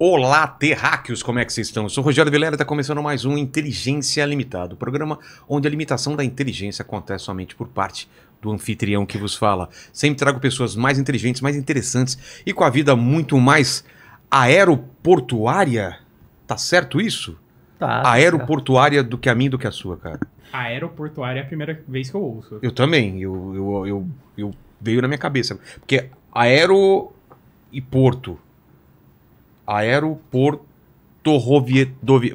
Olá, terráqueos, como é que vocês estão? Eu sou Rogério Vilela, e está começando mais um Inteligência Limitada, o um programa onde a limitação da inteligência acontece somente por parte do anfitrião que vos fala. Sempre trago pessoas mais inteligentes, mais interessantes e com a vida muito mais aeroportuária. Tá certo isso? Tá. tá aeroportuária do que a minha do que a sua, cara. Aeroportuária é a primeira vez que eu ouço. Eu também, eu, eu, eu, eu veio na minha cabeça. Porque aero e porto aeroporto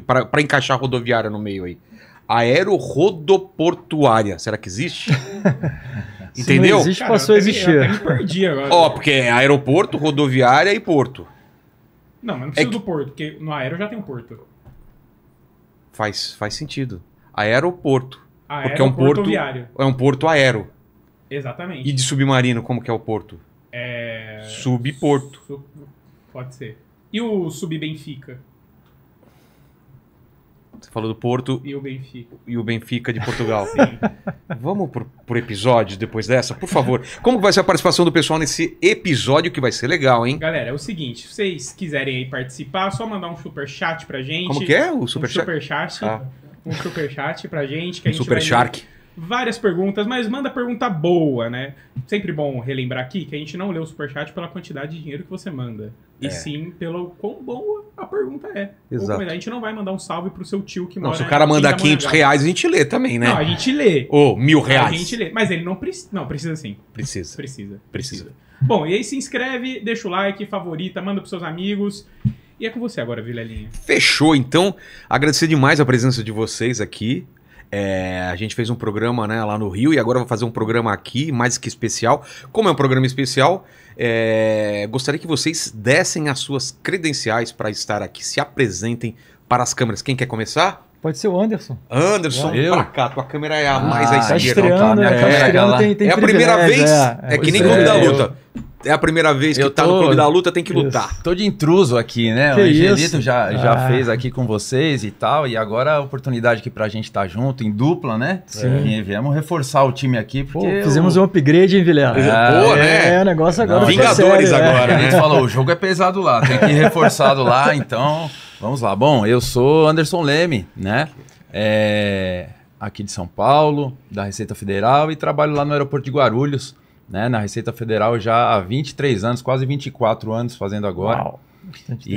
Para encaixar rodoviária no meio aí. Aerorodoportuária. Será que existe? Entendeu? Se existe, Cara, passou a existir. Eu até me perdi agora. Ó, oh, porque é aeroporto, rodoviária e porto. Não, mas não precisa é que... do porto, porque no aero já tem um porto. Faz, faz sentido. Aeroporto. Aero, porque é um porto. Viário. É um porto aero. Exatamente. E de submarino, como que é o porto? É. Subporto. Sub... Pode ser. E o Sub-Benfica? Você falou do Porto. E o Benfica. E o Benfica de Portugal. Vamos por, por episódio depois dessa, por favor. Como vai ser a participação do pessoal nesse episódio que vai ser legal, hein? Galera, é o seguinte, se vocês quiserem aí participar, é só mandar um super chat pra gente. Como que é o super um chat? Super chat. Ah. Um super chat pra gente que um a gente super vai shark. Ler várias perguntas, mas manda pergunta boa, né? Sempre bom relembrar aqui que a gente não lê o superchat pela quantidade de dinheiro que você manda. É. E sim pelo quão boa a pergunta é. Exato. Ou, é, a gente não vai mandar um salve pro seu tio que mora... Não, se o cara manda 500 reais, a gente lê também, né? Não, a gente lê. Ou oh, mil reais. A gente lê, mas ele não precisa... Não, precisa sim. Precisa. Precisa. Precisa. Bom, e aí se inscreve, deixa o like, favorita, manda pros seus amigos... E é com você agora, Vilelinha. Fechou, então. Agradecer demais a presença de vocês aqui. É, a gente fez um programa né, lá no Rio e agora vou fazer um programa aqui, mais que especial. Como é um programa especial, é, gostaria que vocês dessem as suas credenciais para estar aqui, se apresentem para as câmeras. Quem quer começar? Pode ser o Anderson. Anderson, é. eu? pra cá, tua câmera é a ah, mais ah, à tá Tá, minha é, câmera Tem, tem é a primeira é, vez, é, é que nem é, Clube da é. Luta. Eu... É a primeira vez que eu tá tô, no Clube da Luta, tem que lutar. Isso. Tô de intruso aqui, né? Que o Angelito já, já ah. fez aqui com vocês e tal, e agora a oportunidade aqui pra gente estar tá junto, em dupla, né? Sim. E viemos reforçar o time aqui, porque... Pô, eu... fizemos um upgrade, hein, Vilela? Pô, ah, né? É, o negócio agora Não, tá Vingadores sério, agora, né? A gente falou, o jogo é pesado lá, tem que ir reforçado lá, então... Vamos lá. Bom, eu sou Anderson Leme, né? É, aqui de São Paulo, da Receita Federal e trabalho lá no aeroporto de Guarulhos, né? Na Receita Federal já há 23 anos, quase 24 anos fazendo agora. Uau. Bastante e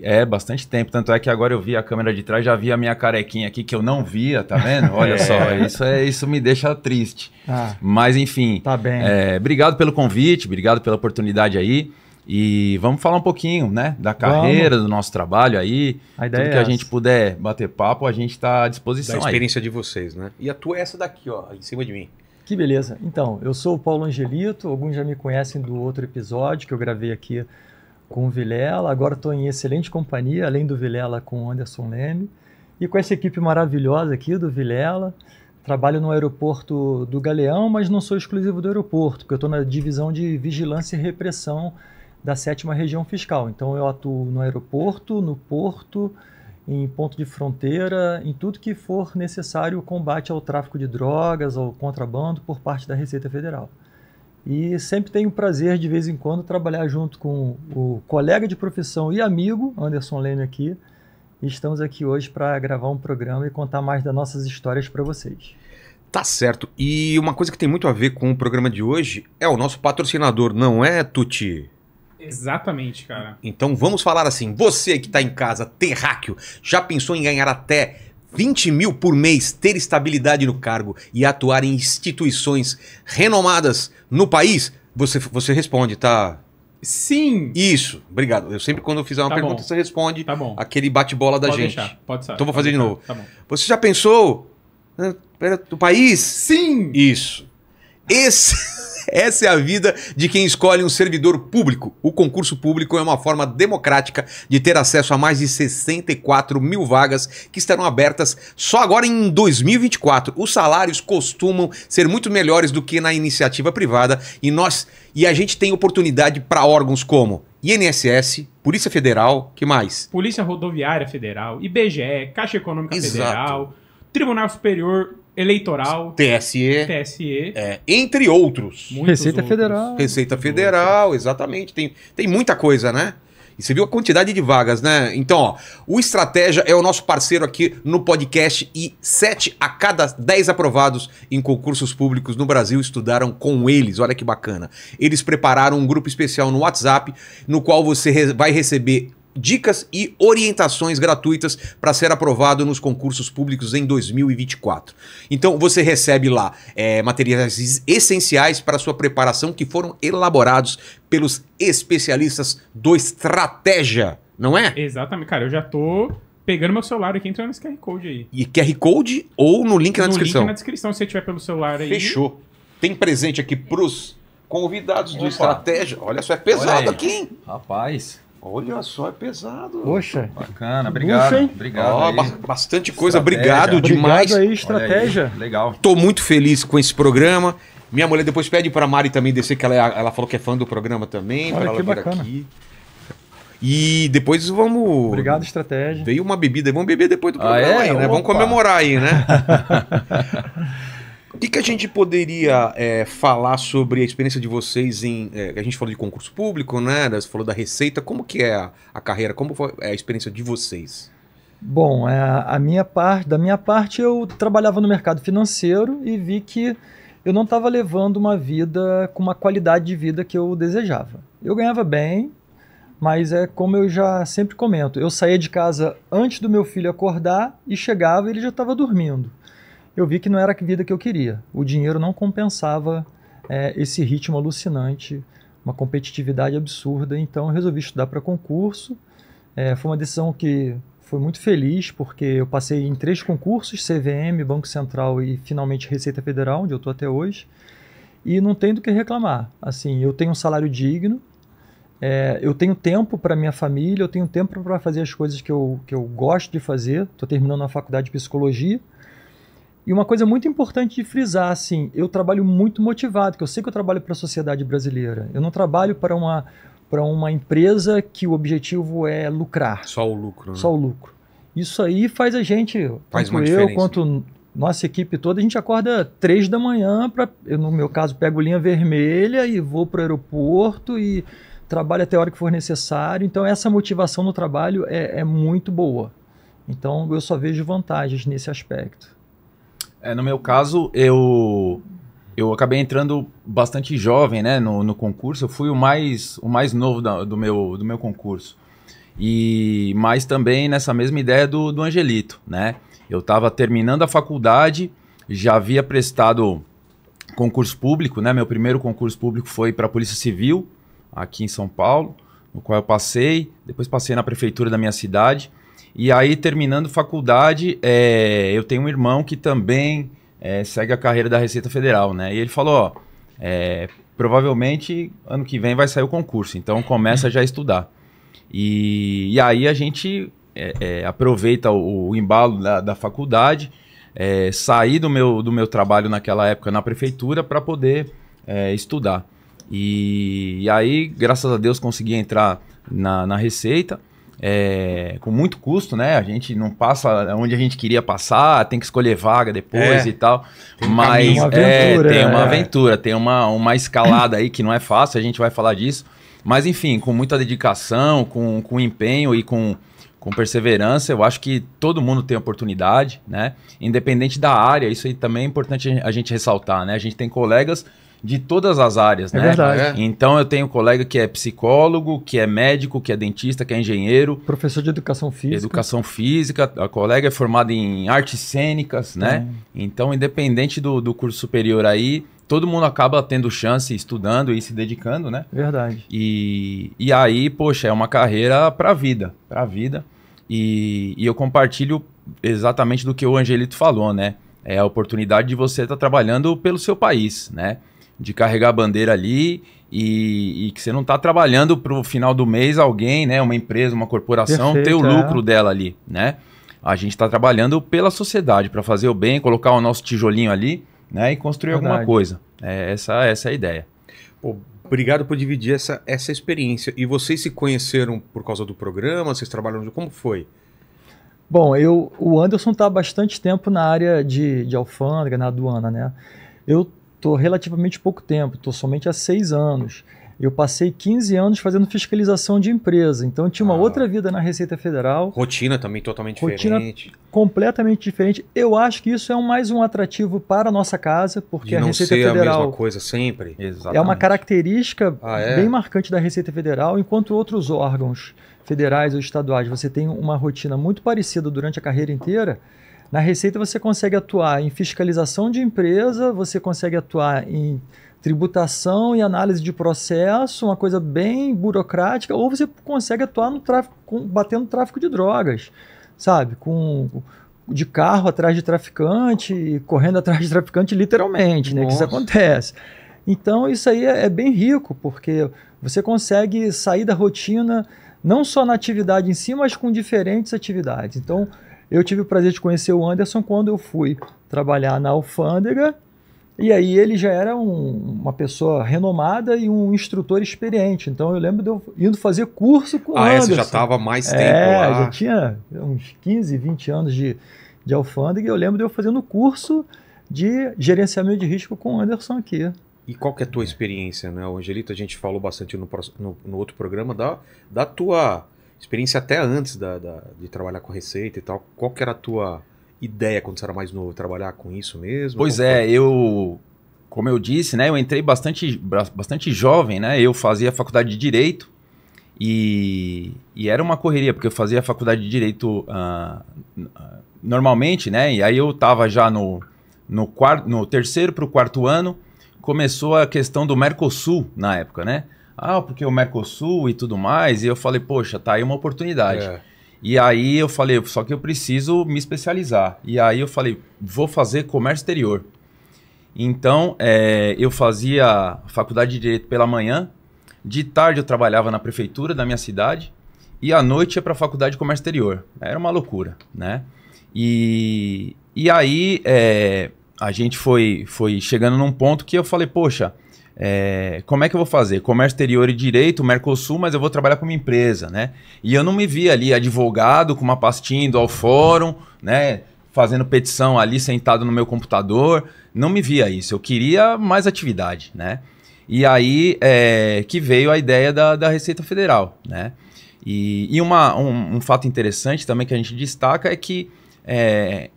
tempo. é bastante tempo. Tanto é que agora eu vi a câmera de trás, já vi a minha carequinha aqui que eu não via, tá vendo? Olha é. só, isso é isso me deixa triste. Ah, Mas enfim. Tá bem. É, obrigado pelo convite, obrigado pela oportunidade aí. E vamos falar um pouquinho, né, da carreira, vamos. do nosso trabalho aí. A ideia tudo que é a gente puder bater papo, a gente está à disposição. Da experiência aí. de vocês, né? E a tua é essa daqui, ó, em cima de mim. Que beleza. Então, eu sou o Paulo Angelito, alguns já me conhecem do outro episódio que eu gravei aqui com o Vilela. Agora estou em excelente companhia, além do Vilela, com o Anderson Leme. E com essa equipe maravilhosa aqui do Vilela. Trabalho no aeroporto do Galeão, mas não sou exclusivo do aeroporto, porque eu estou na divisão de vigilância e repressão da sétima região fiscal. Então eu atuo no aeroporto, no porto, em ponto de fronteira, em tudo que for necessário o combate ao tráfico de drogas, ao contrabando por parte da Receita Federal. E sempre tenho o prazer, de vez em quando, trabalhar junto com o colega de profissão e amigo, Anderson Leme aqui. E estamos aqui hoje para gravar um programa e contar mais das nossas histórias para vocês. Tá certo. E uma coisa que tem muito a ver com o programa de hoje é o nosso patrocinador, não é, Tuti? Exatamente, cara. Então vamos falar assim: você que está em casa, terráqueo, já pensou em ganhar até 20 mil por mês, ter estabilidade no cargo e atuar em instituições renomadas no país? Você, você responde, tá? Sim! Isso, obrigado. Eu sempre, quando eu fizer uma tá pergunta, bom. você responde tá bom. aquele bate-bola da pode gente. Deixar, pode sair, então vou fazer de novo. Tá você já pensou no né, país? Sim! Isso. Esse. Essa é a vida de quem escolhe um servidor público. O concurso público é uma forma democrática de ter acesso a mais de 64 mil vagas que estarão abertas só agora em 2024. Os salários costumam ser muito melhores do que na iniciativa privada e nós e a gente tem oportunidade para órgãos como INSS, Polícia Federal, que mais? Polícia Rodoviária Federal, IBGE, Caixa Econômica Exato. Federal, Tribunal Superior eleitoral, TSE, TSE é, entre outros. Receita outros. Federal. Receita Federal, exatamente. Tem, tem muita coisa, né? E você viu a quantidade de vagas, né? Então, ó, o Estratégia é o nosso parceiro aqui no podcast e 7 a cada 10 aprovados em concursos públicos no Brasil estudaram com eles. Olha que bacana. Eles prepararam um grupo especial no WhatsApp no qual você vai receber dicas e orientações gratuitas para ser aprovado nos concursos públicos em 2024. Então você recebe lá é, materiais essenciais para sua preparação que foram elaborados pelos especialistas do Estratégia, não é? Exatamente, cara, eu já tô pegando meu celular aqui, entrando nesse QR Code aí. E QR Code ou no link na no descrição? No link na descrição, se você tiver pelo celular aí. Fechou. Tem presente aqui pros convidados do Estratégia. Olha só, é pesado aqui, hein? Rapaz. Olha só, é pesado. Poxa. Bacana, obrigado. Puxa, obrigado. Oh, bastante coisa, obrigado, obrigado demais. Aí, estratégia. Aí, legal. Estou muito feliz com esse programa. Minha mulher depois pede para Mari também descer, que ela, é ela falou que é fã do programa também. Olha que bacana. Aqui. E depois vamos. Obrigado, estratégia. Veio uma bebida. Vamos beber depois do programa ah, é? aí, né? Opa. Vamos comemorar aí, né? O que, que a gente poderia é, falar sobre a experiência de vocês em. É, a gente falou de concurso público, né? Você falou da receita. Como que é a, a carreira? Como foi é a experiência de vocês? Bom, é, a minha parte, da minha parte, eu trabalhava no mercado financeiro e vi que eu não estava levando uma vida com uma qualidade de vida que eu desejava. Eu ganhava bem, mas é como eu já sempre comento, eu saía de casa antes do meu filho acordar e chegava ele já estava dormindo eu vi que não era a vida que eu queria. O dinheiro não compensava é, esse ritmo alucinante, uma competitividade absurda. Então eu resolvi estudar para concurso. É, foi uma decisão que foi muito feliz, porque eu passei em três concursos: CVM, Banco Central e finalmente Receita Federal, onde eu estou até hoje. E não tenho do que reclamar. Assim, eu tenho um salário digno, é, eu tenho tempo para minha família, eu tenho tempo para fazer as coisas que eu, que eu gosto de fazer. Estou terminando a faculdade de psicologia, e uma coisa muito importante de frisar, assim, eu trabalho muito motivado, que eu sei que eu trabalho para a sociedade brasileira. Eu não trabalho para uma, para uma empresa que o objetivo é lucrar. Só o lucro. Né? Só o lucro. Isso aí faz a gente, faz tanto eu quanto nossa equipe toda, a gente acorda três da manhã para, no meu caso, pego linha vermelha e vou para o aeroporto e trabalho até a hora que for necessário. Então essa motivação no trabalho é, é muito boa. Então eu só vejo vantagens nesse aspecto. É, no meu caso, eu eu acabei entrando bastante jovem, né, no, no concurso. Eu fui o mais o mais novo da, do meu do meu concurso. E mas também nessa mesma ideia do, do Angelito, né? Eu estava terminando a faculdade, já havia prestado concurso público, né? Meu primeiro concurso público foi para a Polícia Civil aqui em São Paulo, no qual eu passei. Depois passei na prefeitura da minha cidade. E aí, terminando faculdade, é, eu tenho um irmão que também é, segue a carreira da Receita Federal, né? E ele falou, ó, é, provavelmente ano que vem vai sair o concurso, então começa já a estudar. E, e aí a gente é, é, aproveita o, o embalo da, da faculdade, é, sair do meu, do meu trabalho naquela época na prefeitura para poder estudar. E, e aí, graças a Deus, consegui entrar na, na Receita é, com muito custo, né? A gente não passa onde a gente queria passar, tem que escolher vaga depois é. e tal. Tem mas uma é, aventura, é, tem né? uma aventura, tem uma, uma escalada aí que não é fácil, a gente vai falar disso. Mas enfim, com muita dedicação, com, com empenho e com, com perseverança, eu acho que todo mundo tem oportunidade, né? Independente da área, isso aí também é importante a gente ressaltar, né? A gente tem colegas de todas as áreas, é né? Verdade. É. Então eu tenho um colega que é psicólogo, que é médico, que é dentista, que é engenheiro. Professor de educação física. Educação física, a colega é formada em artes cênicas, né? Então, independente do, do curso superior aí, todo mundo acaba tendo chance, estudando e se dedicando, né? Verdade. E, e aí, poxa, é uma carreira pra vida, pra vida. E, e eu compartilho exatamente do que o Angelito falou, né? É a oportunidade de você estar tá trabalhando pelo seu país, né? de carregar a bandeira ali e, e que você não está trabalhando para o final do mês alguém, né, uma empresa, uma corporação, Perfeito, ter o é. lucro é. dela ali, né? A gente está trabalhando pela sociedade para fazer o bem, colocar o nosso tijolinho ali, né, e construir Verdade. alguma coisa. É, essa, essa é a ideia. obrigado por dividir essa, essa experiência. E vocês se conheceram por causa do programa? Vocês trabalham como foi? Bom, eu, o Anderson está há bastante tempo na área de, de alfândega, na aduana, né? Eu estou relativamente pouco tempo, estou somente há seis anos. Eu passei 15 anos fazendo fiscalização de empresa, então tinha uma ah. outra vida na Receita Federal. Rotina também totalmente rotina diferente. Completamente diferente. Eu acho que isso é um, mais um atrativo para a nossa casa, porque de a não Receita ser Federal. a mesma coisa sempre. Exatamente. É uma característica ah, é? bem marcante da Receita Federal, enquanto outros órgãos federais ou estaduais você tem uma rotina muito parecida durante a carreira inteira. Na Receita você consegue atuar em fiscalização de empresa, você consegue atuar em tributação e análise de processo, uma coisa bem burocrática, ou você consegue atuar no tráfico, batendo tráfico de drogas, sabe? Com de carro atrás de traficante, correndo atrás de traficante literalmente, né? Que isso acontece. Então isso aí é, é bem rico, porque você consegue sair da rotina não só na atividade em si, mas com diferentes atividades. Então, eu tive o prazer de conhecer o Anderson quando eu fui trabalhar na alfândega. E aí ele já era um, uma pessoa renomada e um instrutor experiente. Então eu lembro de eu indo fazer curso com o ah, é, Anderson. Ah, já estava mais é, tempo é, lá. já tinha uns 15, 20 anos de, de alfândega. E eu lembro de eu fazendo curso de gerenciamento de risco com o Anderson aqui. E qual que é a tua experiência, né? O Angelito, a gente falou bastante no, no, no outro programa da, da tua experiência até antes da, da, de trabalhar com receita e tal. Qual que era a tua ideia quando você era mais novo? Trabalhar com isso mesmo? Pois é, foi? eu... Como eu disse, né, eu entrei bastante, bastante jovem, né? Eu fazia faculdade de Direito e, e era uma correria, porque eu fazia faculdade de Direito uh, normalmente, né? E aí eu tava já no, no, quarto, no terceiro para o quarto ano, começou a questão do Mercosul na época, né? Ah, porque o Mercosul e tudo mais. E eu falei, poxa, tá aí uma oportunidade. É. E aí eu falei, só que eu preciso me especializar. E aí eu falei, vou fazer comércio exterior. Então, é, eu fazia faculdade de Direito pela manhã, de tarde eu trabalhava na prefeitura da minha cidade e à noite ia para a faculdade de comércio exterior. Era uma loucura, né? E, e aí é, a gente foi, foi chegando num ponto que eu falei, poxa, é, como é que eu vou fazer? Comércio exterior e direito, Mercosul, mas eu vou trabalhar com uma empresa, né? E eu não me vi ali advogado com uma pastinha indo ao fórum, né? Fazendo petição ali sentado no meu computador. Não me via isso. Eu queria mais atividade, né? E aí é, que veio a ideia da, da Receita Federal, né? E, e uma, um, um, fato interessante também que a gente destaca é que é,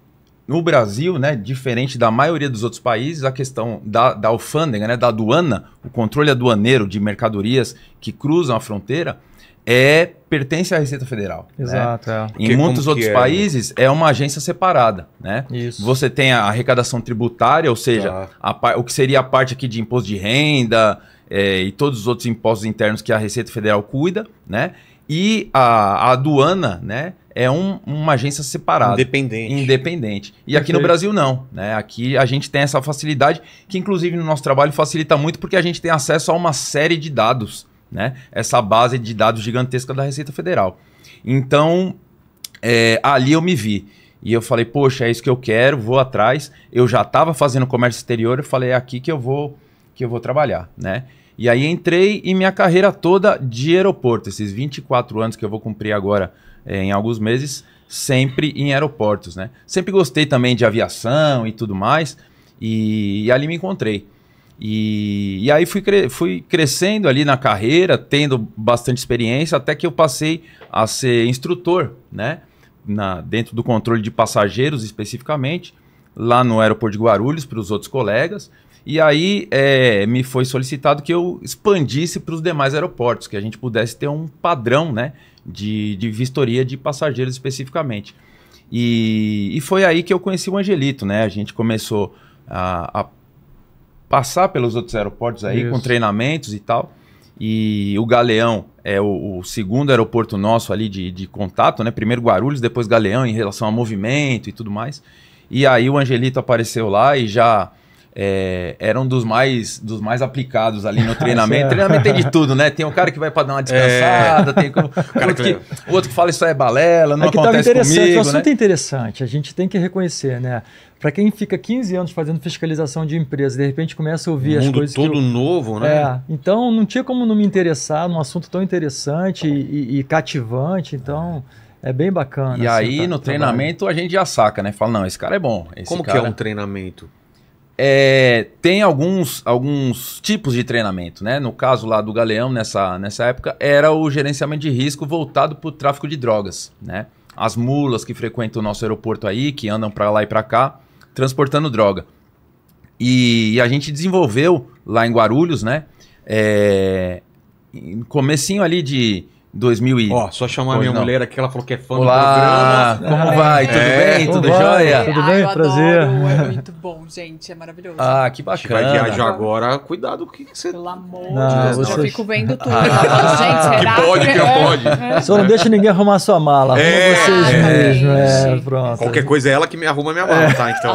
no Brasil, né, diferente da maioria dos outros países, a questão da, da alfândega, né, da aduana, o controle aduaneiro de mercadorias que cruzam a fronteira, é pertence à Receita Federal. Né? Exato. Né? É. em muitos outros é, países é uma agência separada, né? Isso. Você tem a arrecadação tributária, ou seja, tá. a, o que seria a parte aqui de imposto de renda é, e todos os outros impostos internos que a Receita Federal cuida, né? E a, a aduana, né? é um, uma agência separada. Independente. Independente. E Perfeito. aqui no Brasil não, né? Aqui a gente tem essa facilidade, que inclusive no nosso trabalho facilita muito porque a gente tem acesso a uma série de dados, né? Essa base de dados gigantesca da Receita Federal. Então, é, ali eu me vi. E eu falei, poxa, é isso que eu quero, vou atrás. Eu já estava fazendo comércio exterior, eu falei, é aqui que eu vou que eu vou trabalhar, né? E aí entrei e minha carreira toda de aeroporto, esses 24 anos que eu vou cumprir agora eh, em alguns meses, sempre em aeroportos, né? Sempre gostei também de aviação e tudo mais, e, e ali me encontrei. E, e aí fui, cre fui crescendo ali na carreira, tendo bastante experiência, até que eu passei a ser instrutor, né? Na, dentro do controle de passageiros especificamente, lá no aeroporto de Guarulhos, para os outros colegas. E aí é, me foi solicitado que eu expandisse para os demais aeroportos, que a gente pudesse ter um padrão né, de, de vistoria de passageiros especificamente. E, e foi aí que eu conheci o Angelito, né? A gente começou a, a passar pelos outros aeroportos aí Isso. com treinamentos e tal. E o Galeão é o, o segundo aeroporto nosso ali de, de, contato, né? Primeiro Guarulhos, depois Galeão em relação a movimento e tudo mais. E aí o Angelito apareceu lá e já é, era um dos mais, dos mais aplicados ali no treinamento. É. treinamento tem de tudo, né? Tem um cara que vai para dar uma é. descansada, é. tem como, o, outro que, outro que fala isso é balela, não é que tá acontece interessante, comigo. O assunto né? é interessante, a gente tem que reconhecer, né? Para quem fica 15 anos fazendo fiscalização de empresa, de repente começa a ouvir um as coisas. todo eu, novo, né? É, então não tinha como não me interessar num assunto tão interessante e, e, cativante, então. É bem bacana. E assim, aí, tá, no treinamento, a gente já saca, né? Fala, não, esse cara é bom. Como cara... que é um treinamento? É, tem alguns, alguns tipos de treinamento, né? No caso lá do Galeão, nessa, nessa época, era o gerenciamento de risco voltado para o tráfico de drogas, né? As mulas que frequentam o nosso aeroporto aí, que andam para lá e para cá, transportando droga. E, e, a gente desenvolveu lá em Guarulhos, né? É, comecinho ali de 2000 e... Ó, só chamar minha não. mulher aqui, ela falou que é fã Olá, do programa. Como é. vai? Tudo é. bem? Tudo jóia? Tudo bem? Ai, Prazer. Adoro. É muito bom, gente. É maravilhoso. Ah, que bacana. Vai viajar agora, cuidado com o que você... Pelo amor não, de Deus, vocês... eu fico vendo tudo. Ah, gente, será? Que pode, que é? pode. Só não deixa ninguém arrumar sua mala. É. vocês é. mesmo. É, pronto. Qualquer coisa é ela que me arruma minha mala, é. tá? Então...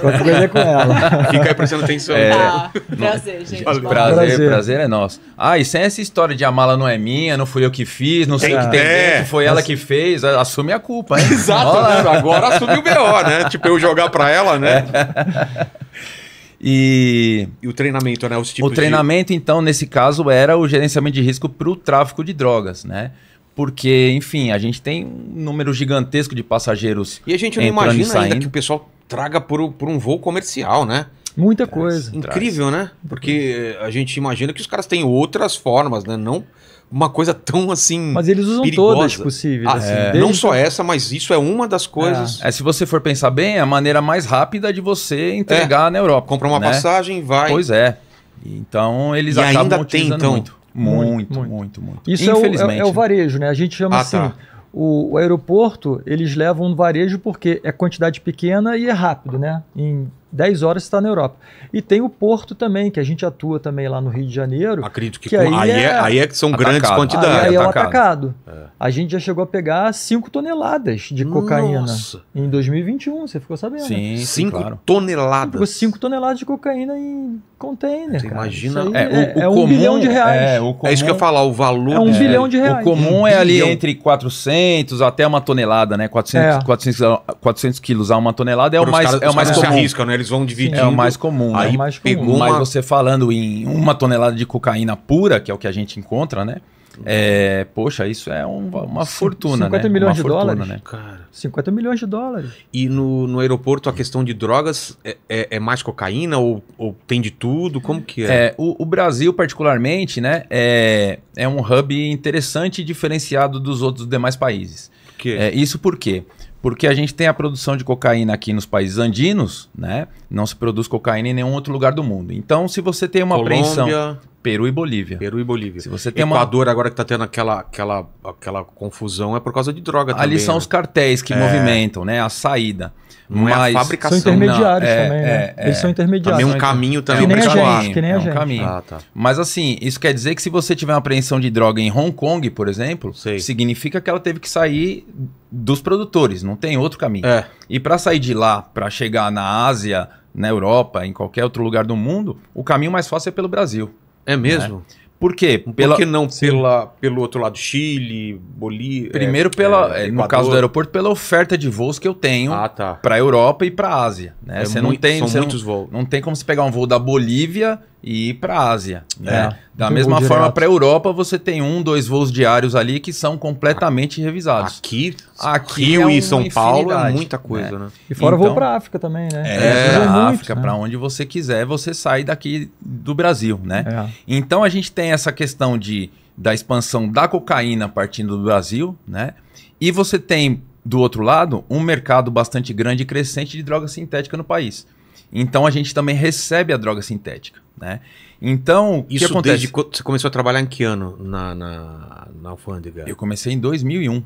Qualquer coisa é com ela. Fica aí prestando atenção. É. Ah, prazer, gente. Prazer, prazer é nosso. Ah, e sem essa história de a mala não é minha, não fui eu que fiz fiz, não sei o que ah, tem é. dentro, foi ela que fez, assume a culpa. Né? Exato, agora assume o BO, né? Tipo, eu jogar para ela, né? E, e, o treinamento, né? Os tipos o treinamento, de... então, nesse caso, era o gerenciamento de risco para o tráfico de drogas, né? Porque, enfim, a gente tem um número gigantesco de passageiros. E a gente não imagina ainda que o pessoal traga por, por um voo comercial, né? Muita é coisa. incrível, né? Traz. né? Porque a gente imagina que os caras têm outras formas, né? Não uma coisa tão assim. Mas eles usam perigosa. todas possíveis. Ah, assim, é. Não só essa, mas isso é uma das coisas. É. é. se você for pensar bem, é a maneira mais rápida de você entregar é. na Europa. compra uma né? passagem, vai. Pois é. Então eles e acabam ainda tem, então. muito. Muito, muito, muito. muito, Isso Infelizmente. É, o, é, é, o varejo, né? A gente chama ah, assim. Tá. O, o, aeroporto, eles levam no varejo porque é quantidade pequena e é rápido, né? Em 10 horas está na Europa. E tem o Porto também, que a gente atua também lá no Rio de Janeiro. Acredito que, que aí, aí, é, é, aí é que são atacado. grandes é quantidades. Aí, é atacado. É atacado. A gente já chegou a pegar 5 toneladas de cocaína Nossa. em 2021, você ficou sabendo. Sim, 5 né? claro. toneladas. 5 toneladas de cocaína em container. Você cara. imagina. É, o, é, o é comum, um bilhão de é, reais. É, comum, é, isso que eu falar, o valor. É um bilhão de reais. O comum um é ali bilhão. entre 400 até uma tonelada, né? 400, 400, 400 quilos a uma tonelada é Por o mais, caras, é o mais comum. se arriscam, né? Eles vão dividir. É o mais comum. Aí é mais comum. Pegou Mas uma... você falando em uma tonelada de cocaína pura, que é o que a gente encontra, né? É, poxa, isso é um, uma fortuna, 50 né? milhões uma de fortuna, dólares. Né? Cara. 50 milhões de dólares. E no, no aeroporto a questão de drogas é, é, é mais cocaína ou, ou, tem de tudo? Como que é? é o, o, Brasil, particularmente, né, é, é um hub interessante e diferenciado dos outros demais países. Por quê? É, isso por quê? porque a gente tem a produção de cocaína aqui nos países andinos, né? Não se produz cocaína em nenhum outro lugar do mundo. Então, se você tem uma Colômbia, apreensão. Peru e Bolívia. Peru e Bolívia. Se você tem Equador uma... agora que está tendo aquela, aquela, aquela confusão é por causa de droga Ali também. Ali são né? os cartéis que é... movimentam, né? A saída. Não mas é a fabricação. São intermediários não, é, também, né? É, Eles são é. intermediários. Também um caminho também. Que nem a gente, que nem a é gente. caminho. Ah, tá. Mas assim, isso quer dizer que se você tiver uma apreensão de droga em Hong Kong, por exemplo, Sei. significa que ela teve que sair dos produtores, não tem outro caminho. É. E para sair de lá, para chegar na Ásia, na Europa, em qualquer outro lugar do mundo, o caminho mais fácil é pelo Brasil. É mesmo? Né? Por quê? Pela... Por que não pela, pelo outro lado? Chile, Bolívia? Primeiro, pela, é, é no caso do aeroporto, pela oferta de voos que eu tenho ah, tá. para a Europa e para a Ásia. Né? É você muito, não tem, são muitos não, voos. Não tem como você pegar um voo da Bolívia e para a Ásia. Né? É, né? Da mesma forma, para a Europa, você tem um, dois voos diários ali que são completamente revisados. Aqui, Aqui Rio é e São Paulo é muita né? coisa, né? né? E fora então, vou para África também, né? É, é né? pra África, né? para onde você quiser, você sai daqui do Brasil, né? É. Então a gente tem essa questão de, da expansão da cocaína partindo do Brasil, né? E você tem, do outro lado, um mercado bastante grande e crescente de droga sintética no país. Então a gente também recebe a droga sintética. Né? Então, Isso o que acontece? Desde, você começou a trabalhar em que ano na, na, na alfândega? Eu comecei em 2001.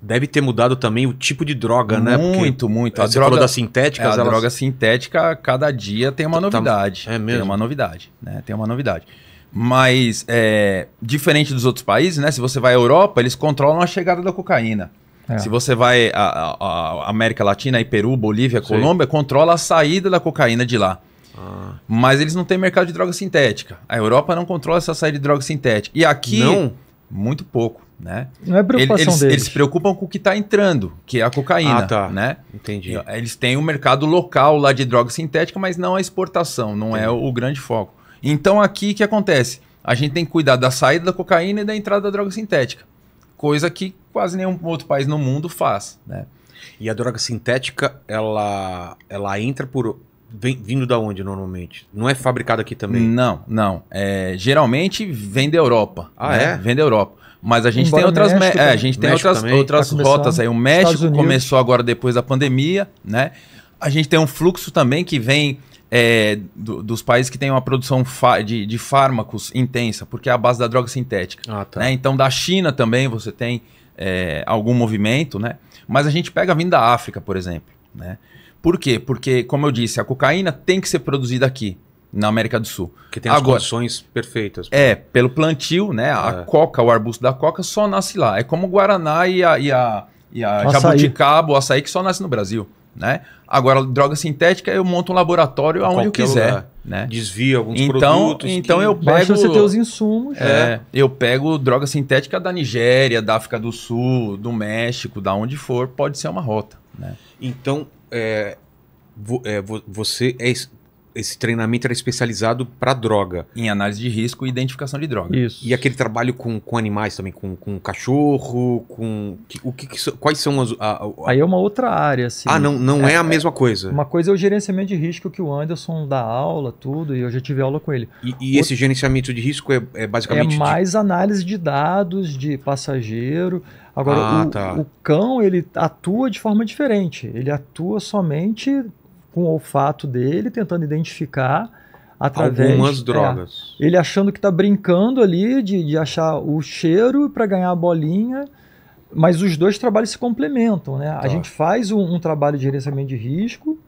Deve ter mudado também o tipo de droga, muito, né? Muito, muito. É, a você droga, da sintética. É, a droga sintética, cada dia tem uma tá, tá, novidade. é mesmo? Tem uma novidade, né? Tem uma novidade. Mas, é, diferente dos outros países, né? Se você vai à Europa, eles controlam a chegada da cocaína. É. Se você vai à, à América Latina, aí Peru, Bolívia, Colômbia, Sim. controla a saída da cocaína de lá. Ah. Mas eles não têm mercado de droga sintética. A Europa não controla essa saída de droga sintética. E aqui, não. muito pouco. Né? Não é preocupação eles, deles. Eles se preocupam com o que está entrando, que é a cocaína. Ah, tá. Né? Entendi. Eles têm o um mercado local lá de droga sintética, mas não a exportação, não é o, o grande foco. Então aqui o que acontece? A gente tem que cuidar da saída da cocaína e da entrada da droga sintética. Coisa que quase nenhum outro país no mundo faz, né? E a droga sintética, ela, ela entra por, vem, vindo da onde normalmente? Não é fabricado aqui também? Não, não. É, geralmente vem da Europa. Ah, né? é? Vem da Europa. Mas a gente Embora tem outras, México, é, a gente tem outras, outras tá rotas aí. O México começou agora depois da pandemia, né? A gente tem um fluxo também que vem é, do, dos países que têm uma produção de, de fármacos intensa, porque é a base da droga sintética. Ah, tá. né? Então, da China também você tem é, algum movimento, né? Mas a gente pega vindo da África, por exemplo, né? Por quê? Porque, como eu disse, a cocaína tem que ser produzida aqui, na América do Sul. Que tem as Agora, condições perfeitas. É, pelo plantio, né? A é. coca, o arbusto da coca só nasce lá. É como o Guaraná e a, e a, e a jabuticaba, o açaí que só nasce no Brasil. Né? Agora, droga sintética, eu monto um laboratório a aonde eu quiser. Né? Desvia alguns então, produtos. Então que... eu pego. Basta você ter os insumos. É, é, eu pego droga sintética da Nigéria, da África do Sul, do México, da onde for, pode ser uma rota. Né? Então, é, vo, é, vo, você é esse treinamento era especializado para droga. Em análise de risco e identificação de droga. Isso. E aquele trabalho com, com animais também, com, com cachorro, com. Que, o que, que, quais são as. A, a... Aí é uma outra área, assim. Ah, não, não é, é a mesma coisa. Uma coisa é o gerenciamento de risco que o Anderson dá aula, tudo, e eu já tive aula com ele. E, e Outro... esse gerenciamento de risco é, é basicamente. É mais de... análise de dados de passageiro. Agora, ah, o, tá. o, cão, ele atua de forma diferente. Ele atua somente com o olfato dele, tentando identificar através... Algumas é, drogas. É, ele achando que está brincando ali de, de achar o cheiro para ganhar a bolinha, mas os dois trabalhos se complementam, né? Tá. A gente faz um, um trabalho de gerenciamento de risco,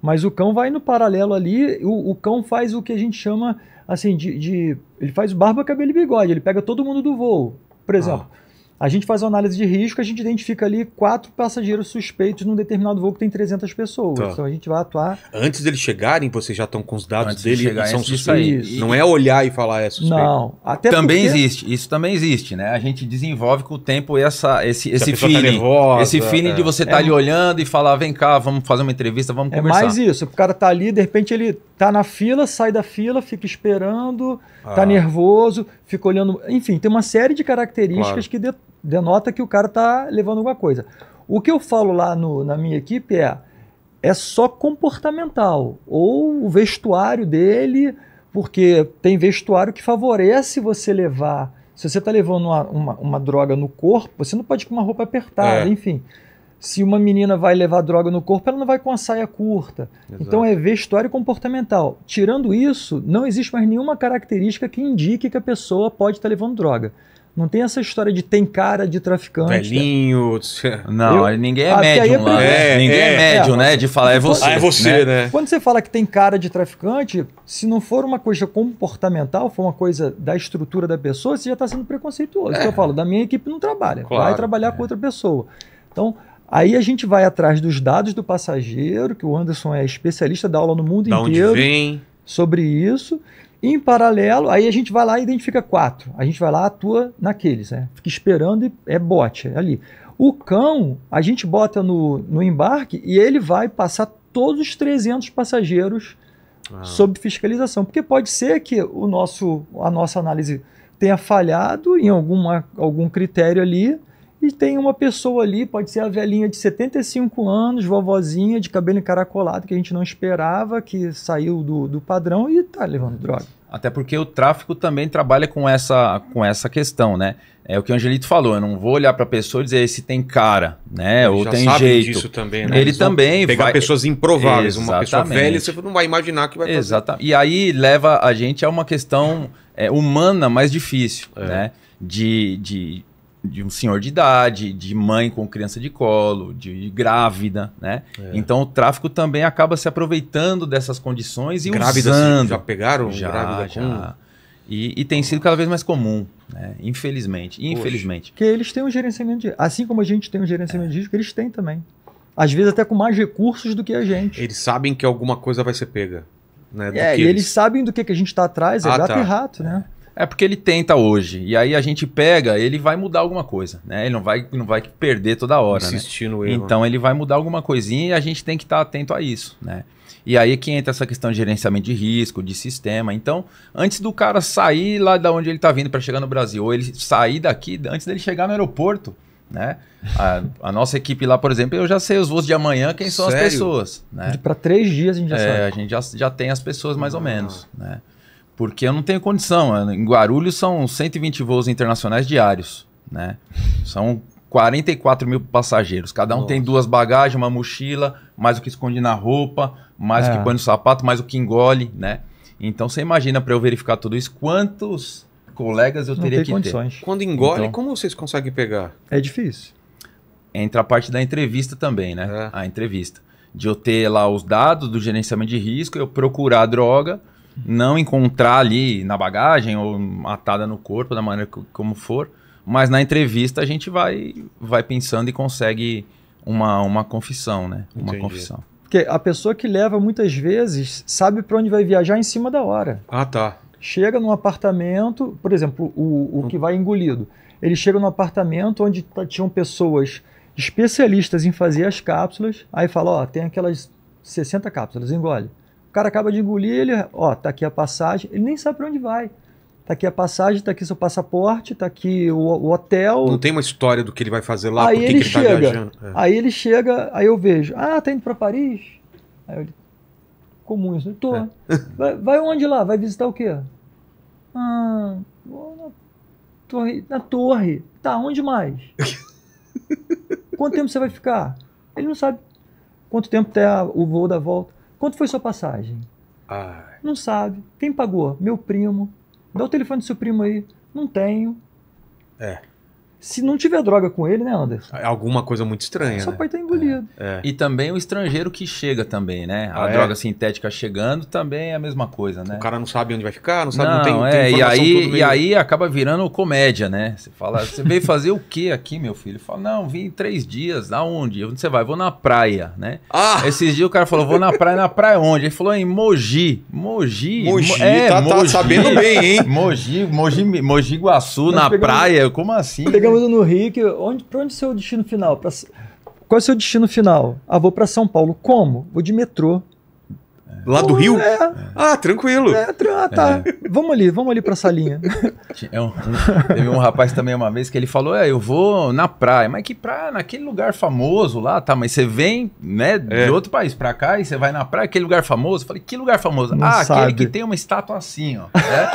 mas o cão vai no paralelo ali, o, o, cão faz o que a gente chama assim de, de, Ele faz barba, cabelo e bigode, ele pega todo mundo do voo. Por exemplo, ah. A gente faz uma análise de risco, a gente identifica ali quatro passageiros suspeitos num determinado voo que tem 300 pessoas. Tá. Então a gente vai atuar. Antes deles chegarem, vocês já estão com os dados Antes dele de chegar, é são suspeitos. Não é olhar e falar é suspeito. Não, até também porque... existe. Isso também existe, né? A gente desenvolve com o tempo essa esse esse tá feeling, tá nervosa, esse feeling é. de você estar tá é. ali olhando e falar, vem cá, vamos fazer uma entrevista, vamos é conversar. É mais isso. O cara tá ali, de repente ele tá na fila, sai da fila, fica esperando, tá ah. tá nervoso, fica olhando, enfim, tem uma série de características claro. que de denota que o cara está levando alguma coisa. O que eu falo lá no, na minha equipe é é só comportamental ou o vestuário dele, porque tem vestuário que favorece você levar. Se você está levando uma, uma, uma, droga no corpo, você não pode ir com uma roupa apertada, é. enfim. Se uma menina vai levar droga no corpo, ela não vai com a saia curta. Exato. Então é vestuário comportamental. Tirando isso, não existe mais nenhuma característica que indique que a pessoa pode estar tá levando droga. Não tem essa história de tem cara de traficante. Velhinho. Não, eu, ninguém é, é médium lá. É, ninguém é, é, é. médium, é, né? De falar é você. Ah, é você, né? né? Quando você fala que tem cara de traficante, se não for uma coisa comportamental, for uma coisa da estrutura da pessoa, você já está sendo preconceituoso. É. eu falo, da minha equipe não trabalha. Claro, vai trabalhar com outra pessoa. Então, Aí a gente vai atrás dos dados do passageiro, que o Anderson é especialista, da aula no mundo da inteiro sobre isso. Em paralelo, aí a gente vai lá e identifica quatro. A gente vai lá, atua naqueles, né? Fica esperando e é bote é ali. O cão, a gente bota no, no embarque e ele vai passar todos os 300 passageiros ah. sob fiscalização. Porque pode ser que o nosso, a nossa análise tenha falhado em alguma, algum critério ali e tem uma pessoa ali, pode ser a velhinha de 75 anos, vovozinha, de cabelo encaracolado, que a gente não esperava, que saiu do, do padrão e está levando droga. Até porque o tráfico também trabalha com essa, com essa questão, né? É o que o Angelito falou, eu não vou olhar para a pessoa e dizer se tem cara, né? Ele Ou tem jeito. Disso também, né? Ele também pegar vai... pessoas improváveis, Exatamente. uma pessoa velha, você não vai imaginar que vai fazer. Exatamente. E aí leva a gente a uma questão é, humana mais difícil, é. né? De, de de um senhor de idade, de mãe com criança de colo, de grávida, né? É. Então o tráfico também acaba se aproveitando dessas condições e grávida, assim, usando. Já pegaram já, grávida já. Com... E, e, tem sido cada vez mais comum, né? infelizmente. Infelizmente. Porque Que eles têm um gerenciamento de risco. Assim como a gente tem um gerenciamento é. de risco, eles têm também. Às vezes até com mais recursos do que a gente. Eles sabem que alguma coisa vai ser pega. Né, é, e eles... eles... sabem do que, que a gente está atrás, é ah, gato tá. e rato, né? É. É porque ele tenta hoje. E aí a gente pega, ele vai mudar alguma coisa, né? Ele não vai, não vai perder toda hora. Né? Insistindo então né? Então ele vai mudar alguma coisinha e a gente tem que estar tá atento a isso, né? E aí é que entra essa questão de gerenciamento de risco, de sistema. Então, antes do cara sair lá da onde ele está vindo para chegar no Brasil, ou ele sair daqui, antes dele chegar no aeroporto, né? A, a, nossa equipe lá, por exemplo, eu já sei os voos de amanhã, quem são Sério? as pessoas. Né? Para três dias a gente já é, sabe. A gente já, já tem as pessoas mais ah. ou menos. Né? porque eu não tenho condição. Em Guarulhos são 120 voos internacionais diários, né? São 44 mil passageiros. Cada um Nossa. tem duas bagagens, uma mochila, mais o que esconde na roupa, mais é. o que é. põe no sapato, mais o que engole, né? Então você imagina para eu verificar tudo isso, quantos colegas eu não teria que condições. ter. Quando engole, então, como vocês conseguem pegar? É difícil. Entra a parte da entrevista também, né? É. A entrevista. De eu ter lá os dados do gerenciamento de risco, eu procurar a droga, não encontrar ali na bagagem ou atada no corpo, da maneira como for, mas na entrevista a gente vai, vai pensando e consegue uma, uma confissão, né? Uma confissão. Porque a pessoa que leva muitas vezes sabe para onde vai viajar em cima da hora. Ah, tá. Chega num apartamento, por exemplo, o, o que vai engolido. Ele chega num apartamento onde tá, tinham pessoas especialistas em fazer as cápsulas, aí fala: Ó, tem aquelas 60 cápsulas, engole. O cara acaba de engolir, ele, ó, tá aqui a passagem, ele nem sabe para onde vai. Tá aqui a passagem, tá aqui seu passaporte, tá aqui o, o hotel. Não tem uma história do que ele vai fazer lá, aí que ele, ele tá chega, tá viajando. É. Aí ele chega, aí eu vejo, ah, tá indo para Paris? Aí eu digo, comum isso, né? tô. É. Vai, vai onde lá? Vai visitar o quê? Ah, vou na torre. Na torre. Tá, onde mais? Quanto tempo você vai ficar? Ele não sabe. Quanto tempo tem o voo da volta? Quanto foi sua passagem? Não sabe. Quem pagou? Meu primo. Dá o telefone do seu primo aí. Não tenho. É. Se não tiver droga com ele, né, Anderson? É alguma coisa muito estranha. Só né? pode estar engolido. É, é. E também o estrangeiro que chega também, né? A ah, é? droga sintética chegando também é a mesma coisa, né? O cara não sabe onde vai ficar, não sabe, não, não tem, é, tem e aí E aí acaba virando comédia, né? Você fala, você veio fazer o que aqui, meu filho? Fala, não, vim três dias. Aonde? Onde você vai? Vou na praia, né? Ah! Esses dias o cara falou, vou na praia. Na praia onde? Ele falou em Mogi. Mogi. Mogi, é, tá, tá Mogi. tá sabendo bem, hein? Mogi, Mogi, Mogi, Mogi Guaçu, na praia. Como assim? Chegamos no Rio, que onde, pra onde é o seu destino final? Pra, qual é o seu destino final? Ah, vou para São Paulo. Como? Vou de metrô. Lá do Rio? É. Ah, tranquilo. É, ah, tá. É. Vamos ali, vamos ali pra salinha. É um, teve um rapaz também uma vez que ele falou: É, eu vou na praia. Mas que praia? Naquele lugar famoso lá, tá? Mas você vem, né, de é. outro país pra cá e você vai na praia, aquele lugar famoso. Eu falei: Que lugar famoso? Não ah, sabe. aquele que tem uma estátua assim, ó. Né?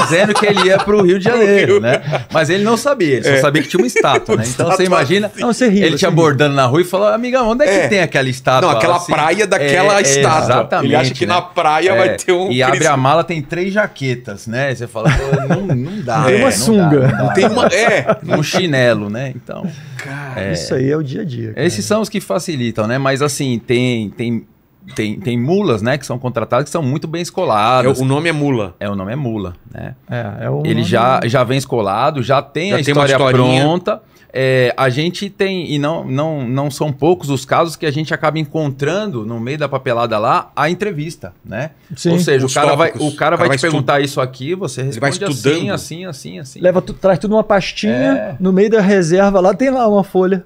Dizendo que ele ia pro Rio de Janeiro, né? Mas ele não sabia, ele só é. sabia que tinha uma estátua, né? Então você imagina. Assim. Não, você riu, ele te abordando na rua e falou: Amiga, onde é que é. tem aquela estátua? Não, aquela assim? praia daquela estátua. Exatamente. Ele acha que né? na praia é, vai ter um. E abre a mala, tem três jaquetas, né? você fala, não, não dá. Tem é, uma sunga. Dá, não dá, tem uma. É. Um chinelo, né? Então. Cara, é, isso aí é o dia a dia. Cara. Esses são os que facilitam, né? Mas assim, tem. tem tem, tem mulas, né, que são contratadas que são muito bem é, escoladas. É, o nome é mula. É, o nome é mula, né? É, é o Ele já, é já vem escolado, já tem já a história pronta é, a gente tem, e não, não, não são poucos os casos que a gente acaba encontrando no meio da papelada lá a entrevista, né? Sim, Ou seja, o cara, vai, o cara, o cara vai, vai te perguntar isso aqui, você responde assim, assim, assim, assim. Leva, tu, traz tudo uma pastinha, é. no meio da reserva lá tem lá uma folha.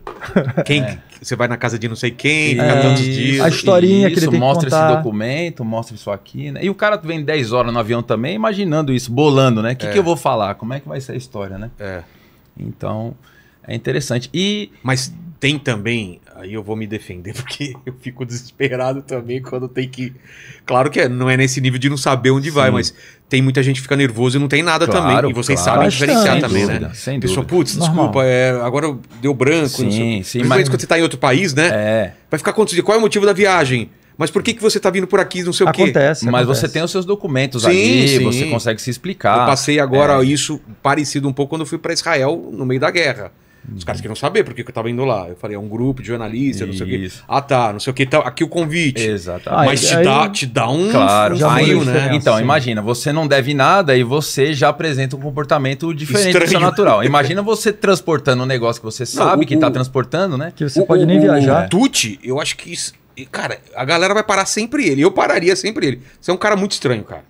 Quem, é você vai na casa de não sei quem, tantos dias. A historinha isso, que ele tem mostra que esse documento, mostra isso aqui, né? E o cara vem 10 horas no avião também, imaginando isso, bolando, né? O que, é. que eu vou falar? Como é que vai ser a história, né? É. Então, é interessante. E. Mas tem também. Aí eu vou me defender, porque eu fico desesperado também quando tem que. Claro que é, não é nesse nível de não saber onde Sim. vai, mas tem muita gente que fica nervoso e não tem nada claro, também. E vocês claro, sabem bastante. diferenciar também, né? dúvida, né? Sem Pessoa, putz, desculpa, é, agora deu branco. Sim, sim. Mas quando você está em outro país, né? É. Vai ficar confuso. Qual é o motivo da viagem? Mas por que, que você está vindo por aqui, não sei acontece, o quê? Acontece. Mas você tem os seus documentos sim, ali, sim. você consegue se explicar. Eu passei agora é. isso parecido um pouco quando eu fui para Israel no meio da guerra. Os caras queriam saber por que eu estava indo lá. Eu falei, é um grupo de jornalistas, não sei o quê. Ah, tá, não sei o quê. Tá, aqui o convite. Exato. Ah, Mas aí, te, dá, te dá um. Claro, um né? né? Então, Sim. imagina, você não deve nada e você já apresenta um comportamento diferente Estranho. do seu natural. Imagina você transportando um negócio que você sabe não, o, que está transportando, né? Que você o, pode o, nem viajar. O Tuti, eu acho que isso, Cara, a galera vai parar sempre ele. Eu pararia sempre ele. Você é um cara muito estranho, cara.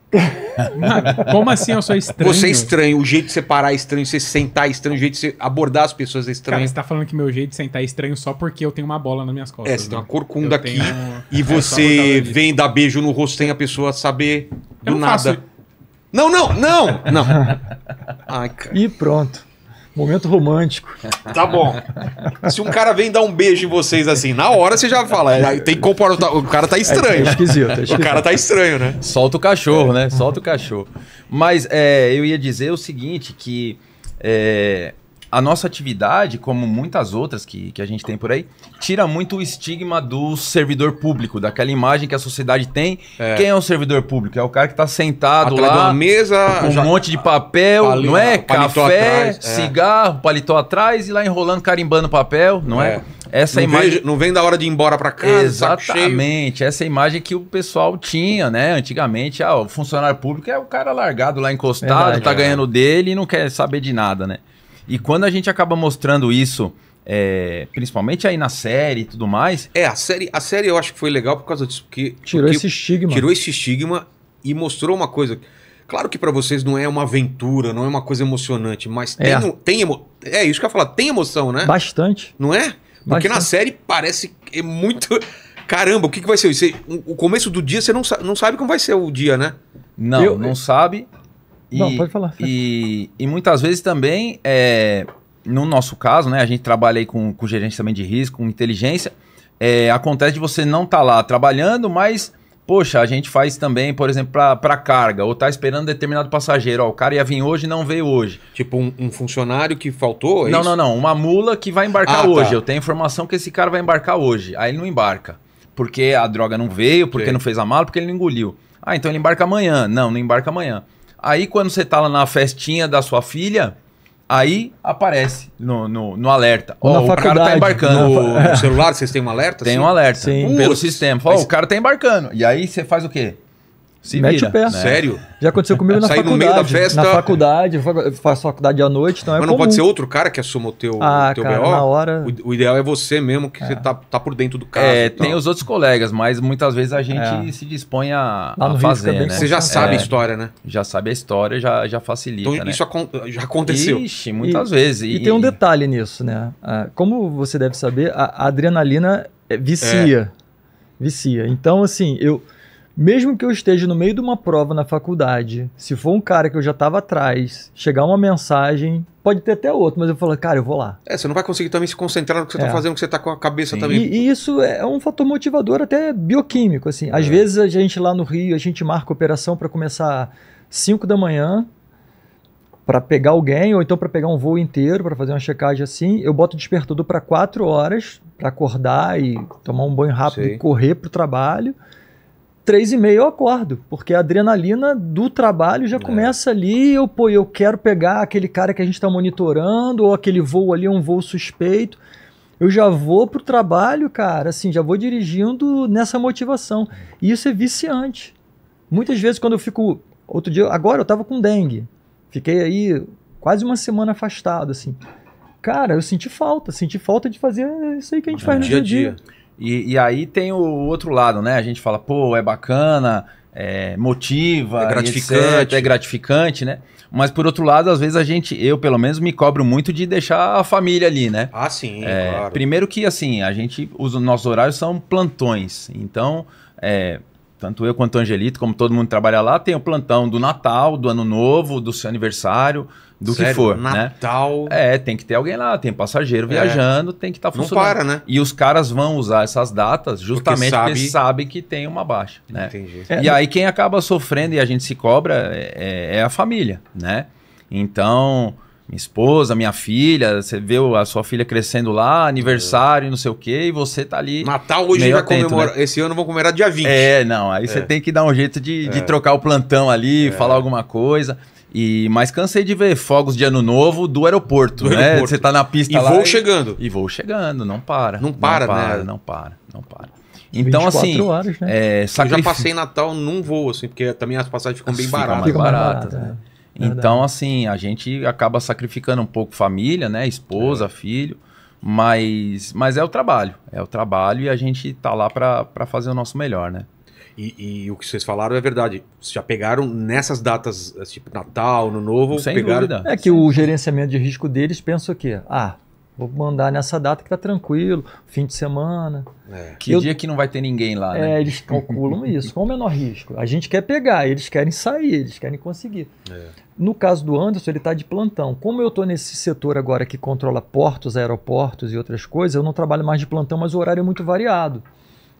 Mano, como assim eu sou estranho? Você é estranho, o jeito de você parar é estranho, você sentar é estranho, o jeito de você abordar as pessoas é estranho. Cara, você tá falando que meu jeito de sentar é estranho só porque eu tenho uma bola nas minhas costas. É, você né? tem uma corcunda eu aqui tenho... e é, você vem dar beijo no rosto sem a pessoa saber do nada. Faço... Não, não, não! Não. Ai, cara. E pronto. Momento romântico. Tá bom. Se um cara vem dar um beijo em vocês assim, na hora você já fala. É, tem que comportar. O cara tá é, é estranho. É, esquisito, é esquisito. O cara tá estranho, né? Solta o cachorro, né? Solta o cachorro. Mas é, eu ia dizer o seguinte: que é, a nossa atividade, como muitas outras que, que a gente tem por aí, tira muito o estigma do servidor público, daquela imagem que a sociedade tem. É. Quem é o servidor público? É o cara que está sentado Atrás lá, mesa, com um monte de papel, não é? Ah, Café, atrás, é. cigarro, paletó atrás e lá enrolando, carimbando papel, não é? é? Essa não imagem vejo, não vem da hora de ir embora para casa. Exatamente, essa imagem que o pessoal tinha, né? Antigamente, ah, o funcionário público é o cara largado lá encostado, Verdade, tá é. ganhando dele e não quer saber de nada, né? E quando a gente acaba mostrando isso, é, principalmente aí na série e tudo mais. É, a série, a série eu acho que foi legal por causa disso. Porque, tirou porque esse estigma. Tirou esse estigma e mostrou uma coisa. Claro que para vocês não é uma aventura, não é uma coisa emocionante, mas é. tem, tem emo... É isso que eu ia falar, tem emoção, né? Bastante. Não é? Porque Bastante. na série parece é muito. Caramba, o que, que vai ser? Você, o começo do dia você não, não sabe como vai ser o dia, né? Não, eu, não sabe. E, Não, pode falar. E, e muitas vezes também, é, no nosso caso, né, a gente trabalha aí com, com também de risco, com inteligência. É, acontece de você não estar tá lá trabalhando, mas, poxa, a gente faz também, por exemplo, para carga, ou tá esperando determinado passageiro, ó, o cara ia vir hoje e não veio hoje. Tipo um, um funcionário que faltou? É não, isso? não, não, uma mula que vai embarcar ah, tá. hoje. Tá. Eu tenho informação que esse cara vai embarcar hoje, aí ele não embarca, porque a droga não veio, porque não fez a mala, porque ele não engoliu. Ah, então ele embarca amanhã. Não, não embarca amanhã. Aí quando você tá lá na festinha da sua filha, aí aparece no, no, no alerta. Ó, oh, o cara tá embarcando. No, no celular vocês têm um alerta? Tem assim? um alerta. Sim. pelo sistema. mas... o cara tá embarcando. E aí você faz o quê? Se mete vira, o pé. Né? Sério? Já aconteceu comigo na faculdade. no meio da festa. Na faculdade, faço faculdade à noite, então é Mas é não comum. pode ser outro cara que assuma o teu, ah, teu cara, BO? na hora... O, o, ideal é você mesmo, que é. você tá, tá por dentro do é, caso. É, tem os outros colegas, mas muitas vezes a gente é. se dispõe a, tá a é fazer, né? Você já sabe a história, né? Já sabe a história, já, já facilita, Então né? isso já aconteceu? Ixi, muitas e, vezes. E, e, tem um detalhe nisso, né? Ah, como você deve saber, a adrenalina vicia. Vicia. Então, assim, eu... Mesmo que eu esteja no meio de uma prova na faculdade, se for um cara que eu já estava atrás, chegar uma mensagem, pode ter até outro, mas eu falo, cara, eu vou lá. É, você não vai conseguir também se concentrar no que você está é. fazendo, que você está com a cabeça Sim. também. E, e, isso é um fator motivador até bioquímico, assim. Às é. vezes a gente lá no Rio, a gente marca operação para começar 5 da manhã, para pegar alguém ou então para pegar um voo inteiro para fazer uma checagem assim, eu boto o despertador para quatro horas para acordar e tomar um banho rápido e correr para o trabalho três e meia eu acordo, porque a adrenalina do trabalho já é. começa ali, eu, pô, eu quero pegar aquele cara que a gente está monitorando, ou aquele voo ali, um voo suspeito. Eu já vou pro trabalho, cara, assim, já vou dirigindo nessa motivação. E isso é viciante. Muitas vezes quando eu fico, outro dia, agora eu estava com dengue, fiquei aí quase uma semana afastado, assim. Cara, eu senti falta, senti falta de fazer isso aí que a gente é. faz no dia a dia. dia. E, e, aí tem o outro lado, né? A gente fala, pô, é bacana, é, motiva, é gratificante. Etc, é gratificante, né? Mas por outro lado, às vezes a gente, eu pelo menos, me cobro muito de deixar a família ali, né? Ah, sim, é, claro. Primeiro que assim, a gente, os nossos horários são plantões. Então, é, tanto eu quanto o Angelito, como todo mundo trabalha lá, tem o plantão do Natal, do Ano Novo, do seu aniversário, do Sério? que for. Né? Natal. Né? É, tem que ter alguém lá, tem passageiro é. viajando, tem que estar tá funcionando. Não para, né? E os caras vão usar essas datas justamente porque sabe, porque que tem uma baixa. Né? Entendi. É, e aí quem acaba sofrendo e a gente se cobra é, é, é a família, né? Então minha esposa, minha filha, você vê a sua filha crescendo lá, aniversário, é. não sei o quê, e você tá ali. Natal hoje vai atento, comemorar, né? esse ano vou comemorar dia 20. É, não, aí é. você tem que dar um jeito de, de é. trocar o plantão ali, é. falar alguma coisa. E mas cansei de ver fogos de ano novo do aeroporto, do né? Aeroporto. Você tá na pista e lá. Vou e vou chegando. E vou chegando, não para. Não para, não né? para, né? Não para, não para. Então, assim. Horas, né? é, sacrif... Eu já passei Natal num voo, assim, porque também as passagens ficam bem baratas. Fica mais barata, né? Então, assim, a gente acaba sacrificando um pouco família, né? Esposa, é. filho. Mas, mas é o trabalho. É o trabalho e a gente tá lá para fazer o nosso melhor, né? E, e, o que vocês falaram é verdade. Vocês já pegaram nessas datas, eh, tipo Natal, Ano Novo, Sem pegaram... Dúvida. É que o gerenciamento de risco deles pensa o quê? Ah, Vou mandar nessa data que tá tranquilo, fim de semana. É. Que eu, dia que não vai ter ninguém lá, né? É, eles calculam isso, com o menor risco. A gente quer pegar, eles querem sair, eles querem conseguir. É. No caso do Anderson, ele está de plantão. Como eu estou nesse setor agora que controla portos, aeroportos e outras coisas, eu não trabalho mais de plantão, mas o horário é muito variado.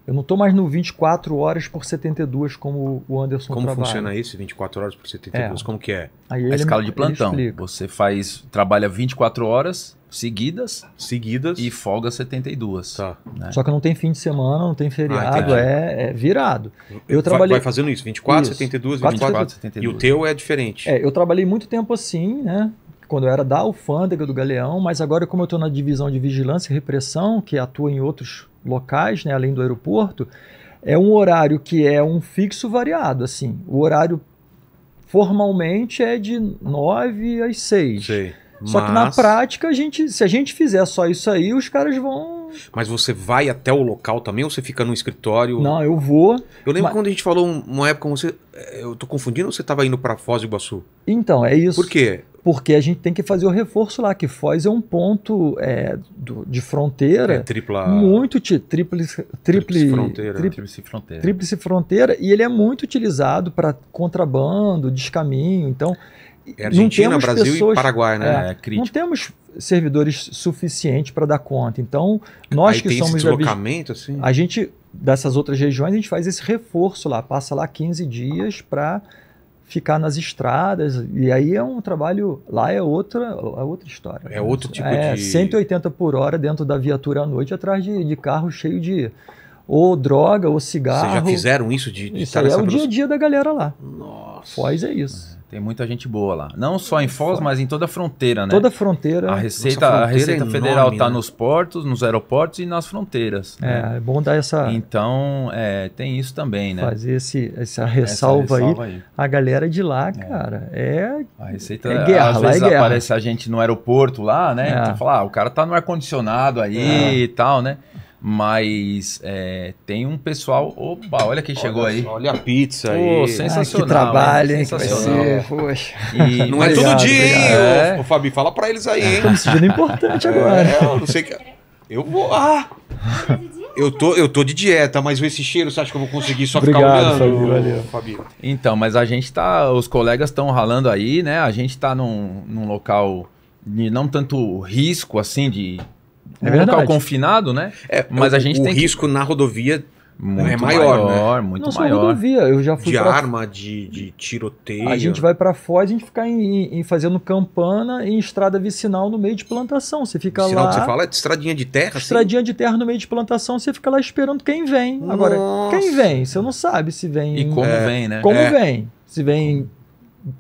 Eu não estou mais no 24 horas por 72 como o Anderson como trabalha. Como funciona isso, 24 horas por 72? É. Como que é? Aí a escala me, de plantão. Você faz, trabalha 24 horas Seguidas. Seguidas. E folga 72. Tá. Né? Só que não tem fim de semana, não tem ah, feriado, ah, é, é, virado. Eu trabalhei... Vai fazendo isso, 24, isso. 72, 24, 24, 72. E o teu é diferente. É, eu trabalhei muito tempo assim, né? Quando eu era da alfândega do Galeão, mas agora como eu estou na divisão de vigilância e repressão, que atua em outros locais, né, além do aeroporto, é um horário que é um fixo variado, assim. O horário formalmente é de 9 às 6. Sei mas... Só que na prática, a gente, se a gente fizer só isso aí, os caras vão. Mas você vai até o local também ou você fica no escritório? Não, eu vou. Eu lembro mas... quando a gente falou uma época com você. Eh, eu tô confundindo ou você estava indo para Foz do Iguaçu? Então, é isso. Por quê? Porque a gente tem que fazer o reforço lá, que Foz é um ponto é, do, de fronteira. É, tripla. Muito. Tríplice fronteira. Né? Tríplice fronteira. Tríplice fronteira. E ele é muito utilizado para contrabando, descaminho. Então. É Argentina, é Brasil pessoas, e Paraguai, né? É, é não temos servidores suficientes para dar conta. Então, nós Aí que somos. Esse deslocamento, assim? A gente, dessas outras regiões, a gente faz esse reforço lá, passa lá 15 dias para ficar nas estradas, e aí é um trabalho, lá é outra, é outra história. É outro tipo é, de... 180 por hora dentro da viatura à noite, atrás de, de carro cheio de ou droga, ou cigarro. Vocês já fizeram isso de... de isso é o dia a dia da galera lá. Nossa. Foz é isso. É. Tem muita gente boa lá. Não só em Foz, mas em toda a fronteira, né? Toda a fronteira. A Receita, fronteira a Receita é Federal está né? nos portos, nos aeroportos e nas fronteiras. É, né? É, é bom dar essa. Então, é, tem isso também, né? Fazer esse, essa, ressalva, essa ressalva aí. aí. A galera de lá, é. cara, é. A Receita é guerra, Às é vezes é guerra. aparece a gente no aeroporto lá, né? É. Então, fala, ah, o cara tá no ar-condicionado aí e tal, né? Mas é, tem um pessoal. Opa, olha quem chegou olha, aí. Olha a pizza aí. Pô, sensacional. que trabalho, hein? Sensacional. Que Poxa. E... Não é obrigado, é todo dia, hein? É. Ô, Fabi, fala pra eles aí, hein? Estamos sentindo importante é, agora. É, eu não sei que. Eu vou. Ah! Eu tô, eu tô de dieta, mas esse cheiro, você acha que eu vou conseguir só Obrigado, ficar olhando? Valeu. Fabio. Então, mas a gente tá. Os colegas estão ralando aí, né? A gente tá num, num local de não tanto risco assim de é um verdade. local confinado, né? É, mas o, a gente o tem. O risco que... na rodovia muito é maior, maior né? muito Não, maior. rodovia, eu já fui de pra... arma, de, de tiroteio. A gente vai para fora, a gente fica em, em, fazendo campana em estrada vicinal no meio de plantação. Você fica lá. Que você fala de estradinha de terra. Assim? Estradinha assim? de terra no meio de plantação, você fica lá esperando quem vem. Nossa. Agora, quem vem? Você não sabe se vem. E como é, vem, né? Como é. vem? Se vem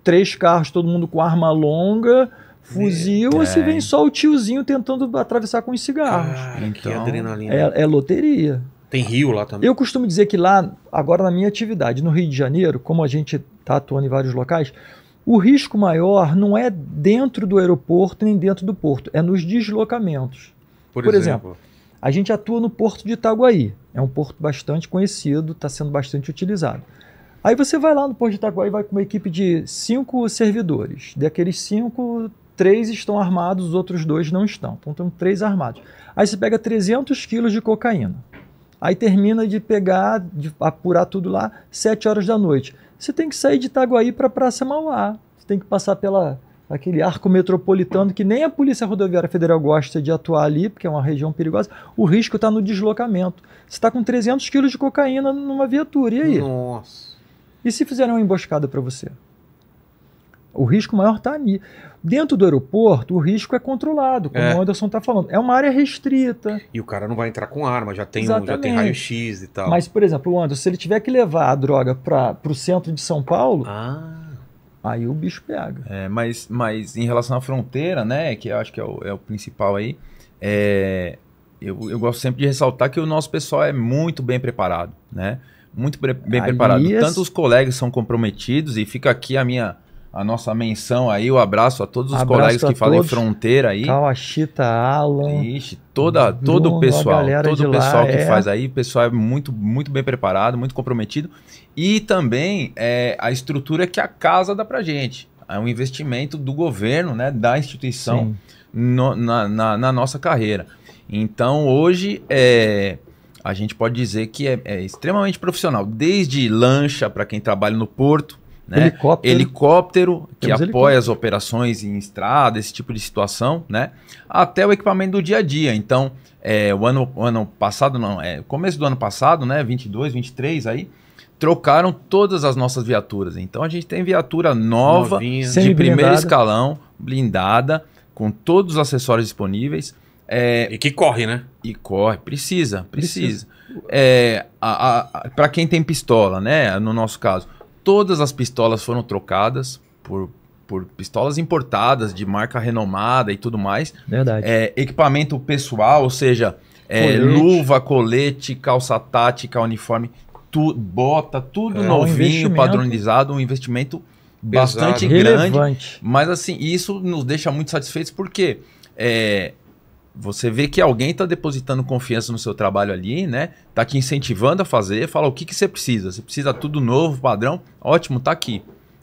três carros, todo mundo com arma longa fuzil é. ou se vem só o tiozinho tentando atravessar com os cigarros. Cara, então, que adrenalina. É, é loteria. Tem rio lá também. Eu costumo dizer que lá, agora na minha atividade, no Rio de Janeiro, como a gente está atuando em vários locais, o risco maior não é dentro do aeroporto nem dentro do porto, é nos deslocamentos. Por, Por exemplo, exemplo, a gente atua no porto de Itaguaí. É um porto bastante conhecido, está sendo bastante utilizado. Aí você vai lá no porto de Itaguaí, vai com uma equipe de cinco servidores. Daqueles cinco, três estão armados, os outros dois não estão. Então tem três armados. Aí você pega 300 quilos de cocaína. Aí termina de pegar, de apurar tudo lá, 7 horas da noite. Você tem que sair de Itaguaí para Praça Mauá. Você tem que passar pela aquele arco metropolitano que nem a Polícia Rodoviária Federal gosta de atuar ali, porque é uma região perigosa, o risco está no deslocamento. Você está com 300 quilos de cocaína numa viatura, e aí? Nossa. E se fizeram uma emboscada para você? O risco maior está ali. Dentro do aeroporto, o risco é controlado, como é. o Anderson está falando. É uma área restrita. E o cara não vai entrar com arma, já tem, um, já tem raio-x e tal. Mas, por exemplo, o Anderson, se ele tiver que levar a droga para o centro de São Paulo. Ah. Aí o bicho pega. É, mas, mas em relação à fronteira, né, que eu acho que é o, é o principal aí, é, eu, eu gosto sempre de ressaltar que o nosso pessoal é muito bem preparado, né? Muito bem preparado. preparado. É Tanto os colegas são comprometidos, e fica aqui a minha, a nossa menção aí, o abraço a todos os abraço colegas que falam fronteira aí. Kawashita, Alan. Ixi, toda, todo o pessoal, todo o pessoal lá, que é... faz aí, o pessoal é muito, muito bem preparado, muito comprometido. E também é, a estrutura que a casa dá pra gente. É um investimento do governo, né, da instituição no, na, na, na, nossa carreira. Então hoje é, a gente pode dizer que é, é extremamente profissional, desde lancha para quem trabalha no porto, né? Helicóptero. Helicóptero, que apoia helicóptero. as operações em estrada, esse tipo de situação, né? Até o equipamento do dia a dia. Então, é, o, ano, o ano passado, não, é começo do ano passado, né? 22, 23 aí, trocaram todas as nossas viaturas. Então, a gente tem viatura nova, Novinha. de primeiro escalão, blindada, com todos os acessórios disponíveis. É, e que corre, né? E corre, precisa, precisa. precisa. É, Para quem tem pistola, né? No nosso caso Todas as pistolas foram trocadas por, por pistolas importadas, de marca renomada e tudo mais. Verdade. É, equipamento pessoal, ou seja, é, colete. luva, colete, calça tática, uniforme, tu, bota, tudo é, novinho, um padronizado, um investimento Pesado. bastante Relevante. grande. Mas assim, isso nos deixa muito satisfeitos porque é, você vê que alguém está depositando confiança no seu trabalho ali, né? Está te incentivando a fazer, fala o que, que você precisa. Você precisa tudo novo, padrão? Ótimo, tá aqui.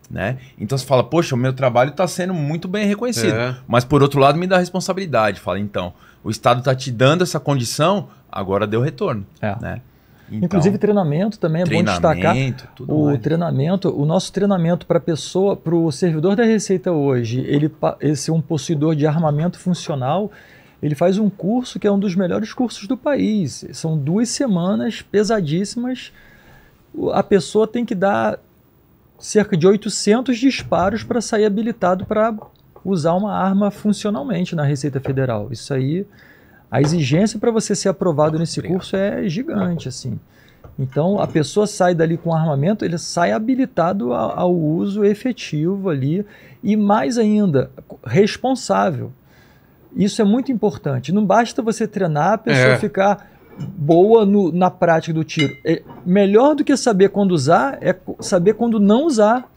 Né? Então você fala, poxa, o meu trabalho está sendo muito bem reconhecido. É. Mas por outro lado, me dá responsabilidade. Fala, então, o Estado está te dando essa condição, agora deu retorno. É. Né? Então, Inclusive treinamento também é bom destacar. o mais. treinamento, o nosso treinamento para pessoa, para o servidor da Receita hoje, ele, ele ser é um possuidor de armamento funcional ele faz um curso que é um dos melhores cursos do país. São duas semanas pesadíssimas. A pessoa tem que dar cerca de 800 disparos para sair habilitado para usar uma arma funcionalmente na Receita Federal. Isso aí, a exigência para você ser aprovado nesse curso é gigante, assim. Então, a pessoa sai dali com armamento, ele sai habilitado ao uso efetivo ali e mais ainda, responsável. Isso é muito importante. Não basta você treinar a pessoa é. ficar boa no, na prática do tiro. É, melhor do que saber quando usar é saber quando não usar.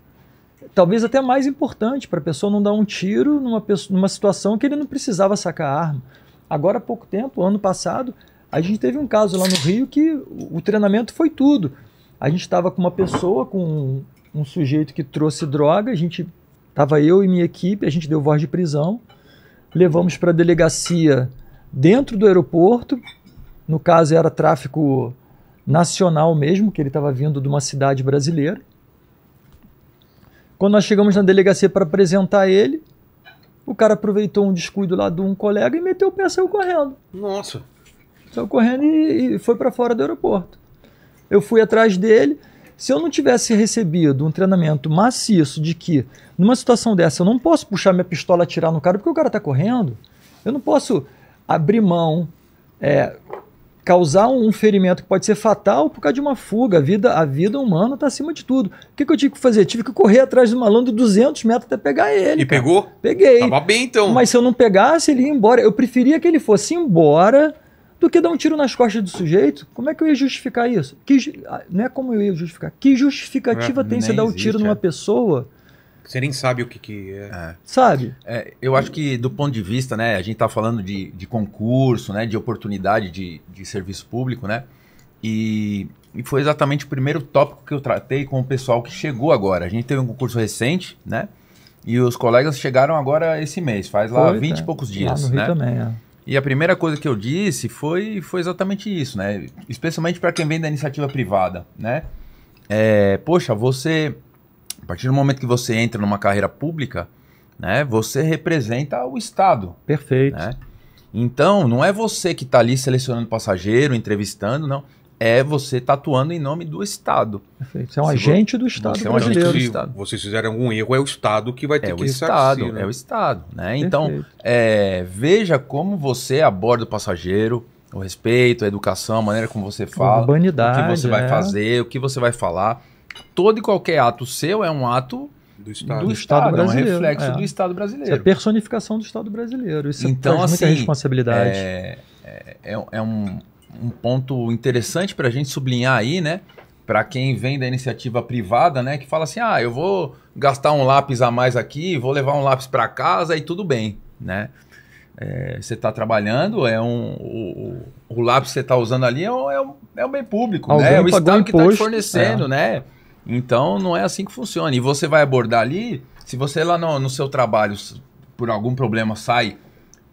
Talvez até mais importante para a pessoa não dar um tiro numa, pessoa, numa situação que ele não precisava sacar a arma. Agora há pouco tempo, ano passado, a gente teve um caso lá no Rio que o treinamento foi tudo. A gente estava com uma pessoa, com um, um, sujeito que trouxe droga, a gente estava eu e minha equipe, a gente deu voz de prisão levamos para a delegacia dentro do aeroporto. No caso, era tráfico nacional mesmo, que ele estava vindo de uma cidade brasileira. Quando nós chegamos na delegacia para apresentar ele, o cara aproveitou um descuido lá de um colega e meteu o pé e saiu correndo. Nossa! Saiu correndo e, e foi para fora do aeroporto. Eu fui atrás dele, se eu não tivesse recebido um treinamento maciço de que, numa situação dessa, eu não posso puxar minha pistola e atirar no cara porque o cara está correndo, eu não posso abrir mão, é, causar um ferimento que pode ser fatal por causa de uma fuga. A vida, a vida humana está acima de tudo. O que, que, eu tive que fazer? Tive que correr atrás do malandro 200 metros até pegar ele. E cara. pegou? Peguei. Tava bem então. Mas se eu não pegasse, ele ia embora. Eu preferia que ele fosse embora do que dar um tiro nas costas do sujeito. Como é que eu ia justificar isso? Que, ah, não é como eu ia justificar. Que justificativa é, tem você dar o um tiro é. numa pessoa? Você nem sabe o que, que é. é. Sabe? É, eu acho que do ponto de vista, né? A gente está falando de, de concurso, né? De oportunidade de, de serviço público, né? E, e foi exatamente o primeiro tópico que eu tratei com o pessoal que chegou agora. A gente teve um concurso recente, né? E os colegas chegaram agora esse mês, faz lá vinte 20 e é. poucos dias. Lá no Rio né? também, é. E a primeira coisa que eu disse foi, foi exatamente isso, né? Especialmente para quem vem da iniciativa privada, né? É, poxa, você, a partir do momento que você entra numa carreira pública, né? Você representa o Estado. Perfeito. Né? Então, não é você que está ali selecionando passageiro, entrevistando, não é você tatuando atuando em nome do Estado. Perfeito. Você é um Se agente do Estado. Você é um agente do Estado. Vocês fizeram algum erro, é o Estado que vai é ter é que ressarcir. Estado, né? É o Estado. Né? Então, é, veja como você aborda o passageiro, o respeito, a educação, a maneira como você fala, Urbanidade, o que você vai é. fazer, o que você vai falar. Todo e qualquer ato seu é um ato do Estado, do estado, estado brasileiro. É um reflexo é. do Estado brasileiro. Isso é personificação do Estado brasileiro. Isso então, traz assim, muita responsabilidade. É, é, é um, é um ponto interessante para a gente sublinhar aí, né? Para quem vem da iniciativa privada, né? Que fala assim, ah, eu vou gastar um lápis a mais aqui, vou levar um lápis para casa e tudo bem, né? É, você está trabalhando, é um, o, o lápis que você está usando ali é um, é um, é um bem público, Alguém tá né? É o Estado que está te fornecendo, é. né? Então não é assim que funciona. E você vai abordar ali, se você lá no, no seu trabalho, por algum problema, sai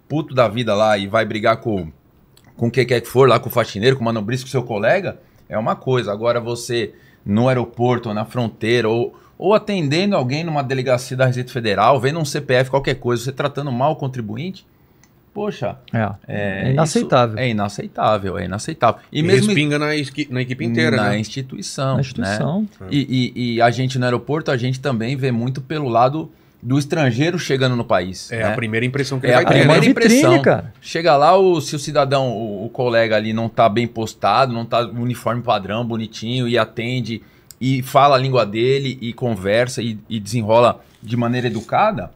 puto da vida lá e vai brigar com com quem quer que for, lá com o faxineiro, com o manobrista, com o seu colega, é uma coisa. Agora você no aeroporto, ou na fronteira, ou, ou atendendo alguém numa delegacia da Receita Federal, vendo um CPF, qualquer coisa, você tratando mal o contribuinte, poxa, é, é, é inaceitável. É inaceitável, é inaceitável. E, e mesmo respinga na, na equipe inteira, na né? instituição, na instituição. Né? E, e, e a gente no aeroporto, a gente também vê muito pelo lado do estrangeiro chegando no país. É né? a primeira impressão que é ele vai ter. A primeira né? É impressão. Vitrine, cara. Chega lá, o, se o cidadão, o, o, colega ali não tá bem postado, não tá uniforme padrão, bonitinho, e atende, e fala a língua dele, e conversa, e, e desenrola de maneira educada,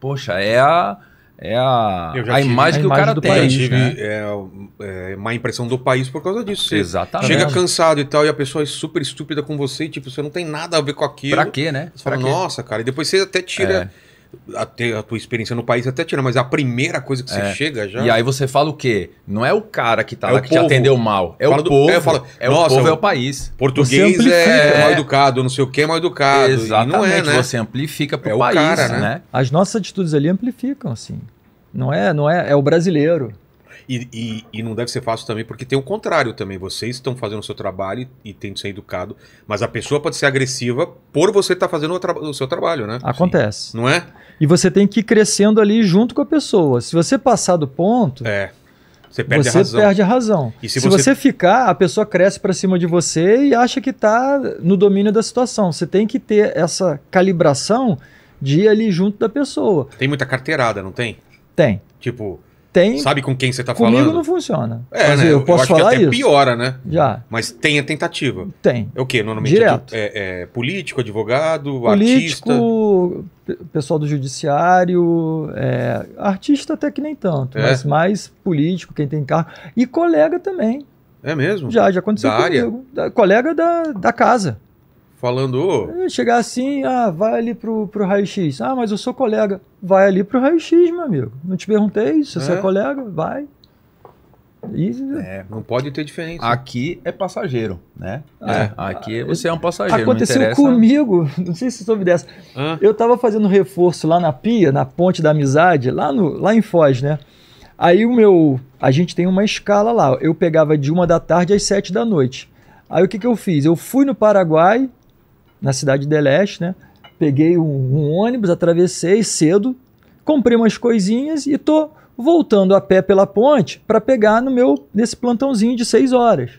poxa, é a é a, a imagem a que o cara tem. País, eu tive né? é, é, má impressão do país por causa disso. Você Exatamente. Chega cansado e tal, e a pessoa é super estúpida com você, e, tipo, você não tem nada a ver com aquilo. Pra quê, né? Você pra fala, quê? nossa, cara, e depois você até tira. É a, ter a tua experiência no país até tira, mas a primeira coisa que você é. chega já. E aí você fala o quê? Não é o cara que tá é lá que povo. te atendeu mal. É fala o do... povo. É, falo, é nossa, o povo, é o país. Português é mal educado, não sei o quê é mal educado. Exatamente, não é, né? você amplifica pro é país, o cara, né? né? As nossas atitudes ali amplificam, assim. Não é, não é, é o brasileiro. E, e, e, não deve ser fácil também, porque tem o contrário também. Vocês estão fazendo o seu trabalho e, e tem que ser educado, mas a pessoa pode ser agressiva por você estar tá fazendo o, o, seu trabalho, né? Acontece. Sim. Não é? E você tem que ir crescendo ali junto com a pessoa. Se você passar do ponto. É. Você perde, você a, razão. perde a razão. E se, se você... você... ficar, a pessoa cresce para cima de você e acha que está no domínio da situação. Você tem que ter essa calibração de ir ali junto da pessoa. Tem muita carteirada, não tem? Tem. Tipo, tem. Sabe com quem você está falando? Comigo não funciona. É, Mas, né? Eu, posso acho falar que até isso. piora, né? Já. Mas tem a tentativa. Tem. É o quê? Normalmente Direto. É, é político, advogado, político, artista. pessoal do judiciário, é, artista até que nem tanto, é. mas mais político, quem tem carro. E colega também. É mesmo? Já, já aconteceu da comigo. Área? Da, colega da, da casa. Falando. Chegar assim, ah, vai ali pro, pro raio-x. Ah, mas eu sou colega. Vai ali pro raio-x, meu amigo. Não te perguntei se é. você é colega, vai. Isso. É, não pode ter diferença. Aqui é passageiro, né? Ah, é, aqui ah, você é um passageiro. Aconteceu não comigo, não sei se soube dessa. Ah. Eu tava fazendo reforço lá na pia, na ponte da amizade, lá, no, lá em Foz, né? Aí o meu. A gente tem uma escala lá. Eu pegava de uma da tarde às sete da noite. Aí o que, que eu fiz? Eu fui no Paraguai, na cidade de Leste, né? Peguei um, um, ônibus, atravessei cedo, comprei umas coisinhas e tô voltando a pé pela ponte para pegar no meu nesse plantãozinho de seis horas.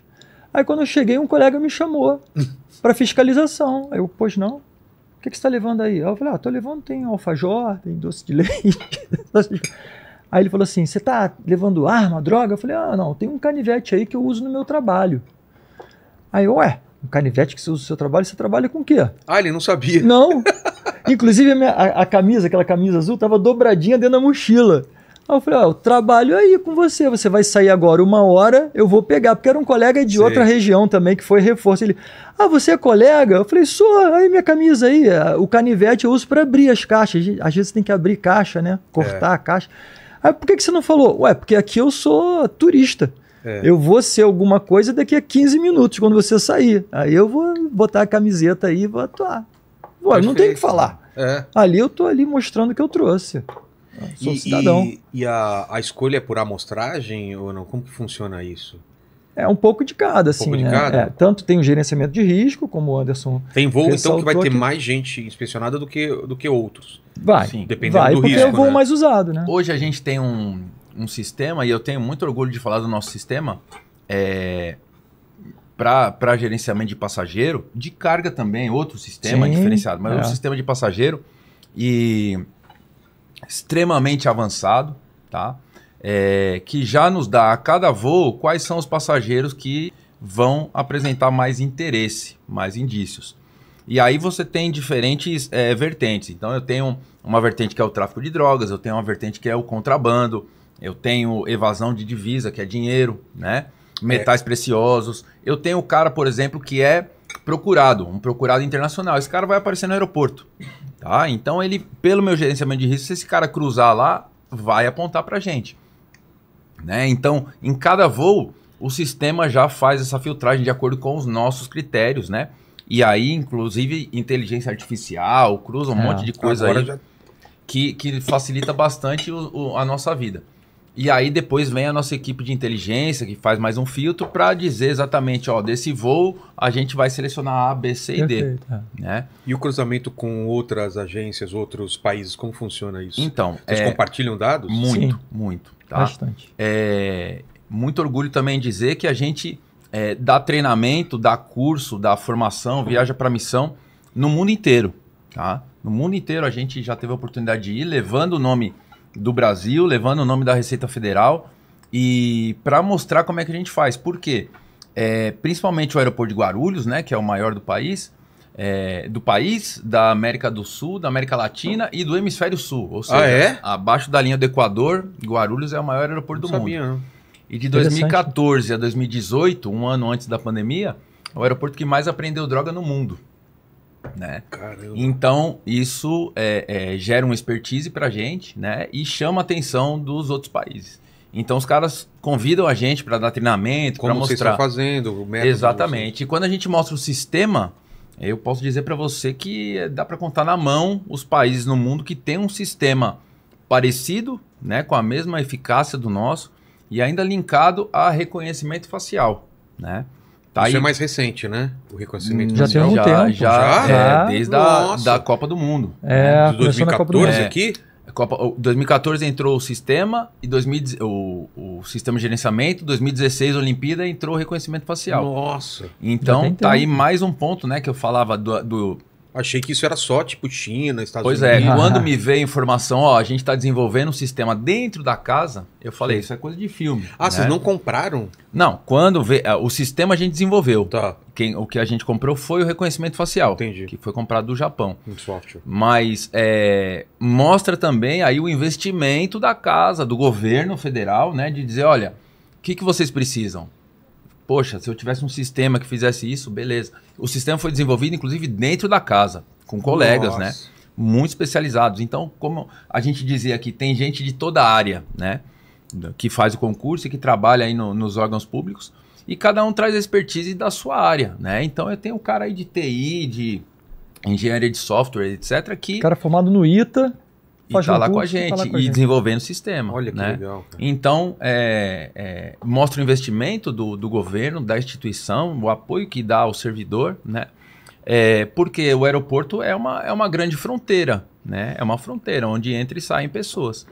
Aí quando eu cheguei, um colega me chamou para fiscalização. Aí eu, pois não, o que, que você está levando aí? Aí eu falei, ah, tô levando, tem alfajor, tem doce de leite. aí ele falou assim, você tá levando arma, droga? Eu falei, ah, não, tem um canivete aí que eu uso no meu trabalho. Aí eu, ué, um canivete que você usa no seu trabalho, você trabalha com o quê? Ah, ele não sabia. Não. Inclusive, a, minha, a, a camisa, aquela camisa azul, estava dobradinha dentro da mochila. Aí eu falei, ó, eu trabalho aí com você, você vai sair agora uma hora, eu vou pegar, porque era um colega de outra região também, que foi reforço. Ele, ah, você é colega? Eu falei, sou, aí minha camisa aí, o canivete eu uso para abrir as caixas, às vezes você tem que abrir caixa, né, cortar é. a caixa. Aí por que, que você não falou? Ué, porque aqui eu sou turista. É. Eu vou ser alguma coisa daqui a 15 minutos, quando você sair. Aí eu vou botar a camiseta aí e vou atuar. Pô, não tem o que falar. É. Ali eu tô ali mostrando o que eu trouxe. sou e, cidadão. E, e a, a, escolha é por amostragem ou não? Como que funciona isso? É um pouco de cada, um assim. né? cada? É, tanto tem o um gerenciamento de risco, como o Anderson. Tem voo, então, que vai ter aqui. mais gente inspecionada do que, do que outros. Vai. Sim. Dependendo vai, do porque risco. Porque é o voo né? mais usado, né? Hoje a gente tem um, um sistema, e eu tenho muito orgulho de falar do nosso sistema, é, para gerenciamento de passageiro, de carga também, outro sistema Sim, diferenciado, mas é. um é. sistema de passageiro e extremamente avançado, tá? É, que já nos dá a cada voo quais são os passageiros que vão apresentar mais interesse, mais indícios. E aí você tem diferentes é, vertentes. Então eu tenho uma vertente que é o tráfico de drogas, eu tenho uma vertente que é o contrabando, eu tenho evasão de divisa, que é dinheiro, né? Metais é. preciosos. Eu tenho o cara, por exemplo, que é procurado, um procurado internacional. Esse cara vai aparecer no aeroporto, tá? Então ele, pelo meu gerenciamento de risco, se esse cara cruzar lá, vai apontar pra gente. Né? Então, em cada voo, o sistema já faz essa filtragem de acordo com os nossos critérios, né? E aí, inclusive, inteligência artificial, cruza um é, monte de coisa aí já... que, que facilita bastante o, o, a nossa vida. E aí depois vem a nossa equipe de inteligência que faz mais um filtro para dizer exatamente, ó, desse voo a gente vai selecionar A, B, C e D. É. Né? E o cruzamento com outras agências, outros países, como funciona isso? Então, vocês é... compartilham dados? Muito, Sim. muito, tá? Bastante. É... Muito orgulho também dizer que a gente é, dá treinamento, dá curso, dá formação, viaja para missão no mundo inteiro, tá? No mundo inteiro a gente já teve a oportunidade de ir levando o nome do Brasil, levando o nome da Receita Federal e para mostrar como é que a gente faz. Por quê? É, principalmente o aeroporto de Guarulhos, né, que é o maior do país, é, do país, da América do Sul, da América Latina e do Hemisfério Sul. Ou ah, seja, ah, é? abaixo da linha do Equador, Guarulhos é o maior aeroporto Não do sabia, mundo. E de 2014 a 2018, um ano antes da pandemia, é o aeroporto que mais apreendeu droga no mundo né? Caramba. Então, isso é, é, gera uma expertise para a gente né? e chama a atenção dos outros países. Então, os caras convidam a gente para dar treinamento, para mostrar. Como vocês estão fazendo, Exatamente. E quando a gente mostra o sistema, eu posso dizer para você que é, dá para contar na mão os países no mundo que tem um sistema parecido, né, com a mesma eficácia do nosso, e ainda linkado a reconhecimento facial. Né? Tá Isso é aí... é mais recente, né? O reconhecimento já mundial. Tem um já, tempo. já, já? É, desde Nossa. a da Copa do Mundo. É, né? de 2014 é. aqui? Copa, 2014 entrou o sistema e 2000, o, o, sistema de gerenciamento, 2016 Olimpíada entrou o reconhecimento facial. Nossa. Então tá aí mais um ponto, né, que eu falava do, do Achei que isso era só tipo China, Estados pois é, Unidos. Pois é, quando me veio a informação, ó, a gente está desenvolvendo um sistema dentro da casa, eu falei, isso é coisa de filme. Ah, né? vocês não compraram? Não, quando veio, é, o sistema a gente desenvolveu. Tá. Quem, o que a gente comprou foi o reconhecimento facial, Entendi. que foi comprado do Japão. Um software. Mas é, mostra também aí o investimento da casa, do governo federal, né, de dizer, olha, o que, que vocês precisam? Poxa, se eu tivesse um sistema que fizesse isso, beleza. O sistema foi desenvolvido, inclusive, dentro da casa, com colegas, né? Nossa. né? Muito especializados. Então, como a gente dizia aqui, tem gente de toda a área, né? né? Que faz o concurso e que trabalha aí no, nos órgãos públicos. E cada um traz a expertise da sua área, né? Então, eu tenho um cara aí de TI, de engenharia de software, etc. Que... Cara formado no ITA e tá lá, com tá gente, tá a gente e desenvolvendo o sistema. Olha que né? legal. Cara. Então, é, é, mostra o investimento do, do governo, da instituição, o apoio que dá ao servidor, né? É, porque o aeroporto é uma, é uma grande fronteira, né? É uma fronteira onde entra e saem pessoas.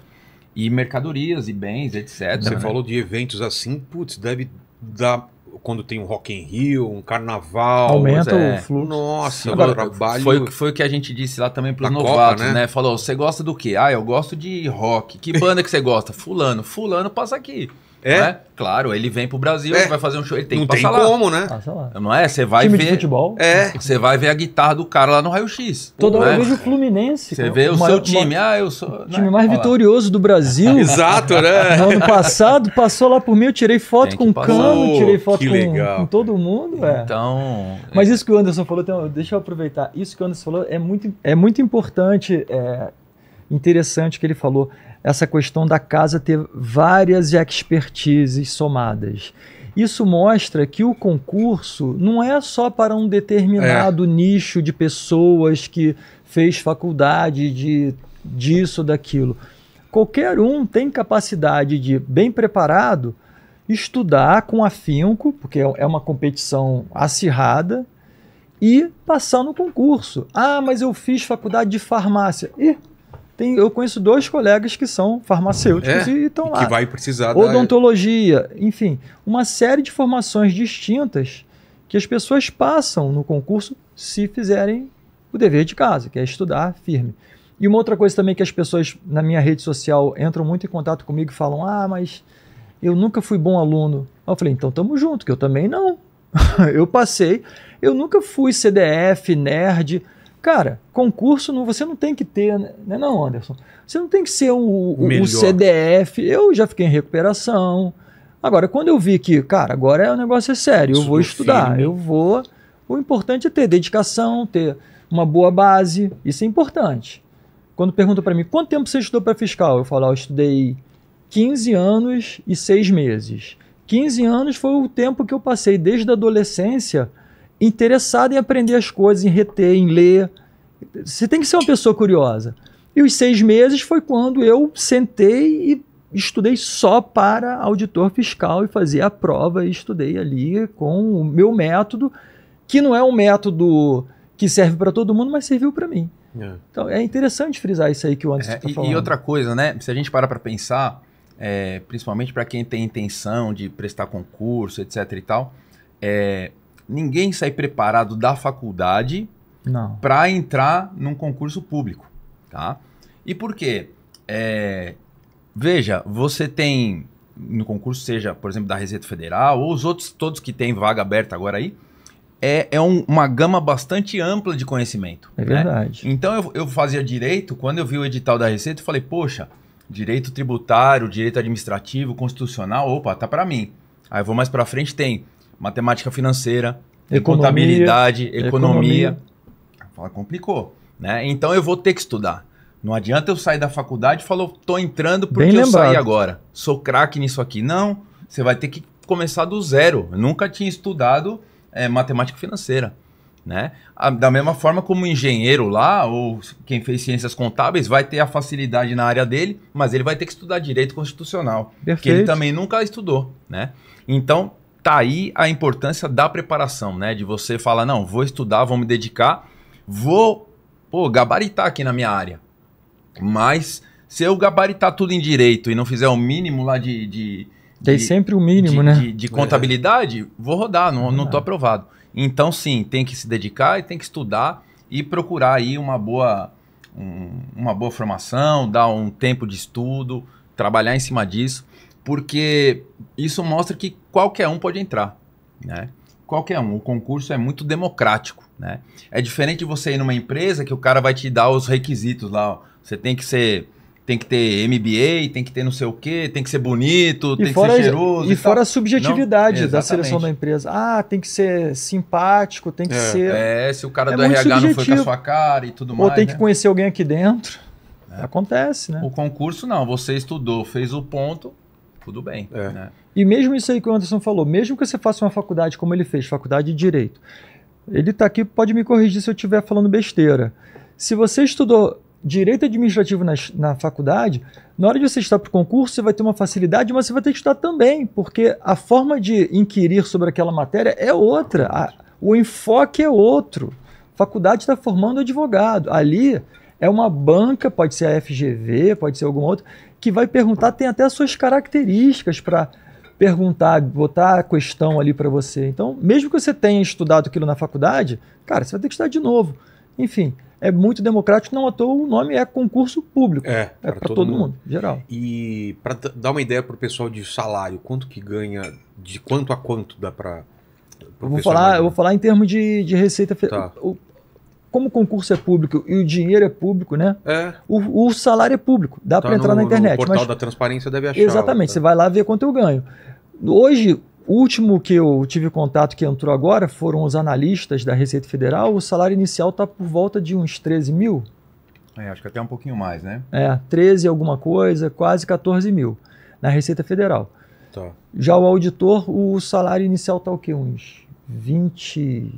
E mercadorias e bens, etc. Você né? falou de eventos assim, putz, deve dar quando tem um Rock in Rio, um carnaval. Aumenta é, o fluxo. Nossa, Agora, o trabalho. Foi, foi o que a gente disse lá também para os novatos, Copa, né? né? Falou: você gosta do quê? Ah, eu gosto de rock. Que banda que você gosta? Fulano. Fulano passa aqui. É? Né? Claro, ele vem pro Brasil, é. vai fazer um show, ele tem não que passar tem lá. como, né? Passa lá. Não é? Você vai Time ver. De futebol. É. Você vai ver a guitarra do cara lá no Raio X. Toda hora né? eu vejo o Fluminense. Você vê o, o seu time. Ah, eu sou. O né? time mais Olha vitorioso lá. do Brasil. Exato, né? No ano passado, passou lá por mim, eu tirei foto com o Cano, tirei foto com, com, todo mundo, velho. É. Então. Mas é. isso que o Anderson falou, deixa eu aproveitar. Isso que o Anderson falou é muito, é muito importante, é, interessante que ele falou essa questão da casa ter várias expertises somadas. Isso mostra que o concurso não é só para um determinado é. nicho de pessoas que fez faculdade de disso, daquilo. Qualquer um tem capacidade de, bem preparado, estudar com afinco, porque é, é uma competição acirrada, e passar no concurso. Ah, mas eu fiz faculdade de farmácia. E tem, eu conheço dois colegas que são farmacêuticos é, e estão lá. Que vai precisar da Odontologia, enfim, uma série de formações distintas que as pessoas passam no concurso se fizerem o dever de casa, que é estudar firme. E uma outra coisa também que as pessoas na minha rede social entram muito em contato comigo e falam: Ah, mas eu nunca fui bom aluno. Eu falei: Então tamo junto, que eu também não. eu passei, eu nunca fui CDF, nerd. Cara, concurso não, você não tem que ter, né, né, não, Anderson? Você não tem que ser o, o, o CDF. Eu já fiquei em recuperação. Agora, quando eu vi que, cara, agora é, o negócio é sério, eu vou estudar, firme. Né? eu vou. O importante é ter dedicação, ter uma boa base. Isso é importante. Quando perguntam para mim, quanto tempo você estudou para fiscal? Eu falo, ah, eu estudei 15 anos e 6 meses. 15 anos foi o tempo que eu passei desde a adolescência interessado em aprender as coisas, em reter, em ler. Você tem que ser uma pessoa curiosa. E os seis meses foi quando eu sentei e estudei só para auditor fiscal e fazia a prova e estudei ali com o meu método, que não é um método que serve para todo mundo, mas serviu para mim. É. Então é interessante frisar isso aí que o Anderson está é, tá falando. E outra coisa, né? Se a gente parar para pensar, é, principalmente para quem tem intenção de prestar concurso, etc e tal, é, ninguém sai preparado da faculdade para entrar num concurso público, tá? E por quê? É, veja, você tem no concurso, seja, por exemplo, da Receita Federal ou os outros todos que tem vaga aberta agora aí, é, é um, uma gama bastante ampla de conhecimento. É né? verdade. Então eu, eu fazia direito, quando eu vi o edital da Receita, eu falei, poxa, direito tributário, direito administrativo, constitucional, opa, tá para mim. Aí eu vou mais para frente, tem matemática financeira, economia, contabilidade, economia. economia. Fala, complicou. Né? Então eu vou ter que estudar. Não adianta eu sair da faculdade e falar, tô entrando porque eu saí agora. Sou craque nisso aqui. Não, você vai ter que começar do zero. Eu nunca tinha estudado é, matemática financeira. Né? A, da mesma forma como o engenheiro lá, ou quem fez ciências contábeis, vai ter a facilidade na área dele, mas ele vai ter que estudar direito constitucional. Perfeito. Que ele também nunca estudou. Né? Então, tá aí a importância da preparação, né? De você falar, não, vou estudar, vou me dedicar, vou, pô, gabaritar aqui na minha área. Mas se eu gabaritar tudo em direito e não fizer o mínimo lá de. de Tem de, sempre o mínimo, de, né? De, de contabilidade, é. vou rodar, não, não tô aprovado. Então, sim, tem que se dedicar e tem que estudar e procurar aí uma boa, um, uma boa formação, dar um tempo de estudo, trabalhar em cima disso porque isso mostra que qualquer um pode entrar, né? Qualquer um. O concurso é muito democrático, né? É diferente de você ir numa empresa que o cara vai te dar os requisitos lá. Ó. Você tem que ser tem que ter MBA, tem que ter não sei o quê, tem que ser bonito, e tem fora, que ser cheiroso. E, e fora tal. a subjetividade não, da seleção da empresa. Ah, tem que ser simpático, tem que é. ser. É, se o cara é do RH subjetivo. não foi com a sua cara e tudo Ou mais. Ou tem né? que conhecer alguém aqui dentro. É. Acontece, né? O concurso não, você estudou, fez o ponto, tudo bem. É. Né? E mesmo isso aí que o Anderson falou, mesmo que você faça uma faculdade como ele fez, faculdade de Direito, ele está aqui, pode me corrigir se eu estiver falando besteira. Se você estudou direito administrativo na, na, faculdade, na hora de você estar para o concurso, você vai ter uma facilidade, mas você vai ter que estudar também, porque a forma de inquirir sobre aquela matéria é outra, a, o enfoque é outro. faculdade está formando advogado. Ali é uma banca, pode ser a FGV, pode ser algum outro, que vai perguntar tem até as suas características para perguntar, botar a questão ali para você. Então, mesmo que você tenha estudado aquilo na faculdade, cara, você vai ter que estudar de novo. Enfim, é muito democrático, não à toa o nome é concurso público. É, é para todo, todo, mundo, mundo geral. E para dar uma ideia para o pessoal de salário, quanto que ganha, de quanto a quanto dá para... Eu vou, falar, eu vou falar em termos de, de receita. Tá como o concurso é público e o dinheiro é público, né? É. O, o salário é público, dá tá para entrar no, na internet. O portal mas... da transparência deve achar. Exatamente, tá. você vai lá ver quanto eu ganho. Hoje, o último que eu tive contato que entrou agora foram os analistas da Receita Federal. O salário inicial está por volta de uns 13 mil. É, acho que até um pouquinho mais, né? É, 13 alguma coisa, quase 14 mil na Receita Federal. Tá. Já o auditor, o salário inicial está o quê? Uns 20,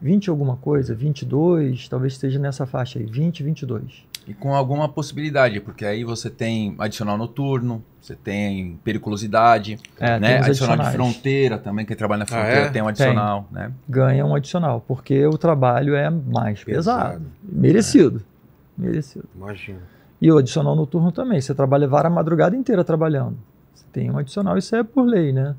20 alguma coisa, 22, talvez esteja nessa faixa aí, 20, 22. E com alguma possibilidade, porque aí você tem adicional noturno, você tem periculosidade, é, né? adicional de fronteira também, quem trabalha na ah, fronteira ah, é? tem um adicional. Tem. Né? Ganha um adicional, porque o trabalho é mais pesado, pesado. merecido, é. merecido. Imagina. E o adicional noturno também, você trabalha a madrugada inteira trabalhando. Você tem um adicional, isso é por lei, né?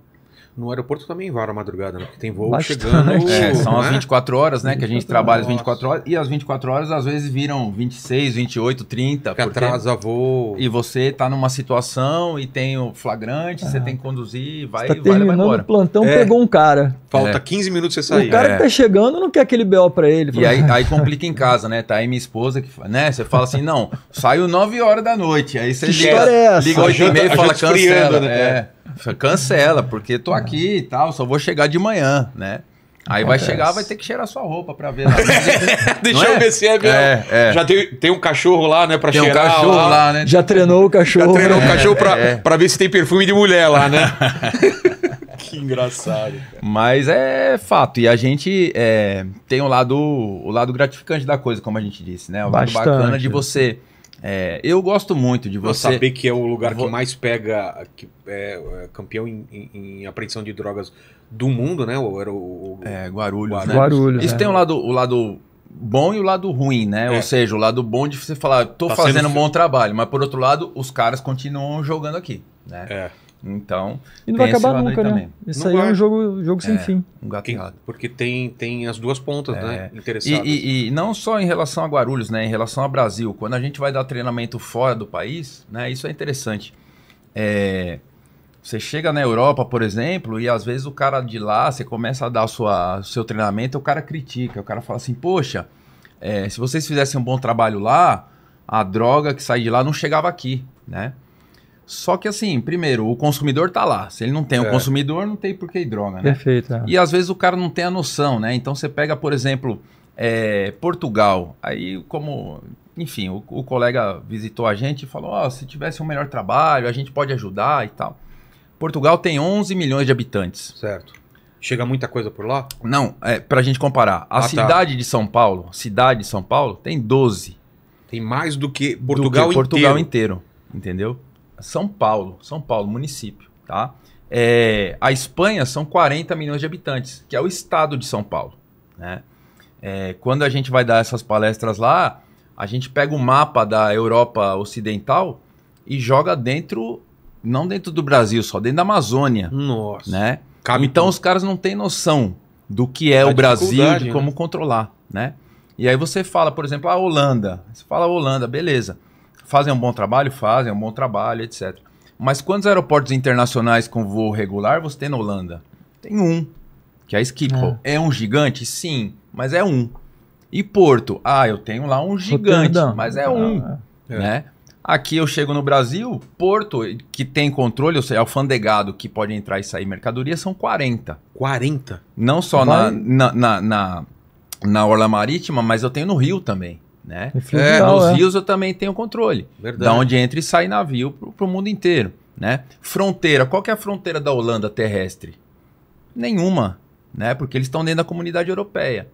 No aeroporto também vara a madrugada, né? Porque tem voo Bastante. chegando. É, são né? as 24 horas, né? Que a gente trabalha as 24 horas. E as 24 horas às vezes viram 26, 28, 30. Que porque... atrasa voo. E você tá numa situação e tem o flagrante, ah. você tem que conduzir, vai, você tá vai, terminando vai embora. O plantão é. pegou um cara. Falta é. 15 minutos você sair. O cara que tá é. chegando não quer aquele BO pra ele. Pra e aí, aí, complica em casa, né? Tá aí minha esposa que, né? Você fala assim, não, saiu 9 horas da noite. Aí você que liga, é liga 8 e meia e fala, cancela. Friando, né? É. Cancela, porque tô é. aqui e tal, só vou chegar de manhã, né? Aí Acontece. vai chegar, vai ter que cheirar sua roupa pra ver lá. Deixa eu ver é? se é mesmo. É, é. Já tem, tem um cachorro lá, né? Pra tem cheirar. Tem um cachorro lá, lá, né? Já treinou o cachorro. Já treinou o é, cachorro pra, pra ver se tem perfume de mulher lá, né? que engraçado. Cara. Mas é fato. E a gente tem o lado, o lado gratificante da coisa, como a gente disse, né? O Bastante. lado bacana de você é, eu gosto muito de você. Eu saber que é o lugar Vou... que mais pega que é, é, campeão em, em, em, apreensão de drogas do mundo, né? Ou era o, o é, Guarulhos. Né? Guarulhos, né? Guarulhos Isso é. tem o um lado, o lado bom e o lado ruim, né? É. Ou seja, o lado bom de você falar, tô tá fazendo um bom trabalho, mas por outro lado, os caras continuam jogando aqui, né? É. Então. E não vai acabar nunca, né? Também. Isso não aí é vai. é um jogo, jogo sem é, fim. Um gato e, Porque tem, tem as duas pontas, é. né? Interessante. E, e, e, não só em relação a Guarulhos, né? Em relação ao Brasil. Quando a gente vai dar treinamento fora do país, né? Isso é interessante. É, você chega na Europa, por exemplo, e às vezes o cara de lá, você começa a dar o seu treinamento, o cara critica. O cara fala assim, poxa, é, se vocês fizessem um bom trabalho lá, a droga que sai de lá não chegava aqui, né? Só que assim, primeiro, o consumidor tá lá. Se ele não tem é. o consumidor, não tem por que ir droga, né? Perfeito. É. E às vezes o cara não tem a noção, né? Então você pega, por exemplo, é, Portugal. Aí, como. Enfim, o, o colega visitou a gente e falou: oh, se tivesse um melhor trabalho, a gente pode ajudar e tal. Portugal tem 11 milhões de habitantes. Certo. Chega muita coisa por lá? Não, é, pra gente comparar. A ah, tá. cidade tá. de São Paulo, cidade de São Paulo, tem 12. Tem mais do que Portugal do que Portugal inteiro, entendeu? São Paulo, São Paulo, município, tá? É, a Espanha são 40 milhões de habitantes, que é o estado de São Paulo, né? É, quando a gente vai dar essas palestras lá, a gente pega o mapa da Europa Ocidental e joga dentro, não dentro do Brasil, só dentro da Amazônia. Nossa. Né? Cabe então tudo. os caras não têm noção do que é a o Brasil, de né? como né? controlar, né? E aí você fala, por exemplo, a Holanda. Você fala a Holanda, beleza. Fazem um bom trabalho? Fazem é um bom trabalho, etc. Mas quantos aeroportos internacionais com voo regular você tem na Holanda? Tem um, que é a Schiphol. É. é um gigante? Sim, mas é um. E Porto? Ah, eu tenho lá um gigante, mas é um, ah, é. né? Aqui eu chego no Brasil, Porto, que tem controle, ou seja, alfandegado que pode entrar e sair mercadoria, são 40. 40? Não só na, na, na, na, na Orla Marítima, mas eu tenho no Rio também. Né? É, é nos é. rios eu também tenho controle. Verdade. Da onde entra e sai navio para o mundo inteiro. Né? Fronteira, qual é a fronteira da Holanda terrestre? Nenhuma, né? Porque eles estão dentro da comunidade europeia.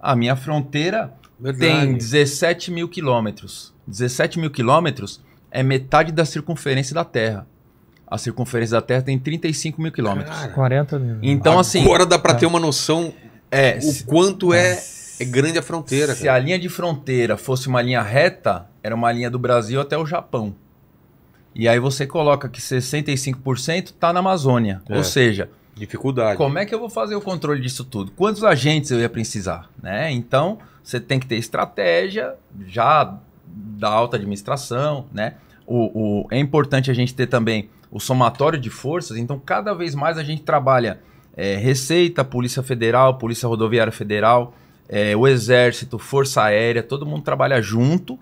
A minha fronteira Verdade. tem 17 mil quilômetros. 17 mil quilômetros é metade da circunferência da Terra. A circunferência da Terra tem 35 mil quilômetros. 40 mil. Então, assim. Agora dá para é. ter uma noção é, o quanto é, é é grande a fronteira. Se cara. a linha de fronteira fosse uma linha reta, era uma linha do Brasil até o Japão. E aí você coloca que 65% está na Amazônia. É. Ou seja, dificuldade. Como é que eu vou fazer o controle disso tudo? Quantos agentes eu ia precisar? Né? Então, você tem que ter estratégia já da alta administração. Né? O, o, é importante a gente ter também o somatório de forças. Então, cada vez mais a gente trabalha é, Receita, Polícia Federal, Polícia Rodoviária Federal é, o Exército, Força Aérea, todo mundo trabalha junto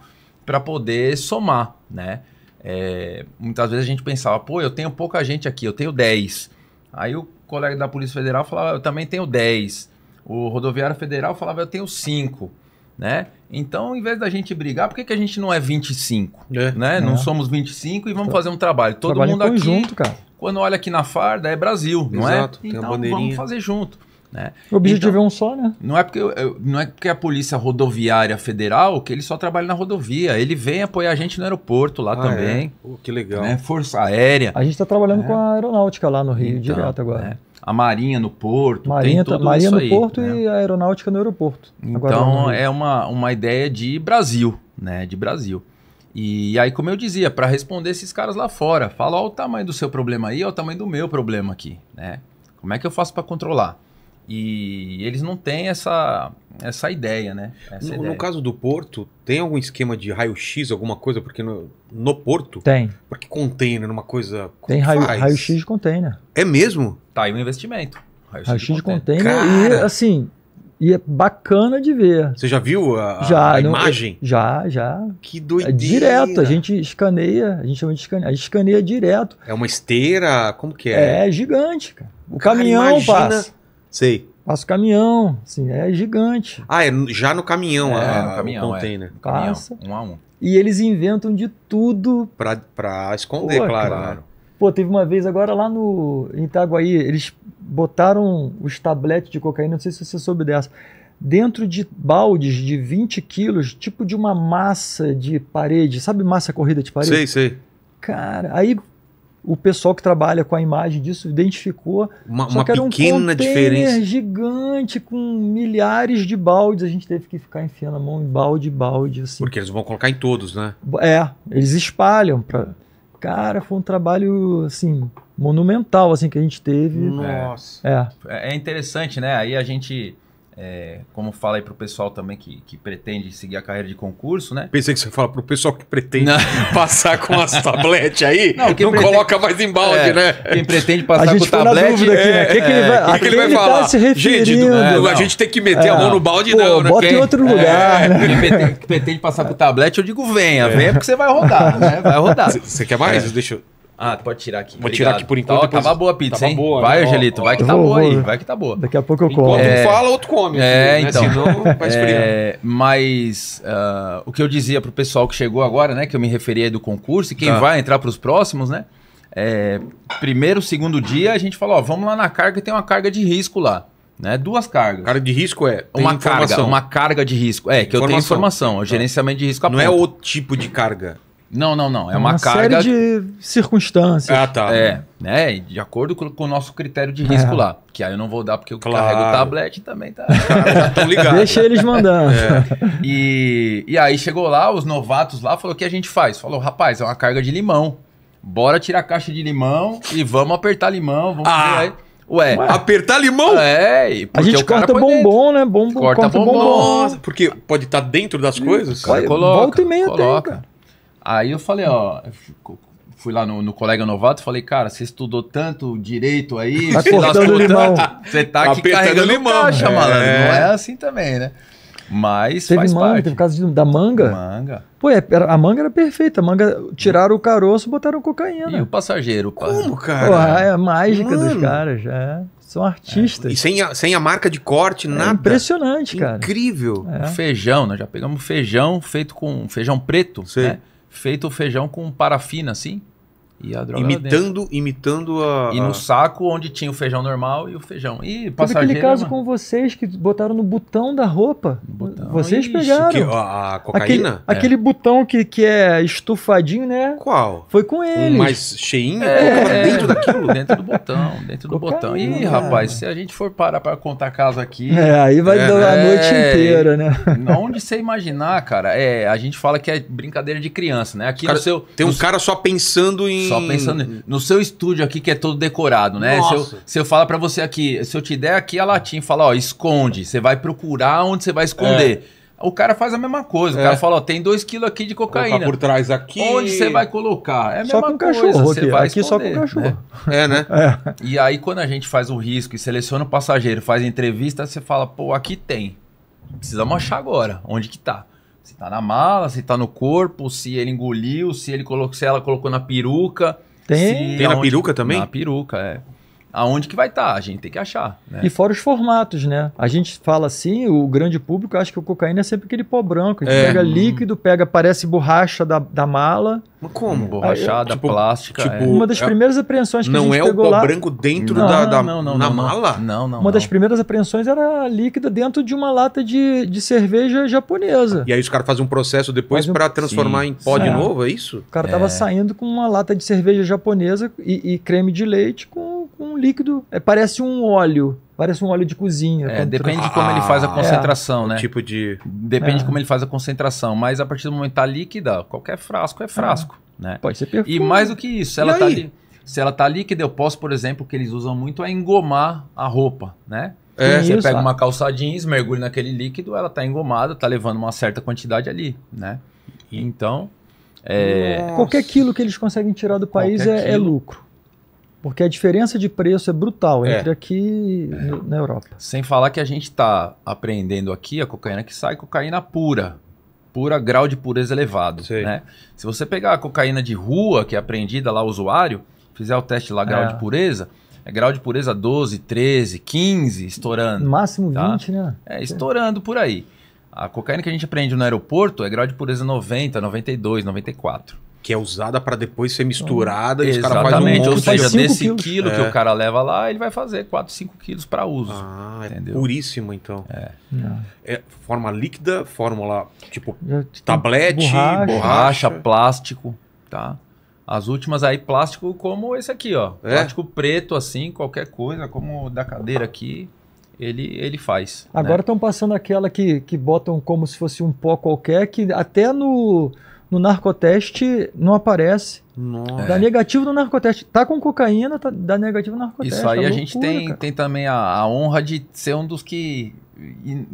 para poder somar, né? É, muitas vezes a gente pensava, pô, eu tenho pouca gente aqui, eu tenho 10. Aí o colega da Polícia Federal falava, eu também tenho 10. O rodoviário federal falava, eu tenho 5. Né? Então, em vez da gente brigar, por que, que a gente não é 25? É. Né? É. Não somos 25 e vamos então, fazer um trabalho. Todo trabalho mundo aqui, cara. quando olha aqui na farda, é Brasil, Exato, não é? Então, vamos fazer junto. Né? O objetivo então, é um só, né? Não é, porque, não é porque a Polícia Rodoviária Federal, que ele só trabalha na rodovia, ele vem apoiar a gente no aeroporto lá ah, também. É? Pô, que legal. Né? Força Aérea. A gente está trabalhando é. com a aeronáutica lá no Rio, então, direto agora. É. A Marinha no Porto, Marinha, tem tá- tudo Marinha no aí, Porto né? e a Aeronáutica no aeroporto. Então é uma, uma ideia de Brasil, né? De Brasil. E aí, como eu dizia, para responder esses caras lá fora, fala, ó, o tamanho do seu problema aí, olha o tamanho do meu problema aqui, né? Como é que eu faço para controlar? E eles não têm essa, essa ideia, né? Essa no, ideia. no, caso do Porto, tem algum esquema de raio-x, alguma coisa? Porque no, no Porto. Tem. Porque container, numa coisa. Tem raio-x raio de container. É mesmo? Tá aí um investimento. Raio-x raio de, de container. Cara. E assim. E é bacana de ver. Você já viu a, já, a imagem? já, já. Que doideira. É direto, a gente escaneia, a gente chama de escaneia, a gente escaneia direto. É uma esteira, como que é? É, é gigante, cara. O cara, caminhão imagina... passa. Sei. Passa o caminhão, assim, é gigante. Ah, é já no caminhão, é, a, ah, no caminhão, o é. container. É, Passa, um a um. E eles inventam de tudo. Pra, pra esconder, Pô, é claro. Né? Pô, teve uma vez agora lá no Itaguaí, eles botaram os tabletes de cocaína, não sei se você soube dessa, dentro de baldes de 20 quilos, tipo de uma massa de parede, sabe massa corrida de parede? Sei, sei. Cara, aí o pessoal que trabalha com a imagem disso identificou uma, uma pequena um diferença gigante com milhares de baldes a gente teve que ficar enfiando a mão em balde balde assim porque eles vão colocar em todos né é eles espalham para cara foi um trabalho assim monumental assim que a gente teve nossa é, é, é interessante né aí a gente é, como fala aí pro pessoal também que, que pretende seguir a carreira de concurso, né? Pensei que você fala pro pessoal que pretende não. passar com as tabletes aí, não, não pretende, coloca mais em balde, é, né? Quem pretende passar com o tablete... né? É, que que ele é, vai, que, que ele vai tá falar? Tá se referindo? Gente, né? a gente tem que meter a é. mão no balde Pô, não, né? Bota quem, em outro lugar. Né? Quem pretende, pretende, passar com o eu digo venha, venha porque você vai rodar, né? Vai rodar. Você quer mais? Deixa eu... Ah, pode tirar aqui. Vou Obrigado. tirar aqui por tá, enquanto. Tá, depois... Tava boa a pizza, tava hein? Boa, né? vai, Angelito, vai que tá boa aí. Vai que tá boa. Daqui a pouco eu como. Enquanto é. fala, outro come. É, né? então. Né? Senão É... Mas uh, o que eu dizia pro pessoal que chegou agora, né? Que eu me referi aí do concurso e quem ah. vai entrar pros próximos, né? É, primeiro, segundo dia, a gente falou, ó, vamos lá na carga, tem uma carga de risco lá. Né? Duas cargas. Carga de risco é uma informação. carga, uma carga de risco. É, que informação. eu tenho informação, é gerenciamento de risco. Não é o tipo de carga. Não, não, não. É, é uma, uma, carga. série de circunstâncias. Ah, tá. É, né? De acordo com, com o nosso critério de risco é. lá. Que aí eu não vou dar, porque eu claro. carrego o tablet também tá. Estão tá, tá Deixa eles mandando. É. E, e aí chegou lá, os novatos lá, falou: o que a gente faz? Falou, rapaz, é uma carga de limão. Bora tirar a caixa de limão e vamos apertar limão, vamos ah. aí. Ué, Ué, apertar limão? É, a gente corta bombom, dentro. né? Bombom, corta, corta bombom. bombom. Nossa, porque pode estar tá dentro das coisas? Cara, coloca, volta e meia coloca. tem, cara. Aí eu falei, ó, fui lá no, no colega novato e falei, cara, você estudou tanto direito aí, tá você lascou tá limão. você tá aqui Apertando carregando limão. caixa, é. malandro. Não é assim também, né? Mas teve faz manga, parte. Teve caso de, da manga. Manga. Pô, é, era, a manga era perfeita. A manga, tiraram o caroço, botaram cocaína. E o passageiro? Como, cara? Pô, é a mágica Mano. dos hum. caras, é. São artistas. É. E sem a, sem a marca de corte, é nada. Impressionante, cara. Incrível. É. Feijão, nós né? já pegamos feijão feito com feijão preto, Sim. Né? feito o feijão com parafina, assim. E a droga imitando, imitando a. E no saco onde tinha o feijão normal e o feijão. E passageiro. aquele caso mano. com vocês que botaram no botão da roupa. Botão. Vocês Ixi, pegaram. Que, a cocaína? Aquele, é. aquele botão que, que é estufadinho, né? Qual? Foi com eles? Um mais cheinho? É, é, dentro daquilo? Dentro do botão. Dentro do cocaína, botão. Ih, rapaz, se a gente for parar pra contar caso aqui. É, aí vai é, dar a noite é, inteira, né? Onde você imaginar, cara, é, a gente fala que é brincadeira de criança, né? Aqui cara, seu, Tem um cara só pensando em só pensando. No seu estúdio aqui que é todo decorado, né? Nossa. Se eu, se eu falar para você aqui, se eu te der aqui a latinha e falar, ó, esconde, você vai procurar onde você vai esconder. É. O cara faz a mesma coisa. É. O cara é. fala, ó, tem dois quilos aqui de cocaína. Colocar por trás aqui. Onde você vai colocar? É a só mesma coisa. Cachorro, você aqui. vai aqui só com o cachorro. Né? É, né? É. E aí, quando a gente faz o risco e seleciona o passageiro, faz entrevista, você fala, pô, aqui tem. Precisamos achar agora onde que tá. Se tá na mala, se tá no corpo, se ele engoliu, se ele colocou, se ela colocou na peruca. Tem, se, Tem na peruca também? Na peruca, é aonde que vai estar? Tá? A gente tem que achar. Né? E fora os formatos, né? A gente fala assim, o grande público acha que o cocaína é sempre aquele pó branco. A gente é. pega uhum. líquido, pega, parece borracha da, da mala. Mas como? Borrachada, tipo, plástica. Tipo, é. Uma das é. primeiras apreensões que não a gente é pegou lá... Não é o pó branco dentro não, da, da não, não, na mala? Não, não. Uma das primeiras apreensões era líquida dentro de uma lata de, de cerveja japonesa. E aí os caras fazem um processo depois um... para transformar Sim, em pó de novo, é isso? O cara tava é. saindo com uma lata de cerveja japonesa e, e creme de leite com um, um líquido, é, parece um óleo. Parece um óleo de cozinha. É, depende de como ele faz a ah, concentração, é, né? Tipo de. Depende é. de como ele faz a concentração. Mas a partir do momento que tá líquida, qualquer frasco é ah, frasco. Né? Pode ser E mais do que isso, ela tá, se ela tá líquida, eu posso, por exemplo, que eles usam muito é engomar a roupa, né? É, você isso, pega tá? uma calça jeans, mergulha naquele líquido, ela tá engomada, tá levando uma certa quantidade ali, né? Então. É... Qualquer quilo que eles conseguem tirar do país é, é, lucro. Porque a diferença de preço é brutal é. entre aqui é. e na Europa. Sem falar que a gente está aprendendo aqui a cocaína que sai cocaína pura. Pura, grau de pureza elevado. Né? Se você pegar a cocaína de rua, que é apreendida lá, usuário, fizer o teste lá, grau é. de pureza, é grau de pureza 12, 13, 15, estourando. máximo tá? 20, né? É, estourando por aí. A cocaína que a gente aprende no aeroporto é grau de pureza 90, 92, 94 que é usada para depois ser uhum. misturada ah, e os caras fazem um monte. Ou seja, desse quilos. quilo é. que o cara leva lá, ele vai fazer 4, 5 quilos para uso. Ah, é entendeu? é puríssimo então. É. é. é. Forma líquida, fórmula tipo tablete, borracha, borracha plástico, tá? As últimas aí, plástico como esse aqui, ó. É? Plástico preto, assim, qualquer coisa, como da cadeira aqui, ele, ele faz. Né? Agora estão né? passando aquela que, que botam como se fosse um pó qualquer, que até no no narcoteste não aparece. Nossa. Dá negativo no narcoteste. Tá com cocaína, tá, dá negativo no narcoteste. Isso é aí é a, gente tem, tem também a, a, honra de ser um dos que. In,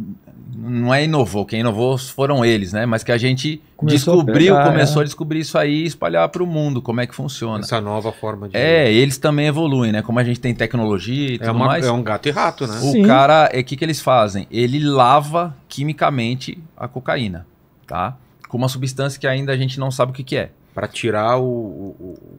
não é inovou, quem inovou foram eles, né? Mas que a gente começou descobriu, a pegar, começou é. a descobrir isso aí e espalhar para o mundo como é que funciona. Essa nova forma de. É, eles também evoluem, né? Como a gente tem tecnologia e é tudo uma, mais. É um gato e rato, né? O Sim. cara, o é, que, que eles fazem? Ele lava quimicamente a cocaína, tá? com uma substância que ainda a gente não sabe o que, que é. Para tirar o. o...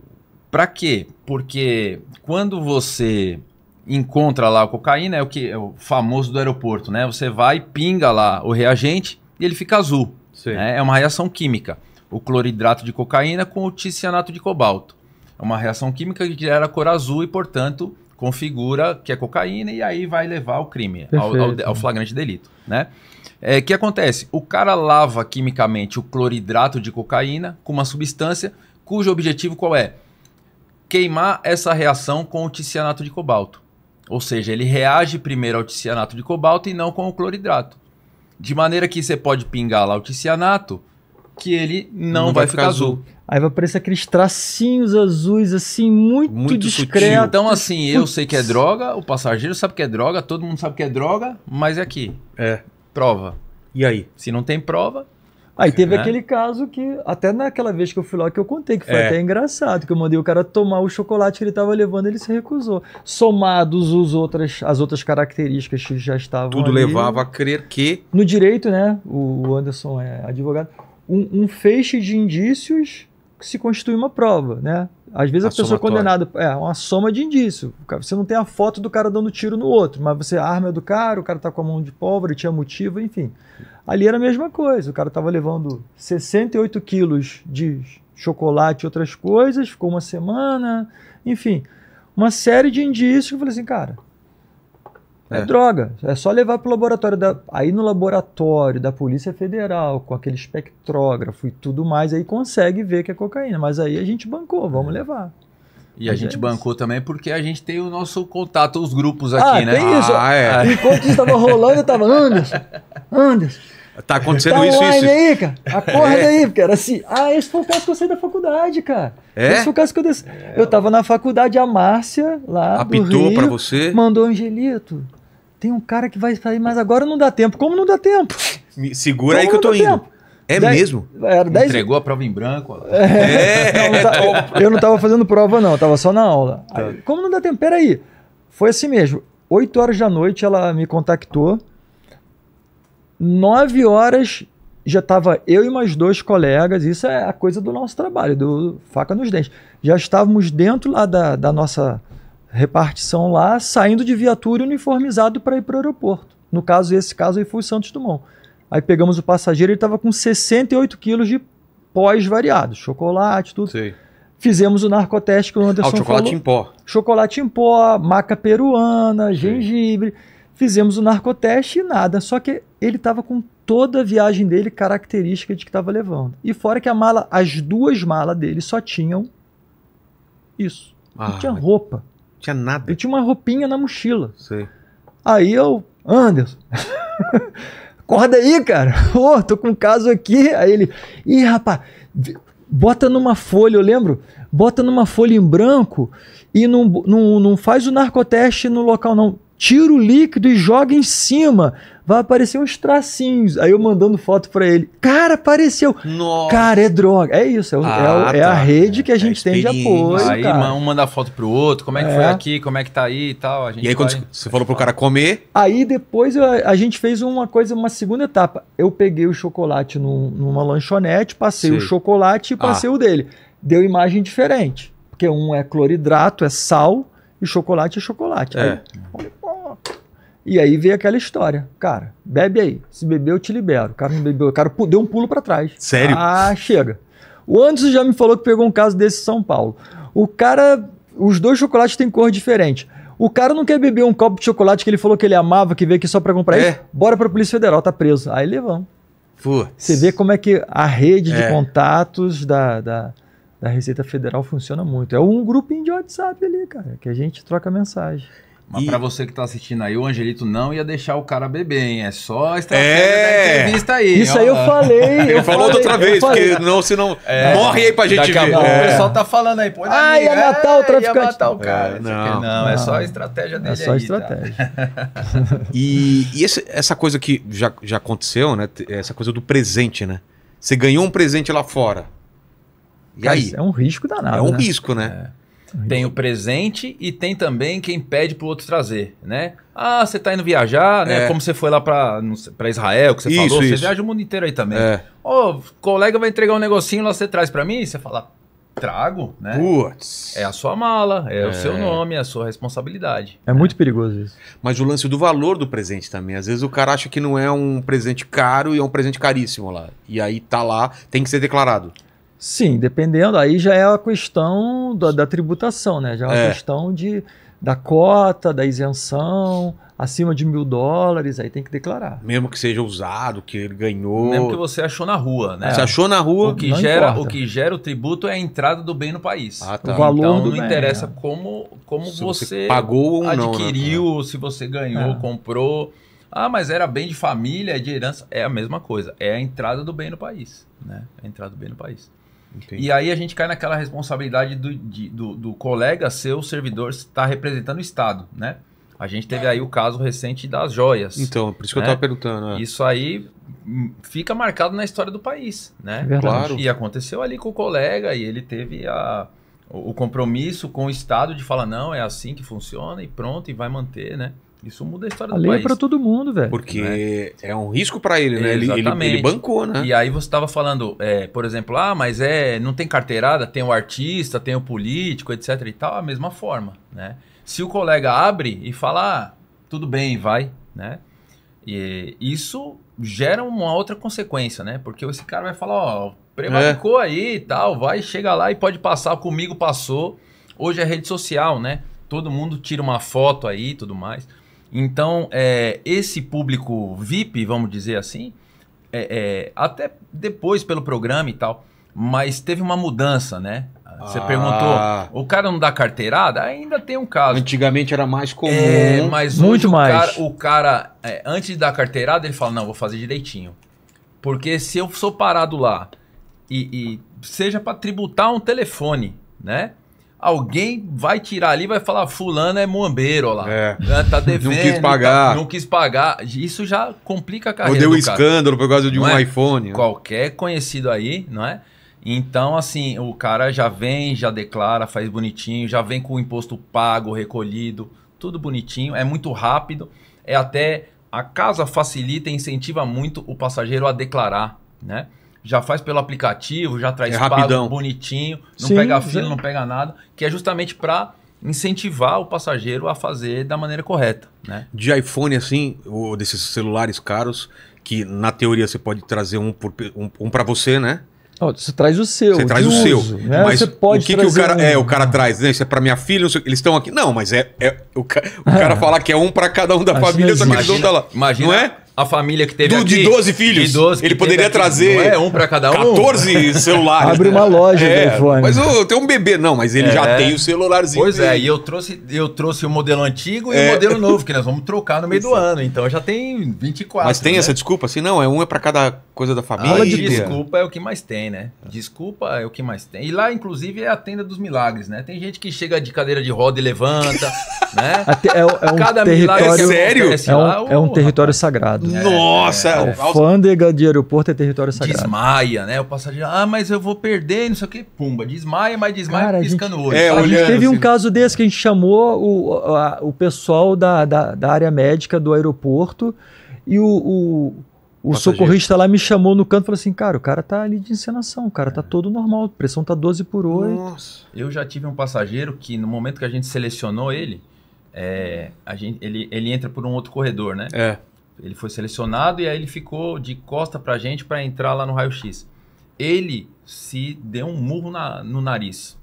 Para quê? Porque quando você encontra lá a cocaína, é o que é o famoso do aeroporto, né? Você vai, pinga lá o reagente e ele fica azul. Né? É uma reação química. O cloridrato de cocaína com o ticianato de cobalto. É uma reação química que gera a cor azul e, portanto, configura que é cocaína e aí vai levar ao crime, ao, ao, ao, flagrante delito, né? É, que acontece? O cara lava quimicamente o cloridrato de cocaína com uma substância cujo objetivo qual é? Queimar essa reação com o ticianato de cobalto. Ou seja, ele reage primeiro ao ticianato de cobalto e não com o cloridrato. De maneira que você pode pingar lá o ticianato que ele não, não vai, ficar, azul. azul. Aí vai aparecer aqueles tracinhos azuis, assim, muito, muito discreto. Então, assim, eu sei que é droga, o passageiro sabe que é droga, todo mundo sabe que é droga, mas é aqui. É prova. E aí? Se não tem prova. Aí teve né? aquele caso que, até naquela vez que eu fui lá, que eu contei, que foi é. até engraçado, que eu mandei o cara tomar o chocolate que ele estava levando, ele se recusou. Somados os outras, as outras características que já estavam. Tudo ali, levava a crer que. No direito, né? O Anderson é advogado. Um, um feixe de indícios que se constitui uma prova, né? Às vezes a, a pessoa é condenada. É, é, uma soma de indício. Você não tem a foto do cara dando tiro no outro, mas você a arma é do cara, o cara tá com a mão de pólvora, tinha motivo, enfim. Ali era a mesma coisa. O cara tava levando 68 quilos de chocolate e outras coisas, ficou uma semana, enfim. Uma série de indícios que eu falei assim, cara, é, é droga. É só levar para o laboratório. Da... Aí no laboratório da Polícia Federal, com aquele espectrógrafo e tudo mais, aí consegue ver que é cocaína. Mas aí a gente bancou, vamos é. levar. E a, a gente, é bancou também porque a gente tem o nosso contato, os grupos aqui, ah, né? Tem isso. Ah, é. Enquanto estava rolando, eu tava, Anderson, Anderson. Tá acontecendo tá isso, isso. aí, cara. Acorda é. aí, era Assim, ah, esse foi o caso que eu saí da faculdade, cara. É? Esse foi o caso que eu desci. É. Eu tava na faculdade, a Márcia, lá Apitou do Rio, pra você? Mandou Angelito. Tem um cara que vai sair, mas agora não dá tempo. Como não dá tempo? Me segura Como aí que eu tô indo. Tempo? É dez, mesmo? Era dez... Entregou a prova em branco. É, é, não, tá- eu não estava fazendo prova, não, estava só na aula. Tá. como não dá tempo? Peraí. Foi assim mesmo. 8 horas da noite ela me contactou. 9 horas já estava eu e mais dois colegas. Isso é a coisa do nosso trabalho, do Faca nos Dentes. Já estávamos dentro lá da, da nossa repartição lá, saindo de viatura uniformizado para ir para o aeroporto. No caso, esse caso aí foi o Santos Dumont. Aí pegamos o passageiro, ele estava com 68 quilos de pós variados, chocolate, tudo. Fizemos o narcoteste que o Anderson ah, o chocolate falou. em pó. Chocolate em pó, maca peruana, Sim. gengibre. Fizemos o narcoteste e nada. Só que ele estava com toda a viagem dele característica de que estava levando. E fora que a mala, as duas malas dele só tinham isso. Ah, não tinha roupa. Tinha nada. Eu tinha uma roupinha na mochila. Sei. Aí eu, Anderson, acorda aí, cara. Ô, oh, tô com um caso aqui. Aí ele, ih, rapaz, bota numa folha, eu lembro, bota numa folha em branco e não, não, não faz o narcoteste no local, não. Tira o líquido e joga em cima vai aparecer uns tracinhos. Aí eu mandando foto para ele. Cara, apareceu. Nossa. Cara, é droga. É isso, é, é ah, é, é a tá. rede que a é gente é tem de apoio. Aí cara. um manda foto pro outro, como é que foi é. aqui, como é que tá aí e tal. e aí vai, quando você falou pro cara comer... Aí depois eu, a gente fez uma coisa, uma segunda etapa. Eu peguei o chocolate numa lanchonete, passei o chocolate e ah. passei ah. o dele. Deu imagem diferente. Porque um é cloridrato, é sal, e chocolate é chocolate. É. Aí, e aí veio aquela história. Cara, bebe aí. Se beber, eu te libero. O cara não bebeu. O cara deu um pulo para trás. Sério? Ah, chega. O Anderson já me falou que pegou um caso desse em São Paulo. O cara. Os dois chocolates têm cor diferente. O cara não quer beber um copo de chocolate que ele falou que ele amava, que veio aqui só pra comprar é. isso. Bora pra Polícia Federal, tá preso. Aí levamos. Putz. Você vê como é que a rede é. de contatos da, da, da Receita Federal funciona muito. É um grupinho de WhatsApp ali, cara, que a gente troca mensagem. Mas e... pra você que tá assistindo aí, o Angelito não ia deixar o cara beber, hein? É só a estratégia é... da entrevista aí. Isso ó. aí eu falei. Eu falei falou outra vez, porque não, senão é... morre aí pra gente ver. Não, é. O pessoal tá falando aí, pô. Ah, ia matar o é, traficante. Ia matar o é, cara. não. não, é só a estratégia é dele É só a tá? estratégia. Tá? e, e esse, essa coisa que já, já aconteceu, né? Essa coisa do presente, né? Você ganhou um presente lá fora. E Mas aí? É um risco danado. É um né? risco, né? É. Tem o presente e tem também quem pede pro outro trazer, né? Ah, você tá indo viajar, né? É. Como você foi lá pra, Israel, que você isso, falou, isso. você viaja o mundo inteiro aí também. É. Ô, colega vai entregar um negocinho lá, você traz para mim? Você fala, trago, né? É a sua mala, é, é, o seu é. nome, é a sua responsabilidade. É, é muito perigoso isso. Mas o lance do valor do presente também. Às vezes o cara acha que não é um presente caro e é um presente caríssimo lá. E aí tá lá, tem que ser declarado. Sim, dependendo, aí já é a questão da, da tributação, né? Já é uma é. questão de, da cota, da isenção, acima de mil dólares, aí tem que declarar. Mesmo que seja usado, que ele ganhou. Mesmo que você achou na rua, né? Você achou na rua. O que, gera, o que gera o tributo é a entrada do bem no país. Ah, tá. O então, valor então, não bem, interessa é. como, como se você, você pagou ou né? adquiriu, né? se você ganhou, é. comprou. Ah, mas era bem de família, é de herança. É a mesma coisa. É a entrada do bem no país. Né? É a entrada do bem no país. Entendi. E aí a gente cai naquela responsabilidade do, de, do, do colega seu, servidor, estar tá representando o Estado, né? A gente teve aí o caso recente das joias. Então, por isso né? que eu estava né? perguntando. É. Isso aí fica marcado na história do país, né? É claro. E aconteceu ali com o colega e ele teve a, o compromisso com o Estado de falar, não, é assim que funciona e pronto, e vai manter, né? Isso muda a história a do lei é país. é para todo mundo, velho. Porque né? é um risco para ele, né? Ele, ele, ele, bancou, né? E aí você tava falando, é, por exemplo, ah, mas é, não tem carteirada, tem o artista, tem o político, etc e tal, a mesma forma, né? Se o colega abre e fala, ah, tudo bem, vai, né? E isso gera uma outra consequência, né? Porque esse cara vai falar, ó, prevaricou é. aí e tal, vai, chega lá e pode passar, comigo passou. Hoje é rede social, né? Todo mundo tira uma foto aí e tudo mais. Então, é, esse público VIP, vamos dizer assim, é, é, até depois pelo programa e tal, mas teve uma mudança, né? Você ah. perguntou, o cara não dá carteirada? Ainda tem um caso. Antigamente era mais comum. É, mas Muito mais. Cara, o cara, é, antes de dar carteirada, ele fala: não, vou fazer direitinho. Porque se eu sou parado lá, e, e seja para tributar um telefone, né? alguém vai tirar ali vai falar: Fulano é muambeiro lá. É. Né, tá devendo. Não quis pagar. Tá, não quis pagar. Isso já complica a carreira. Ou deu um escândalo por causa de não um é? iPhone. Né? Qualquer conhecido aí, não é? Então, assim, o cara já vem, já declara, faz bonitinho, já vem com o imposto pago, recolhido, tudo bonitinho, é muito rápido, é até. A casa facilita e incentiva muito o passageiro a declarar, né? já faz pelo aplicativo, já traz é pago, bonitinho, não sim, pega fila, sim. não pega nada, que é justamente para incentivar o passageiro a fazer da maneira correta. Né? De iPhone, assim, ou desses celulares caros, que na teoria você pode trazer um, por, um, um para você, né? você traz o seu. Você traz uso, o seu. Né? Mas você pode o que, que o cara um... é o cara traz? Né? Isso é para minha filha. Eles estão aqui. Não, mas é, é o, ca... o cara falar que é um para cada um da família, só que eles não tá lá. Imagina, não é? a família que teve Do, aqui... De 12 filhos. De 12 Ele poderia aqui, trazer... Não é um para cada um? 14 celulares. Abre uma loja é, telefone. Mas eu tem um bebê. Não, mas ele é. já tem o celularzinho Pois é, dele. é, e eu trouxe, eu trouxe o modelo antigo e é. o modelo novo, que nós vamos trocar no meio do ano. Então já tem 24. Mas tem né? essa desculpa? se assim, não, é um é para cada coisa da família. Ah, de desculpa é o que mais tem, né? Desculpa é o que mais tem. E lá, inclusive, é a tenda dos milagres, né? Tem gente que chega de cadeira de roda e levanta, né? é, é um Cada território, milagre é sério? É um, lá, é um território sagrado sagrado. É, Nossa! É, é. Alfândega é. de aeroporto é território sagrado. Desmaia, né? O passageiro, ah, mas eu vou perder, não sei o quê. pumba. Desmaia, mas desmaia Cara, piscando o olho. É, a olhando, gente teve assim. um caso desse que a gente chamou o, a, o pessoal da, da, da, área médica do aeroporto e o, o o socorrista lá me chamou no canto e falou assim: Cara, o cara tá ali de encenação, o cara tá é. todo normal, a pressão tá 12 por 8. Nossa. Eu já tive um passageiro que, no momento que a gente selecionou ele, é, a gente, ele, ele entra por um outro corredor, né? É ele foi selecionado e aí ele ficou de costa pra gente para entrar lá no raio-x. Ele se deu um murro na, no nariz.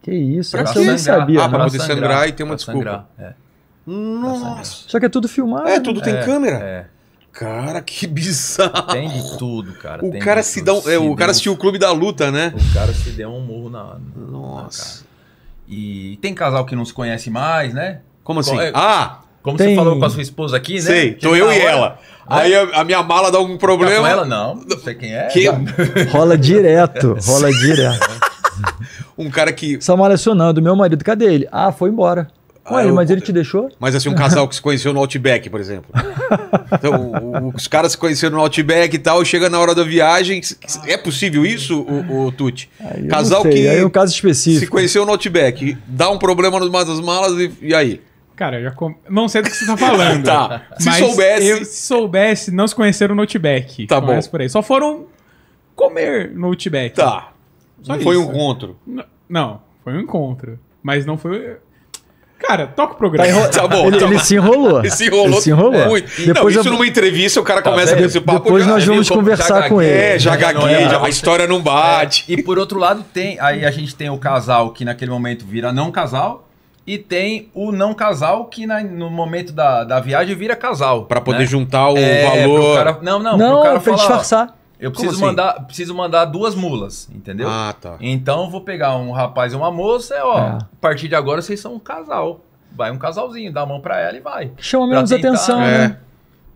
Que isso, pra eu nem sabia. Ah, pra poder sangrar, sangrar, e ter uma desculpa. Sangrar, é. Nossa. Só que é tudo filmado. É, tudo né? tem é, câmera. É. Cara, que bizarro. Tem de tudo, cara. O cara se dá um, é, o cara assistiu o Clube da Luta, né? O cara se deu um murro na, na Nossa. e tem casal que não se conhece mais, né? Como assim? É? Ah, como Tem... você falou com a sua esposa aqui, né? Sei, tô eu e hora. ela. Aí a, a, minha mala dá algum problema. Tá com ela não, não sei quem é. Que... Rola direto, rola direto. um cara que... Essa mala é sua não, é do meu marido, cadê ele? Ah, foi embora. Ah, Ué, ah, mas ele te deixou? Mas assim, um casal que se conheceu no Outback, por exemplo. Então, o, o, os caras se conheceram no Outback e tal, chega na hora da viagem. É possível isso, o, o Tuti? Ah, casal sei, que. Aí é um caso específico. Se conheceu no Outback, dá um problema numa das malas e, e aí? Cara, eu já com... não sei do que você tá falando. tá. se soubesse. Eu, se soubesse, não se conheceram no Outback. Tá bom. Por aí. Só foram comer no Outback. Tá. Só não isso. foi um encontro. não, foi um encontro. Mas não foi. Cara, toca o programa. Tá, tá bom. Ele, tá ele, se enrolou. Ele se enrolou. Ele se enrolou. Muito. Depois não, isso eu... numa entrevista, o cara tá começa a é, participar. Depois nós né? vamos conversar com ele. É, já gaguei, a história não é, bate. É. E por outro lado, tem aí a gente tem o casal que naquele momento vira não casal e tem o não casal, que na, no momento da, da viagem vira casal. Para poder né? juntar o é, valor. Cara, não, não, não cara pra falar, disfarçar. Eu preciso assim? mandar, preciso mandar duas mulas, entendeu? Ah, tá. Então vou pegar um rapaz e uma moça, é, ó, é. a partir de agora vocês são um casal. Vai um casalzinho, dá a mão para ela e vai. Chama menos atenção, né? Né? é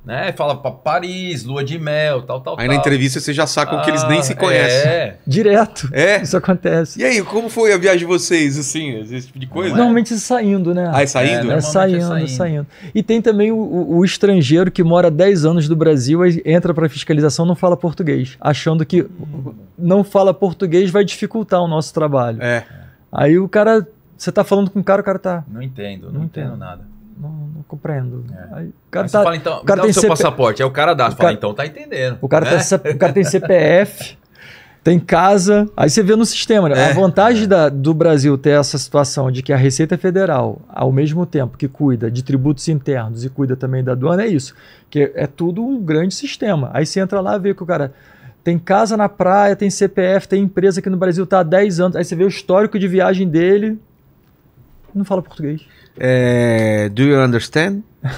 né? Fala para Paris, lua de mel, tal, tal. Aí tal. na entrevista você já saca ah, que eles nem se ah, conhecem. É. Direto. É. Isso acontece. E aí, como foi a viagem de vocês, assim, esse tipo de coisa? Normalmente é. saindo, né? Ah, é saindo? É, é, é saindo, saindo, saindo, E tem também o, o, estrangeiro que mora 10 anos do Brasil, entra para fiscalização, não fala português, achando que não fala português vai dificultar o nosso trabalho. É. Aí o cara, você tá falando com o cara, o cara tá. Não entendo, não, não entendo. entendo nada não, não compreendo. É. Aí, o cara, Aí tá, fala, então, o cara tem o seu CP... passaporte. Aí o cara dá, o fala, cara, então tá entendendo. O cara, né? tem, o cara tem CPF, tem casa. Aí você vê no sistema, né? É. A vantagem é. da, do Brasil ter essa situação de que a Receita Federal, ao mesmo tempo que cuida de tributos internos e cuida também da aduana, é isso. Que é tudo um grande sistema. Aí você entra lá e vê que o cara tem casa na praia, tem CPF, tem empresa que no Brasil está há 10 anos. Aí você vê o histórico de viagem dele. Não fala português. É, do you understand?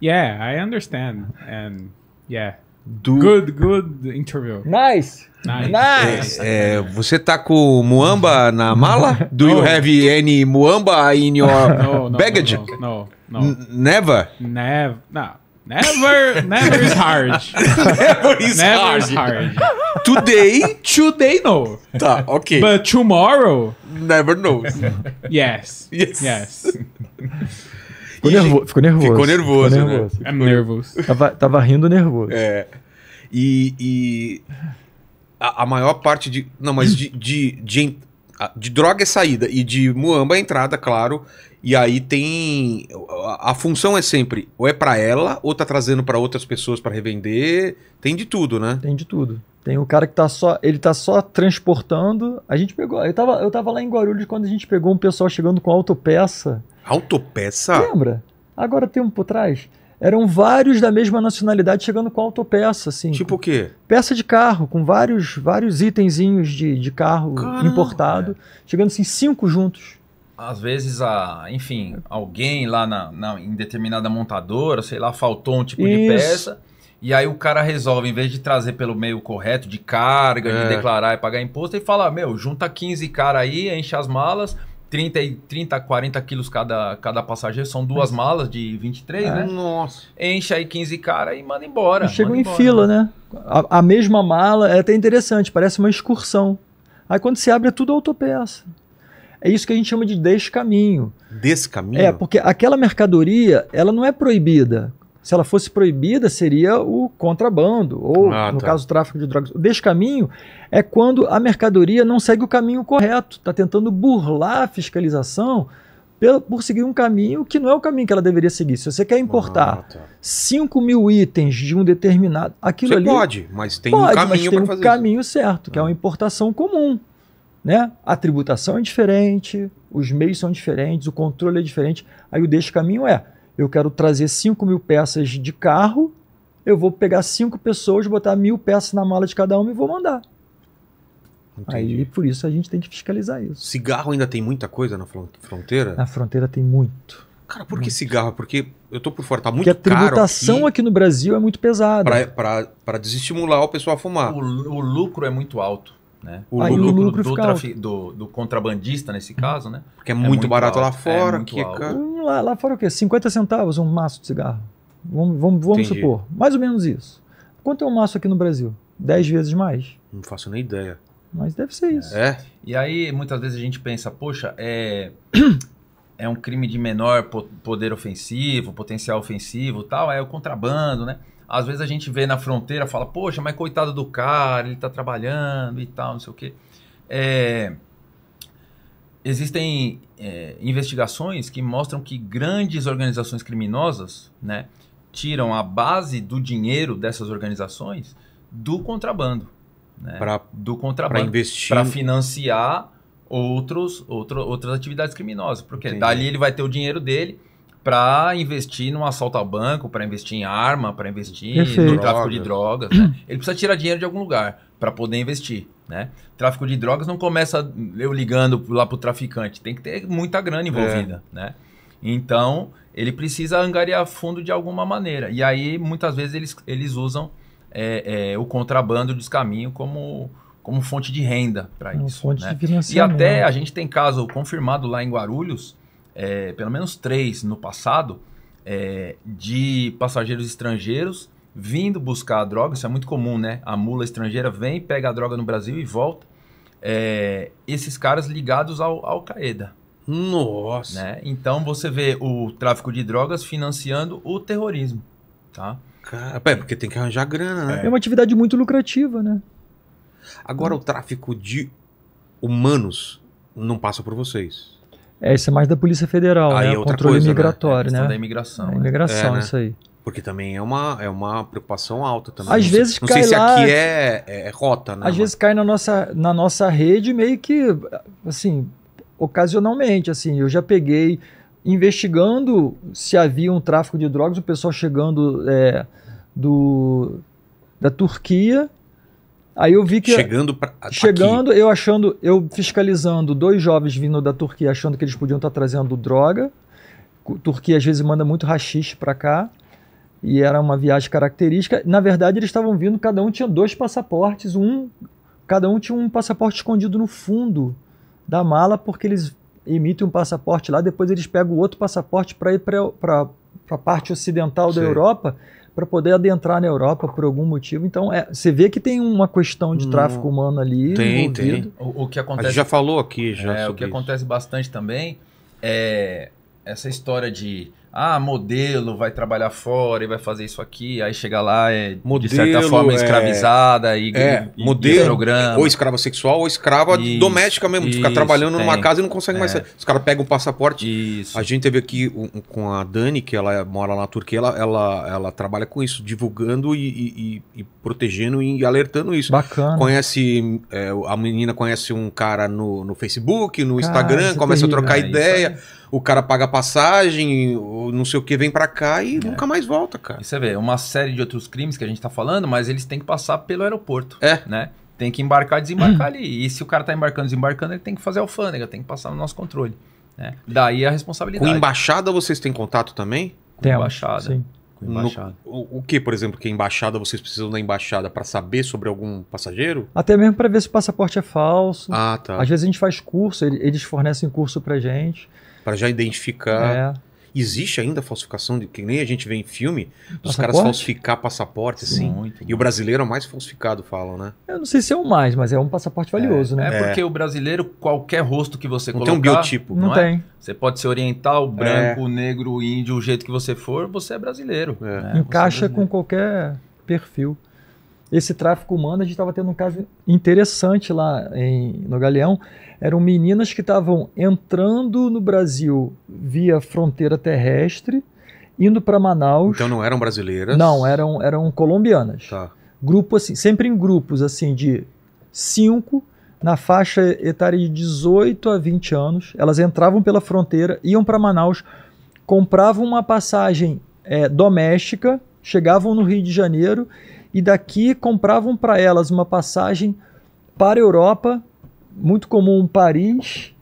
yeah, I understand. And yeah. Do... Good, good interview. Nice. Nice. nice. É, é, você tá com Muamba na mala? Do no. you have any Muamba in your no, no, baggage? No, no, no. Never? Never. No. Never, never is hard. never is never hard. Is hard. today? Today, no. Tá, ok. But tomorrow, never knows. yes. Yes. yes. Ficou, nervo, ficou, nervoso. Ficou nervoso. Ficou né? nervoso. Né? Ficou... nervoso. Tava, tava rindo nervoso. É. E. e a, a, maior parte de. Não, mas de, de, de, de droga é saída e de muamba é entrada, claro. E aí tem. A, a função é sempre ou é para ela, ou tá trazendo para outras pessoas para revender. Tem de tudo, né? Tem de tudo. Tem o cara que tá só. Ele tá só transportando. A gente pegou. Eu tava, eu tava lá em Guarulhos quando a gente pegou um pessoal chegando com autopeça. Autopeça? Lembra? Agora tem um por trás. Eram vários da mesma nacionalidade chegando com autopeça, assim. Tipo o quê? Peça de carro, com vários vários itenzinhos de, de carro Caramba, importado. É. Chegando assim, cinco juntos. Às vezes, a, enfim, alguém lá na, na, em determinada montadora, sei lá, faltou um tipo Isso. de peça e aí o cara resolve, em vez de trazer pelo meio correto, de carga, é. de declarar e pagar imposto, ele fala, meu, junta 15 cara aí, enche as malas, 30, 30 40 quilos cada, cada passageiro, são duas malas de 23, é. né? Nossa. Enche aí 15 cara e manda embora. Chega chegam em fila, né? A, a, mesma mala, é até interessante, parece uma excursão. Aí quando se abre é tudo autopeça. É isso que a gente chama de descaminho. Descaminho? É, porque aquela mercadoria, ela não é proibida se ela fosse proibida, seria o contrabando, ou, ah, no tá. caso, o tráfico de drogas. O descaminho é quando a mercadoria não segue o caminho correto, está tentando burlar a fiscalização por seguir um caminho que não é o caminho que ela deveria seguir. Se você quer importar ah, tá. 5 mil itens de um determinado. Aquilo você ali. Pode, mas tem pode, um caminho tem um fazer. Tem caminho isso. certo, que ah. é uma ah. importação comum. Né? A tributação é diferente, os meios são diferentes, o controle é diferente. Aí o descaminho caminho é eu quero trazer 5 mil peças de carro, eu vou pegar cinco pessoas, botar mil peças na mala de cada uma e vou mandar. Entendi. Aí por isso a gente tem que fiscalizar isso. Cigarro ainda tem muita coisa na fronteira? Na fronteira tem muito. Cara, por que cigarro? Porque eu tô por fora, tá muito caro. Porque a tributação aqui, aqui, no Brasil é muito pesada. Para desestimular o pessoal a fumar. O, o lucro é muito alto. Né? O, lucro, o lucro do, trafi, do, do, contrabandista, nesse caso, né? Porque é, é muito, muito, barato alto, lá é fora. é um, lá, lá, fora o quê? 50 centavos um maço de cigarro. Vamos, vamos, vamos supor. Mais ou menos isso. Quanto é um maço aqui no Brasil? 10 vezes mais? Não faço nem ideia. Mas deve ser isso. É. E aí, muitas vezes a gente pensa, poxa, é, é um crime de menor poder ofensivo, potencial ofensivo tal, é o contrabando, né? Às vezes a gente vê na fronteira, fala, poxa, mas coitado do cara, ele está trabalhando e tal, não sei o quê. É, existem é, investigações que mostram que grandes organizações criminosas né, tiram a base do dinheiro dessas organizações do contrabando. Né, pra, do contrabando. Para investir. Para financiar outros, outro, outras atividades criminosas. Porque Entendi. dali ele vai ter o dinheiro dele para investir num assalto a banco, para investir em arma, para investir Perfeito. no tráfico de drogas. Né? Hum. Ele precisa tirar dinheiro de algum lugar para poder investir. Né? Tráfico de drogas não começa eu ligando lá para o traficante, tem que ter muita grana envolvida. É. Né? Então, ele precisa angariar fundo de alguma maneira. E aí, muitas vezes, eles, eles usam é, é, o contrabando dos caminhos como, como fonte de renda para isso. Fonte né? de E até a gente tem caso confirmado lá em Guarulhos, é, pelo menos três no passado, é, de passageiros estrangeiros vindo buscar a droga. Isso é muito comum, né? A mula estrangeira vem, pega a droga no Brasil e volta. É, esses caras ligados ao Al-Qaeda. Nossa! Né? Então você vê o tráfico de drogas financiando o terrorismo, tá? Cara, é porque tem que arranjar grana, né? É uma atividade muito lucrativa, né? Agora, o tráfico de humanos não passa por vocês. É, isso é mais da Polícia Federal, aí né? É controle coisa, né? migratório, é, né? Da imigração. É, né? imigração, é, né? isso aí. Porque também é uma, é uma preocupação alta também. Às não vezes sei, não cai se lá, aqui é, é, é, rota, né? Às mas... vezes cai na nossa, na nossa rede meio que, assim, ocasionalmente, assim. Eu já peguei investigando se havia um tráfico de drogas, o pessoal chegando é, do, da Turquia Aí eu vi que. Chegando pra, Chegando, aqui. eu achando, eu fiscalizando dois jovens vindo da Turquia, achando que eles podiam estar tá trazendo droga. Turquia às vezes manda muito rachixe para cá. E era uma viagem característica. Na verdade, eles estavam vindo, cada um tinha dois passaportes, um. Cada um tinha um passaporte escondido no fundo da mala, porque eles emitem um passaporte lá, depois eles pegam outro passaporte para ir para a parte ocidental Sim. da Europa para poder adentrar na Europa por algum motivo. Então, é, você vê que tem uma questão de hum. tráfico humano ali. Tem, envolvido. tem. O, o, que acontece. A gente já falou aqui, já. É, o que isso. acontece bastante também é essa história de ah, modelo vai trabalhar fora e vai fazer isso aqui, aí chega lá é modelo, de certa forma é. escravizada é, e, é, e, modelo, Ou escrava sexual ou escrava isso, doméstica mesmo, isso, ficar trabalhando tem. numa casa e não consegue é. mais. Os caras pegam um passaporte. Isso. A gente teve aqui um, com a Dani, que ela é, mora lá na Turquia, ela, ela, ela trabalha com isso, divulgando e, e, e protegendo e alertando isso. Bacana. Conhece, é, a menina conhece um cara no, no Facebook, no cara, Instagram, é começa a trocar ideia. Ah, o cara paga passagem, não sei o que, vem para cá e é. nunca mais volta, cara. E você vê, uma série de outros crimes que a gente tá falando, mas eles têm que passar pelo aeroporto. É. Né? Tem que embarcar, desembarcar hum. ali. E se o cara tá embarcando, desembarcando, ele tem que fazer alfândega, tem que passar no nosso controle. Né? Daí a responsabilidade. Com embaixada vocês têm contato também? Tem, Com embaixada. Sim. No, o, o, que, por exemplo, que a embaixada, vocês precisam da embaixada para saber sobre algum passageiro? Até mesmo para ver se o passaporte é falso. Ah, tá. Às vezes a gente faz curso, eles fornecem curso para gente para já identificar. É. Existe ainda falsificação, de, que nem a gente vê em filme, dos caras falsificar passaporte, assim. Muito, e o brasileiro é o mais falsificado, falam, né? Eu não sei se é o mais, mas é um passaporte valioso, é, né? É, é porque o brasileiro, qualquer rosto que você não colocar... Não tem um biotipo. Não, não é? tem. É? Você pode ser oriental, branco, é. negro, índio, o jeito que você for, você é brasileiro. É. Encaixa brasileiro. com qualquer perfil. Esse tráfico humano, a gente estava tendo um caso interessante lá em, no Galeão, eram meninas que estavam entrando no Brasil via fronteira terrestre, indo para Manaus. Então não eram brasileiras? Não, eram, eram colombianas. Tá. Grupo assim, sempre em grupos assim de cinco, na faixa etária de 18 a 20 anos. Elas entravam pela fronteira, iam para Manaus, compravam uma passagem é, doméstica, chegavam no Rio de Janeiro e daqui compravam para elas uma passagem para a Europa muito comum Paris.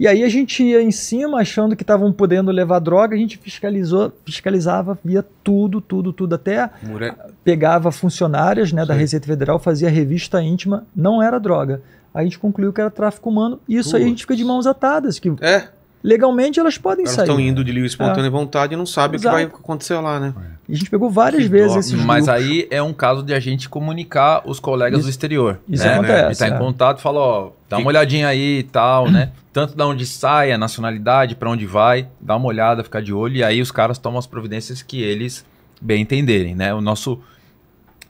E aí a gente ia em cima achando que estavam podendo levar droga, a gente fiscalizou, fiscalizava, via tudo, tudo, tudo, até Mure... pegava funcionárias né, da Receita Federal, fazia revista íntima, não era droga. a gente concluiu que era tráfico humano, e isso Putz. aí a gente fica de mãos atadas, que é legalmente elas podem elas sair. Eles estão indo de livre é. espontânea é. vontade e não sabem o que vai acontecer lá, né? E é. a gente pegou várias que vezes esses Mas grupos. aí é um caso de a gente comunicar os colegas isso, do exterior. Né? Isso né? acontece. Né? E é. em contato e fala, ó, dá uma olhadinha aí e tal, né? Tanto da onde sai, a nacionalidade, para onde vai, dá uma olhada, fica de olho. E aí os caras tomam as providências que eles bem entenderem, né? O nosso...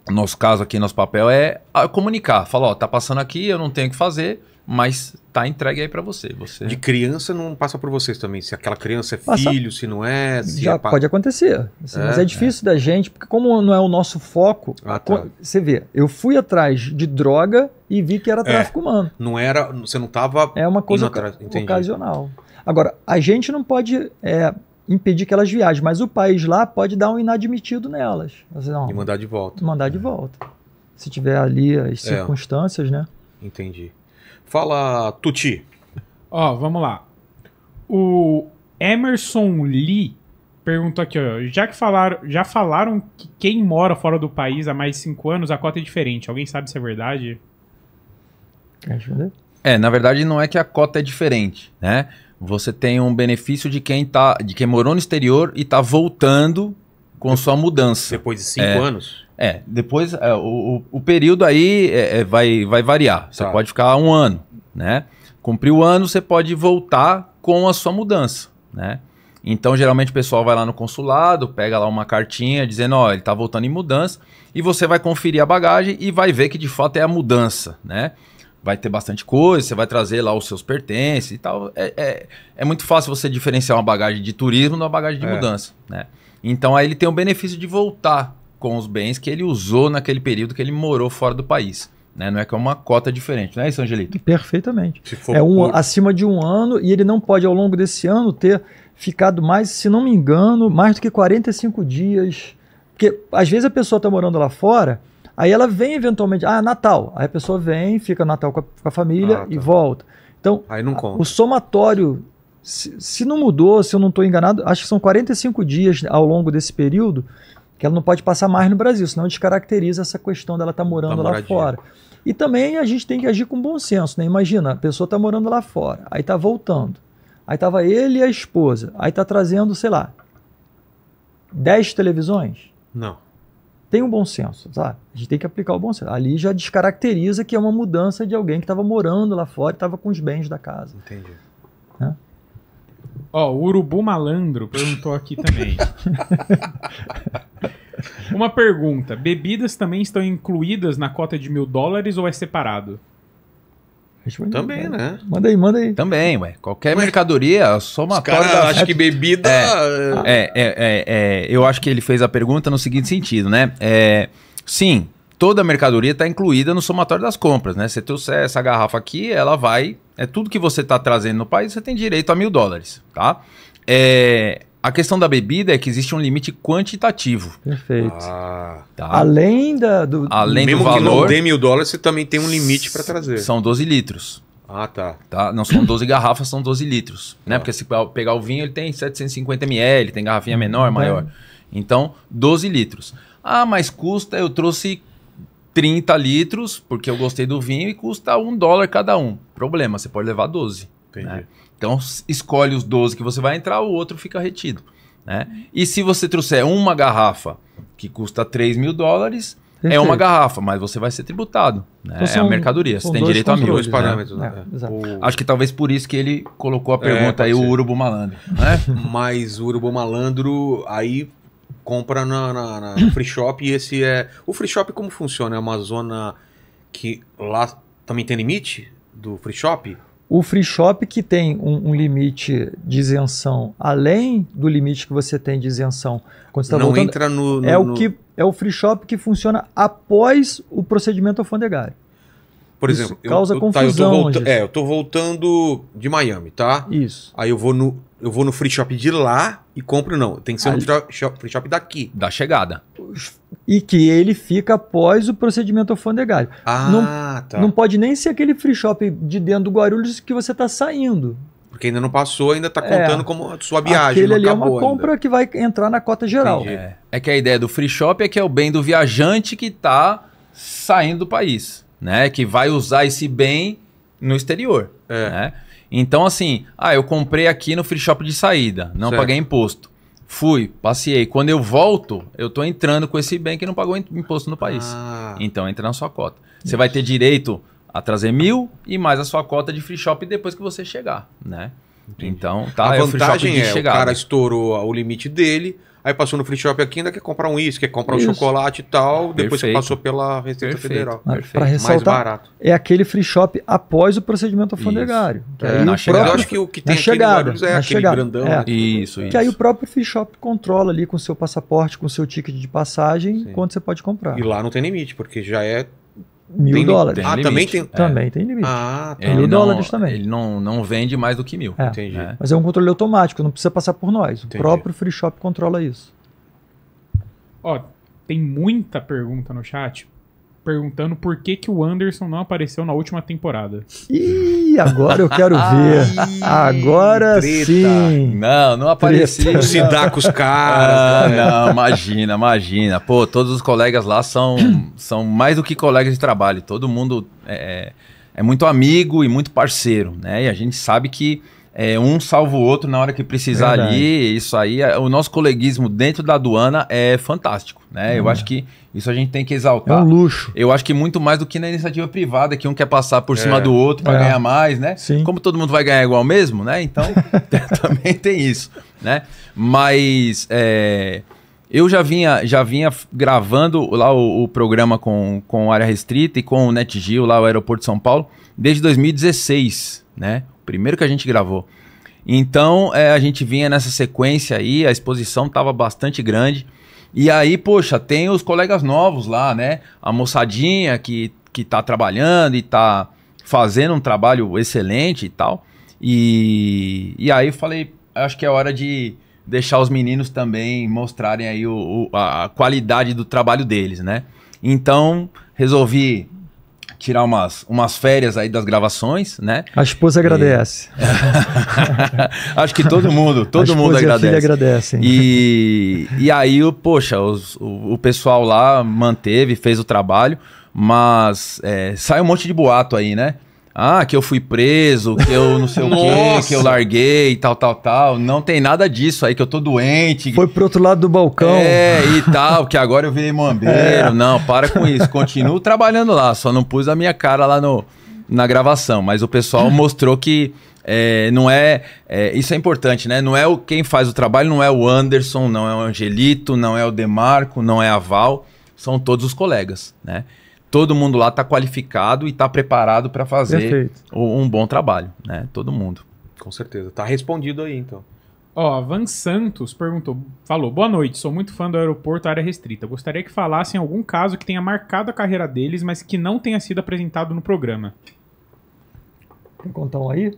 nosso caso aqui, nosso papel é comunicar. Falar, ó, tá passando aqui, eu não tenho o que fazer, mas tá entregue aí para você, você. De criança não passa por vocês também, se aquela criança é passa... filho, se não é. Se Já é pa... pode acontecer. Assim, é, mas é difícil é. da gente, porque como não é o nosso foco, ah, tá. você vê, eu fui atrás de droga e vi que era é. tráfico humano. Não era, você não tava. É uma coisa ocasional. Agora, a gente não pode é, impedir que elas viajem, mas o país lá pode dar um inadmitido nelas. Assim, não, e mandar de volta. Mandar de é. volta. Se tiver ali as circunstâncias, né? Entendi. Fala, Tuti. Ó, vamos lá. O Emerson Lee pergunta aqui, ó. Já que falaram, já falaram que quem mora fora do país há mais de cinco anos, a cota é diferente. Alguém sabe se é verdade? É, na verdade não é que a cota é diferente, né? Você tem um benefício de quem tá, de quem morou no exterior e está voltando com sua mudança. Depois de cinco é, anos? É, depois é, o, o, período aí é, é, vai, vai variar. Você tá. pode ficar um ano, né? Cumprir o ano, você pode voltar com a sua mudança, né? Então, geralmente o pessoal vai lá no consulado, pega lá uma cartinha dizendo, ó, oh, ele tá voltando em mudança, e você vai conferir a bagagem e vai ver que de fato é a mudança, né? Vai ter bastante coisa, você vai trazer lá os seus pertences e tal. É, é, é muito fácil você diferenciar uma bagagem de turismo de uma bagagem de é. mudança, né? Então aí ele tem o benefício de voltar com os bens que ele usou naquele período que ele morou fora do país. Né? Não é que é uma cota diferente, não é isso, Angelito? Perfeitamente. É um, por... acima de um ano e ele não pode, ao longo desse ano, ter ficado mais, se não me engano, mais do que 45 dias. Porque às vezes a pessoa está morando lá fora, aí ela vem eventualmente, ah, Natal. Aí a pessoa vem, fica Natal com a, com a família ah, tá. e volta. Então, aí não conta. o somatório, se, se não mudou, se eu não estou enganado, acho que são 45 dias ao longo desse período que ela não pode passar mais no Brasil, senão descaracteriza essa questão dela estar tá morando tá lá fora. E também a gente tem que agir com bom senso, né? Imagina, a pessoa está morando lá fora, aí está voltando. Aí estava ele e a esposa, aí está trazendo, sei lá, 10 televisões? Não. Tem um bom senso, sabe? A gente tem que aplicar o bom senso. Ali já descaracteriza que é uma mudança de alguém que estava morando lá fora e estava com os bens da casa. Entendi. Né? Ó, oh, o Urubu Malandro perguntou aqui também. Uma pergunta: bebidas também estão incluídas na cota de mil dólares ou é separado? Também, né? Manda aí, manda aí. Também, ué. Qualquer mercadoria, a somatória. acho que bebida. É. É-, é, é, é, é, eu acho que ele fez a pergunta no seguinte sentido, né? É, sim, toda mercadoria está incluída no somatório das compras, né? Se tu trouxer essa garrafa aqui, ela vai é tudo que você está trazendo no país, você tem direito a mil dólares, tá? É, a questão da bebida é que existe um limite quantitativo. Perfeito. Ah, tá. Além da, do. Além Mesmo do valor. Mesmo que não dê mil dólares, você também tem um limite para trazer. São 12 litros. Ah, tá. tá. Não são 12 garrafas, são 12 litros. Né? Ah. Porque se pegar o vinho, ele tem 750 ml, tem garrafinha menor, uhum. maior. Então, 12 litros. Ah, mas custa, eu trouxe 30 litros, porque eu gostei do vinho, e custa um dólar cada um. Problema, você pode levar 12. Né? Então, escolhe os 12 que você vai entrar, o outro fica retido. Né? E se você trouxer uma garrafa que custa 3 mil dólares, Perfeito. é uma garrafa, mas você vai ser tributado. Né? Então, é a mercadoria, você tem direito a mil. Dois né? parâmetros, né? É, o... Acho que talvez por isso que ele colocou a é, pergunta é, aí, ser. o urubu malandro. Né? mas o urubu malandro, aí compra na, na, na free shop e esse é. O free shop como funciona? É uma zona que lá também tem limite do free shop? O free shop que tem um, um limite de isenção, além do limite que você tem de isenção quando está voltando, entra no, no, é o que é o free shop que funciona após o procedimento alfandegário. Por Isso exemplo, causa eu, confusão. tá, eu é, eu tô voltando de Miami, tá? Isso. Aí eu vou no eu vou no free shop de lá e compro não, tem que ser Ali. no free shop daqui, da chegada. E que ele fica após o procedimento alfandegário. Ah, não, tá. Não pode nem ser aquele free shop de dentro do Guarulhos que você tá saindo. Porque ainda não passou, ainda está é. contando é, como sua viagem. Aquele ali é uma compra ainda. que vai entrar na cota geral. É. é. que a ideia do free shop é que é o bem do viajante que está saindo do país né? Que vai usar esse bem no exterior. É. Né? Então, assim, ah, eu comprei aqui no free shop de saída, não certo. paguei imposto. Fui, passei. Quando eu volto, eu tô entrando com esse bem que não pagou imposto no país. Ah. Então entra na sua cota. Isso. Você vai ter direito a trazer mil e mais a sua cota de free shop depois que você chegar, né? Entendi. Então, tá. A é vantagem é, chegar, o cara estourou o limite dele, Aí passou no free shop aqui, ainda quer comprar um isso, quer comprar um chocolate e tal, depois Perfeito. que passou pela Receita Perfeito. Federal. Ah, Para ressaltar, Mais barato. é aquele free shop após o procedimento alfandegário. É, na chegada. Próprio, eu acho que o que tem chegada, é aquele chegada, grandão. É. Né? Isso, isso. Que aí o próprio free shop controla ali com o seu passaporte, com o seu ticket de passagem, Sim. quanto você pode comprar. E lá não tem limite, porque já é mil tem, dólares. Tem ah, limite. Ah, também tem. Também é. tem limite. Ah, tá. Mil dólares também. Ele não, não vende mais do que mil. É. Entendi. É. Mas é um controle automático, não precisa passar por nós. O próprio free shop controla isso. Ó, tem muita pergunta no chat perguntando por que, que o Anderson não apareceu na última temporada. Ih, agora eu quero ver. agora Treta. sim. Não, não apareceu. Se dá com os caras. Ah, não, imagina, imagina. Pô, todos os colegas lá são, são mais do que colegas de trabalho. Todo mundo é, é, é muito amigo e muito parceiro, né? E a gente sabe que é, um salva o outro na hora que precisar Verdade. ali. Isso aí, é, o nosso coleguismo dentro da aduana é fantástico, né? Eu uhum. acho que isso a gente tem que exaltar. É um luxo. Eu acho que muito mais do que na iniciativa privada, que um quer passar por é. cima do outro para é. ganhar mais, né? Sim. Como todo mundo vai ganhar igual mesmo, né? Então também tem isso, né? Mas é, eu já vinha, já vinha gravando lá o, o, programa com, com área restrita e com o netgil lá o Aeroporto de São Paulo desde 2016, né? Primeiro que a gente gravou. Então, é, a gente vinha nessa sequência aí, a exposição estava bastante grande. E aí, poxa, tem os colegas novos lá, né? A moçadinha que, que tá trabalhando e tá fazendo um trabalho excelente e tal. E, e aí eu falei, acho que é hora de deixar os meninos também mostrarem aí o, o a qualidade do trabalho deles, né? Então, resolvi tirar umas, umas férias aí das gravações, né? A esposa agradece. E... Acho que todo mundo, todo mundo agradece. E agradecem. E, e aí, o, poxa, os, o, o pessoal lá manteve, fez o trabalho, mas é, sai um monte de boato aí, né? Ah, que eu fui preso, que eu não sei o quê, que eu larguei, tal, tal, tal. Não tem nada disso aí, que eu tô doente. Foi pro outro lado do balcão. É, e tal, que agora eu virei mambeiro. É. Não, para com isso. Continuo trabalhando lá, só não pus a minha cara lá no, na gravação. Mas o pessoal mostrou que é, não é, é, Isso é importante, né? Não é o quem faz o trabalho, não é o Anderson, não é o Angelito, não é o Demarco, não é a Val. São todos os colegas, né? todo mundo lá está qualificado e está preparado para fazer um, um bom trabalho, né? Todo mundo. Com certeza. Tá respondido aí, então. Ó, Van Santos perguntou, falou: "Boa noite, sou muito fã do aeroporto área restrita. Gostaria que falassem algum caso que tenha marcado a carreira deles, mas que não tenha sido apresentado no programa." Quer contar um aí?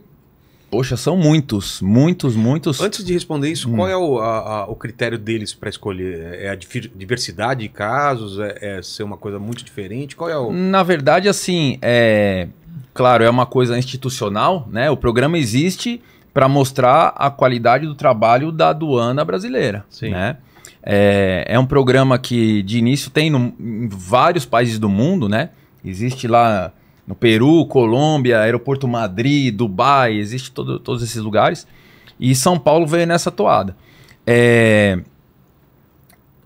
Poxa, são muitos, muitos, muitos. Antes de responder isso, hum. qual é o, a, a, o critério deles para escolher? É, é a diversidade de casos? É, é, ser uma coisa muito diferente? Qual é o. Na verdade, assim, é. Claro, é uma coisa institucional, né? O programa existe para mostrar a qualidade do trabalho da aduana brasileira. Sim. Né? É, é um programa que, de início, tem no, em vários países do mundo, né? Existe lá no Peru, Colômbia, Aeroporto Madrid, Dubai, existe todo, todos esses lugares. E São Paulo veio nessa toada. É,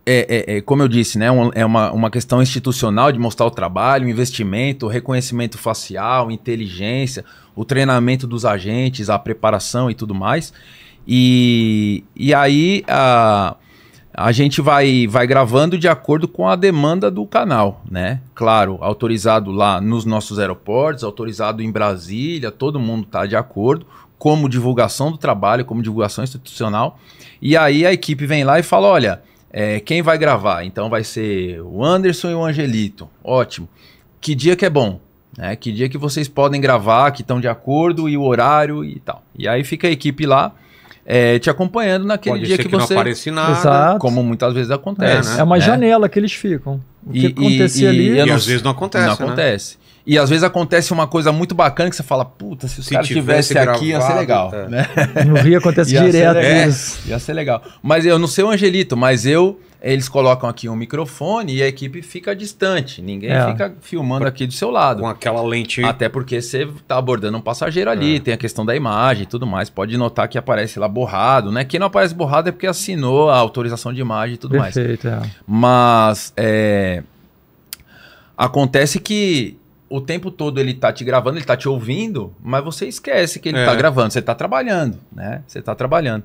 é, é, é como eu disse, né, um, é uma, uma questão institucional de mostrar o trabalho, investimento, reconhecimento facial, inteligência, o treinamento dos agentes, a preparação e tudo mais. E, e aí. A, uh, a gente vai, vai gravando de acordo com a demanda do canal, né? Claro, autorizado lá nos nossos aeroportos, autorizado em Brasília, todo mundo está de acordo, como divulgação do trabalho, como divulgação institucional. E aí a equipe vem lá e fala: olha, é, quem vai gravar? Então vai ser o Anderson e o Angelito. Ótimo. Que dia que é bom? Né? Que dia que vocês podem gravar, que estão de acordo e o horário e tal. E aí fica a equipe lá é, te acompanhando naquele Pode dia que, que você. Não aparece nada, Exato. como muitas vezes acontece. É, né? é uma né? janela que eles ficam. O e, que acontecia e, ali. E, e, às vezes não acontece. Não né? acontece. E às vezes acontece uma coisa muito bacana que você fala, puta, se os caras tivesse aqui gravado, ia ser legal. Tá. Né? No Rio acontece direto ser, é, Ia ser legal. Mas eu não sei o Angelito, mas eu eles colocam aqui um microfone e a equipe fica distante. Ninguém é. fica filmando aqui do seu lado. Com aquela lente. Até porque você está abordando um passageiro ali, é. tem a questão da imagem e tudo mais. Pode notar que aparece lá borrado, né? Quem não aparece borrado é porque assinou a autorização de imagem e tudo Perfeito, mais. É. Mas é, acontece que o tempo todo ele tá te gravando, ele tá te ouvindo, mas você esquece que ele é. tá gravando. Você tá trabalhando, né? Você tá trabalhando.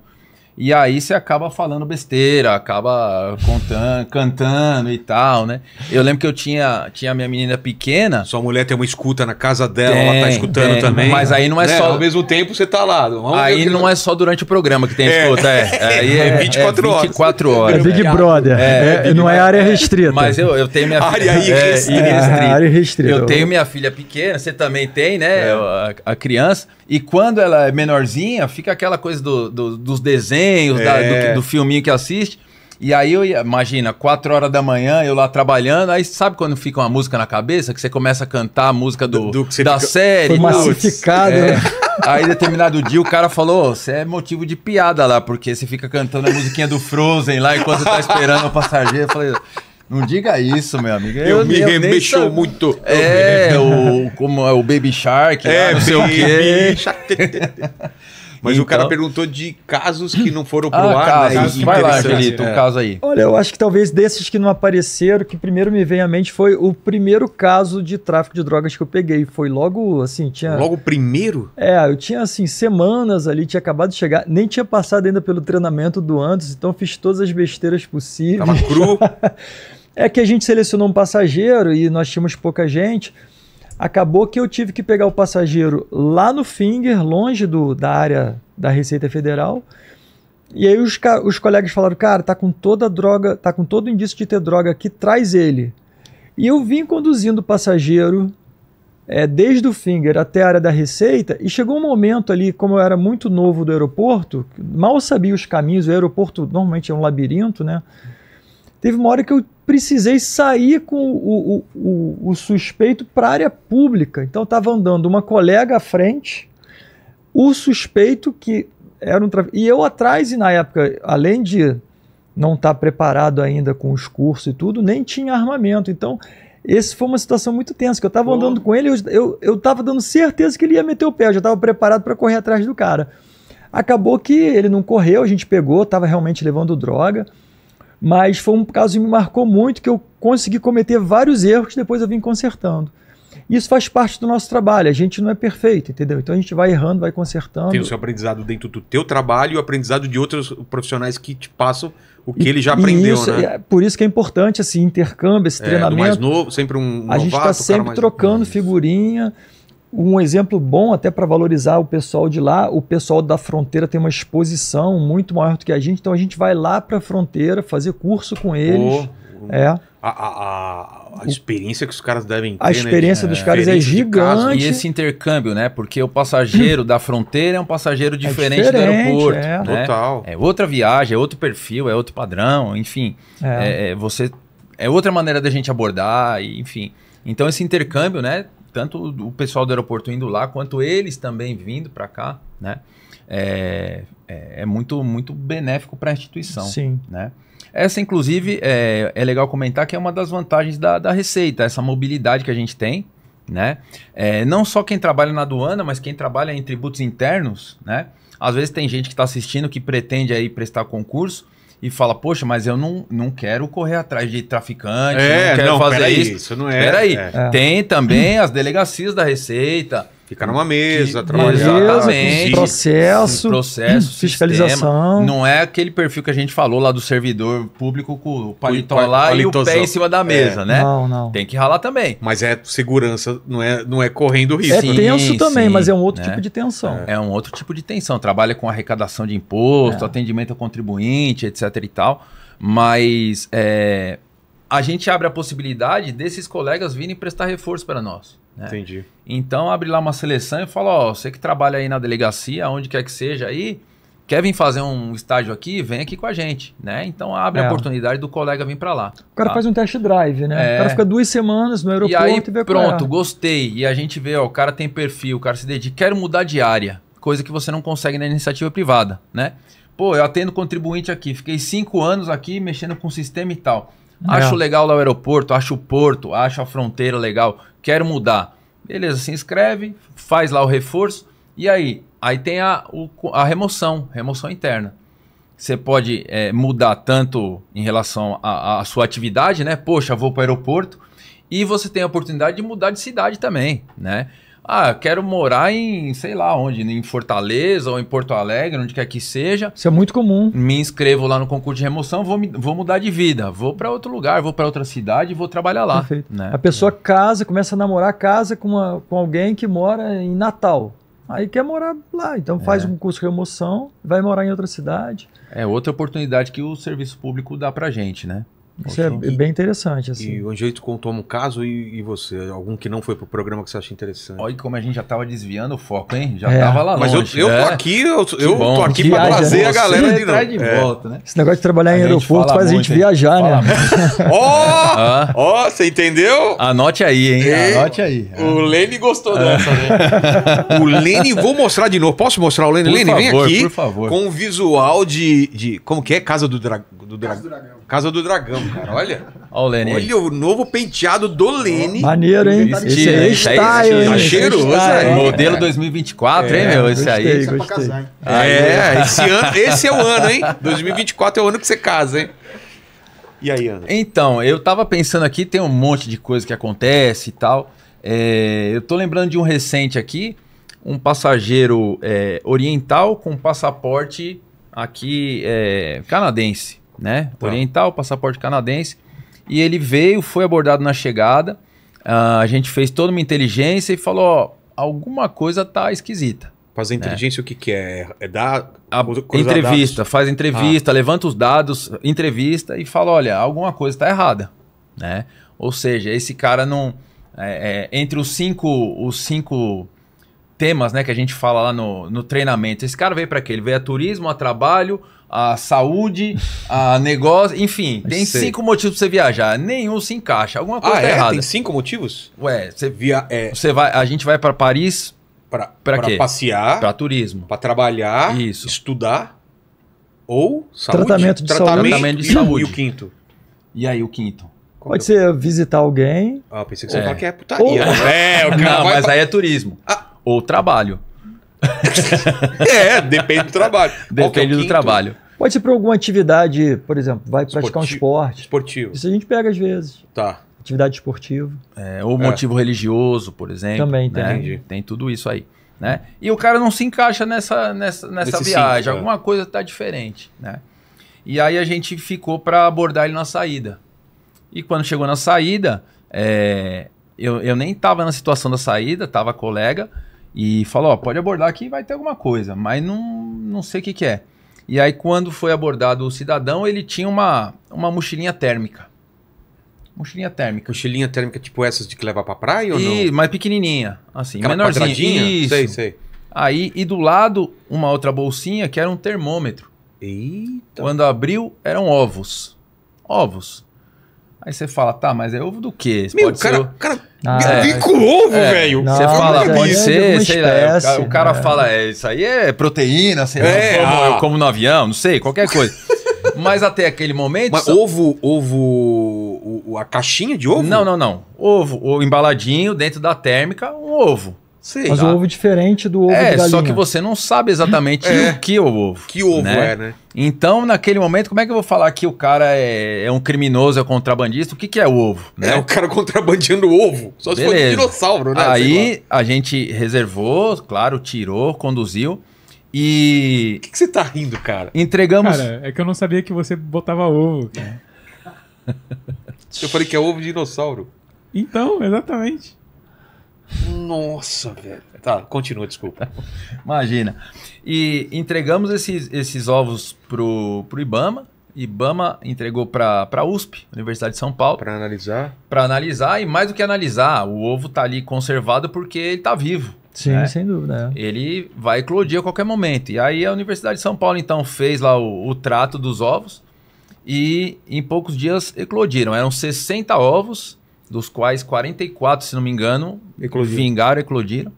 E aí você acaba falando besteira, acaba contando, cantando e tal, né? Eu lembro que eu tinha, tinha minha menina pequena. Sua mulher tem uma escuta na casa dela, tem, ela tá escutando tem, também. Mas aí não é né? só. Ao mesmo tempo você tá lá. aí não é só durante o programa que tem é. escuta, é. é. Aí é, é 24 é horas. É 24 horas. É Big Brother. É, não é área restrita. Mas eu, eu tenho minha área filha. Restrita. É, área restrita. Eu tenho minha filha pequena, você também tem, né? A, a, criança. E quando ela é menorzinha, fica aquela coisa do, do, dos desenhos desenhos, é. da, do, é. do filminho que assiste. E aí eu imagina, quatro horas da manhã, eu lá trabalhando, aí sabe quando fica uma música na cabeça, que você começa a cantar a música do, do, do da fica... série. Foi massificado, é. né? Aí determinado dia o cara falou, você é motivo de piada lá, porque você fica cantando a musiquinha do Frozen lá enquanto você tá esperando o passageiro. Eu falei, não diga isso, meu amigo. Eu, é, eu me eu remexou muito. É, o, como é o Baby Shark, é, lá, não sei o quê. Mas então... o cara então- perguntou de casos que não foram pro ah, ar. Casos. Né? Casos Vai lá, Angelito, é. um caso aí. Olha, eu acho que talvez desses que não apareceram, que primeiro me veio à mente foi o primeiro caso de tráfico de drogas que eu peguei. Foi logo, assim, tinha... Logo primeiro? É, eu tinha, assim, semanas ali, tinha acabado de chegar, nem tinha passado ainda pelo treinamento do antes, então fiz todas as besteiras possíveis. Tava cru? é que a gente selecionou um passageiro e nós tínhamos pouca gente... Acabou que eu tive que pegar o passageiro lá no Finger, longe do, da área da Receita Federal. E aí os, os colegas falaram, cara, tá com toda droga, tá com todo indício de ter droga aqui, traz ele. E eu vim conduzindo o passageiro é, desde o Finger até a área da Receita e chegou um momento ali, como eu era muito novo do aeroporto, mal sabia os caminhos, o aeroporto normalmente é um labirinto, né? Teve uma hora que eu precisei sair com o, o, o, o suspeito para a área pública. Então estava andando uma colega à frente, o suspeito que era um e eu atrás e na época, além de não estar tá preparado ainda com os cursos e tudo, nem tinha armamento. Então esse foi uma situação muito tensa, que eu estava andando com ele, eu, eu, eu dando certeza que ele ia meter o pé, eu já estava preparado para correr atrás do cara. Acabou que ele não correu, a gente pegou, estava realmente levando droga. Mas foi um caso que me marcou muito, que eu consegui cometer vários erros, depois eu vim consertando. Isso faz parte do nosso trabalho, a gente não é perfeito, entendeu? Então a gente vai errando, vai consertando. Tem o seu aprendizado dentro do teu trabalho e o aprendizado de outros profissionais que te passam o que e, ele já aprendeu, isso, né? É, por isso que é importante esse assim, intercâmbio, esse é, treinamento. mais novo, sempre um A gente está sempre trocando figurinha. Isso. Um exemplo bom até para valorizar o pessoal de lá, o pessoal da fronteira tem uma exposição muito maior do que a gente, então a gente vai lá para a fronteira fazer curso com eles. Oh, É. A, a, a, experiência que os caras devem ter. A né, experiência né? dos é. caras é gigante. E esse intercâmbio, né? Porque o passageiro da fronteira é um passageiro diferente, é diferente do aeroporto. É. Né? Total. É outra viagem, é outro perfil, é outro padrão, enfim. É, é, é você, é outra maneira da gente abordar, enfim. Então esse intercâmbio, né? tanto o pessoal do aeroporto indo lá, quanto eles também vindo para cá, né? É, é, é, muito, muito benéfico para a instituição. Sim. Né? Essa, inclusive, é, é legal comentar que é uma das vantagens da, da Receita, essa mobilidade que a gente tem, né? É, não só quem trabalha na aduana, mas quem trabalha em tributos internos, né? Às vezes tem gente que está assistindo que pretende aí prestar concurso e fala, poxa, mas eu não, não quero correr atrás de traficante, é, não quero não, fazer isso. Aí, isso não é, Peraí, é. tem também as delegacias da Receita, Ficar numa mesa, que, trabalhar. Exatamente. Processo, processo fiscalização. Sistema. Não é aquele perfil que a gente falou lá do servidor público com o paletó lá e o pé em cima da é. mesa, é. né? Não, não. Tem que ralar também. Mas é segurança, não é, não é correndo risco. É sim, tenso também, sim, mas é um outro né? tipo de tensão. É. é. um outro tipo de tensão. Trabalha com arrecadação de imposto, é. atendimento ao contribuinte, etc e tal. Mas é, a gente abre a possibilidade desses colegas virem prestar reforço para nós. Né? Entendi. Então abre lá uma seleção e fala: ó, você que trabalha aí na delegacia, onde quer que seja aí, quer vir fazer um estágio aqui, vem aqui com a gente, né? Então abre é. a oportunidade do colega vir para lá. O cara tá? faz um test drive, né? É. O cara é. fica duas semanas no aeroporto e, aí, e vê pronto, é. gostei. E a gente vê, ó, o cara tem perfil, o cara se dedica, quero mudar de área, coisa que você não consegue na iniciativa privada, né? Pô, eu atendo contribuinte aqui, fiquei cinco anos aqui mexendo com o sistema e tal. Acho é. legal lá o aeroporto, acho o porto, acho a fronteira legal, quero mudar. Beleza, se inscreve, faz lá o reforço e aí? Aí tem a, o, a remoção, remoção interna. Você pode é, mudar tanto em relação à sua atividade, né? Poxa, vou para o aeroporto. E você tem a oportunidade de mudar de cidade também, né? Ah, quero morar em, sei lá onde, em Fortaleza ou em Porto Alegre, onde quer que seja. Isso é muito comum. Me inscrevo lá no concurso de remoção, vou, me, vou mudar de vida, vou para outro lugar, vou para outra cidade e vou trabalhar lá. Perfeito. Né? A pessoa é. casa, começa a namorar, casa com, uma, com alguém que mora em Natal. Aí quer morar lá, então faz é. um curso de remoção, vai morar em outra cidade. É outra oportunidade que o serviço público dá para gente, né? Isso é bem interessante, assim. E o Anjeito contou um caso e, e, você? Algum que não foi pro programa que você acha interessante? Olha como a gente já tava desviando o foco, hein? Já é. tava lá Mas longe. Mas eu, eu é. tô aqui, eu, eu bom, tô aqui para trazer a galera de, não. de é. volta, né? Esse negócio de trabalhar a em aeroporto faz a gente viajar, né? Ó! Ó, você entendeu? Anote aí, hein? E... Anote aí. O Lene gostou dessa, né? o Lene, vou mostrar de novo. Posso mostrar o Lene? Lene, vem aqui. Por favor. Com um visual de, de... Como que é? Casa do, Dragão do Casa do Dragão. Casa do Dragão, cara. Olha. Olha o Lene. Olha o novo penteado do Lene. Maneiro, hein? Esse, é aí é está, é hein? Tá cheiroso, Modelo 2024, é. hein, meu? Esse aí. Gostei. É, esse, ano, esse é o ano, hein? 2024 é o ano que você casa, hein? E aí, Ana? Então, eu tava pensando aqui, tem um monte de coisa que acontece e tal. É, eu tô lembrando de um recente aqui, um passageiro é, oriental com passaporte aqui é, canadense né? Tá. Oriental, passaporte canadense. E ele veio, foi abordado na chegada. Uh, a gente fez toda uma inteligência e falou: ó, alguma coisa tá esquisita. Fazer né? inteligência, né? o que, que é? É dar. A, entrevista, dados. faz entrevista, ah. levanta os dados, entrevista e fala: olha, alguma coisa está errada. Né? Ou seja, esse cara não. É, é, entre os cinco, os cinco temas né, que a gente fala lá no, no treinamento, esse cara veio para quê? Ele veio a turismo, a trabalho, a saúde, a negócio, enfim, tem cinco motivos pra você viajar. Nenhum se encaixa. Alguma coisa ah, tá é? errada. Tem cinco motivos? Ué, você via. É... Você vai, a gente vai para Paris. Para quê? passear. Para turismo. Para trabalhar. Isso. Estudar. Ou saúde. Tratamento de tratamento saúde. Tratamento de saúde. E o quinto? E aí, o quinto? Pode eu... É ser visitar alguém. Ah, pensei que você é. que é putaria. Ou... Né? É, o cara Não, mas pra... aí é turismo. Ah. Ou trabalho. é, depende do trabalho. Depende é do trabalho. Pode ser para alguma atividade, por exemplo, vai Esporti... praticar um esporte. Esportivo. Isso a gente pega às vezes. Tá. Atividade esportiva. É, ou motivo é. religioso, por exemplo. Também né? tem. Tem tudo isso aí. Né? E o cara não se encaixa nessa, nessa, nessa viagem. Sim, é. Alguma coisa está diferente. Né? E aí a gente ficou para abordar ele na saída. E quando chegou na saída, é, eu, eu nem estava na situação da saída, estava colega, e falou: pode abordar aqui, vai ter alguma coisa, mas não, não sei o que, que é. E aí, quando foi abordado o cidadão, ele tinha uma, uma mochilinha térmica. Mochilinha térmica. Mochilinha térmica, tipo essas de que leva pra praia ou não? mais pequenininha, assim, Aquela menorzinha. Isso. Sei, sei. Aí, e do lado, uma outra bolsinha que era um termômetro. Eita. Quando abriu, eram ovos. Ovos. Aí você fala, tá, mas é ovo do quê? Meu, pode cara, ser... cara ah, vem é é. com ovo, é. velho. Você fala, pode é ser, sei lá. O cara, né? fala, é, isso aí é proteína, sei lá, É, como, ah. eu como no avião, não sei, qualquer coisa. mas até aquele momento. Mas só... ovo, ovo. O, a caixinha de ovo? Não, não, não. Ovo, o embaladinho dentro da térmica, um ovo. Mas o ovo é diferente do ovo é, só que você não sabe exatamente é. o que é o ovo. Que ovo né? é, né? Então, naquele momento, como é que eu vou falar que o cara é, é um criminoso, é um contrabandista? O que, que é o ovo? Né? É, o cara contrabandeando o ovo. Só Beleza. se for dinossauro, né? Aí a gente reservou, claro, tirou, conduziu. E. O que, que, você tá rindo, cara? Entregamos. Cara, é que eu não sabia que você botava ovo, cara. eu falei que é ovo de dinossauro. Então, exatamente. Nossa, velho. Tá, continua, desculpa. Imagina. E entregamos esses, esses ovos pro, pro Ibama. Ibama entregou para a USP, Universidade de São Paulo. Para analisar. Para analisar, e mais do que analisar, o ovo tá ali conservado porque ele tá vivo. Sim, né? sem dúvida. É. Ele vai eclodir a qualquer momento. E aí a Universidade de São Paulo, então, fez lá o, o trato dos ovos e em poucos dias eclodiram. Eram 60 ovos dos quais 44, se não me engano, eclodiram. vingaram, eclodiram.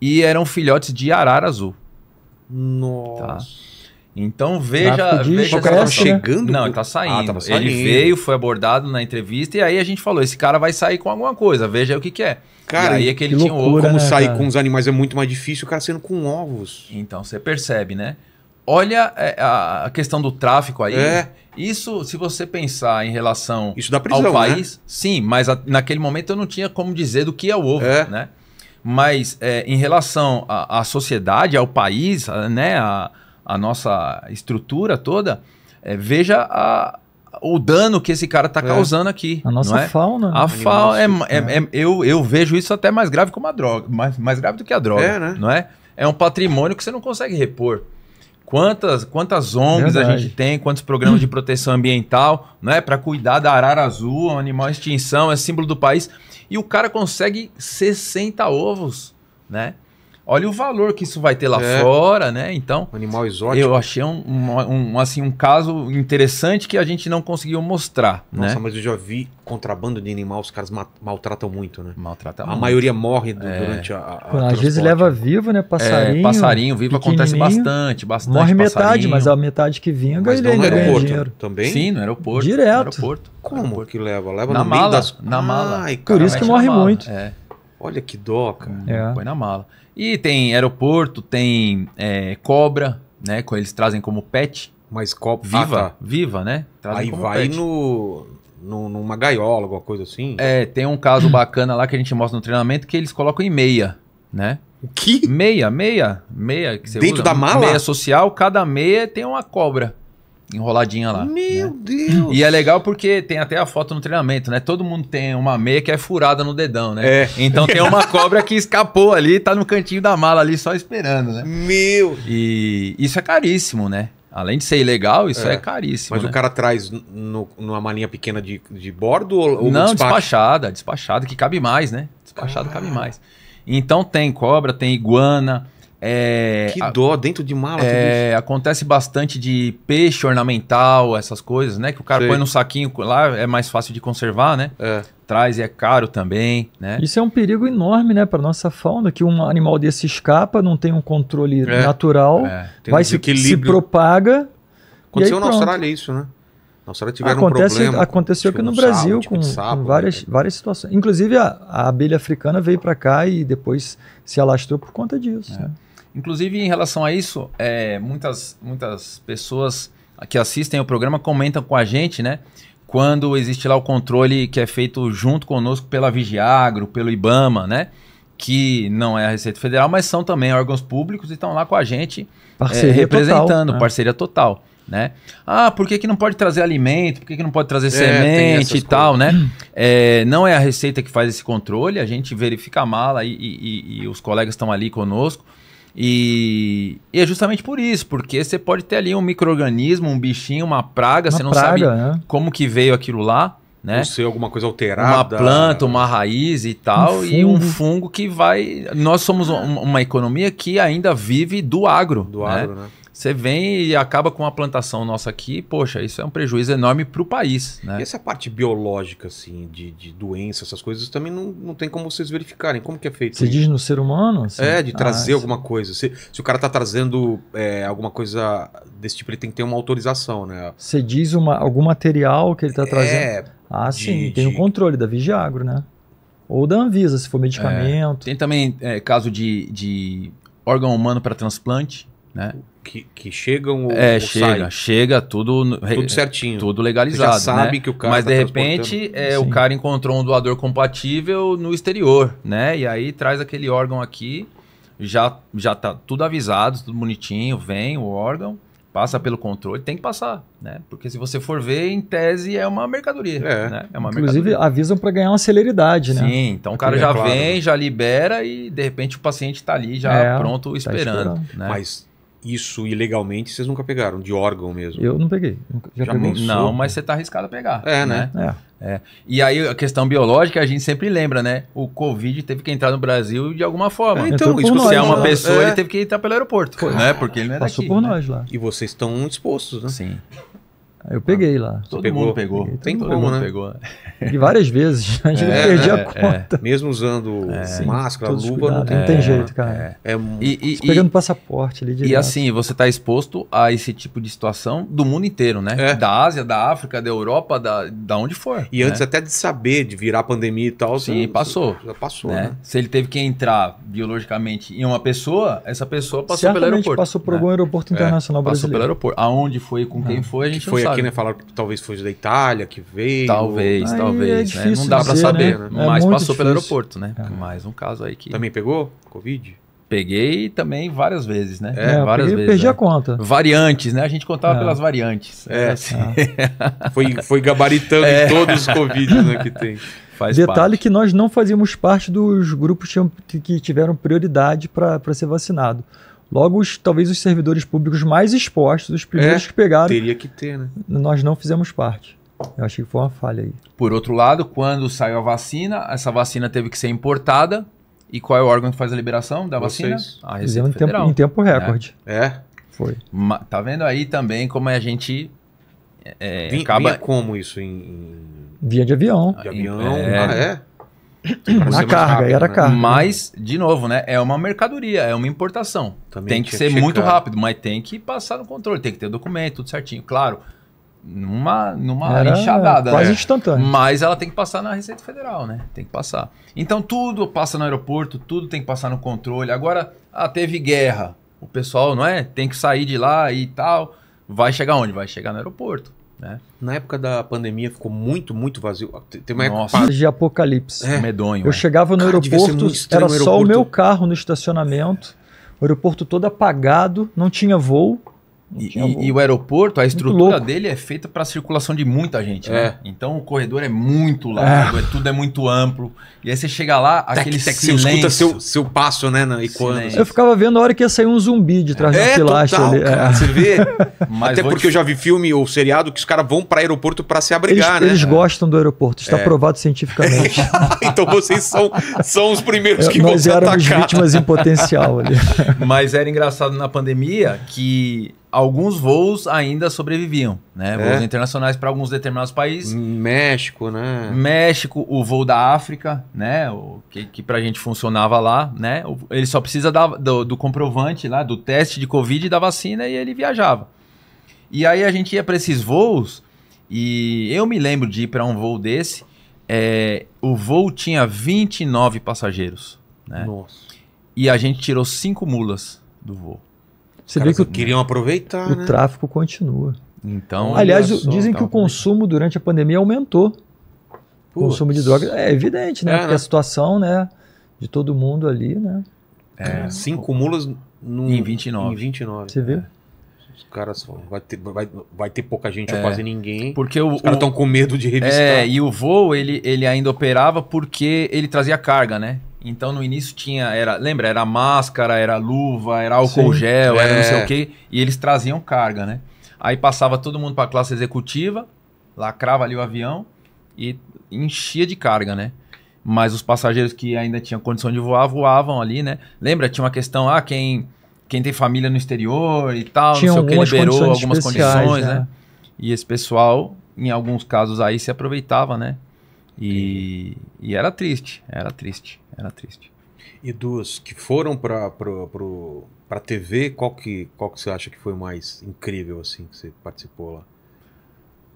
E eram filhotes de arara azul. Tá. Nossa. Então, tá? Então veja, veja se tá chegando. Não, ele tá saindo. Ah, saindo. Ele veio, foi abordado na entrevista e aí a gente falou: esse cara vai sair com alguma coisa, veja aí o que, que é. Cara, e aí é que ele que loucura, ovo. Né, Como né, sair cara? com os animais é muito mais difícil, o cara sendo com ovos. Então você percebe, né? Olha é, a questão do tráfico aí. É. Isso, se você pensar em relação Isso dá prisão, ao né? país, né? sim, mas a, naquele momento eu não tinha como dizer do que é o ovo, é. né? Mas é, em relação à sociedade, ao país, a, né, a, a, nossa estrutura toda, é, veja a, o dano que esse cara está é. causando aqui. A nossa é? fauna. Né? A fauna. É, né? é, eu, eu vejo isso até mais grave como a droga. Mais, mais grave do que a droga. É, né? Não é? é um patrimônio que você não consegue repor. Quantas, quantas ONGs Verdade. a gente tem, quantos programas de proteção ambiental, né? Para cuidar da arara azul, um animal em extinção, é símbolo do país. E o cara consegue 60 ovos, né? Olha o valor que isso vai ter lá é. fora, né? Então. animal exótico. Eu achei um, um, um, assim, um caso interessante que a gente não conseguiu mostrar. Nossa, né? mas eu já vi contrabando de animal, os caras ma maltratam muito, né? Maltratam. A muito. maioria morre do, é. durante a. a Às vezes leva vivo, né? Passarinho. É, passarinho, vivo acontece bastante, bastante. Morre metade, mas a metade que vinha. mas ele não no aeroporto dinheiro. também? Sim, no aeroporto. Direto. No aeroporto. Como que leva? Leva na mala, das... Na mala. Ai, Por isso que morre muito. É. Olha que doca. É. Põe na mala. E tem aeroporto, tem é, cobra, né? Que eles trazem como pet. Mas copo ah, viva, ah, tá. viva, né? Trazem Aí vai pet. no, no, numa gaiola, alguma coisa assim. É, tem um caso bacana lá que a gente mostra no treinamento que eles colocam em meia, né? O que? Meia, meia, meia que você Dentro usa, da mala? Meia social, cada meia tem uma cobra enroladinha lá. Meu né? Deus! E é legal porque tem até a foto no treinamento, né? Todo mundo tem uma meia que é furada no dedão, né? É. Então tem uma cobra que escapou ali, tá no cantinho da mala ali só esperando, né? Meu! E isso é caríssimo, né? Além de ser ilegal, isso é, é caríssimo. Mas né? o cara traz no, numa malinha pequena de, de bordo ou, ou Não, despachada, despachada, que cabe mais, né? Despachada cabe mais. Então tem cobra, tem iguana, é, que dó, dentro de mala. É, acontece bastante de peixe ornamental, essas coisas, né? Que o cara Sei. põe no saquinho lá, é mais fácil de conservar, né? É. Traz e é caro também, né? Isso é um perigo enorme, né, para nossa fauna, que um animal desse escapa, não tem um controle é. natural, é. vai um se, se propaga. Aconteceu na Austrália isso, né? Na Austrália tiveram Acontece, um problema. Aconteceu aqui tipo no Brasil sapo, tipo com, tipo sapo, com, né? várias, né? várias situações. Inclusive a, a abelha africana veio para cá e depois se alastrou por conta disso. É. Né? Inclusive, em relação a isso, é, muitas, muitas pessoas que assistem o programa comentam com a gente, né? Quando existe lá o controle que é feito junto conosco pela Vigiagro, pelo Ibama, né? Que não é a Receita Federal, mas são também órgãos públicos e estão lá com a gente é, parceria é, representando, total, parceria total. Né? Ah, por que, que não pode trazer alimento? Por que, que não pode trazer é, semente e tal, né? É, não é a Receita que faz esse controle, a gente verifica a mala e, e, e os colegas estão ali conosco. E, e, é justamente por isso, porque você pode ter ali um microorganismo, um bichinho, uma praga, uma você não praga, sabe né? como que veio aquilo lá, né? alguma coisa alterada. Uma planta, uma raiz e tal, um e um fungo que vai. Nós somos uma economia que ainda vive do agro. Do né? agro, né? Você vem e acaba com a plantação nossa aqui, poxa, isso é um prejuízo enorme para o país. Né? E essa parte biológica, assim, de, de doença, essas coisas, também não, não tem como vocês verificarem. Como que é feito? Você diz no ser humano? Assim? É, de trazer ah, alguma sim. coisa. Se, se, o cara está trazendo é, alguma coisa desse tipo, ele tem que ter uma autorização, né? Você diz uma, algum material que ele está é, trazendo? É, ah, de, sim, tem o de... um controle da Vigiagro, né? Ou da Anvisa, se for é, medicamento. É, tem também é, caso de, de órgão humano para transplante né? Que, que chegam ou, é, ou chega, sai? chega tudo tudo certinho, tudo legalizado. Você já né? sabe né? que o cara Mas tá de repente é, o cara encontrou um doador compatível no exterior, né? E aí traz aquele órgão aqui, já já tá tudo avisado, tudo bonitinho, vem o órgão, passa pelo controle, tem que passar, né? Porque se você for ver, em tese é uma mercadoria, é, né? é uma Inclusive mercadoria. avisam para ganhar uma celeridade, né? Sim, então o cara é já é claro. vem, já libera e de repente o paciente está ali já é, pronto tá esperando, esperando. Né? Mas isso ilegalmente, vocês nunca pegaram, de órgão mesmo. Eu não peguei. Já, já Não, mas você está arriscado a pegar. É, né? né? É. É. E aí a questão biológica, a gente sempre lembra, né? O Covid teve que entrar no Brasil de alguma forma. É, então, isso, se é uma lá. pessoa, é. ele teve que entrar pelo aeroporto. Né? Porque ele não é Passou por né? nós lá. E vocês estão expostos, né? Sim. Eu peguei lá. Todo pegou, mundo pegou. Peguei, Tem né? todo como, mundo né? pegou. E várias vezes. A gente é, perdi a é, é. conta. Mesmo usando é. máscara, Sim, luva, cuidado, não tem, não tem jeito, né? cara. É, e, e, pegando e, passaporte ali direto. E assim, você está exposto a esse tipo de situação do mundo inteiro, né? Da Ásia, da África, da Europa, da, da onde for. E né? antes até de saber, de virar pandemia e tal. Sim, você, passou. já passou, né? né? Se ele teve que entrar biologicamente em uma pessoa, essa pessoa passou Certamente pelo aeroporto. passou por né? algum aeroporto internacional passou brasileiro. Passou pelo aeroporto. Aonde foi, com quem ah. foi, a gente que foi não sabe. aqui, né? Falaram que talvez foi da Itália que veio. Talvez, talvez. Ah, talvez, é né? Não dá para saber, né? né? É mas passou difícil. pelo aeroporto, né? É. Mais um caso aí que. Também pegou Covid? Peguei também várias vezes, né? É, várias peguei, vezes. Perdi a né? conta. Variantes, né? A gente contava é. pelas variantes. É, Foi, foi gabaritando é. todos os Covid né, que tem. Faz Detalhe parte. que nós não fazíamos parte dos grupos que tiveram prioridade para ser vacinado. Logo, os, talvez os servidores públicos mais expostos, os primeiros que pegaram. Teria que ter, né? Nós não fizemos parte. Eu achei que foi uma falha aí. Por outro lado, quando saiu a vacina, essa vacina teve que ser importada. E qual é o órgão que faz a liberação da Vocês? vacina? A Receita em Federal. Tempo, em tempo é. recorde. É. é. Foi. Ma tá vendo aí também como é a gente é, é acaba... como isso? Em, em... Via de avião. De avião, é. Né? Ah, é? Na carga, rápido, era né? carga. Mas, de novo, né? É uma mercadoria, é uma importação. Também tem que ser checar. muito rápido, mas tem que passar no controle, tem que ter documento, tudo certinho. Claro, numa, numa Era enxadada. Quase né? Mas ela tem que passar na Receita Federal, né? Tem que passar. Então tudo passa no aeroporto, tudo tem que passar no controle. Agora, ah, teve guerra. O pessoal, não é? Tem que sair de lá e tal. Vai chegar onde? Vai chegar no aeroporto. Né? Na época da pandemia ficou muito, muito vazio. Tem uma Nossa. época de apocalipse. É. Medonho. Eu é. chegava no Cara, aeroporto, era só o meu carro no estacionamento. O aeroporto todo apagado, não tinha voo. E, e, o aeroporto, a estrutura dele é feita para circulação de muita gente, né? é. né? Então o corredor é muito largo, é. é. tudo é muito amplo. E aí você chega lá, tec, aquele tec, silêncio. Você escuta seu, seu passo, né? E quando. Eu ficava vendo a hora que ia sair um zumbi de trás é, da ali. Cara, é. Você vê? Mas Até porque te... eu já vi filme ou seriado que os caras vão para aeroporto para se abrigar, eles, né? Eles gostam do aeroporto, está é. provado cientificamente. então vocês são, são os primeiros é, que nós vão Nós éramos vítimas em potencial ali. Mas era engraçado na pandemia que alguns voos ainda sobreviviam, né? É. Voos internacionais para alguns determinados países. México, né? México, o voo da África, né? O que, que a gente funcionava lá, né? Ele só precisa da, do, do, comprovante lá, do teste de Covid e da vacina e ele viajava. E aí a gente ia para esses voos e eu me lembro de ir para um voo desse. É, o voo tinha 29 passageiros, né? Nossa. E a gente tirou cinco mulas do voo. Você vê que o, queriam aproveitar. O né? tráfico continua. Então, aliás, só, dizem tá que então. o consumo durante a pandemia aumentou. O consumo de drogas é evidente, né? É, Porque né? a situação, né, de todo mundo ali, né? É, é cinco mulas no, em 29. Em 29. Você vê? É. Os caras vai ter, vai, vai ter pouca gente é. ou quase ninguém. Porque o, os caras estão com medo de revistar. É, e o voo ele, ele ainda operava porque ele trazia carga, né? Então no início tinha, era, lembra, era máscara, era luva, era álcool Sim, gel, é. era não sei é. o quê, e eles traziam carga, né? Aí passava todo mundo para a classe executiva, lacrava ali o avião e enchia de carga, né? Mas os passageiros que ainda tinham condição de voar, voavam ali, né? Lembra, tinha uma questão, ah, quem quem tem família no exterior e tal, tinha não sei o que, liberou condições algumas condições, né? né? E esse pessoal, em alguns casos aí, se aproveitava, né? E, e era triste, era triste. Era triste. E duas que foram para para TV, qual que qual que você acha que foi mais incrível assim que você participou lá?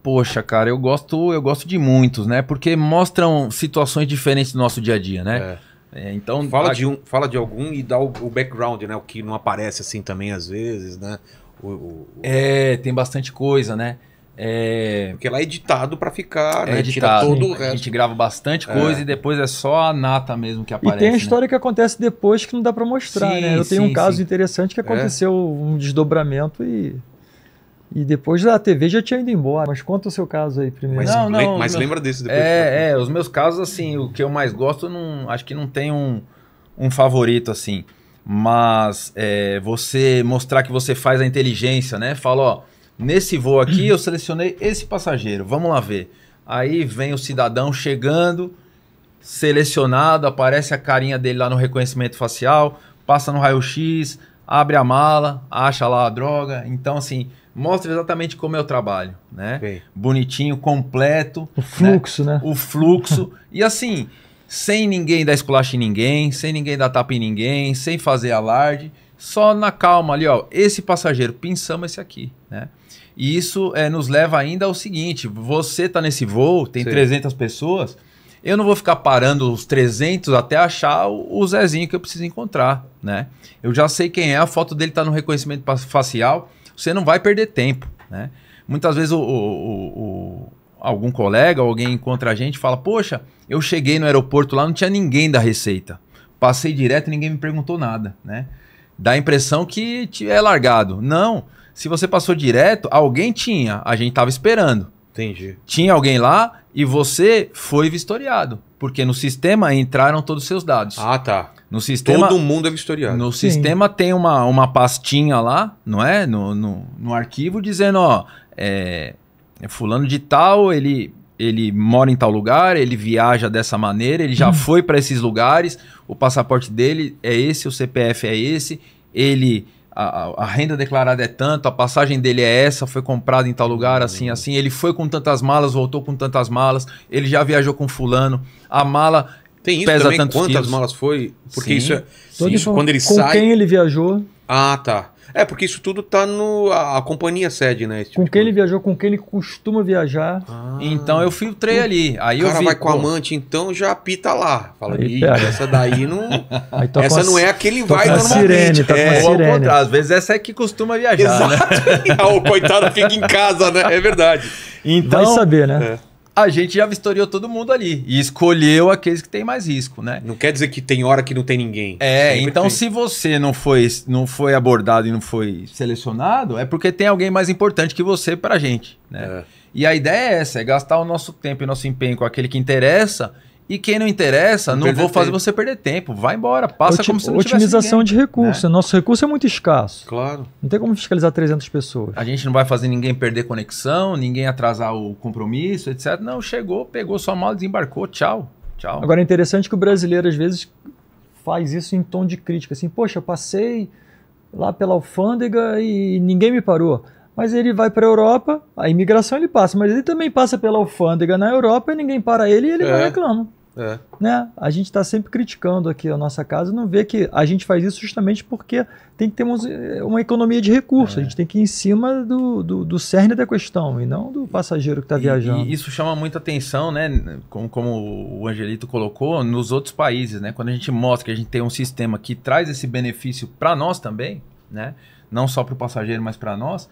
Poxa, cara, eu gosto eu gosto de muitos, né? Porque mostram situações diferentes do nosso dia a dia, né? É. É, então fala a... de um, fala de algum e dá o, o, background, né? O que não aparece assim também às vezes, né? O, o... É, tem bastante coisa, né? É... Porque lá é editado para ficar, é né? editado, todo né? o resto. A gente grava bastante é. coisa é. e depois é só a nata mesmo que aparece. E tem a né? história né? que acontece depois que não dá para mostrar, sim, né? Eu sim, tenho um caso sim. interessante que é. aconteceu um desdobramento e e depois da TV já tinha ido embora. Mas conta o seu caso aí primeiro. Mas, não, não, mas lembra desse depois. É, é, os meus casos, assim, o que eu mais gosto, não, acho que não tem um, um favorito, assim. Mas é, você mostrar que você faz a inteligência, né? Fala, ó, nesse voo aqui eu selecionei esse passageiro, vamos lá ver. Aí vem o cidadão chegando, selecionado, aparece a carinha dele lá no reconhecimento facial, passa no raio-x, abre a mala, acha lá a droga. Então, assim, mostra exatamente como é o trabalho, né? Okay. Bonitinho, completo. O né? fluxo, né? né? O fluxo. e assim, sem ninguém dar esculacha em ninguém, sem ninguém dar tapa em ninguém, sem fazer alarde, só na calma ali, ó. Esse passageiro, pinçamos esse aqui, né? E isso é, nos leva ainda ao seguinte: você está nesse voo, tem Sim. 300 pessoas, eu não vou ficar parando os 300 até achar o Zezinho que eu preciso encontrar, né? Eu já sei quem é, a foto dele está no reconhecimento facial, você não vai perder tempo, né? Muitas vezes o, o, o algum colega, alguém encontra a gente e fala: Poxa, eu cheguei no aeroporto lá, não tinha ninguém da Receita. Passei direto e ninguém me perguntou nada, né? Dá a impressão que é largado. Não. Se você passou direto, alguém tinha, a gente tava esperando. Entendi. Tinha alguém lá e você foi vistoriado, porque no sistema entraram todos os seus dados. Ah, tá. No sistema, Todo mundo é vistoriado. No Sim. sistema tem uma, uma pastinha lá, não é? No, no, no arquivo dizendo, ó, é, é fulano de tal, ele ele mora em tal lugar, ele viaja dessa maneira, ele já hum. foi para esses lugares, o passaporte dele é esse, o CPF é esse, ele a, a, renda declarada é tanto, a passagem dele é essa, foi comprada em tal lugar, assim, uhum. assim. Ele foi com tantas malas, voltou com tantas malas, ele já viajou com fulano, a mala Tem isso pesa também, quantas quilos. malas foi? Porque sim, isso é... Sim. Isso, quando ele com sai... quem ele viajou. Ah, tá. É, porque isso tudo tá no. A, a companhia sede, né? Tipo com quem ele viajou, com quem ele costuma viajar. Ah, então eu filtrei ali. Aí o cara eu vi, vai com o amante, então já apita lá. Fala, aí, essa daí não. essa não a, é a que ele vai normalmente. Sirene, tá é, com sirene. Ou Às vezes essa é que costuma viajar. Né? Exato. Né? o coitado fica em casa, né? É verdade. Então, vai saber, né? É a gente já vistoriou todo mundo ali e escolheu aqueles que tem mais risco, né? Não quer dizer que tem hora que não tem ninguém. É, Sempre então tem. se você não foi, não foi abordado e não foi selecionado, é porque tem alguém mais importante que você pra gente, né? É. E a ideia é essa, é gastar o nosso tempo e nosso empenho com aquele que interessa e quem não interessa, não, não vou fazer tempo. você perder tempo. Vai embora, passa Oti como se não Otimização ninguém, de recurso. Né? Nosso recurso é muito escasso. Claro. Não tem como fiscalizar 300 pessoas. A gente não vai fazer ninguém perder conexão, ninguém atrasar o compromisso, etc. Não, chegou, pegou sua mala, desembarcou, tchau. Tchau. Agora é interessante que o brasileiro às vezes faz isso em tom de crítica, assim, poxa, passei lá pela alfândega e ninguém me parou. Mas ele vai para a Europa, a imigração ele passa, mas ele também passa pela alfândega na Europa e ninguém para ele e ele é. não reclama. É. Né? A gente está sempre criticando aqui a nossa casa, não vê que a gente faz isso justamente porque tem que ter eh, uma economia de recursos. É. A gente tem que ir em cima do, do, do cerne da questão e não do passageiro que está viajando. E isso chama muita atenção, né? Como, como o Angelito colocou, nos outros países, né? Quando a gente mostra que a gente tem um sistema que traz esse benefício para nós também, né? Não só para o passageiro, mas para nós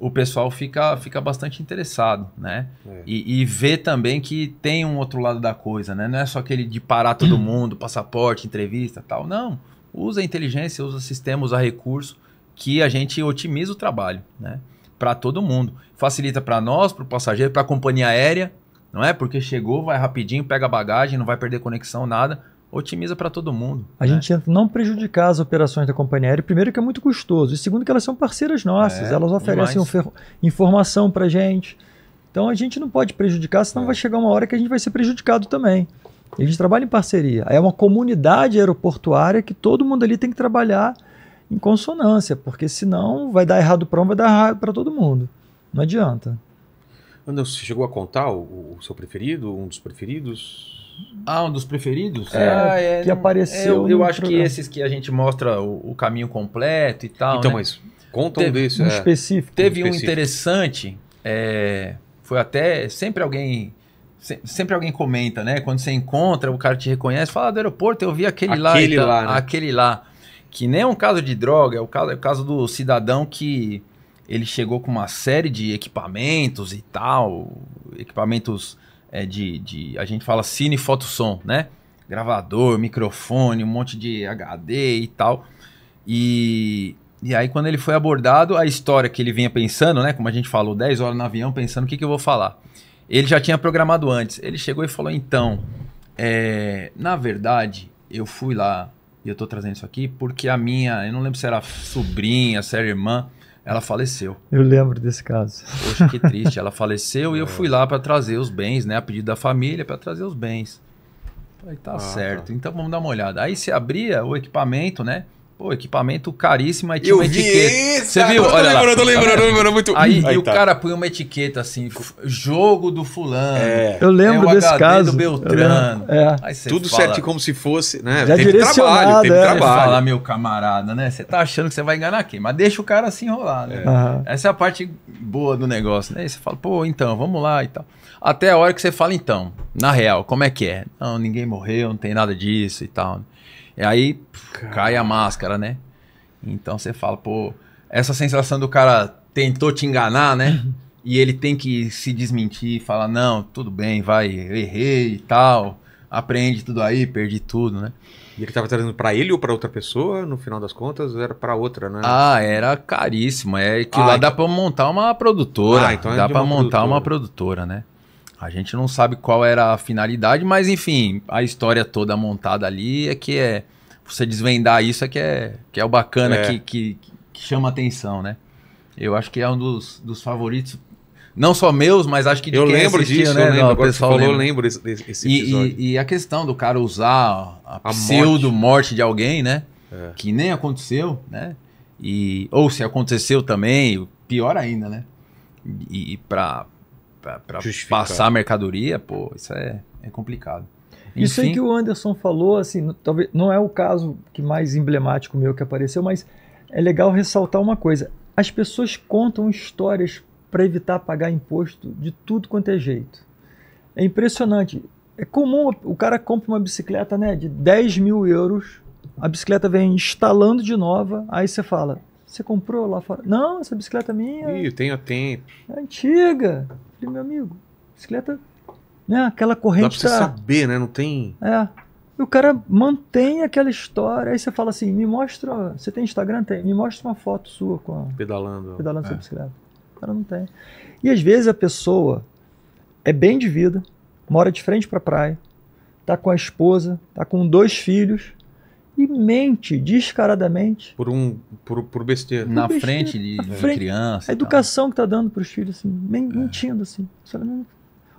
o pessoal fica, fica bastante interessado, né? É. E, e, vê também que tem um outro lado da coisa, né? Não é só aquele de parar todo mundo, passaporte, entrevista tal. Não. Usa a inteligência, usa sistema, usa recurso que a gente otimiza o trabalho, né? Para todo mundo. Facilita para nós, para o passageiro, para a companhia aérea, não é? Porque chegou, vai rapidinho, pega a bagagem, não vai perder conexão, nada otimiza para todo mundo. A né? gente não prejudicar as operações da companhia aérea, primeiro que é muito custoso, e segundo que elas são parceiras nossas, é, elas oferecem informação para gente. Então a gente não pode prejudicar, senão é. vai chegar uma hora que a gente vai ser prejudicado também. E a gente trabalha em parceria. É uma comunidade aeroportuária que todo mundo ali tem que trabalhar em consonância, porque senão vai dar errado para um, vai dar errado para todo mundo. Não adianta. Anderson, você chegou a contar o, o seu preferido, um dos preferidos? Ah, um dos preferidos? É, ah, é, que apareceu. É, eu, eu acho programa. que esses que a gente mostra o, o caminho completo e tal. Então, né? mas conta um desse. Um é. específico. Teve um, específico. um interessante. É, foi até. Sempre alguém. Se, sempre alguém comenta, né? Quando você encontra, o cara te reconhece, fala ah, do aeroporto, eu vi aquele, aquele lá. Aquele tá, lá, né? Aquele lá. Que nem é um caso de droga, é o caso, é o caso do cidadão que ele chegou com uma série de equipamentos e tal, equipamentos é, de, de. A gente fala cine, foto, som, né? Gravador, microfone, um monte de HD e tal. E, e aí, quando ele foi abordado, a história que ele vinha pensando, né? Como a gente falou, 10 horas no avião pensando o que, que eu vou falar. Ele já tinha programado antes. Ele chegou e falou: então, é, na verdade, eu fui lá e eu tô trazendo isso aqui porque a minha, eu não lembro se era sobrinha, se era irmã, ela faleceu. Eu lembro desse caso. Poxa, que triste. Ela faleceu e eu fui lá para trazer os bens, né? A pedido da família, para trazer os bens. Falei, tá ah, tá. certo. Tá. Então vamos dar uma olhada. Aí se abria o equipamento, né? Pô, equipamento caríssimo, aí tinha eu uma etiqueta. Isso, Você viu? Olha lembrando, lá. tô lembrando, tô lembrando é muito. Aí, aí e tá. o cara põe uma etiqueta assim, jogo do fulano. É. Eu lembro é desse HD caso. do Beltrano. É. Tudo fala, como se fosse, né? Já teve trabalho, teve é. trabalho. Fala, meu camarada, né? Você tá achando que você vai enganar quem? Mas deixa o cara se assim enrolar, né? É. Essa é a parte boa do negócio, né? Aí você fala, pô, então, vamos lá e tal. Até a hora que você fala, então, na real, como é que é? Não, ninguém morreu, não tem nada disso e tal. E é aí pff, cai a máscara, né? Então você fala, pô, essa sensação do cara tentou te enganar, né? e ele tem que se desmentir, falar, não, tudo bem, vai, errei e tal, aprende tudo aí, perdi tudo, né? E ele estava trazendo para ele ou para outra pessoa, no final das contas, era para outra, né? Ah, era caríssimo, é que ah, lá então... dá para montar uma produtora, ah, então é dá para montar produtora. uma produtora, né? A gente não sabe qual era a finalidade, mas enfim, a história toda montada ali é que é. Você desvendar isso é que é, que é o bacana é. Que, que, que, chama atenção, né? Eu acho que é um dos, dos favoritos. Não só meus, mas acho que de eu quem lembro disso, né? Eu lembro, não, o pessoal falou, lembra. eu lembro esse, esse episódio. E, e, e, a questão do cara usar a, a pseudo-morte morte de alguém, né? É. Que nem aconteceu, né? E, ou se aconteceu também, pior ainda, né? E, e para para passar a mercadoria, pô, isso é, é complicado. Enfim, isso aí que o Anderson falou, assim, talvez não é o caso que mais emblemático meu que apareceu, mas é legal ressaltar uma coisa. As pessoas contam histórias para evitar pagar imposto de tudo quanto é jeito. É impressionante. É comum o cara compra uma bicicleta né, de 10 mil euros, a bicicleta vem instalando de nova, aí você fala, você comprou lá fora? Não, essa bicicleta é minha. Ih, eu tenho a tempo. É antiga. Falei, meu amigo, bicicleta, né? Aquela corrente. Dá pra você tá... saber, né? Não tem. É. E o cara mantém aquela história. Aí você fala assim: me mostra. Você tem Instagram? Tem. Me mostra uma foto sua com. A... Pedalando. Pedalando é. sua bicicleta. O cara não tem. E às vezes a pessoa é bem de vida, mora de frente pra praia, tá com a esposa, tá com dois filhos e mente descaradamente. Por um por, por besteira. na besteira, frente de, na frente, criança. A educação tal. que tá dando para os filhos, assim, é. mentindo, é. assim.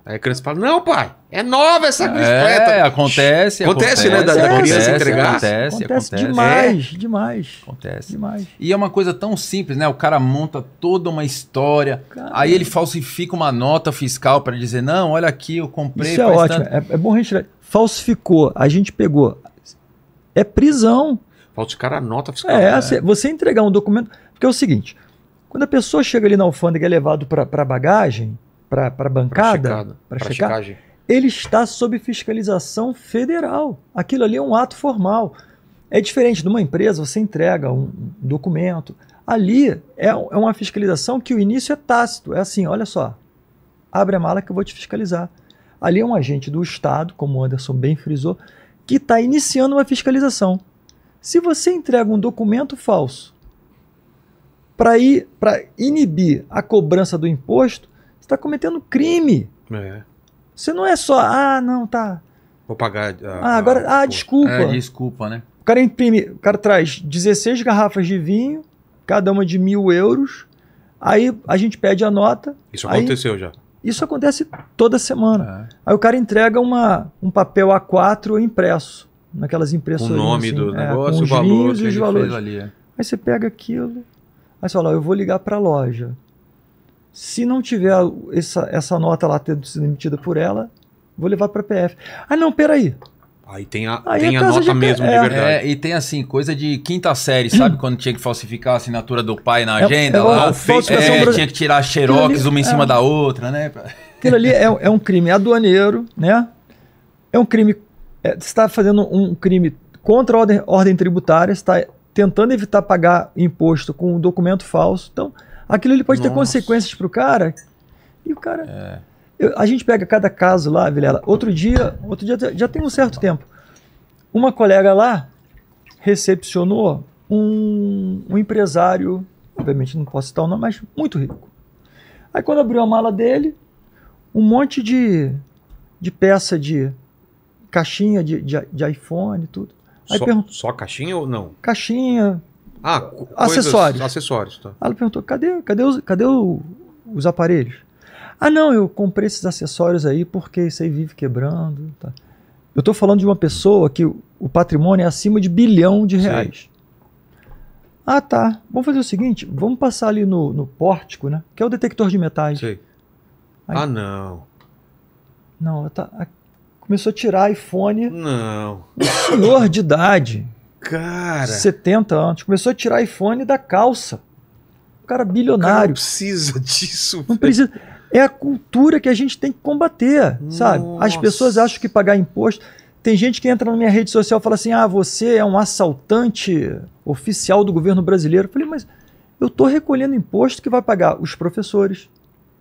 Aí a criança fala: Não, pai, é nova essa é, bicicleta. É, acontece, acontece. Acontece, né? Da, da criança entregar. Acontece, acontece. acontece. Demais, é. demais. Acontece. Demais. E é uma coisa tão simples, né? O cara monta toda uma história. Caramba. Aí ele falsifica uma nota fiscal para dizer: Não, olha aqui, eu comprei. Isso é ótimo. Tanto... É, é bom a gente. Falsificou. A gente pegou é prisão. Falta o a nota fiscal. É, né? você entregar um documento. Porque é o seguinte: quando a pessoa chega ali na alfândega e é levado para bagagem, para bancada, para checar, ele está sob fiscalização federal. Aquilo ali é um ato formal. É diferente de uma empresa, você entrega um documento. Ali é, é uma fiscalização que o início é tácito. É assim: olha só, abre a mala que eu vou te fiscalizar. Ali é um agente do Estado, como o Anderson bem frisou, que está iniciando uma fiscalização. Se você entrega um documento falso para ir para inibir a cobrança do imposto, você está cometendo crime. É. Você não é só, ah, não, tá. Vou pagar. A, ah, agora, a, ah, desculpa. É, desculpa, né? O cara imprime, o cara traz 16 garrafas de vinho, cada uma de mil euros. Aí a gente pede a nota. Isso aí, aconteceu já. Isso acontece toda semana. É. Aí o cara entrega uma, um papel A4 impresso, naquelas impressoras. O nome assim, do é, negócio, com os o valor que os valores. ali. É. Aí você pega aquilo, aí você fala, eu vou ligar para a loja. Se não tiver essa, essa nota lá tendo sido emitida por ela, vou levar para a PF. Ah, não, peraí. Aí tem a, Aí tem é a, a nota de... mesmo, é. de verdade. É, e tem assim, coisa de quinta série, sabe? Quando tinha que falsificar a assinatura do pai na é, agenda é, lá. É, tinha que tirar xerox uma em cima é da outra, né? Aquilo ali é, é um crime aduaneiro, né? É um crime. É, você está fazendo um crime contra a ordem, ordem tributária, está tentando evitar pagar imposto com um documento falso. Então, aquilo ele pode Nossa. ter consequências para o cara. E o cara. É. Eu, a gente pega cada caso lá, Vilela. Outro dia, outro dia já tem um certo tempo, uma colega lá recepcionou um, um empresário, obviamente não posso citar o nome, mas muito rico. Aí quando abriu a mala dele, um monte de, de peça de caixinha de, de, de iPhone e tudo. Aí só, só caixinha ou não? Caixinha. Ah, acessórios. Coisas, acessórios, tá. Aí ela perguntou: cadê, cadê, os, cadê os aparelhos? Ah, não, eu comprei esses acessórios aí porque isso aí vive quebrando. Tá. Eu estou falando de uma pessoa que o patrimônio é acima de bilhão de reais. Sim. Ah, tá. Vamos fazer o seguinte: vamos passar ali no, no pórtico, né? Que é o detector de metais. Sim. Aí, ah, não. Não, tá, começou a tirar iPhone. Não. Um senhor de idade. Cara. 70 anos. Começou a tirar iPhone da calça. O cara bilionário. O cara não precisa disso. Não velho. precisa. É a cultura que a gente tem que combater, Nossa. sabe? As pessoas acham que pagar imposto. Tem gente que entra na minha rede social e fala assim: ah, você é um assaltante oficial do governo brasileiro. Eu falei, mas eu estou recolhendo imposto que vai pagar os professores,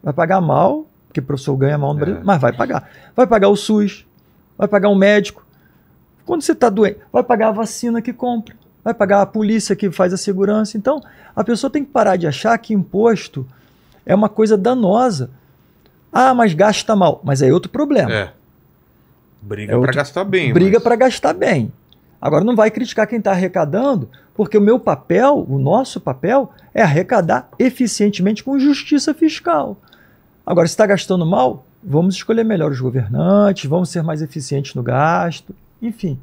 vai pagar mal, porque o professor ganha mal no é. Brasil, mas vai pagar. Vai pagar o SUS, vai pagar um médico. Quando você está doente, vai pagar a vacina que compra, vai pagar a polícia que faz a segurança. Então, a pessoa tem que parar de achar que imposto é uma coisa danosa. Ah, mas gasta mal. Mas aí é outro problema. É. Briga é para gastar bem. Briga mas... para gastar bem. Agora, não vai criticar quem está arrecadando, porque o meu papel, o nosso papel, é arrecadar eficientemente com justiça fiscal. Agora, se está gastando mal, vamos escolher melhor os governantes, vamos ser mais eficientes no gasto, enfim.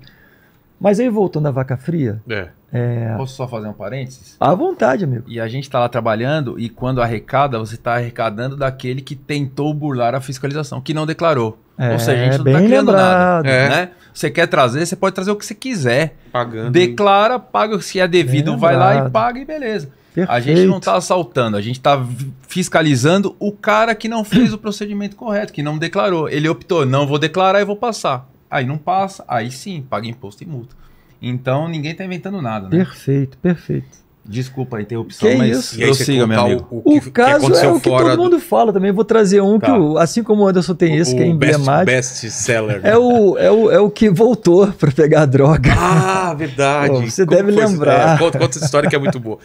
Mas aí, voltando à vaca fria. É. é... Posso só fazer um parênteses? À vontade, amigo. E a gente está lá trabalhando e quando arrecada, você está arrecadando daquele que tentou burlar a fiscalização, que não declarou. É, Ou seja, a gente não está criando lembrado. nada. Né? É. Né? Você quer trazer, você pode trazer o que você quiser. Pagando. Declara, paga se é devido, bem vai lembrado. lá e paga e beleza. Perfeito. A gente não está assaltando, a gente está fiscalizando o cara que não fez o procedimento correto, que não declarou. Ele optou, não vou declarar e vou passar aí não passa, aí sim, paga imposto e multa. Então ninguém está inventando nada, né? Perfeito, perfeito. Desculpa a interrupção, que mas eu sigo, meu amigo. O, o, o que, caso que é o que todo mundo fala também. Eu vou trazer um tá. que, assim como o Anderson tem o, esse, que é emblemático. Best, best seller. É o, é, o, é o que voltou para pegar a droga. Ah, verdade. Pô, você como deve lembrar. É, conta, conta, essa história que é muito boa.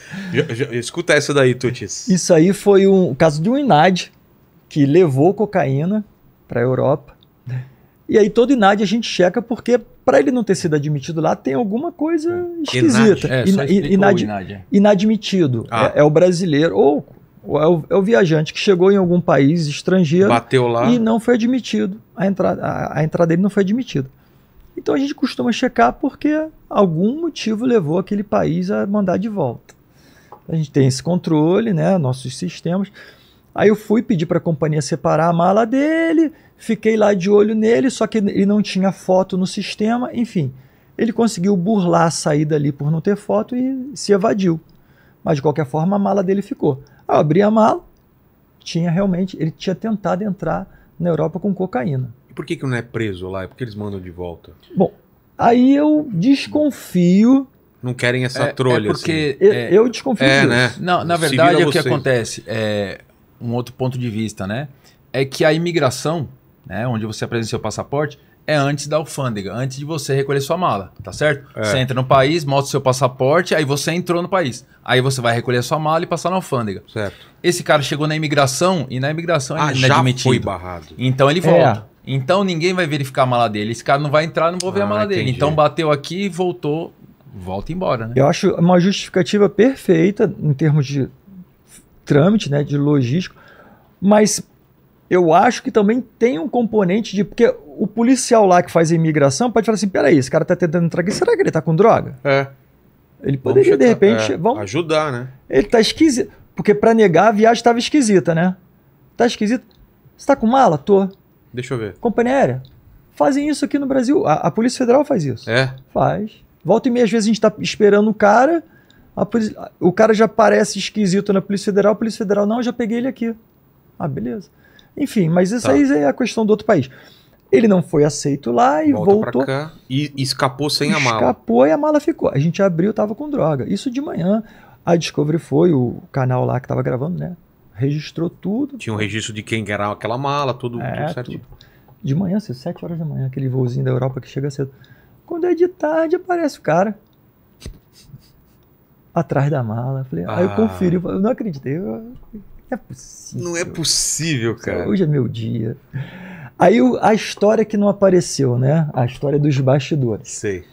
escuta essa daí, Tutis. Isso aí foi um caso de um INAD que levou cocaína para a Europa e aí todo INAD a gente checa porque para ele não ter sido admitido lá tem alguma coisa é. esquisita. INAD, é, INAD, INAD. Inadmitido ah. é, é, o brasileiro ou, ou é, o, é, o, viajante que chegou em algum país estrangeiro Bateu lá. e não foi admitido. A entrada, a, a entrada dele não foi admitida. Então a gente costuma checar porque algum motivo levou aquele país a mandar de volta. A gente tem esse controle, né? Nossos sistemas. Aí eu fui pedir para a companhia separar a mala dele Fiquei lá de olho nele, só que ele não tinha foto no sistema, enfim. Ele conseguiu burlar a saída ali por não ter foto e se evadiu. Mas de qualquer forma, a mala dele ficou. Eu abri a mala, tinha realmente, ele tinha tentado entrar na Europa com cocaína. E por que, que não é preso lá? É porque eles mandam de volta? Bom, aí eu desconfio. Não querem essa é, é trolha. É porque assim. eu, é, eu desconfio é, disso. Né? Não, na verdade, o que acontece, é um outro ponto de vista, né? É que a imigração né, onde você apresenta seu passaporte, é antes da alfândega, antes de você recolher sua mala, tá certo? É. Você entra no país, mostra seu passaporte, aí você entrou no país. Aí você vai recolher sua mala e passar na alfândega. Certo. Esse cara chegou na imigração e na imigração ah, ele não é já admitido. foi barrado. Então ele volta. É. Então ninguém vai verificar a mala dele. Esse cara não vai entrar, não vou ver ah, a mala entendi. dele. Então bateu aqui, voltou, volta embora, né? Eu acho uma justificativa perfeita em termos de trâmite, né, de logístico, mas eu acho que também tem um componente de. Porque o policial lá que faz a imigração pode falar assim: peraí, esse cara tá tentando entrar aqui, será que ele tá com droga? É. Ele poderia, de repente. É, vamos... Ajudar, né? Ele tá esquisito. Porque para negar, a viagem tava esquisita, né? Tá esquisito. Você tá com mala? Tô. Deixa eu ver. Companhia aérea. Fazem isso aqui no Brasil. A, a Polícia Federal faz isso. É. Faz. Volta e meia, às vezes a gente tá esperando o cara. Polícia... o cara já parece esquisito na Polícia Federal. A Polícia Federal, não, eu já peguei ele aqui. Ah, beleza. Enfim, mas isso tá. aí é a questão do outro país. Ele não foi aceito lá e Volta voltou. cá e escapou sem escapou a mala. Escapou e a mala ficou. A gente abriu, tava com droga. Isso de manhã. A Discovery foi, o canal lá que tava gravando, né? Registrou tudo. Tinha um registro de quem era aquela mala, tudo, é, tudo De manhã, assim, 7 horas da manhã, aquele voozinho da Europa que chega cedo. Quando é de tarde, aparece o cara. Atrás da mala. Falei, ah. Aí eu ah. conferi, eu não acreditei. Eu é possível. Não é possível, cara. Hoje é meu dia. Aí a história que não apareceu, né? A história dos bastidores. Sei.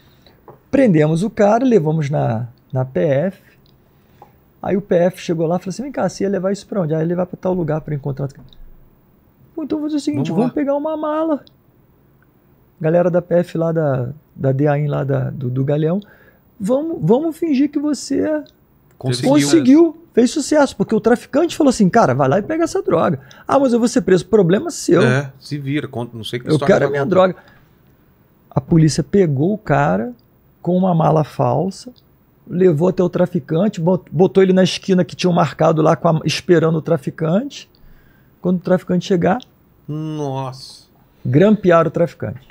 Prendemos o cara, levamos na, na PF. Aí o PF chegou lá e falou assim: vem cá, você ia levar isso pra onde? Aí ah, ia levar pra tal lugar pra encontrar. então vamos fazer o seguinte: vamos, vamos pegar uma mala. Galera da PF lá, da, da DAIN lá da, do, do Galeão, vamos, vamos fingir que você conseguiu, conseguiu né? fez sucesso, porque o traficante falou assim, cara, vai lá e pega essa droga. Ah, mas eu vou ser preso. Problema seu. É, se vira, conta, não sei que Eu quero a tá minha droga. A polícia pegou o cara com uma mala falsa, levou até o traficante, botou ele na esquina que tinham marcado lá, a, esperando o traficante. Quando o traficante chegar... Nossa! Grampearam o traficante.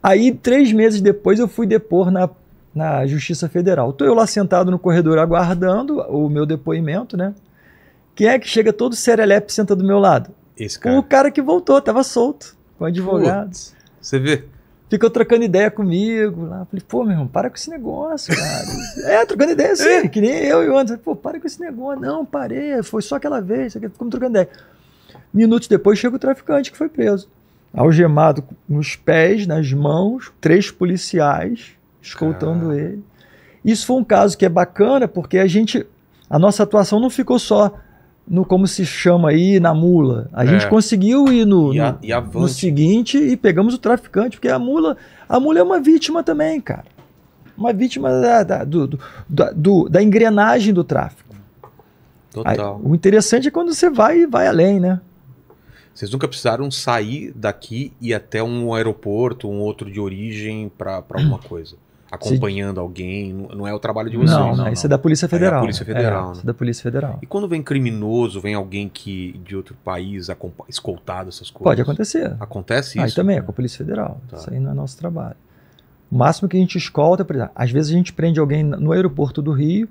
Aí, três meses depois, eu fui depor na, na Justiça Federal. Estou eu lá sentado no corredor aguardando o meu depoimento, né? Quem é que chega todo serelepe senta do meu lado? Esse cara. O cara que voltou, estava solto, com advogados. Você vê? Ficou trocando ideia comigo lá. Falei, pô, meu irmão, para com esse negócio, cara. é, trocando ideia assim, é. que nem eu e o Anderson. Pô, para com esse negócio. Não, parei, foi só aquela vez, ficamos trocando ideia. Minutos depois chega o traficante que foi preso. Algemado nos pés, nas mãos, três policiais escoltando ele. Isso foi um caso que é bacana porque a gente, a nossa atuação não ficou só no como se chama aí, na mula. A é. gente conseguiu ir no, e a, no, e no, seguinte e pegamos o traficante, porque a mula, a mula é uma vítima também, cara. Uma vítima da, da do, do, do, da engrenagem do tráfico. Total. Aí, o interessante é quando você vai vai além, né? Vocês nunca precisaram sair daqui e até um aeroporto, um outro de origem para alguma coisa? acompanhando alguém, não é o trabalho de vocês. Não, não, não isso é da Polícia é Federal. É da Polícia Federal. É, né? é da Polícia Federal. E quando vem criminoso, vem alguém que de outro país escoltado, essas coisas? Pode acontecer. Acontece isso? Aí também é com a Polícia Federal. Tá. Isso aí não é nosso trabalho. O máximo que a gente escolta, por exemplo, às vezes a gente prende alguém no aeroporto do Rio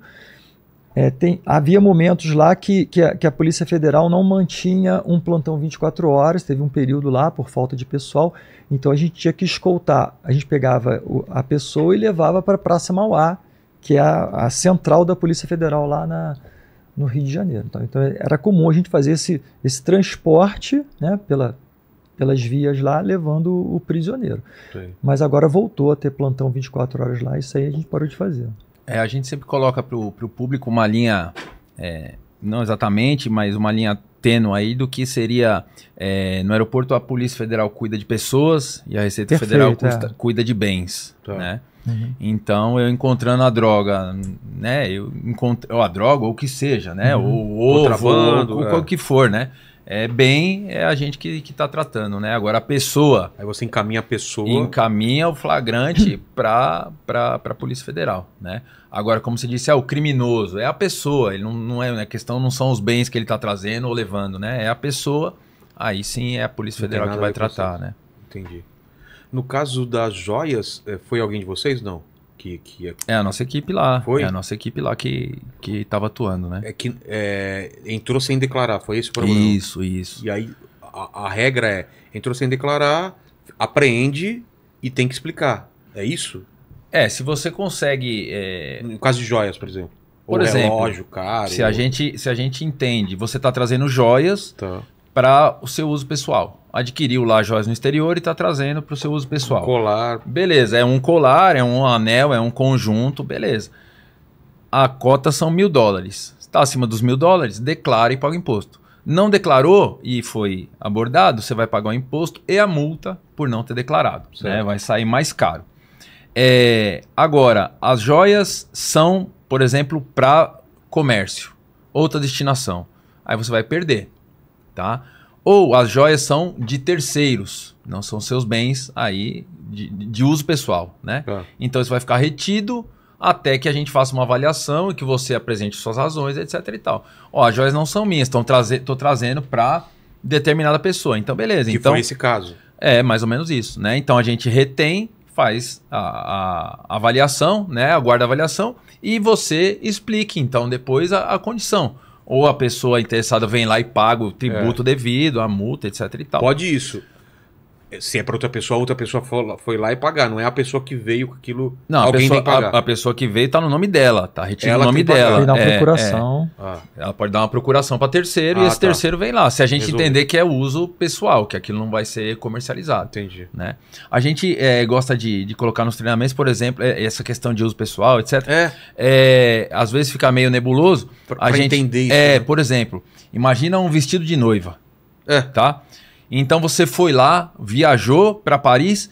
é, tem, havia momentos lá que, que a, que, a, Polícia Federal não mantinha um plantão 24 horas, teve um período lá por falta de pessoal, então a gente tinha que escoltar. A gente pegava o, a pessoa e levava para a Praça Mauá, que é a, a, central da Polícia Federal lá na, no Rio de Janeiro. Então, então era comum a gente fazer esse, esse transporte né, pela, pelas vias lá, levando o, o prisioneiro. Sim. Mas agora voltou a ter plantão 24 horas lá, isso aí a gente parou de fazer. É, a gente sempre coloca para o público uma linha, é, não exatamente, mas uma linha tênue aí do que seria é, no aeroporto a Polícia Federal cuida de pessoas e a Receita Perfeito, Federal custa, é. cuida de bens, tá. né? Uhum. Então eu encontrando a droga, né? Eu encontro a droga ou o que seja, né? Uhum. Ou, ou, ou, ou o que for, né? é bem é a gente que está tratando, né? Agora a pessoa. Aí você encaminha a pessoa. Encaminha o flagrante para a Polícia Federal, né? Agora, como você disse, é o criminoso, é a pessoa, ele não, não é né? a questão, não são os bens que ele está trazendo ou levando, né? É a pessoa, aí sim é a Polícia Federal que vai tratar, né? Entendi. No caso das joias, eh, foi alguém de vocês? Não. Que, que... É a nossa equipe lá. Foi? É a nossa equipe lá que, que tava atuando, né? É que é, entrou sem declarar, foi esse o problema? Isso, isso. E aí a, a regra é, entrou sem declarar, apreende e tem que explicar. É isso? É, se você consegue... É... No caso de joias, por exemplo. Por ou exemplo, relógio, cara. Se, a gente, se a gente entende, você está trazendo joias tá. para o seu uso pessoal adquiriu lá joias no exterior e está trazendo para o seu uso pessoal. Um colar. Beleza, é um colar, é um anel, é um conjunto, beleza. A cota são mil dólares. Está acima dos mil dólares, declara e paga imposto. Não declarou e foi abordado, você vai pagar o imposto e a multa por não ter declarado. Né? Vai sair mais caro. É, agora, as joias são, por exemplo, para comércio, outra destinação. Aí você vai perder, tá? Ou as joias são de terceiros, não são seus bens aí de, de uso pessoal, né? É. Então isso vai ficar retido até que a gente faça uma avaliação e que você apresente suas razões, etc e tal. Ó, as joias não são minhas, estão trazendo, tô trazendo para determinada pessoa. Então beleza. Que então foi esse caso. É, mais ou menos isso, né? Então a gente retém, faz a, a avaliação, né? Aguarda a avaliação e você explique então depois a, a condição. Ou a pessoa interessada vem lá e paga o tributo é. devido, a multa, etc e tal. Pode isso se é para outra pessoa, outra pessoa foi lá e pagar. Não é a pessoa que veio com aquilo. Não, alguém a pessoa, tem que pagar. A, a, pessoa que veio tá no nome dela, tá retira o nome dela. Ela dar uma é, procuração. É. Ah. Ela pode dar uma procuração para terceiro ah, e esse tá. terceiro vem lá. Se a gente Resolve. entender que é uso pessoal, que aquilo não vai ser comercializado. Entendi. Né? A gente é, gosta de, de colocar nos treinamentos, por exemplo, é, essa questão de uso pessoal, etc. É. é. às vezes fica meio nebuloso. Pra, a pra gente entender isso. É, né? por exemplo, imagina um vestido de noiva. É. Tá? Então você foi lá, viajou para Paris,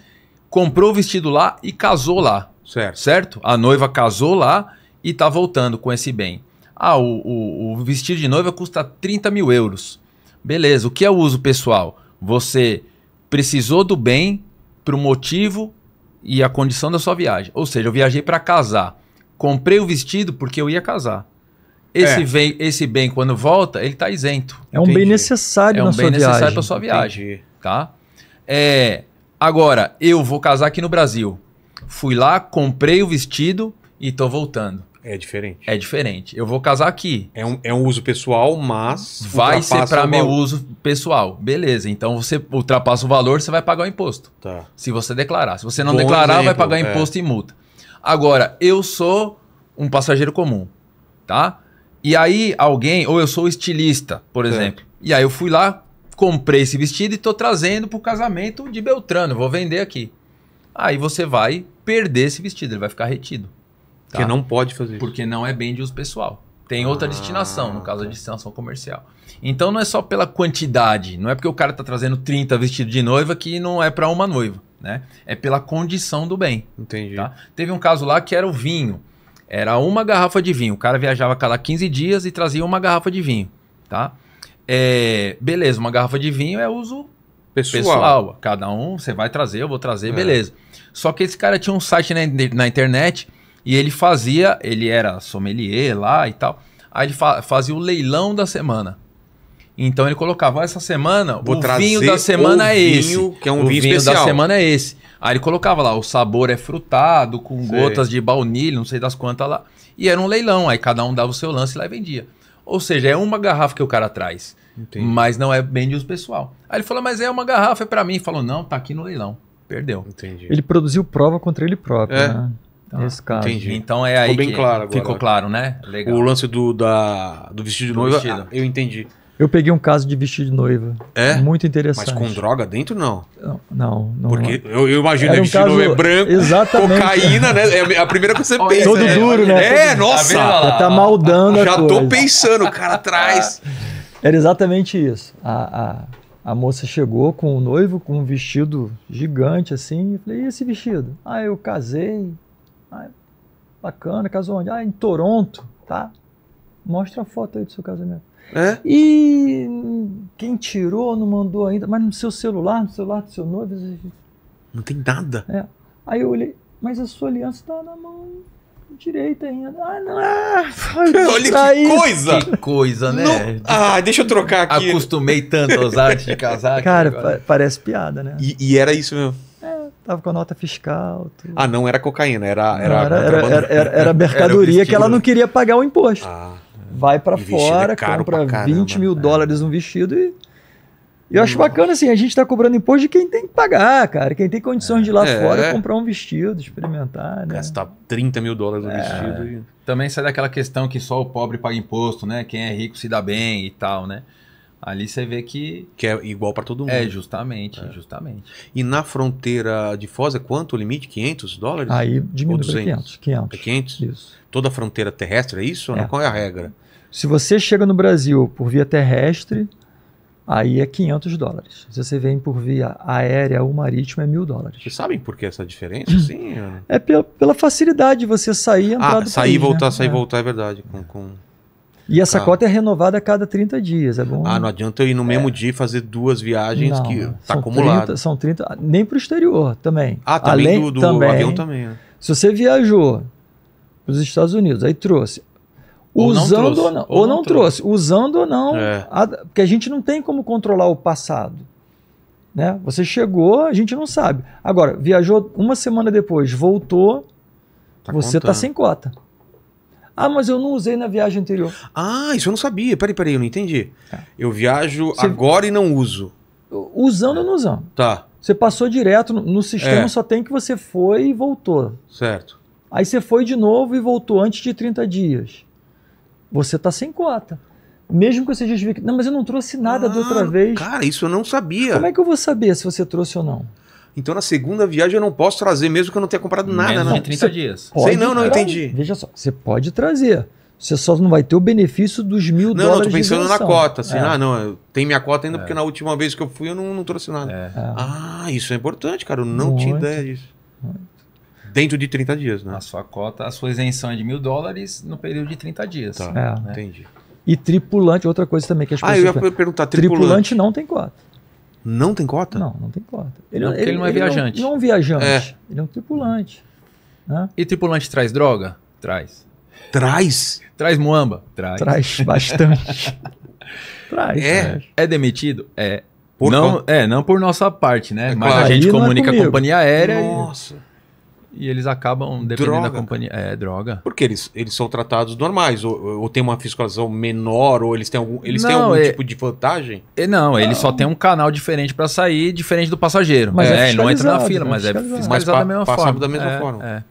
comprou o vestido lá e casou lá. Certo. certo? A noiva casou lá e tá voltando com esse bem. Ah, o, o, o vestido de noiva custa 30 mil euros. Beleza, o que é o uso pessoal? Você precisou do bem para o motivo e a condição da sua viagem. Ou seja, eu viajei para casar. Comprei o vestido porque eu ia casar. Esse, é. esse bem, quando volta, ele está isento. É um Entendi. bem necessário é um bem necessário para sua viagem. Entendi. Tá? É, agora, eu vou casar aqui no Brasil. Fui lá, comprei o vestido e estou voltando. É diferente. É diferente. Eu vou casar aqui. É um, é um uso pessoal, mas. Vai ser para meu uso pessoal. Beleza. Então você ultrapassa o valor, você vai pagar o imposto. Tá. Se você declarar. Se você não Bom declarar, exemplo, vai pagar é. imposto e multa. Agora, eu sou um passageiro comum. Tá? E aí alguém, ou eu sou estilista, por exemplo. E aí eu fui lá, comprei esse vestido e tô trazendo pro casamento de Beltrano, vou vender aqui. Aí você vai perder esse vestido, ele vai ficar retido. Tá? Porque não pode fazer Porque isso. não é bem de uso pessoal. Tem outra ah, destinação, no caso, a tá. destinação comercial. Então não é só pela quantidade, não é porque o cara tá trazendo 30 vestidos de noiva que não é para uma noiva, né? É pela condição do bem. Entendi. Tá? Teve um caso lá que era o vinho. Era uma garrafa de vinho. O cara viajava cada 15 dias e trazia uma garrafa de vinho, tá? É, beleza, uma garrafa de vinho é uso pessoal. pessoal. Cada um, você vai trazer, eu vou trazer, é. beleza. Só que esse cara tinha um site na, na, internet e ele fazia, ele era sommelier lá e tal. Aí ele fa fazia o leilão da semana. Então ele colocava, essa semana, Vou o é vinho da semana o é esse. Vinho, que é um o vinho, vinho especial. da semana é esse. Aí ele colocava lá, o sabor é frutado, com sei. gotas de baunilha, não sei das quantas lá. E era um leilão, aí cada um dava o seu lance lá e vendia. Ou seja, é uma garrafa que o cara traz, Entendi. mas não é bem de uso pessoal. Aí ele falou, mas é uma garrafa, é para mim. Ele falou, não, tá aqui no leilão. Perdeu. Entendi. Ele produziu prova contra ele próprio, é. né? Então, Nesse é. caso. Entendi. Então é aí. Ficou bem claro agora. Ficou claro, né? Legal. O lance do, da, do vestido de noiva, ah, eu entendi. Eu peguei um caso de vestido de noiva. É? Muito interessante. Mas com droga dentro, não? Não, não. não Porque é. eu, eu imagino, um vestido de noiva é branco, exatamente. cocaína, né? É a primeira coisa que você pensa. Todo é, duro, né? É, nossa. Tá, vendo, tá maldando Já tô pensando, o cara atrás. Era exatamente isso. A, a, a, moça chegou com o noivo, com um vestido gigante, assim. Eu falei, e esse vestido? Ah, eu casei. Ah, bacana, casou onde? Ah, em Toronto, tá? Mostra a foto aí do seu casamento. É? E quem tirou não mandou ainda, mas no seu celular, no celular do seu noivo. Não tem nada. É. Aí eu olhei, mas a sua aliança tá na mão direita ainda. Ah, não. Ah, Olha que coisa! Que coisa, né? Não. Ah, deixa eu trocar aqui. Acostumei tanto a usar de casar. Cara, pa parece piada, né? E, e, era isso mesmo. É, tava com a nota fiscal. Tudo. Ah, não era cocaína, era. Era, não, era, era, era, era, mercadoria que ela não queria pagar o imposto. Ah vai para é fora, é compra caramba, 20 mil dólares um vestido e. Eu acho Nossa. bacana assim, a gente está cobrando imposto de quem tem que pagar, cara. Quem tem condições é. de ir lá é. fora comprar um vestido, experimentar, né? Gastar 30 mil dólares no é. vestido. E... Também sai daquela questão que só o pobre paga imposto, né? Quem é rico se dá bem e tal, né? Ali você vê que. Que é igual para todo mundo. É, justamente, é. justamente. E na fronteira de Foz é quanto o limite? 500 dólares? Aí diminui 500. 500. É 500? Isso. Toda a fronteira terrestre é isso? É. Qual é a regra? Se você chega no Brasil por via terrestre, aí é 500 dólares. Se você vem por via aérea ou marítima, é mil dólares. Vocês sabem por que essa diferença? Sim, é pela, pela facilidade de você sair e ah, entrar ah, do sair país, né? voltar, né? sair e é. voltar, é verdade. Com, com... E essa cota é renovada a cada 30 dias, é bom? Ah, né? não adianta eu ir no é. mesmo dia fazer duas viagens não, que tá acumulado. 30, são 30, nem para o exterior também. Ah, também Além, do, do também, avião também. Né? Se você viajou para os Estados Unidos, aí trouxe usando ou não, ou, ou não, trouxe. trouxe. usando ou não, é. a, porque a gente não tem como controlar o passado. Né? Você chegou, a gente não sabe. Agora, viajou uma semana depois, voltou, tá você está sem cota. Ah, mas eu não usei na viagem anterior. Ah, isso eu não sabia. Peraí, peraí, eu não entendi. É. Eu viajo você... agora e não uso. Usando é. ou não usando. Tá. Você passou direto, no sistema é. só tem que você foi e voltou. Certo. Aí você foi de novo e voltou antes de 30 dias você está sem cota. Mesmo que você justifique, não, mas eu não trouxe nada ah, da outra ah, vez. Cara, isso eu não sabia. Como é que eu vou saber se você trouxe ou não? Então na segunda viagem eu não posso trazer, mesmo que eu não tenha comprado nada, Menos né? 30 você dias. Sei não, não entendi. Veja só, você pode trazer. Você só não vai ter o benefício dos mil não, dólares. Não, não, tô pensando na cota. Assim, é. Ah, não, tem minha cota ainda, é. porque na última vez que eu fui eu não, não trouxe nada. É. é. Ah, isso é importante, cara. Eu não Muito. tinha ideia disso. Muito. Dentro de 30 dias, né? A sua cota, a sua isenção é de mil dólares no período de 30 dias. Tá, é, né? entendi. E tripulante, outra coisa também que as pessoas... Ah, eu ia perguntar, tripulante... Tripulante não tem cota. Não tem cota? Não, não tem cota. Ele não, ele, ele não é ele é viajante. Não, não é um viajante, é. ele é um tripulante. Né? E tripulante traz droga? Traz. Traz? Traz muamba? Traz. Traz bastante. traz. É. Traz. é demitido? É. Por não, qual? é, não por nossa parte, né? É, Mas claro. a gente Aí é comunica é a companhia aérea. Nossa. E e eles acabam, dependendo droga. da companhia. É, droga. Porque eles, eles são tratados normais, ou, ou tem uma fiscalização menor, ou eles têm algum, eles não, têm algum é, tipo de vantagem? É, não, não, ele só tem um canal diferente para sair, diferente do passageiro. Mas é, é não entra na fila, é mas é fiscalizado mas da mesma forma. da mesma é, forma. É.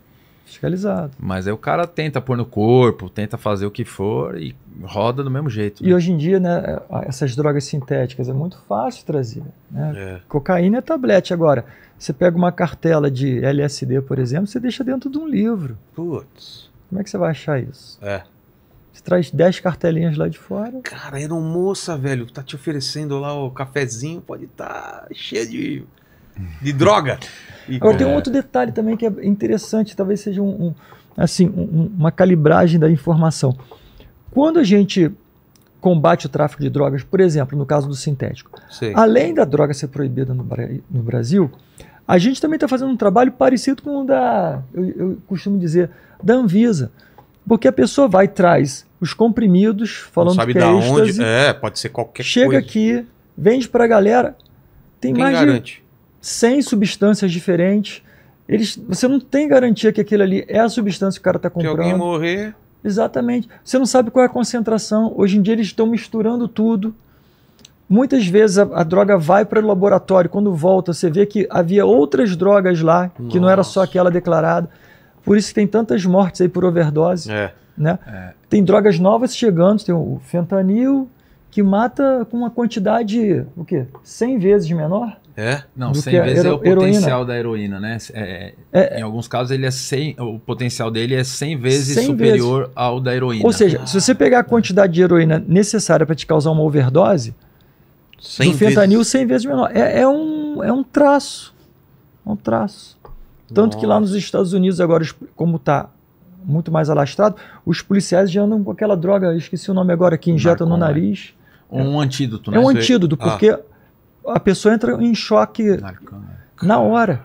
Fiscalizado. Mas aí o cara tenta pôr no corpo, tenta fazer o que for e roda do mesmo jeito. Né? E hoje em dia, né, essas drogas sintéticas é muito fácil trazer. Né? Cocaína é tablete agora. Você pega uma cartela de LSD, por exemplo, você deixa dentro de um livro. Putz. Como é que você vai achar isso? É. Você traz 10 cartelinhas lá de fora. Cara, era um moça, velho, tá te oferecendo lá o cafezinho, pode estar tá cheio de, de droga. E... Agora é. tem um é. outro detalhe também que é interessante, talvez seja um, um assim, um, uma calibragem da informação. Quando a gente combate o tráfico de drogas, por exemplo, no caso do sintético. Sim. Além da droga ser proibida no, no Brasil, a gente também está fazendo um trabalho parecido com o da, eu, eu, costumo dizer, da Anvisa. Porque a pessoa vai traz os comprimidos, falando Não sabe que é onde, êxtase, é, pode ser qualquer chega coisa. Chega aqui, vende para a galera, tem Quem mais garante? de 100 substâncias diferentes. Eles, você não tem garantia que aquilo ali é a substância que o cara está comprando. Se alguém morrer. Exatamente. Você não sabe qual é a concentração. Hoje em dia eles estão misturando tudo. Muitas vezes a, a droga vai para o laboratório, quando volta, você vê que havia outras drogas lá, que não era só aquela declarada. Por isso que tem tantas mortes aí por overdose. É. Né? É. Tem drogas novas chegando, tem o fentanil, que mata com uma quantidade, o quê? 100 vezes menor. É? Não, 100 vezes é o potencial heroína. da heroína, né? É, é, é, em alguns casos, ele é 100, o potencial dele é 100 vezes 100 superior vezes. ao da heroína. Ou seja, ah. se você pegar a ah. quantidade de heroína necessária para te causar uma overdose, o fentanil vezes. 100 vezes menor. É, é, um, é um traço. É um traço. Tanto Nossa. que lá nos Estados Unidos, agora, como está muito mais alastrado, os policiais já andam com aquela droga, esqueci o nome agora, que injeta no nariz. Um antídoto, né? É um antídoto, ah. porque... Ah a pessoa entra em choque né? na hora.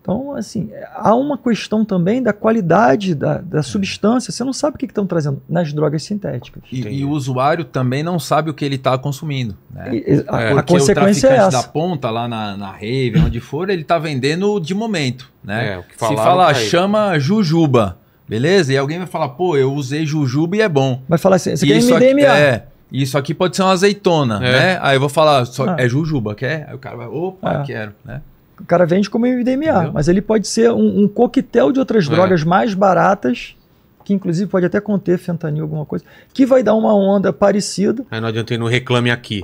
Então, assim, há uma questão também da qualidade da, da é. substância. Você não sabe o que estão trazendo nas drogas sintéticas. E, e, o usuário também não sabe o que ele está consumindo. Né? E, a, é, a é consequência o é essa. da ponta, lá na, na rave, onde for, ele está vendendo de momento. Né? É, Se falar, chama jujuba. Beleza? E alguém vai falar, pô, eu usei jujuba e é bom. Vai falar assim, você e quer MDMA. Aqui, é, isso aqui pode ser uma azeitona, é. né? Aí eu vou falar, só, ah. é jujuba, quer? Aí o cara vai, opa, é. quero, né? O cara vende como MDMA, Entendeu? mas ele pode ser um, um coquetel de outras é. drogas mais baratas que inclusive pode até conter fentanil, alguma coisa, que vai dar uma onda parecida. Aí não adianta ir no Reclame Aqui.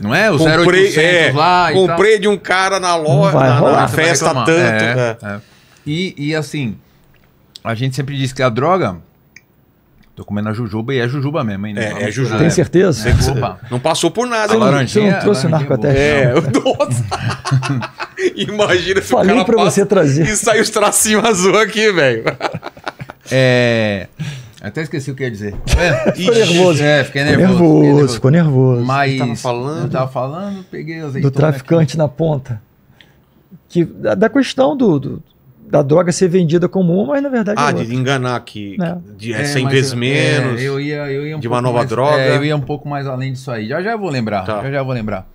Não é? O comprei, 0800 é, lá Comprei de um cara na loja, na, na, festa tanto. É, né? é. E, e assim, a gente sempre diz que a droga Tô comendo a jujuba e é jujuba mesmo, hein? É, é jujuba. Tem certeza? É, Não passou por nada. Você, a você não trouxe narco até É, trouxe. Imagina se Falei o cara pra passa você trazer. e saiu os tracinhos azul aqui, velho. É... Até esqueci o que ia dizer. É, ficou nervoso. É, fiquei nervoso. nervoso, nervoso. Ficou nervoso. Mas tava falando, tava falando, peguei azeitona. Do traficante aqui. na ponta. Que, da questão do, do da droga ser vendida como uma, mas na verdade. Ah, é de enganar que, é. de, é, 100 vezes eu, menos. É, eu ia, eu ia um de uma nova mais, droga. É, eu ia um pouco mais além disso aí. Já já vou lembrar. Tá. Já já vou lembrar.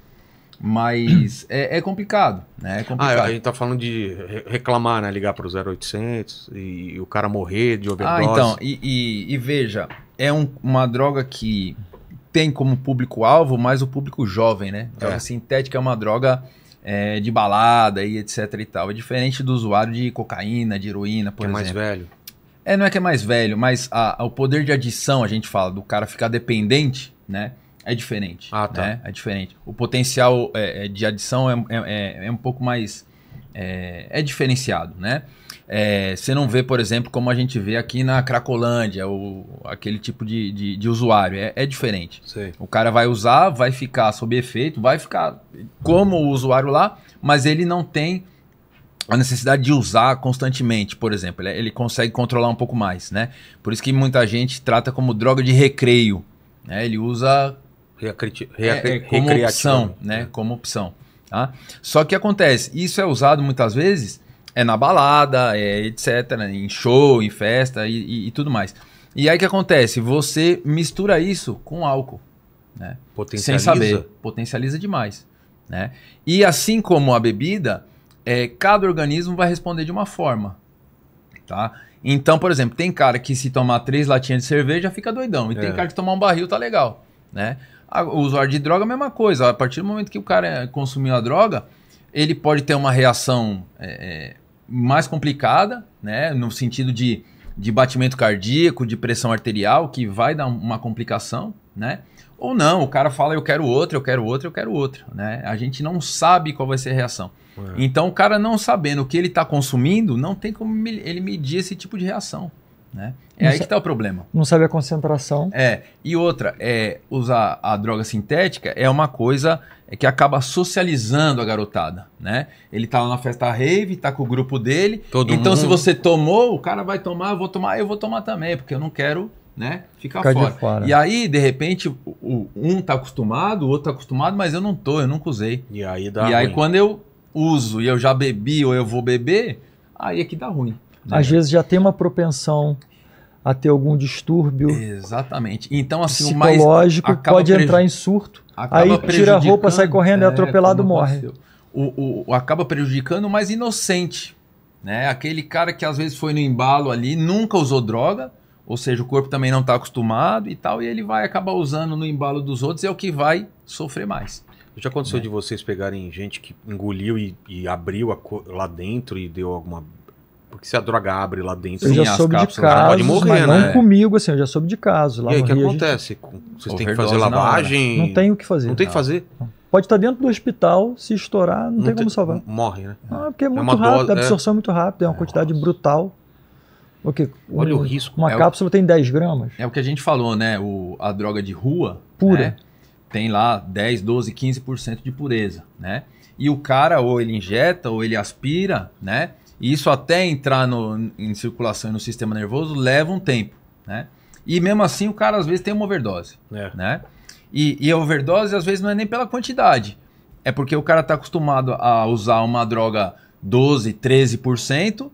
Mas é, é, complicado, né? É ah, complicado. Ah, a gente tá falando de reclamar, né? Ligar pro 0800 e, e o cara morrer de ah, overdose. Ah, então, e, e, e veja, é um, uma droga que tem como público-alvo mais o público jovem, né? Droga é, sintética é uma droga é, de balada e etc e tal. É diferente do usuário de cocaína, de heroína, por que exemplo. é mais velho. É, não é que é mais velho, mas a, a, o poder de adição, a gente fala, do cara ficar dependente, né? É diferente. Ah, tá. Né? É diferente. O potencial é, é de adição é, é, é, é um pouco mais. É, é diferenciado, né? É, você não vê, por exemplo, como a gente vê aqui na Cracolândia, o, aquele tipo de, de, de usuário. É, é diferente. O cara vai usar, vai ficar sob efeito, vai ficar como o usuário lá, mas ele não tem a necessidade de usar constantemente, por exemplo. Ele, ele consegue controlar um pouco mais, né? Por isso que muita gente trata como droga de recreio. Né? Ele usa Reacreti é, é como opção, né? É. Como opção. Tá? Só que acontece, isso é usado muitas vezes é na balada, é etc, em show, em festa e, e, e tudo mais. E aí o que acontece? Você mistura isso com álcool, né? Sem saber, potencializa demais, né? E assim como a bebida, é, cada organismo vai responder de uma forma, tá? Então, por exemplo, tem cara que se tomar três latinhas de cerveja fica doidão, e é. tem cara que tomar um barril tá legal, né? O usuário de droga é a mesma coisa. A partir do momento que o cara consumiu a droga, ele pode ter uma reação é, é mais complicada, né? No sentido de, de batimento cardíaco, de pressão arterial, que vai dar uma complicação, né? Ou não, o cara fala eu quero outro, eu quero outro, eu quero outro, né? A gente não sabe qual vai ser a reação. É. Então o cara não sabendo o que ele está consumindo, não tem como ele medir esse tipo de reação. Né? É não aí que está o problema. Não sabe a concentração. É. E outra, é, usar a droga sintética é uma coisa que acaba socializando a garotada. Né? Ele tá lá na festa rave, tá com o grupo dele. Todo então, mundo... se você tomou, o cara vai tomar, eu vou tomar, eu vou tomar também, porque eu não quero né, ficar fora. fora. E aí, de repente, o, o, um tá acostumado, o outro tá acostumado, mas eu não tô, eu nunca usei. E aí dá. E ruim. aí, quando eu uso e eu já bebi ou eu vou beber, aí é que dá ruim. Às é. vezes já tem uma propensão a ter algum distúrbio. Exatamente. Então, assim, psicológico, o mais pode entrar em surto. Aí tira a roupa, sai correndo, é, é atropelado, morre. O, o, acaba prejudicando o mais inocente. Né? Aquele cara que às vezes foi no embalo ali, nunca usou droga, ou seja, o corpo também não está acostumado e tal, e ele vai acabar usando no embalo dos outros, é o que vai sofrer mais. Já aconteceu é. de vocês pegarem gente que engoliu e, e abriu lá dentro e deu alguma porque se a droga abre lá dentro, eu já soube cápsulas, de casos, pode morrer, mas né? não comigo, assim, eu já soube de casos. Lá e aí, o que Rio, acontece? Gente... Vocês têm que fazer lavagem? Não, não tem o que fazer. Não tem o que fazer? Pode estar dentro do hospital, se estourar, não, não tem, tem, como salvar. Morre, né? Ah, porque é, é muito é rápido, dose, a absorção é... é muito rápida, é uma é, quantidade Nossa. brutal. O que, Olha o risco. Uma é cápsula o... tem 10 gramas. É o que a gente falou, né? O, a droga de rua... Pura. Né? Tem lá 10, 12, 15% de pureza, né? E o cara ou ele injeta ou ele aspira, né? E isso até entrar no, em circulação e no sistema nervoso leva um tempo, né? E mesmo assim o cara às vezes tem uma overdose, é. né? E, e, a overdose às vezes não é nem pela quantidade, é porque o cara está acostumado a usar uma droga 12, 13%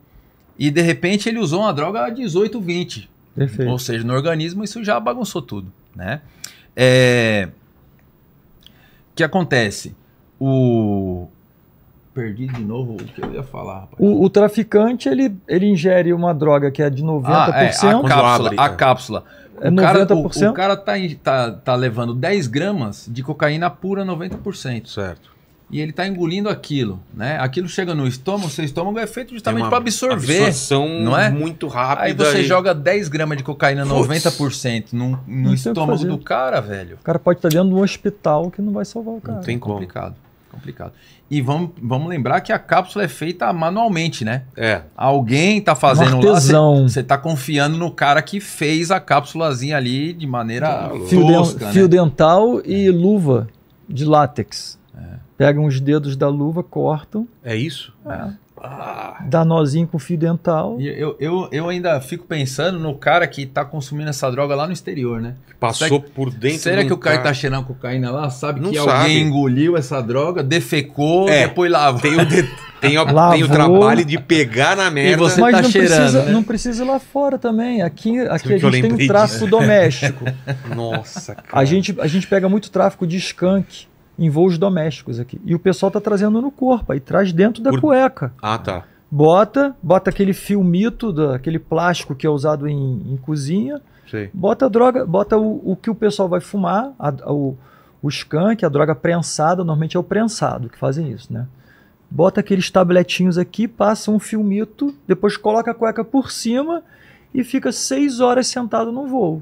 e de repente ele usou uma droga 18, 20. Perfeito. Ou seja, no organismo isso já bagunçou tudo, né? É... O que acontece? O, perdi de novo o que eu ia falar, rapaz. O, o traficante, ele, ele ingere uma droga que é de 90%. Ah, é, a cápsula. A é. cápsula. É o, cara, o, o, cara tá, tá, tá levando 10 gramas de cocaína pura 90%. Certo. E ele tá engolindo aquilo, né? Aquilo chega no estômago, seu estômago é feito justamente para absorver. Absorção não é? muito rápida. Aí você joga 10 gramas de cocaína Puts. 90% no, no estômago do cara, velho. O cara pode estar tá dentro de um hospital que não vai salvar o cara. Não tem é complicado. Como. Complicado. E vamos, vamos lembrar que a cápsula é feita manualmente, né? É. Alguém tá fazendo um lá. Você tá confiando no cara que fez a cápsulazinha ali de maneira tá fio, tosca, de, né? fio dental e é. luva de látex. É. Pegam os dedos da luva, cortam. É isso? É da ah. Dá nozinho com fio dental. E eu, eu, eu ainda fico pensando no cara que tá consumindo essa droga lá no exterior, né? Passou será, por dentro. Será de um que o cara, tá cara tá cheirando cocaína lá? Sabe Não que sabe. alguém engoliu essa droga, defecou, é, depois lavou. Tem o, tem, o, tem o trabalho de pegar na merda. E você Mas tá não cheirando, precisa, né? não precisa ir lá fora também. Aqui, aqui a gente tem um tráfico disso? doméstico. Nossa, cara. A gente, a gente pega muito tráfico de skunk em voos domésticos aqui. E o pessoal tá trazendo no corpo, aí traz dentro da Por... cueca. Ah, tá. Bota, bota aquele filmito, da, aquele plástico que é usado em, em cozinha. Bota a droga, bota o, o que o pessoal vai fumar, a, a, o, o skunk, a droga prensada, normalmente é o prensado que fazem isso, né? Bota aqueles tabletinhos aqui, passa um filmito, depois coloca a cueca por cima e fica seis horas sentado no voo.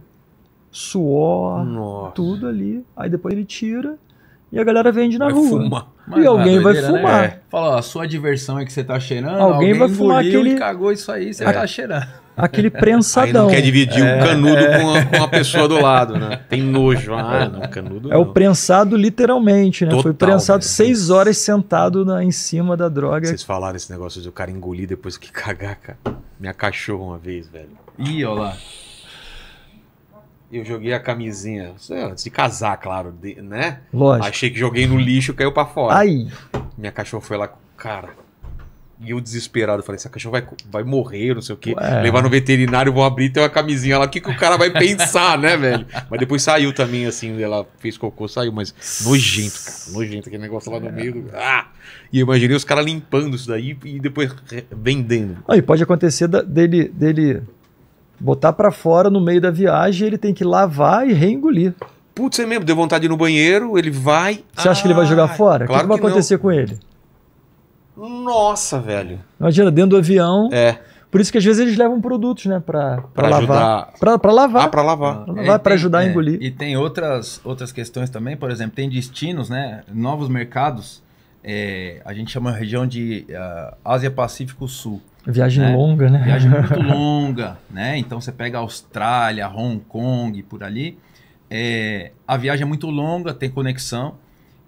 Suor, Nossa. tudo ali. Aí depois ele tira, e a galera vende na vai rua. e alguém é vai né? fumar. Né? Fala, a sua diversão é que você tá cheirando. Alguém, alguém vai fumar aquele. cagou isso aí, você é. tá cheirando. Aquele prensadão. Aí não quer dividir é, um canudo é. com, a, com a pessoa do lado, né? Tem nojo. Né? Ah, não, canudo. É não. o prensado, literalmente, né? Total, Foi prensado né? seis horas sentado na, em cima da droga. Vocês falaram esse negócio de o cara engolir depois que cagar, cara. Me acachou uma vez, velho. Ih, olha lá. Eu joguei a camisinha, é, antes de casar, claro, de, né? Lógico. Achei que joguei no lixo, caiu para fora. Aí. Minha cachorra foi lá, cara. E eu desesperado, falei, essa cachorra vai, vai morrer, não sei o quê. Ué. Levar no veterinário, vão abrir, tem uma camisinha lá. O que, que o cara vai pensar, né, velho? Mas depois saiu também, assim, ela fez cocô, saiu, mas nojento, cara. Nojento aquele negócio lá no é. meio. Do... Ah! E eu imaginei os caras limpando isso daí e depois vendendo. Aí pode acontecer da, dele, dele botar para fora no meio da viagem, ele tem que lavar e reengolir. Putz, é mesmo, deu vontade de ir no banheiro, ele vai. Você acha ah, que ele vai jogar fora? Claro o que, que vai acontecer não. com ele? Nossa, velho. Imagina, dentro do avião. É. Por isso que às vezes eles levam produtos, né? Pra, pra, pra lavar. Pra, pra, lavar. Ah, pra lavar. Pra, lavar, é, pra tem, ajudar é, a engolir. E tem outras, outras questões também, por exemplo, tem destinos, né? Novos mercados. É, a gente chama a região de uh, ah, Ásia Pacífico Sul. Viagem né? longa, né? Viagem muito longa, né? Então você pega Austrália, Hong Kong, por ali. É, a viagem é muito longa, tem conexão,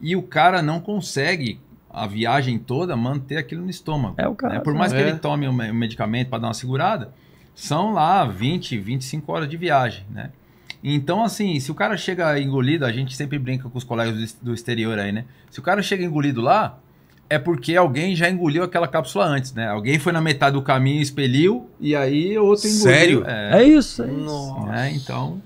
e o cara não consegue a viagem toda manter aquilo no estômago. É o né? cara. né? Por mais é. que ele tome o um medicamento para dar uma segurada, são lá 20, 25 horas de viagem, né? Então, assim, se o cara chega engolido, a gente sempre brinca com os colegas do exterior aí, né? Se o cara chega engolido lá, é porque alguém já engoliu aquela cápsula antes, né? Alguém foi na metade do caminho, expeliu, e aí outro engoliu. Sério? É, é isso. É isso. Né? Nossa. É, então,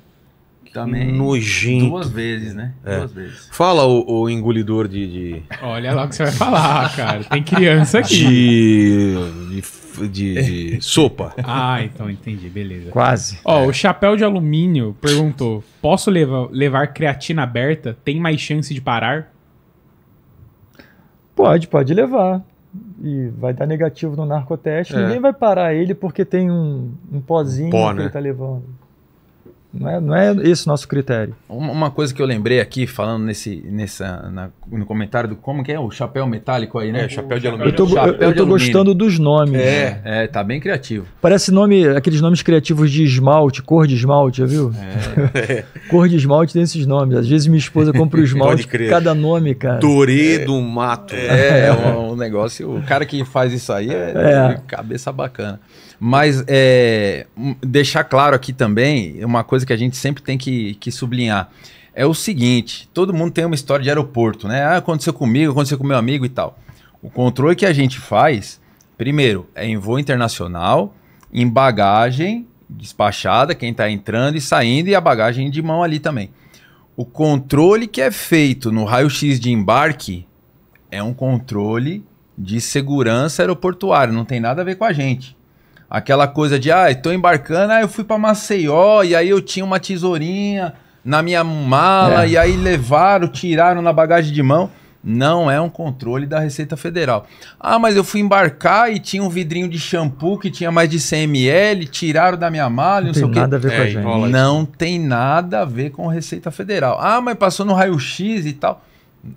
também. Nojento. Duas vezes, né? É. Duas vezes. Fala o, o engolidor de, de, Olha lá o que você vai falar, cara. Tem criança aqui. De. de, de, de sopa. Ah, então entendi, beleza. Quase. Ó, é. o chapéu de alumínio perguntou: posso levar, levar creatina aberta? Tem mais chance de parar? Pode, pode levar. E vai dar negativo no narcoteste. É. Ninguém vai parar ele porque tem um, um pozinho Pó, que né? ele está levando. Não é, não é esse nosso critério. Uma coisa que eu lembrei aqui, falando nesse, nessa, na, no comentário do como que é o chapéu metálico aí, né? É, chapéu de alumínio. Eu tô, eu, eu tô gostando dos nomes. É, é, tá bem criativo. Parece nome, aqueles nomes criativos de esmalte, cor de esmalte, já viu? É. cor de esmalte tem esses nomes. Às vezes minha esposa compra o esmalte, cada nome, cara. Dorê do Mato. É, é um, um, negócio. O cara que faz isso aí é, é. cabeça bacana. Mas é, hum, deixar claro aqui também, uma coisa que a gente sempre tem que, que sublinhar é o seguinte: todo mundo tem uma história de aeroporto, né? Ah, aconteceu comigo, aconteceu com meu amigo e tal. O controle que a gente faz, primeiro, é em voo internacional, em bagagem despachada, quem está entrando e saindo, e a bagagem de mão ali também. O controle que é feito no raio-x de embarque é um controle de segurança aeroportuária, não tem nada a ver com a gente. Aquela coisa de, ah, estou embarcando, ah, eu fui para Maceió e aí eu tinha uma tesourinha na minha mala é. e aí levaram, tiraram na bagagem de mão. Não é um controle da Receita Federal. Ah, mas eu fui embarcar e tinha um vidrinho de shampoo que tinha mais de 100 ml, tiraram da minha mala, não, não sei o quê. É, não tem nada a ver com é, a gente. Não tem nada a ver com Receita Federal. Ah, mas passou no raio-x e tal.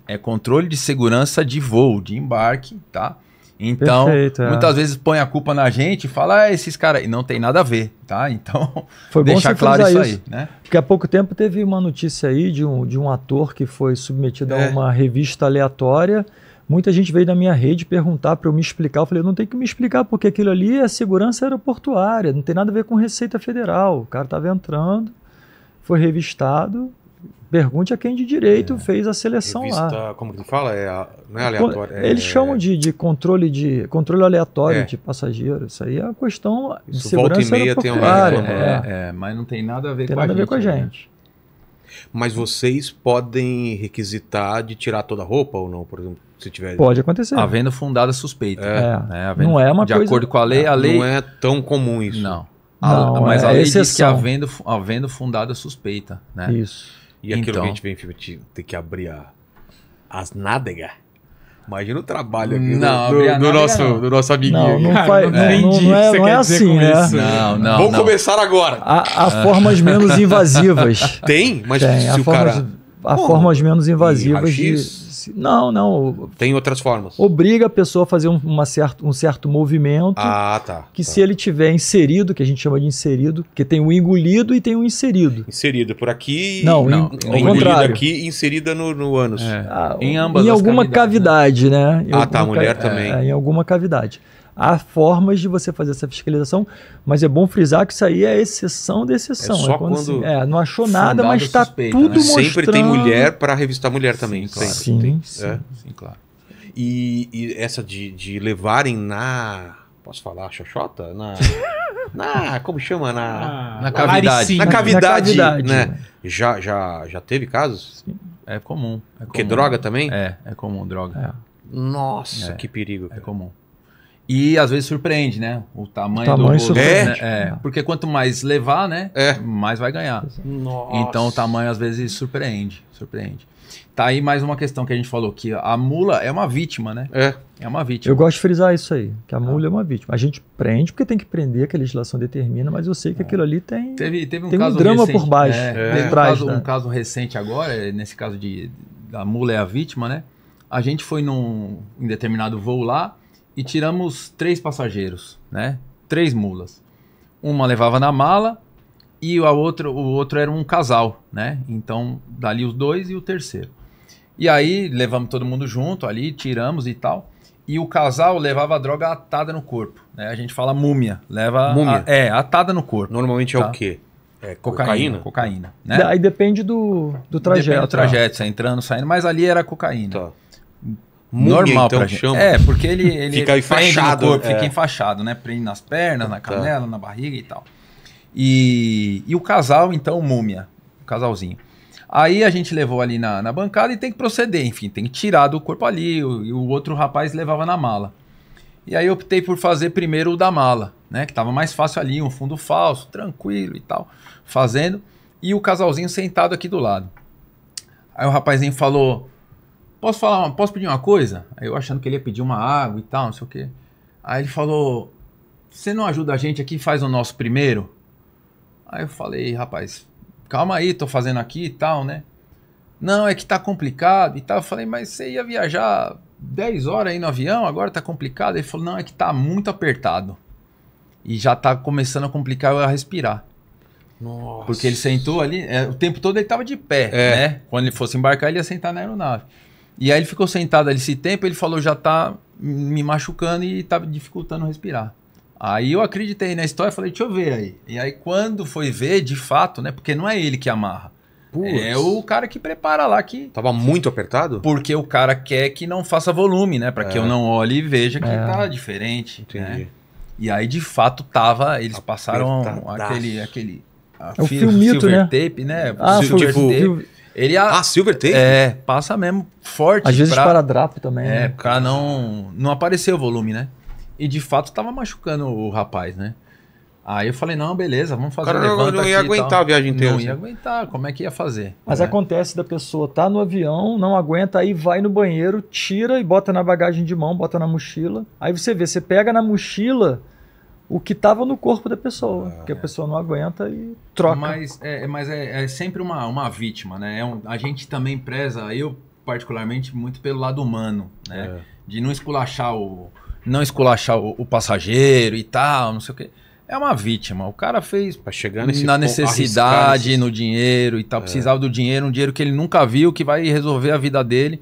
É controle de segurança de voo, de embarque, tá? Então, Perfeito, é. muitas vezes põe a culpa na gente e fala, ah, esses caras. E não tem nada a ver, tá? Então, foi deixar claro isso, isso, aí, né? Porque há pouco tempo teve uma notícia aí de um, de um ator que foi submetido é. a uma revista aleatória. Muita gente veio da minha rede perguntar para eu me explicar. Eu falei, não tem que me explicar, porque aquilo ali é segurança aeroportuária, não tem nada a ver com Receita Federal. O cara estava entrando, foi revistado, Pergunte a quem de direito é, fez a seleção revista, lá. Como que fala? É não é aleatório. É, Eles chamam de, de controle de controle aleatório é. de passageiros. Isso aí é uma questão de Isso segurança volta e meia tem uma é. É, é, mas não tem nada a ver, tem com, nada a gente, com a né? gente. Né? Mas vocês podem requisitar de tirar toda a roupa ou não, por exemplo? se tiver. Pode acontecer. Havendo fundada suspeita. É. Né? Havendo, não é uma de coisa... acordo com a lei, a lei. Não é tão comum isso. Não. A, não mas é a lei exceção. diz que havendo, havendo fundada suspeita. Né? Isso. E aquilo então. que a então. gente vem ter que abrir a, as nádegas. Imagina o trabalho aqui não, do, do, do nosso, do nosso amiguinho. Não, não, Cara, faz, não, não, não é, não é assim, né? Não, não. Vamos começar agora. Há, ah. formas menos invasivas. Tem, mas Tem, se o formas, cara. Há formas menos invasivas de se, não, não. Tem outras formas. Obriga a pessoa a fazer um, uma certo, um certo movimento. Ah, tá. Que tá. se ele tiver inserido, que a gente chama de inserido, que tem o um engolido e tem o um inserido. Inserido por aqui. Não, não. In, ao contrário. aqui inserida no, no ânus. É. Ah, em ambas Em alguma né? cavidade, né? né? Em ah, tá. A mulher ca... também. É, em alguma cavidade. Há formas de você fazer essa fiscalização, mas é bom frisar que isso aí é exceção da exceção. É só é quando, quando assim, é, não achou nada, mas está tudo né? mostrando... Sempre tem mulher para revistar mulher também, claro. Sim, tem, sim. É, sim claro. E, e, essa de, de levarem na... Posso falar xoxota? Na... na como chama na na, na cavidade na, na cavidade, na cavidade né? né já já já teve casos Sim. é comum é comum. que droga também é é comum droga é. nossa é. que perigo é cara. é comum e às vezes surpreende, né? O tamanho, o tamanho do bolo. Né? É, é, porque quanto mais levar, né? É. Mais vai ganhar. Nossa. Então o tamanho às vezes surpreende, surpreende. Tá aí mais uma questão que a gente falou que a mula é uma vítima, né? É. É uma vítima. Eu gosto de frisar isso aí, que a tá. mula é uma vítima. A gente prende porque tem que prender, que a legislação determina, mas eu sei que é. aquilo ali tem teve, teve um, tem um drama recente, por baixo, é, é. Trás, um, caso, né? um caso recente agora, é, nesse caso de a mula é a vítima, né? A gente foi num em determinado voo lá, e tiramos três passageiros, né? Três mulas. Uma levava na mala e a outra, o outro era um casal, né? Então, dali os dois e o terceiro. E aí levamos todo mundo junto ali, tiramos e tal. E o casal levava a droga atada no corpo. Né? A gente fala múmia. Leva múmia. A, é, atada no corpo. Normalmente tá? é o tá? quê? É, cocaína? Cocaína. cocaína né? Aí depende do, do trajeto. Depende do trajeto, tá. entrando, saindo, mas ali era cocaína. Tá normal então, pra gente. Chama. É, porque ele, ele fica enfaixado, corpo, é. fica enfaixado, né? Prende nas pernas, na tá. canela, na barriga e tal. E, e o casal, então, múmia, o casalzinho. Aí a gente levou ali na, na bancada e tem que proceder, enfim, tem que tirar do corpo ali, e o, o outro rapaz levava na mala. E aí eu optei por fazer primeiro o da mala, né? Que tava mais fácil ali, um fundo falso, tranquilo e tal, fazendo. E o casalzinho sentado aqui do lado. Aí o rapazinho falou: posso falar, posso pedir uma coisa? Eu achando que ele ia pedir uma água e tal, não sei o quê. Aí ele falou, você não ajuda a gente aqui, faz o nosso primeiro? Aí eu falei, rapaz, calma aí, tô fazendo aqui e tal, né? Não, é que tá complicado e tal. Eu falei, mas você ia viajar 10 horas aí no avião, agora tá complicado. Ele falou, não, é que tá muito apertado. E já tá começando a complicar eu a respirar. Nossa. Porque ele sentou ali, é, o tempo todo ele tava de pé, é. né? Quando ele fosse embarcar, ele ia sentar na aeronave. E aí ele ficou sentado ali esse tempo, ele falou, já tá me machucando e tá dificultando respirar. Aí eu acreditei na história, falei, deixa eu ver aí. E aí quando foi ver, de fato, né? Porque não é ele que amarra. Puts. É o cara que prepara lá que. Tava muito apertado? Porque o cara quer que não faça volume, né? Para é. que eu é. não olhe e veja que é. tá diferente. Né. Entendi. Né? E aí, de fato, tava. Eles passaram aquele. aquele é o filme né? tape, né? Ah, Sil, tipo, tape. Ele a, ah, Silver Tape? É, passa mesmo forte. Às vezes pra, para Drapo também. É, né? pra não, não aparecer o volume, né? E de fato tava machucando o rapaz, né? Aí eu falei, não, beleza, vamos fazer o cara, levanta não, não ia aguentar a viagem inteira. Não assim. ia aguentar, como é que ia fazer? Mas né? acontece da pessoa tá no avião, não aguenta, aí vai no banheiro, tira e bota na bagagem de mão, bota na mochila. Aí você vê, você pega na mochila o que estava no corpo da pessoa, ah, que a é. pessoa não aguenta e troca. Mas é, mas é, é sempre uma, uma vítima, né? É um, a gente também preza, eu particularmente, muito pelo lado humano, né? É. De não esculachar o não esculachar o, o, passageiro e tal, não sei o quê. É uma vítima. O cara fez tá chegar nesse na necessidade, no dinheiro e tal. É. Precisava do dinheiro, um dinheiro que ele nunca viu, que vai resolver a vida dele.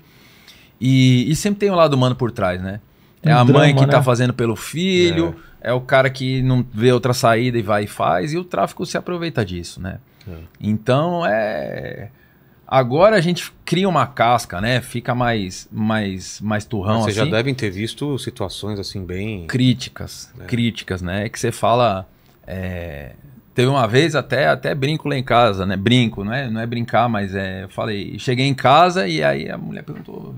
E, e sempre tem o um lado humano por trás, né? É um a drama, mãe que tá né? tá fazendo pelo filho. É é o cara que não vê outra saída e vai e faz, e o tráfico se aproveita disso, né? É. Então é. Agora a gente cria uma casca, né? Fica mais mais mais turrão Mas assim. Vocês já assim. devem ter visto situações assim bem críticas, é. críticas, né? Que você fala é... teve uma vez até até brinco lá em casa, né? Brinco, não é, não é brincar, mas é, eu falei, cheguei em casa e aí a mulher perguntou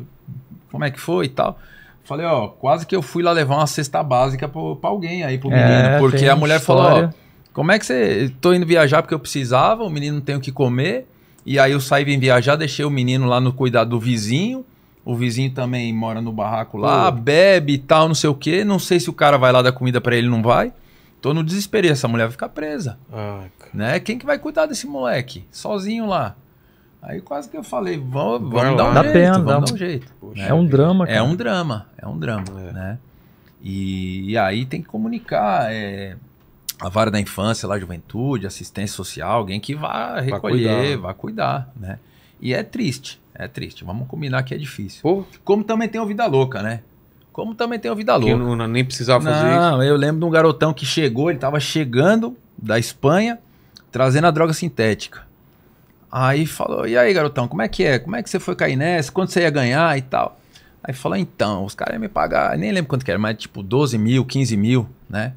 como é que foi e tal. Falei, ó, quase que eu fui lá levar uma cesta básica para alguém aí, pro é, menino. É, porque a mulher história. falou, ó, como é que você. Tô indo viajar porque eu precisava, o menino tem o que comer. E aí eu saí vim viajar, deixei o menino lá no cuidado do vizinho. O vizinho também mora no barraco lá, Pô. bebe e tal, não sei o quê. Não sei se o cara vai lá dar comida para ele, não vai. Tô no desespero, essa mulher vai ficar presa. Ai, né? Quem que vai cuidar desse moleque? Sozinho lá. Aí quase que eu falei, vamos, vamos dar um dá jeito, pena, vamos dá dar um jeito. Poxa, é um drama, é cara. É um drama, é um drama, é. né? E, e, aí tem que comunicar é, a vara da infância, lá, juventude, assistência social, alguém que vá recolher, vá cuidar, vá cuidar né? E é triste, é triste. Vamos combinar que é difícil. Pô. Como também tem o Vida Louca, né? Como também tem o Vida Louca. Que não, nem precisava não, fazer isso. eu lembro de um garotão que chegou, ele estava chegando da Espanha, trazendo a droga sintética. Aí falou, e aí, garotão, como é que é? Como é que você foi cair nessa? Quanto você ia ganhar e tal? Aí falou, então, os caras iam me pagar, nem lembro quanto que era, mas tipo 12 mil, 15 mil, né?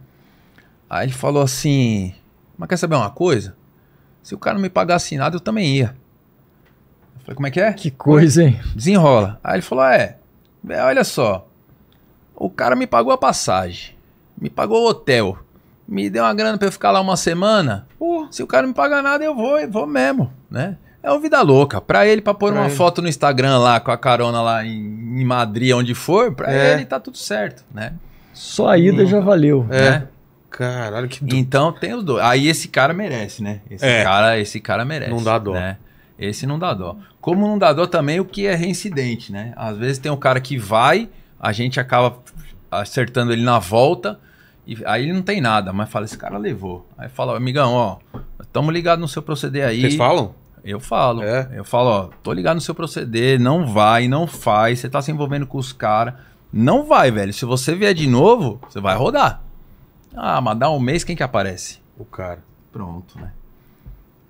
Aí ele falou assim, mas quer saber uma coisa? Se o cara não me pagasse nada, eu também ia. Eu falei, como é que é? Que coisa, hein? Desenrola. Aí ele falou, ah, é. é, olha só, o cara me pagou a passagem, me pagou o hotel, me deu uma grana pra eu ficar lá uma semana. se o cara não me pagar nada, eu vou, eu vou mesmo né? É uma vida louca. Pra ele, pra pôr pra uma ele. foto no Instagram lá, com a carona lá em, em Madrid, onde for, pra é. ele tá tudo certo, né? Só a ida hum, já valeu. É. Né? Caralho, que do... Então tem os dois. Aí esse cara merece, né? Esse, é. cara, esse cara merece. Não dá dó. Né? Esse não dá dó. Como não dá dó também o que é reincidente, né? Às vezes tem um cara que vai, a gente acaba acertando ele na volta, e aí ele não tem nada, mas fala, esse cara levou. Aí fala, amigão, ó, tamo ligado no seu proceder aí. Vocês falam? Eu falo. É? Eu falo, ó, tô ligado no seu proceder, não vai, não faz, você tá se envolvendo com os caras. Não vai, velho. Se você vier de novo, você vai rodar. Ah, mas dá um mês, quem que aparece? O cara. Pronto, né?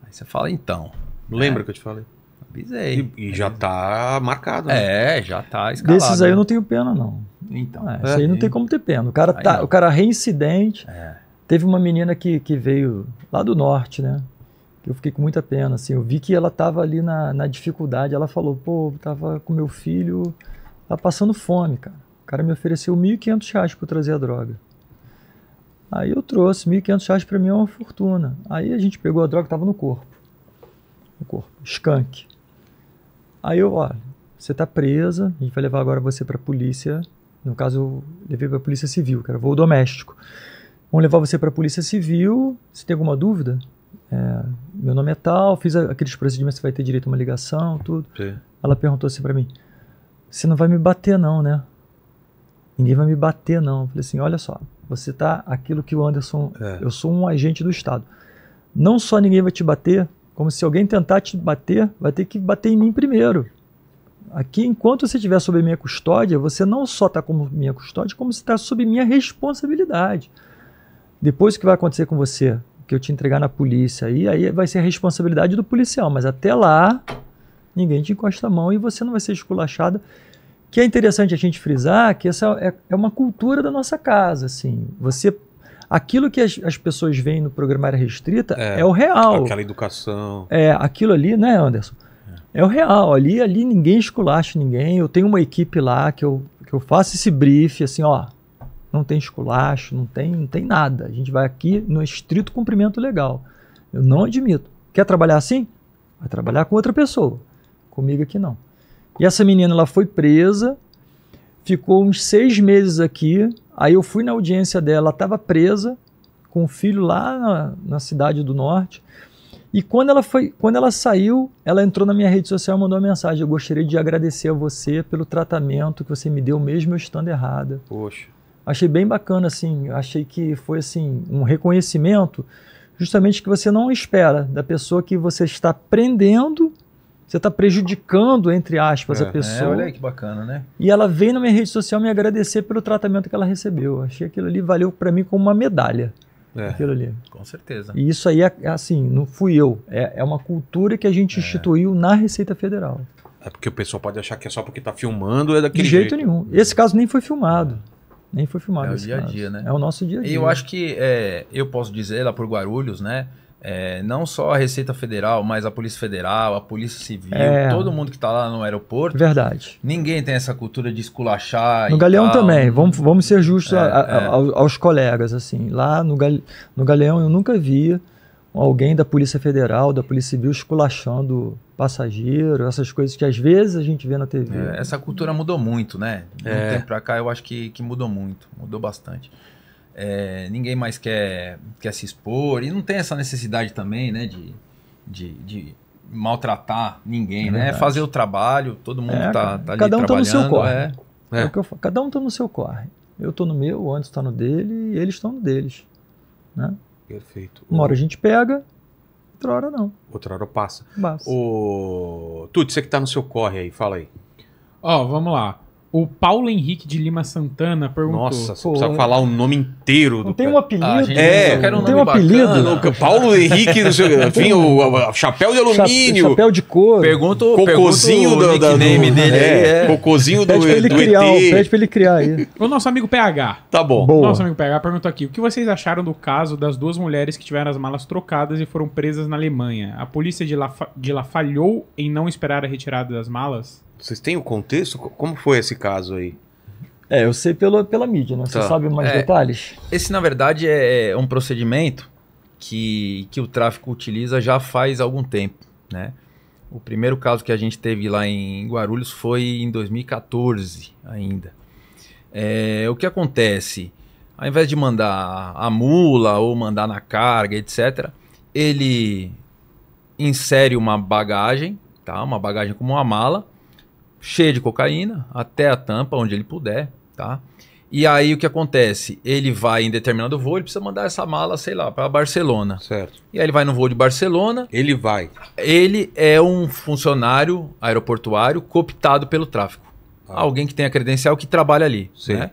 Aí você fala, então. Né? Lembra é. que eu te falei? Avisei. E, e já tá marcado, né? É, já tá escalado. Desses aí né? eu não tenho pena, não. Então. É, é aí não tem como ter pena. O cara, tá, o cara reincidente. É. Teve uma menina que, que veio lá do norte, né? eu fiquei com muita pena, assim, eu vi que ela estava ali na, na dificuldade, ela falou, pô, tava com meu filho, tá passando fome, cara. O cara me ofereceu 1.500 reais para trazer a droga. Aí eu trouxe, 1.500 reais para mim é uma fortuna. Aí a gente pegou a droga, tava no corpo, no corpo, skunk. Aí eu, olha, você tá presa, a gente vai levar agora você para a polícia, no caso eu levei para a polícia civil, que era voo doméstico. Vamos levar você para a polícia civil, você tem alguma dúvida? é, meu nome é tal, fiz aqueles procedimentos, você vai ter direito a uma ligação, tudo. Sim. Ela perguntou assim para mim, você não vai me bater não, né? Ninguém vai me bater não. Eu falei assim, olha só, você tá aquilo que o Anderson, é. eu sou um agente do Estado. Não só ninguém vai te bater, como se alguém tentar te bater, vai ter que bater em mim primeiro. Aqui, enquanto você estiver sob minha custódia, você não só está como minha custódia, como você está sob minha responsabilidade. Depois o que vai acontecer com você que eu te entregar na polícia. E aí vai ser a responsabilidade do policial, mas até lá ninguém te encosta a mão e você não vai ser esculachado. Que é interessante a gente frisar que essa é, é uma cultura da nossa casa, assim. Você aquilo que as, as pessoas veem no programa área restrita é, é, o real. Aquela educação. É, aquilo ali, né, Anderson? É. é. o real. Ali, ali ninguém esculacha ninguém. Eu tenho uma equipe lá que eu, que eu faço esse brief, assim, ó, não tem esculacho, não tem, não tem nada. A gente vai aqui no estrito cumprimento legal. Eu não admito. Quer trabalhar assim? Vai trabalhar com outra pessoa. Comigo aqui não. E essa menina ela foi presa, ficou uns seis meses aqui. Aí eu fui na audiência dela, ela estava presa com o filho lá na, na cidade do norte. E quando ela, foi, quando ela saiu, ela entrou na minha rede social e mandou uma mensagem. Eu gostaria de agradecer a você pelo tratamento que você me deu, mesmo eu estando errada. Poxa. Achei bem bacana, assim, achei que foi, assim, um reconhecimento justamente que você não espera da pessoa que você está prendendo, você está prejudicando, entre aspas, é, a pessoa. É, olha aí que bacana, né? E ela veio na minha rede social me agradecer pelo tratamento que ela recebeu. Achei aquilo ali valeu para mim como uma medalha. É, aquilo ali. Com certeza. E isso aí é, é assim, não fui eu. É, é uma cultura que a gente é. instituiu na Receita Federal. É porque o pessoal pode achar que é só porque está filmando, é daquele De jeito, jeito. nenhum. Esse caso nem foi filmado. Nem foi filmado. É o dia caso. a dia, né? É o nosso dia a dia. E eu acho que é, eu posso dizer lá por Guarulhos, né? É, não só a Receita Federal, mas a Polícia Federal, a Polícia Civil, é... todo mundo que está lá no aeroporto. Verdade. Ninguém tem essa cultura de esculachar. No Galeão tal. também, vamos, vamos ser justos é, a, a, aos, é. aos, colegas. assim. Lá no, no Galeão eu nunca via alguém da Polícia Federal, da Polícia Civil esculachando passageiro, essas coisas que às vezes a gente vê na TV. É, essa cultura mudou muito, né? De um é. tempo pra cá eu acho que, que mudou muito, mudou bastante. É, ninguém mais quer, quer se expor e não tem essa necessidade também, né, de, de, de maltratar ninguém, né? Fazer o trabalho, todo mundo é, tá, tá Cada um tá no seu corre. É. É cada um tá no seu corre. Eu tô no meu, o Anderson tá no dele e eles estão no deles, né? Perfeito. Uma hora a gente pega, outra hora não. Outra hora passa. Passa. O... Tuti, você que tá no seu corre aí, fala aí. Ó, oh, vamos lá. O Paulo Henrique de Lima Santana perguntou. Nossa, você precisa falar o nome inteiro não do. tem um apelido? Ah, é, não, um tem um apelido. Bacana, né? Paulo Henrique, não sei, enfim, o, o, chapéu de alumínio. Chapéu de cor. Pergunta, cocôzinho pergunta o da, nickname do, dele. É, é. Cocôzinho do, do criar, ET. Pede pra ele criar aí. O nosso amigo PH. Tá bom. Boa. Nosso amigo PH perguntou aqui: o que vocês acharam do caso das duas mulheres que tiveram as malas trocadas e foram presas na Alemanha? A polícia de lá, de lá falhou em não esperar a retirada das malas? Vocês têm o contexto? Como foi esse caso aí? É, eu sei pelo, pela mídia, né? Você tá. sabe mais é, detalhes? Esse, na verdade, é, é um procedimento que, que o tráfico utiliza já faz algum tempo, né? O primeiro caso que a gente teve lá em Guarulhos foi em 2014 ainda. É, o que acontece? Ao invés de mandar a mula ou mandar na carga, etc., ele insere uma bagagem, tá? uma bagagem como uma mala, cheia de cocaína até a tampa, onde ele puder, tá? E aí o que acontece? Ele vai em determinado voo, ele precisa mandar essa mala, sei lá, para Barcelona. Certo. E aí ele vai no voo de Barcelona. Ele vai. Ele é um funcionário aeroportuário cooptado pelo tráfico. Ah. Alguém que tem a credencial que trabalha ali, Sim. né?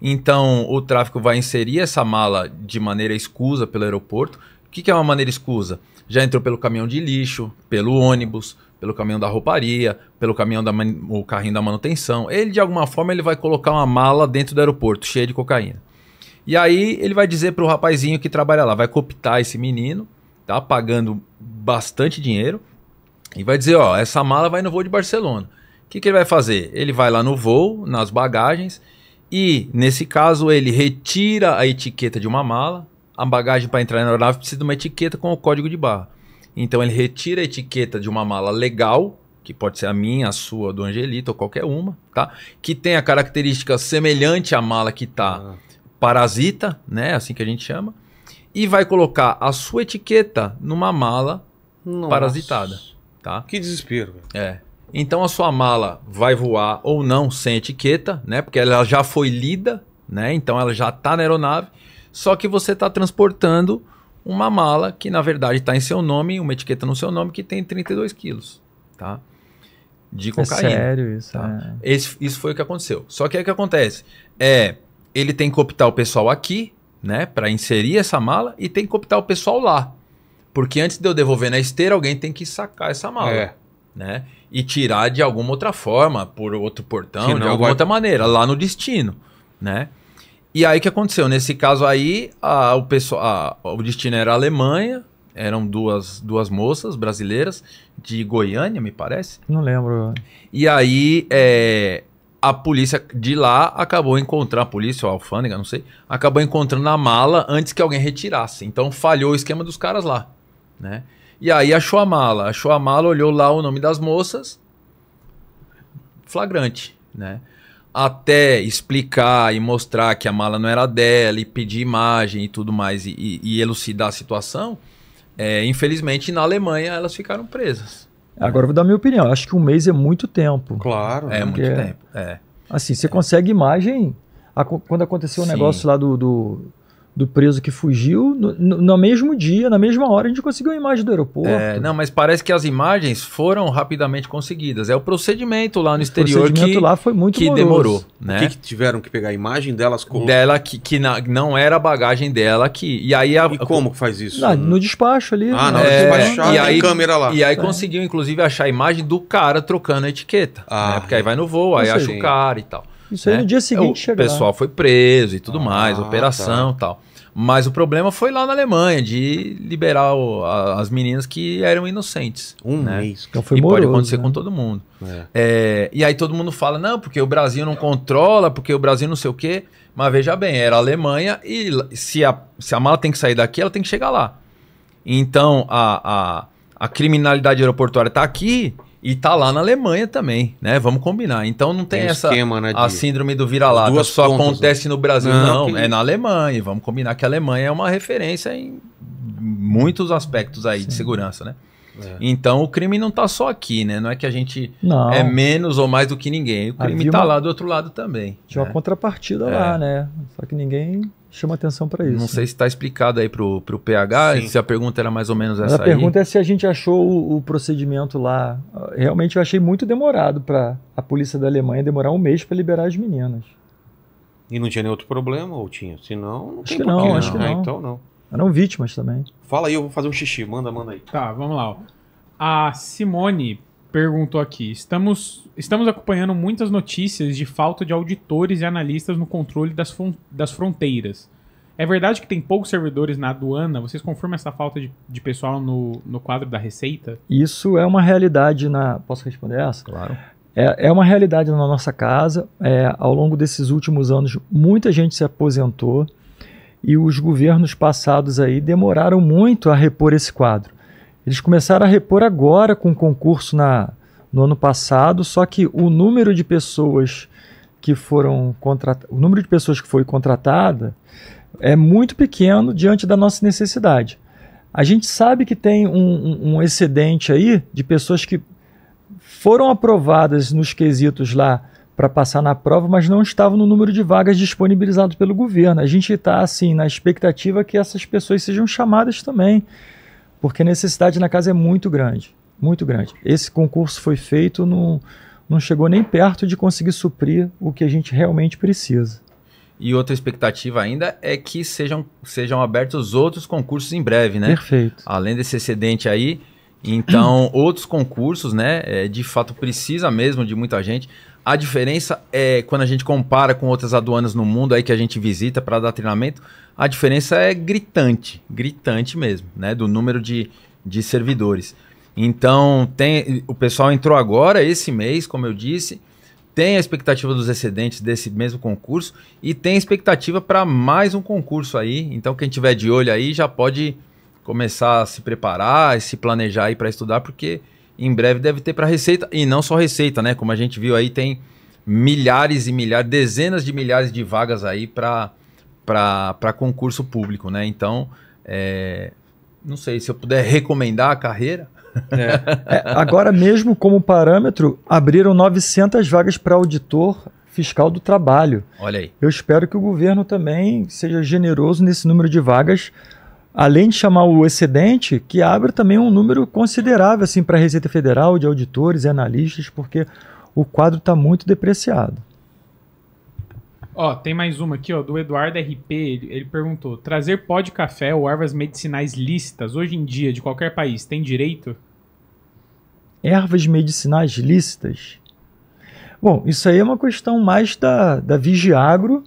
Então, o tráfico vai inserir essa mala de maneira escusa pelo aeroporto. O que, que é uma maneira escusa? Já entrou pelo caminhão de lixo, pelo ônibus, pelo caminhão da rouparia, pelo caminhão da o carrinho da manutenção. Ele de alguma forma ele vai colocar uma mala dentro do aeroporto cheia de cocaína. E aí ele vai dizer para o rapazinho que trabalha lá, vai cooptar esse menino, tá pagando bastante dinheiro e vai dizer, ó, essa mala vai no voo de Barcelona. O que, que ele vai fazer? Ele vai lá no voo, nas bagagens e nesse caso ele retira a etiqueta de uma mala. A bagagem para entrar na aeronave precisa de uma etiqueta com o código de barra. Então ele retira a etiqueta de uma mala legal, que pode ser a minha, a sua, do Angelito ou qualquer uma, tá? Que tem a característica semelhante à mala que tá ah. parasita, né? Assim que a gente chama. E vai colocar a sua etiqueta numa mala Nossa. parasitada, tá? Que desespero. É. Então a sua mala vai voar ou não sem etiqueta, né? Porque ela já foi lida, né? Então ela já está na aeronave, só que você está transportando uma mala que na verdade está em seu nome, uma etiqueta no seu nome que tem 32 quilos, tá? De é cocaína. É sério isso? Tá? É. Esse, isso foi o que aconteceu. Só que aí o que acontece é ele tem que optar o pessoal aqui, né, para inserir essa mala e tem que optar o pessoal lá, porque antes de eu devolver na esteira alguém tem que sacar essa mala, é. né? E tirar de alguma outra forma, por outro portão, de alguma vai... outra maneira, lá no destino, né? E aí o que aconteceu? Nesse caso aí, a, o, pessoal, a, o destino era a Alemanha, eram duas, duas moças brasileiras de Goiânia, me parece. Não lembro. E aí é, a polícia de lá acabou encontrando, a polícia ou a alfândega, não sei, acabou encontrando a mala antes que alguém retirasse. Então falhou o esquema dos caras lá, né? E aí achou a mala, achou a mala, olhou lá o nome das moças, flagrante, né? até explicar e mostrar que a mala não era dela e pedir imagem e tudo mais e, e, elucidar a situação, é, infelizmente na Alemanha elas ficaram presas. Agora vou dar minha opinião. acho que um mês é muito tempo. Claro, é né? muito tempo. É. Assim, você é. consegue imagem. A, quando aconteceu o um negócio lá do, do do preso que fugiu, no, no, mesmo dia, na mesma hora, a gente conseguiu a imagem do aeroporto. É, não, mas parece que as imagens foram rapidamente conseguidas. É o procedimento lá no o exterior que, lá foi muito que demorou. Né? O que, que, tiveram que pegar a imagem delas? Como... Dela que, que na, não era a bagagem dela que... E, aí a, e como que faz isso? Na, no despacho ali. Ah, na hora né? é, e aí, câmera lá. E aí é. conseguiu, inclusive, achar a imagem do cara trocando a etiqueta. Né? Ah, né? Porque aí é. vai no voo, aí acha o cara e tal. Isso né? aí no né? dia seguinte é, O pessoal foi preso e tudo ah, mais, tá. operação e tá. tal. Mas o problema foi lá na Alemanha, de liberar o, a, as meninas que eram inocentes. Um né? mês. Então foi e moroso, pode acontecer né? com todo mundo. É. É, e aí todo mundo fala, não, porque o Brasil não controla, porque o Brasil não sei o quê. Mas veja bem, era a Alemanha e se a, se a mala tem que sair daqui, ela tem que chegar lá. Então a, a, a criminalidade aeroportuária está aqui e tá lá na Alemanha também, né? Vamos combinar. Então não tem, tem essa esquema, né, de... a síndrome do vira-lata só acontece né? no Brasil. Não, não que... é na Alemanha. Vamos combinar que a Alemanha é uma referência em muitos aspectos aí Sim. de segurança, né? É. Então o crime não tá só aqui, né? Não é que a gente não. é menos ou mais do que ninguém. O crime Havia tá uma... lá do outro lado também. Tinha né? uma contrapartida é. lá, né? Só que ninguém chama atenção para isso. Não sei né? se está explicado aí para o PH, Sim. se a pergunta era mais ou menos essa a aí. A pergunta é se a gente achou o, o, procedimento lá. Realmente eu achei muito demorado para a polícia da Alemanha demorar um mês para liberar as meninas. E não tinha nenhum outro problema, ou tinha? Se não, não acho que não, acho que ah, não. É, então não. Eram vítimas também. Fala aí, eu vou fazer um xixi. Manda, manda aí. Tá, vamos lá. A Simone perguntou aqui: estamos, estamos acompanhando muitas notícias de falta de auditores e analistas no controle das, das fronteiras. É verdade que tem poucos servidores na aduana? Vocês confirmam essa falta de, de pessoal no, no quadro da Receita? Isso é uma realidade na. Posso responder essa? Claro. É, é uma realidade na nossa casa. É, ao longo desses últimos anos, muita gente se aposentou e os governos passados aí demoraram muito a repor esse quadro. Eles começaram a repor agora com o concurso na, no ano passado, só que o número de pessoas que foram contratadas, o número de pessoas que foi contratada é muito pequeno diante da nossa necessidade. A gente sabe que tem um, um excedente aí de pessoas que foram aprovadas nos quesitos lá para passar na prova, mas não estavam no número de vagas disponibilizado pelo governo. A gente está assim na expectativa que essas pessoas sejam chamadas também porque a necessidade na casa é muito grande, muito grande. Esse concurso foi feito, não, não chegou nem perto de conseguir suprir o que a gente realmente precisa. E outra expectativa ainda é que sejam, sejam abertos outros concursos em breve, né? Perfeito. Além desse excedente aí, então outros concursos, né? É, de fato precisa mesmo de muita gente. A diferença é quando a gente compara com outras aduanas no mundo aí que a gente visita para dar treinamento, a diferença é gritante, gritante mesmo, né? Do número de, de servidores. Então, tem o pessoal entrou agora esse mês, como eu disse, tem a expectativa dos excedentes desse mesmo concurso e tem expectativa para mais um concurso aí. Então, quem tiver de olho aí já pode começar a se preparar e se planejar aí para estudar, porque em breve deve ter para Receita. E não só Receita, né? Como a gente viu aí, tem milhares e milhares, dezenas de milhares de vagas aí para concurso público, né? Então, é, não sei se eu puder recomendar a carreira. É. É, agora mesmo como parâmetro, abriram 900 vagas para auditor fiscal do trabalho. Olha aí. Eu espero que o governo também seja generoso nesse número de vagas além de chamar o excedente, que abra também um número considerável assim para a Receita Federal, de auditores e analistas, porque o quadro está muito depreciado. Ó, tem mais uma aqui, ó, do Eduardo RP, ele, ele perguntou: trazer pó de café ou ervas medicinais lícitas hoje em dia de qualquer país tem direito? Ervas medicinais lícitas? Bom, isso aí é uma questão mais da, da Vigiagro,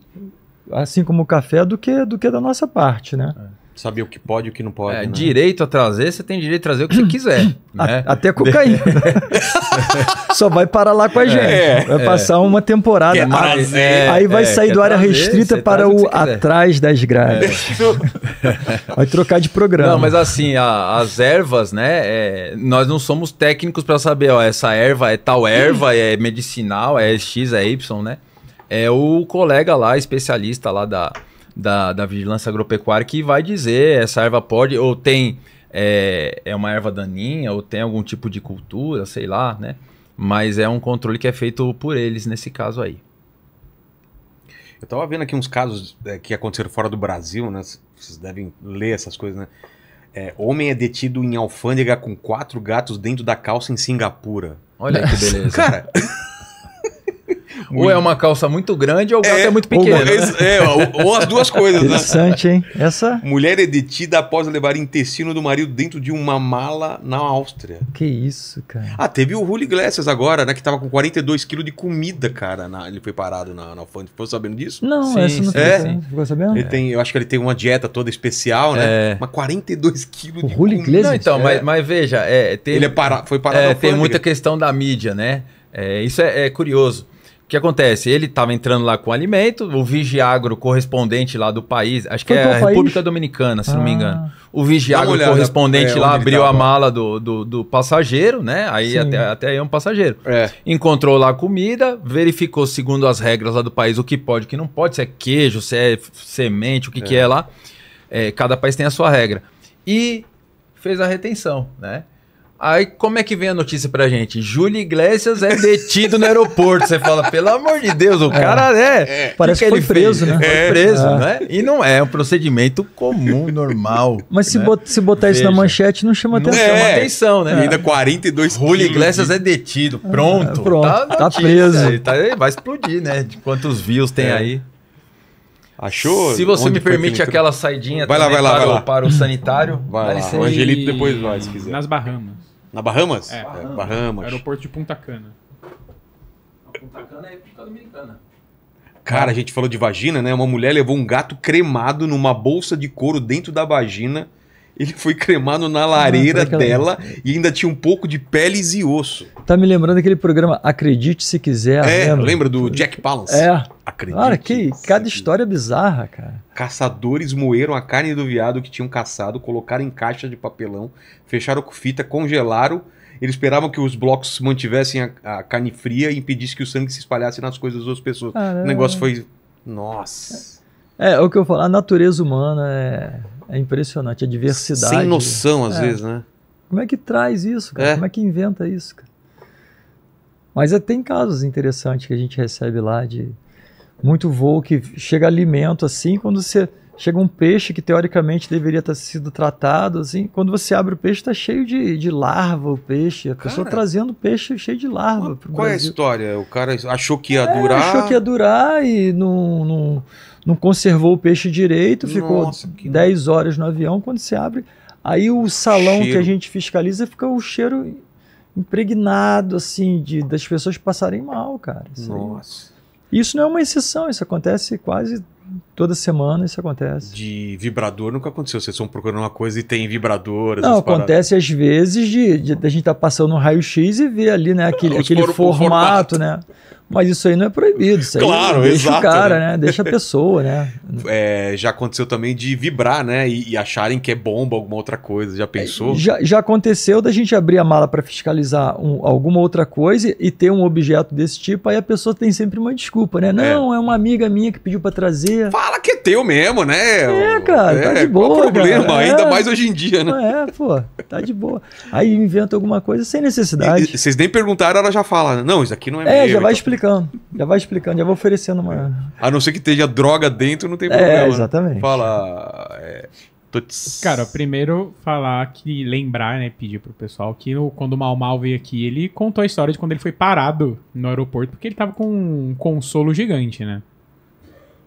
assim como o café, do que, do que da nossa parte, né? É saber o que pode e o que não pode. É, né? direito a trazer, você tem direito a trazer o que você quiser. né? Até cocaína. Só vai parar lá com a é, gente. É, vai é. passar uma temporada. Quer mas, trazer, aí vai é, sair do área restrita para o, atrás das grades. É. vai trocar de programa. Não, mas assim, a, as ervas, né? nós não somos técnicos para saber, ó, essa erva é tal erva, é medicinal, é X, é Y, né? É o colega lá, especialista lá da, da, da vigilância agropecuária que vai dizer essa erva pode, ou tem é, é uma erva daninha, ou tem algum tipo de cultura, sei lá, né? Mas é um controle que é feito por eles nesse caso aí. Eu estava vendo aqui uns casos é, que aconteceram fora do Brasil, né? Vocês devem ler essas coisas, né? É, homem é detido em alfândega com quatro gatos dentro da calça em Singapura. Olha que beleza. Cara, ou é uma calça muito grande ou o gato é, é muito pequeno. Né? É, ou, né? é, ou as duas coisas, né? Interessante, né? hein? Essa. Mulher é detida após levar intestino do marido dentro de uma mala na Áustria. Que isso, cara. Ah, teve o Julio Iglesias agora, né? Que tava com 42 quilos de comida, cara. Na, ele foi parado na, na alfândega. Ficou sabendo disso? Não, sim, não é. Ficou sabendo? Ele tem, eu acho que ele tem uma dieta toda especial, né? É. Mas 42 quilos o de Julio comida. Iglesias? Não, então, mas, é. mas, veja, é, teve, ele para, foi parado é, na alfândega. Tem muita questão da mídia, né? É, isso é, é, curioso que acontece? Ele estava entrando lá com alimento, o Vigiagro correspondente lá do país, acho que Foi é a República Dominicana, se ah. não me ah. engano. O Vigiagro olhada, correspondente é, lá abriu a mala do, do, do, passageiro, né? Aí até, até aí é um passageiro. É. Encontrou lá a comida, verificou segundo as regras lá do país o que pode, o que não pode, se é queijo, se é semente, o que é, que é lá. É, cada país tem a sua regra. E fez a retenção, né? Aí como é que vem a notícia pra gente? Júlio Iglesias é detido no aeroporto. Você fala, pelo amor de Deus, o é. cara é. é. é. Parece que, que ele preso, fez? né? É. Foi preso, é. né? E não é, é um procedimento comum, normal. Mas se, né? bot, se botar Veja. isso na manchete, não chama atenção. Não chama é. atenção, né? Ainda 42 Júlio Iglesias é detido. Ah, pronto. pronto. Tá, tá preso. tá, vai explodir, né? De quantos views tem é. aí. Achou? Se você Onde me permite aquela saidinha vai lá, vai lá, para, vai lá. O, para o sanitário. Vai lá. O Angelipe depois vai, se quiser. Nas Bahamas. Na Bahamas? É, Bahamas. Bahamas. Aeroporto de Punta Cana. Punta Cana é República Dominicana. Cara, a gente falou de vagina, né? Uma mulher levou um gato cremado numa bolsa de couro dentro da vagina ele foi cremado na lareira ah, dela e ainda tinha um pouco de peles e osso. Tá me lembrando aquele programa Acredite Se Quiser. É, lembra, lembra do Jack Palance? É. Acredite. Cara, que, cada história bizarra, cara. Caçadores moeram a carne do viado que tinham caçado, colocaram em caixa de papelão, fecharam com fita, congelaram. Eles esperavam que os blocos mantivessem a, a carne fria e impedisse que o sangue se espalhasse nas coisas das outras pessoas. Caramba. O negócio foi. Nossa. É, é o que eu falo, a natureza humana é é impressionante a diversidade. Sem noção, às é. vezes, né? Como é que traz isso, cara? É. Como é que inventa isso, cara? Mas é, tem casos interessantes que a gente recebe lá de muito voo que chega alimento assim, quando você chega um peixe que teoricamente deveria ter sido tratado, assim, quando você abre o peixe está cheio de, de larva o peixe, a cara, pessoa trazendo peixe cheio de larva. Qual Brasil. é a história? O cara achou que ia é, durar? Achou que ia durar e não... não não conservou o peixe direito, ficou Nossa, 10 horas no avião. Quando você abre, aí o salão cheiro. que a gente fiscaliza fica o cheiro impregnado, assim, de, das pessoas passarem mal, cara. Isso Nossa. Aí. Isso não é uma exceção, isso acontece quase Toda semana isso acontece. De vibrador nunca aconteceu. Vocês estão procurando uma coisa e tem vibrador. Não, acontece paradas. às vezes de, de, de a gente estar tá passando um raio-x e ver ali, né, aquele, aquele formato, formato, né? Mas isso aí não é proibido. Isso claro, aí deixa exato, o cara, né? né? Deixa a pessoa, né? É, já aconteceu também de vibrar, né? E, e, acharem que é bomba, alguma outra coisa. Já pensou? É, já, já aconteceu da gente abrir a mala para fiscalizar um, alguma outra coisa e ter um objeto desse tipo. Aí a pessoa tem sempre uma desculpa, né? É. Não, é, é uma amiga minha que pediu para trazer. Fala fala que é teu mesmo, né? É, cara, tá é, tá de boa. Qual o problema? Cara, é. Ainda é, mais hoje em dia, né? É, pô, tá de boa. Aí inventa alguma coisa sem necessidade. vocês nem perguntaram, ela já fala, não, isso aqui não é, é meu. É, já vai então. explicando, já vai explicando, já vai oferecendo uma... A não ser que esteja droga dentro, não tem problema. É, né? exatamente. Fala... É... Cara, primeiro falar que lembrar, né, pedir pro pessoal que no, quando o Mal Mal veio aqui, ele contou a história de quando ele foi parado no aeroporto porque ele tava com um consolo gigante, né?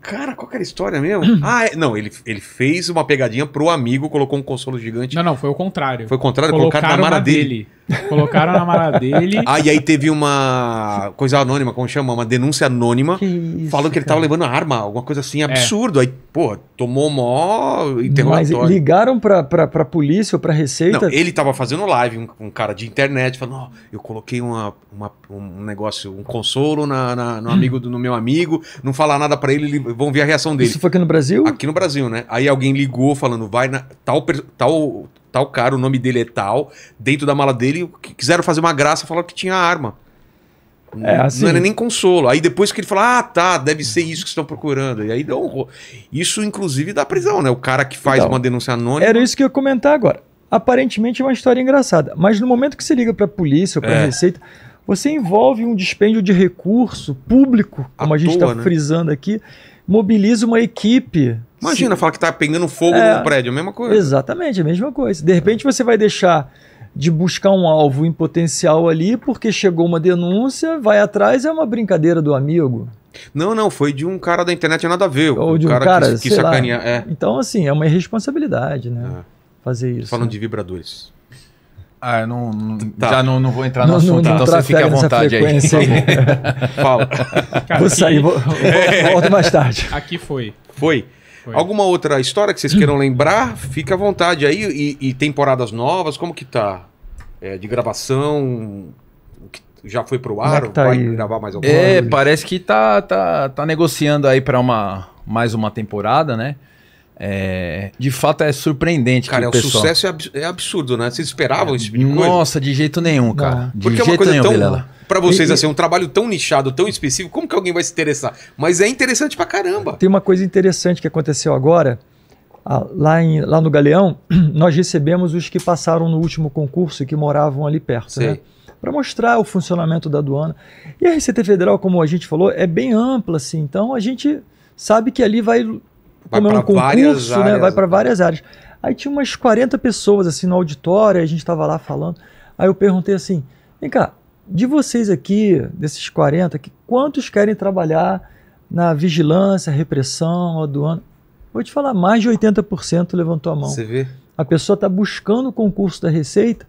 Cara, qual que era a história mesmo? Uhum. ah, é, não, ele, ele fez uma pegadinha pro amigo, colocou um consolo gigante. Não, não, foi o contrário. Foi o contrário, colocaram, colocaram na mara dele. dele. Colocaram na mala dele. Ah, e aí teve uma coisa anônima, como chama? Uma denúncia anônima. Que isso, falando que ele cara. tava levando arma, alguma coisa assim, é. absurdo. É. Aí, pô, tomou mó interrogatório. Mas ligaram pra, pra, pra polícia ou pra receita? Não, ele tava fazendo live, um, um cara de internet, falando, oh, eu coloquei uma, uma, um negócio, um consolo na, na no, amigo do, no meu amigo, não falar nada pra ele, vão ver a reação dele. Isso foi aqui no Brasil? Aqui no Brasil, né? Aí alguém ligou falando, vai na tal, tal tal cara, o nome dele é tal, dentro da mala dele, quiseram fazer uma graça, falaram que tinha arma. É, assim... Não era nem consolo. Aí depois que ele fala, ah, tá, deve ser isso que estão procurando. E aí deu um... Isso, inclusive, dá prisão, né? O cara que faz então, uma denúncia anônima. Era isso que eu ia comentar agora. Aparentemente é uma história engraçada, mas no momento que você liga para a polícia ou para é. Receita, você envolve um dispêndio de recurso público, como à a gente está né? frisando aqui, mobiliza uma equipe Imagina Sim. falar que tá pegando fogo é, num prédio, a mesma coisa. Exatamente, a mesma coisa. De repente você vai deixar de buscar um alvo em potencial ali, porque chegou uma denúncia, vai atrás, é uma brincadeira do amigo. Não, não, foi de um cara da internet, nada a ver. Ou de um cara, cara que, que sacaneia. É. Então, assim, é uma irresponsabilidade, né? É. Fazer isso. Falando né? de vibradores. Ah, eu não, não tá. tá. já não, não vou entrar no não, assunto, então você fica à vontade aí. Fala. Cara, vou aqui... sair, vou, é. volto mais tarde. Aqui foi. Foi. Foi. Alguma outra história que vocês queiram lembrar, fica à vontade aí. E, e temporadas novas, como que tá? É, de gravação, já foi pro é ar? É tá vai aí? gravar mais alguma É, parece que tá, tá, tá negociando aí para uma, mais uma temporada, né? É, de fato é surpreendente. Cara, é o, pessoal... sucesso é, é absurdo, né? Vocês esperavam é, esse tipo de coisa? Nossa, de jeito nenhum, cara. Não. Porque de é uma coisa nenhum, tão. Vilela. Pra vocês, e, assim, é um trabalho tão nichado, tão específico, como que alguém vai se interessar? Mas é interessante pra caramba. Tem uma coisa interessante que aconteceu agora. Ah, lá, em, lá no Galeão, nós recebemos os que passaram no último concurso e que moravam ali perto, né? Sei. né? para mostrar o funcionamento da aduana. E a Receita Federal, como a gente falou, é bem ampla, assim, então a gente sabe que ali vai como vai é um concurso, né? Vai para várias áreas. Aí tinha umas 40 pessoas assim no auditório, a gente estava lá falando. Aí eu perguntei assim: vem cá, de vocês aqui, desses 40, que quantos querem trabalhar na vigilância, repressão, aduana? Vou te falar, mais de 80% levantou a mão. Você vê? A pessoa está buscando o concurso da Receita,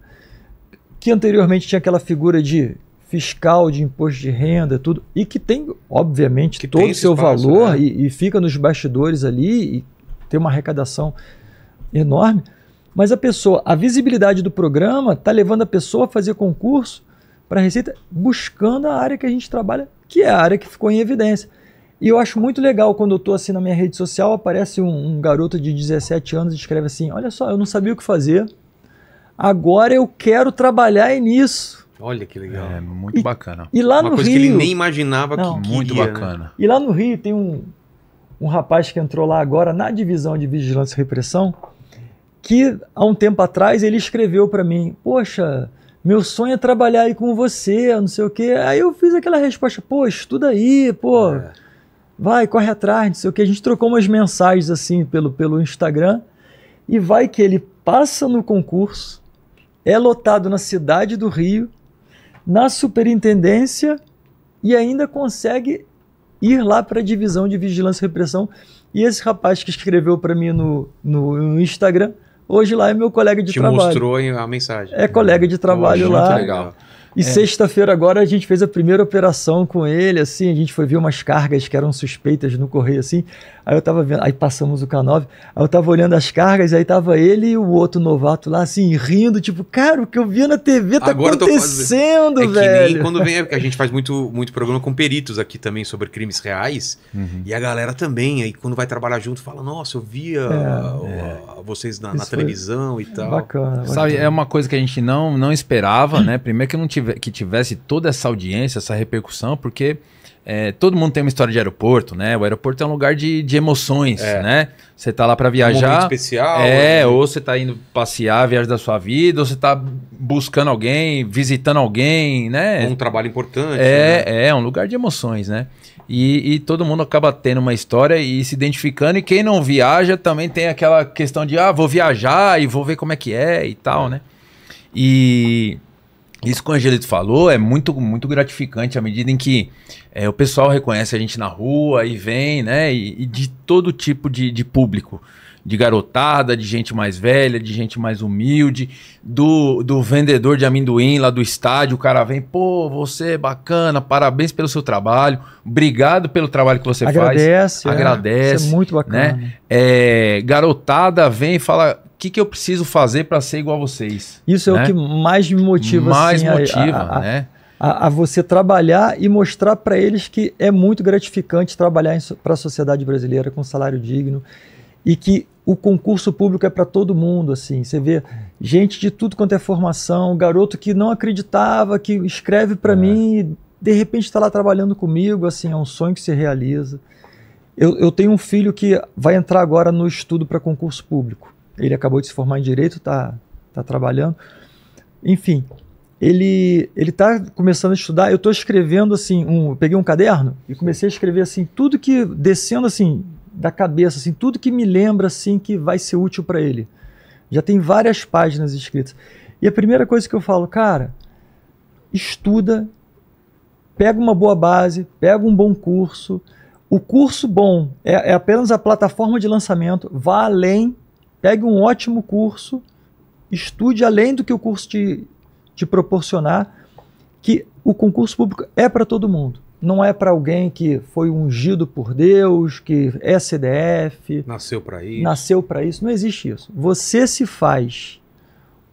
que anteriormente tinha aquela figura de fiscal de imposto de renda, tudo, e que tem, obviamente, que todo o seu espaço, valor né? e, e, fica nos bastidores ali e tem uma arrecadação enorme. Mas a pessoa, a visibilidade do programa está levando a pessoa a fazer concurso para a Receita, buscando a área que a gente trabalha, que é a área que ficou em evidência. E eu acho muito legal quando eu estou assim na minha rede social, aparece um, um garoto de 17 anos e escreve assim: Olha só, eu não sabia o que fazer, agora eu quero trabalhar nisso Olha que legal. É muito e, bacana. E lá Uma no coisa Rio, que ele nem imaginava não, que Muito queria, né? bacana. Né? E lá no Rio tem um, um rapaz que entrou lá agora na divisão de vigilância e repressão, que há um tempo atrás ele escreveu para mim: Poxa, meu sonho é trabalhar aí com você, não sei o quê. Aí eu fiz aquela resposta: Pô, estuda aí, pô, é. vai, corre atrás, não sei o quê. A gente trocou umas mensagens assim pelo, pelo Instagram e vai que ele passa no concurso, é lotado na cidade do Rio na superintendência e ainda consegue ir lá para a divisão de vigilância e repressão. E esse rapaz que escreveu para mim no, no, no, Instagram, hoje lá é meu colega de Te trabalho. Te mostrou a mensagem. É colega de trabalho Hoje, lá. Muito legal. E é. sexta-feira agora a gente fez a primeira operação com ele, assim, a gente foi ver umas cargas que eram suspeitas no correio, assim. Aí eu tava vendo, aí passamos o K9, aí eu tava olhando as cargas, aí tava ele e o outro novato lá, assim, rindo, tipo, cara, o que eu vi na TV tá agora acontecendo, é velho. Que nem quando vem, é a gente faz muito, muito programa com peritos aqui também sobre crimes reais, uhum. e a galera também, aí quando vai trabalhar junto, fala, nossa, eu via é, é. vocês na, na televisão e tal. Bacana. Sabe, é uma coisa que a gente não, não esperava, né? Primeiro que não tive que tivesse toda essa audiência, essa repercussão, porque é, todo mundo tem uma história de aeroporto, né? O aeroporto é um lugar de, de emoções, é. né? Você tá lá para viajar. Um especial. É, né? ou você tá indo passear a viagem da sua vida, ou você tá buscando alguém, visitando alguém, né? Um trabalho importante. É, né? É, é um lugar de emoções, né? E, e, todo mundo acaba tendo uma história e se identificando. E quem não viaja também tem aquela questão de, ah, vou viajar e vou ver como é que é e tal, é. né? E isso que o Angelito falou é muito, muito gratificante à medida em que é, o pessoal reconhece a gente na rua e vem, né? E, e de todo tipo de, de, público. De garotada, de gente mais velha, de gente mais humilde, do, do vendedor de amendoim lá do estádio, o cara vem, pô, você é bacana, parabéns pelo seu trabalho, obrigado pelo trabalho que você agradece, faz. Agradece. É, agradece. Isso é muito né? bacana. Né? É, garotada vem e fala, que, que eu preciso fazer para ser igual a vocês? Isso né? é o né? que mais me motiva. Assim, mais assim, motiva, a, a, né? A, a, você trabalhar e mostrar para eles que é muito gratificante trabalhar para a sociedade brasileira com salário digno e que o concurso público é para todo mundo, assim. Você vê gente de tudo quanto é formação, garoto que não acreditava, que escreve para é. mim, e de repente está lá trabalhando comigo, assim, é um sonho que se realiza. Eu, eu tenho um filho que vai entrar agora no estudo para concurso público ele acabou de se formar em direito, está tá trabalhando. Enfim, ele ele está começando a estudar. Eu estou escrevendo assim, um, peguei um caderno e comecei a escrever assim tudo que descendo assim da cabeça, assim tudo que me lembra assim que vai ser útil para ele. Já tem várias páginas escritas. E a primeira coisa que eu falo, cara, estuda, pega uma boa base, pega um bom curso. O curso bom é, é apenas a plataforma de lançamento. Vá além Pegue um ótimo curso, estude além do que o curso te, te proporcionar, que o concurso público é para todo mundo. Não é para alguém que foi ungido por Deus, que é CDF. Nasceu para isso. Nasceu para isso. Não existe isso. Você se faz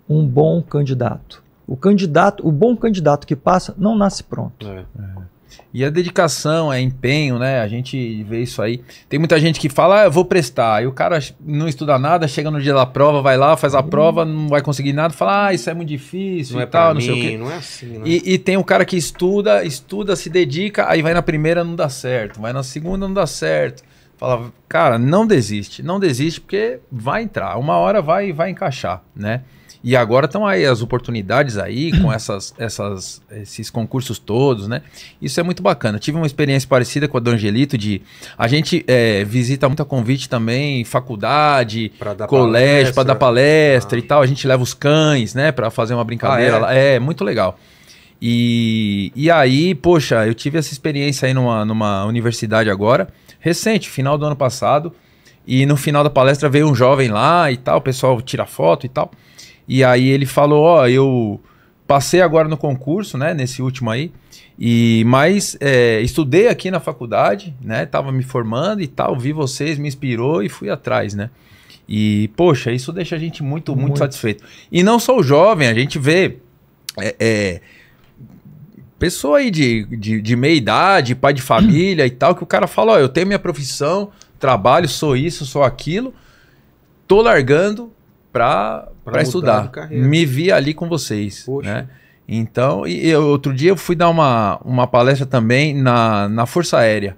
um bom candidato. O candidato, o bom candidato que passa, não nasce pronto. É. É. E a dedicação, é empenho, né? A gente vê isso aí. Tem muita gente que fala, ah, eu vou prestar. E o cara não estuda nada, chega no dia da prova, vai lá, faz a uhum. prova, não vai conseguir nada, fala, ah, isso é muito difícil não e é tal, não mim, sei o quê. Não é assim, né? e, e tem o um cara que estuda, estuda, se dedica, aí vai na primeira, não dá certo. Vai na segunda, não dá certo. Fala, cara, não desiste, não desiste, porque vai entrar. Uma hora vai, vai encaixar, né? E agora estão aí as oportunidades aí, com essas, essas, esses concursos todos, né? Isso é muito bacana. tive uma experiência parecida com a do Angelito, de a gente é, visita muito a convite também, faculdade, colégio, para dar palestra ah. e tal. A gente leva os cães, né, para fazer uma brincadeira ah, é? lá. É, muito legal. E, e aí, poxa, eu tive essa experiência aí numa, numa universidade agora, recente, final do ano passado. E no final da palestra veio um jovem lá e tal, o pessoal tira foto e tal. E aí ele falou: Ó, oh, eu passei agora no concurso, né? Nesse último aí. E mas é, estudei aqui na faculdade, né? Tava me formando e tal, vi vocês, me inspirou e fui atrás, né? E poxa, isso deixa a gente muito, muito, muito satisfeito. E não só o jovem, a gente vê é, é, pessoa aí de, de, de, meia idade, pai de família e tal, que o cara fala, ó, eu tenho minha profissão, trabalho, sou isso, sou aquilo, tô largando para estudar. Me vi ali com vocês. Poxa. Né? Então, e, outro dia eu fui dar uma, uma palestra também na, na Força Aérea.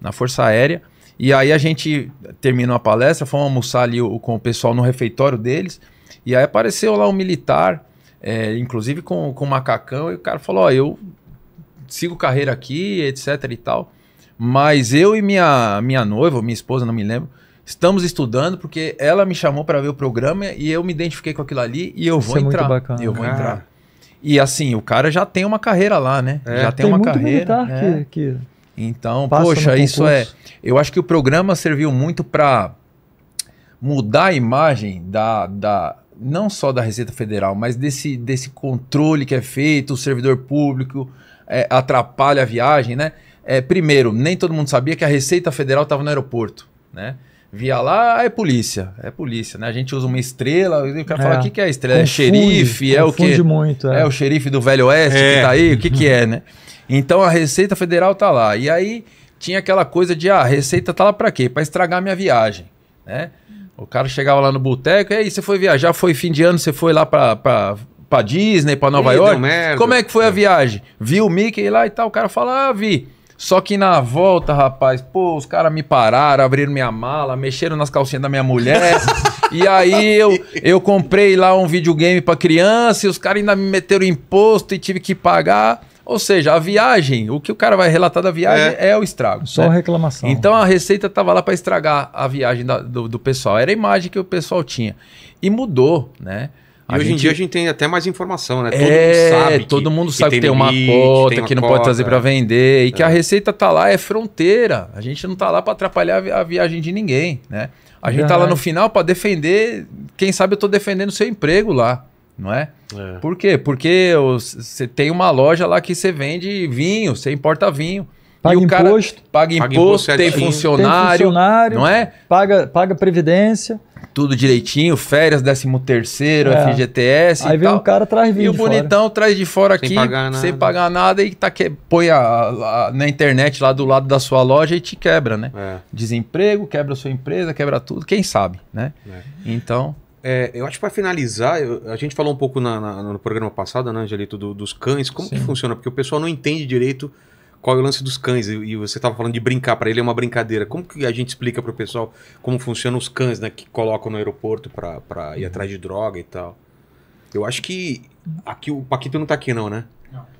Na Força Aérea. E aí a gente terminou a palestra, fomos almoçar ali o, com o pessoal no refeitório deles. E aí apareceu lá um militar, é, inclusive com, com macacão, e o cara falou: Ó, eu sigo carreira aqui, etc e tal. Mas eu e minha, minha noiva, minha esposa, não me lembro, Estamos estudando porque ela me chamou para ver o programa e eu me identifiquei com aquilo ali e eu vou Isso entrar. É muito bacana. Eu vou entrar. E assim, o cara já tem uma carreira lá, né? É, já tem, tem uma carreira. É. Que, né? que então, poxa, isso é. Eu acho que o programa serviu muito para mudar a imagem da, da não só da Receita Federal, mas desse, desse controle que é feito, o servidor público é, atrapalha a viagem, né? É, primeiro, nem todo mundo sabia que a Receita Federal estava no aeroporto, né? Via lá, é polícia. É polícia, né? A gente usa uma estrela, o cara é. fala, o que, que é estrela? É confunde, é xerife? É o quê? muito. É. é. o xerife do Velho Oeste é. que tá aí? O que, que é, né? Então a Receita Federal tá lá. E aí tinha aquela coisa de, ah, a Receita tá lá para quê? Para estragar minha viagem, né? O cara chegava lá no boteco, e aí você foi viajar, foi fim de ano, você foi lá para para Disney, para Nova Ih, York. Como é que foi a é. viagem? Viu o Mickey lá e tal? O cara fala, ah, vi. Só que na volta, rapaz, pô, os caras me pararam, abriram minha mala, mexeram nas calcinhas da minha mulher. e aí eu, eu comprei lá um videogame para criança e os caras ainda me meteram imposto e tive que pagar. Ou seja, a viagem, o que o cara vai relatar da viagem é, é o estrago. Só né? reclamação. Então a receita estava lá para estragar a viagem da, do, do pessoal. Era a imagem que o pessoal tinha. E mudou, né? hoje gente... em dia a gente tem até mais informação, né? Todo é, mundo sabe. Todo que, mundo sabe que, que tem, tem limite, uma cota, tem que não cota, pode trazer para vender. E é. que a é. receita tá lá, é fronteira. A gente não tá lá para atrapalhar a viagem de ninguém, né? A gente Verdade. tá lá no final para defender. Quem sabe eu tô defendendo o seu emprego lá, não é? é. Por quê? Porque você tem uma loja lá que você vende vinho, você importa vinho. Paga e o cara imposto, paga imposto, paga imposto é tem, funcionário, tem funcionário, não é? Paga, paga previdência. Tudo direitinho, férias, 13 terceiro, é. FGTS Aí vem tal. um cara traz E o bonitão fora. traz de fora aqui, sem pagar nada, sem pagar nada e tá que, põe a, a, na internet lá do lado da sua loja e te quebra, né? É. Desemprego, quebra a sua empresa, quebra tudo, quem sabe, né? É. Então... É, eu acho que para finalizar, eu, a gente falou um pouco na, na, no programa passado, né, Angelito, do, dos cães, como Sim. que funciona? Porque o pessoal não entende direito qual é o lance dos cães? E você estava falando de brincar, para ele é uma brincadeira. Como que a gente explica para o pessoal como funcionam os cães né, que colocam no aeroporto para ir uhum. atrás de droga e tal? Eu acho que aqui o Paquito não está aqui não, né?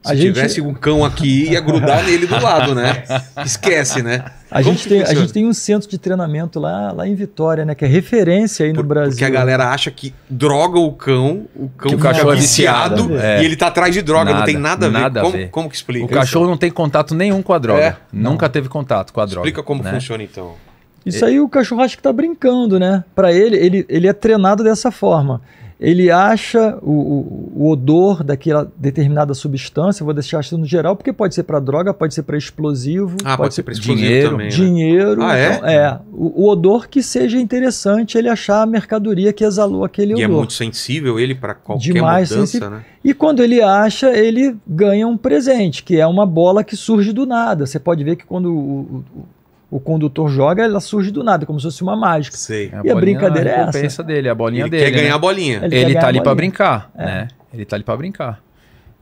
Se a tivesse um cão aqui, ia grudar nele do lado, né? Esquece, né? A gente, tem, a gente tem um centro de treinamento lá, lá em Vitória, né? Que é referência aí Por, no Brasil. Porque a galera acha que droga o cão, o cão que o cachorro é viciado é. e ele tá atrás de droga, nada, não tem nada a ver. Nada como, a ver. como que explica? O cachorro não tem contato nenhum com a droga. É? Nunca não. teve contato com a droga. Explica como né? funciona então. Isso aí o cachorro acha que tá brincando, né? Para ele, ele, ele é treinado dessa forma ele acha o, o, o, odor daquela determinada substância, vou deixar assim no geral, porque pode ser para droga, pode ser para explosivo, ah, pode, ser para dinheiro, também, né? dinheiro. Né? Ah, é? Então, é o, o, odor que seja interessante ele achar a mercadoria que exalou aquele e é odor. E é muito sensível ele para qualquer Demais mudança, né? sensível. né? E quando ele acha, ele ganha um presente, que é uma bola que surge do nada. Você pode ver que quando o, o condutor joga, ela surge do nada, como se fosse uma mágica. Sei. É e a, brincadeira é essa. dele, é a bolinha ele dele. Quer né? ganhar a bolinha. Ele, ele tá ali para brincar, é. né? Ele tá ali para brincar.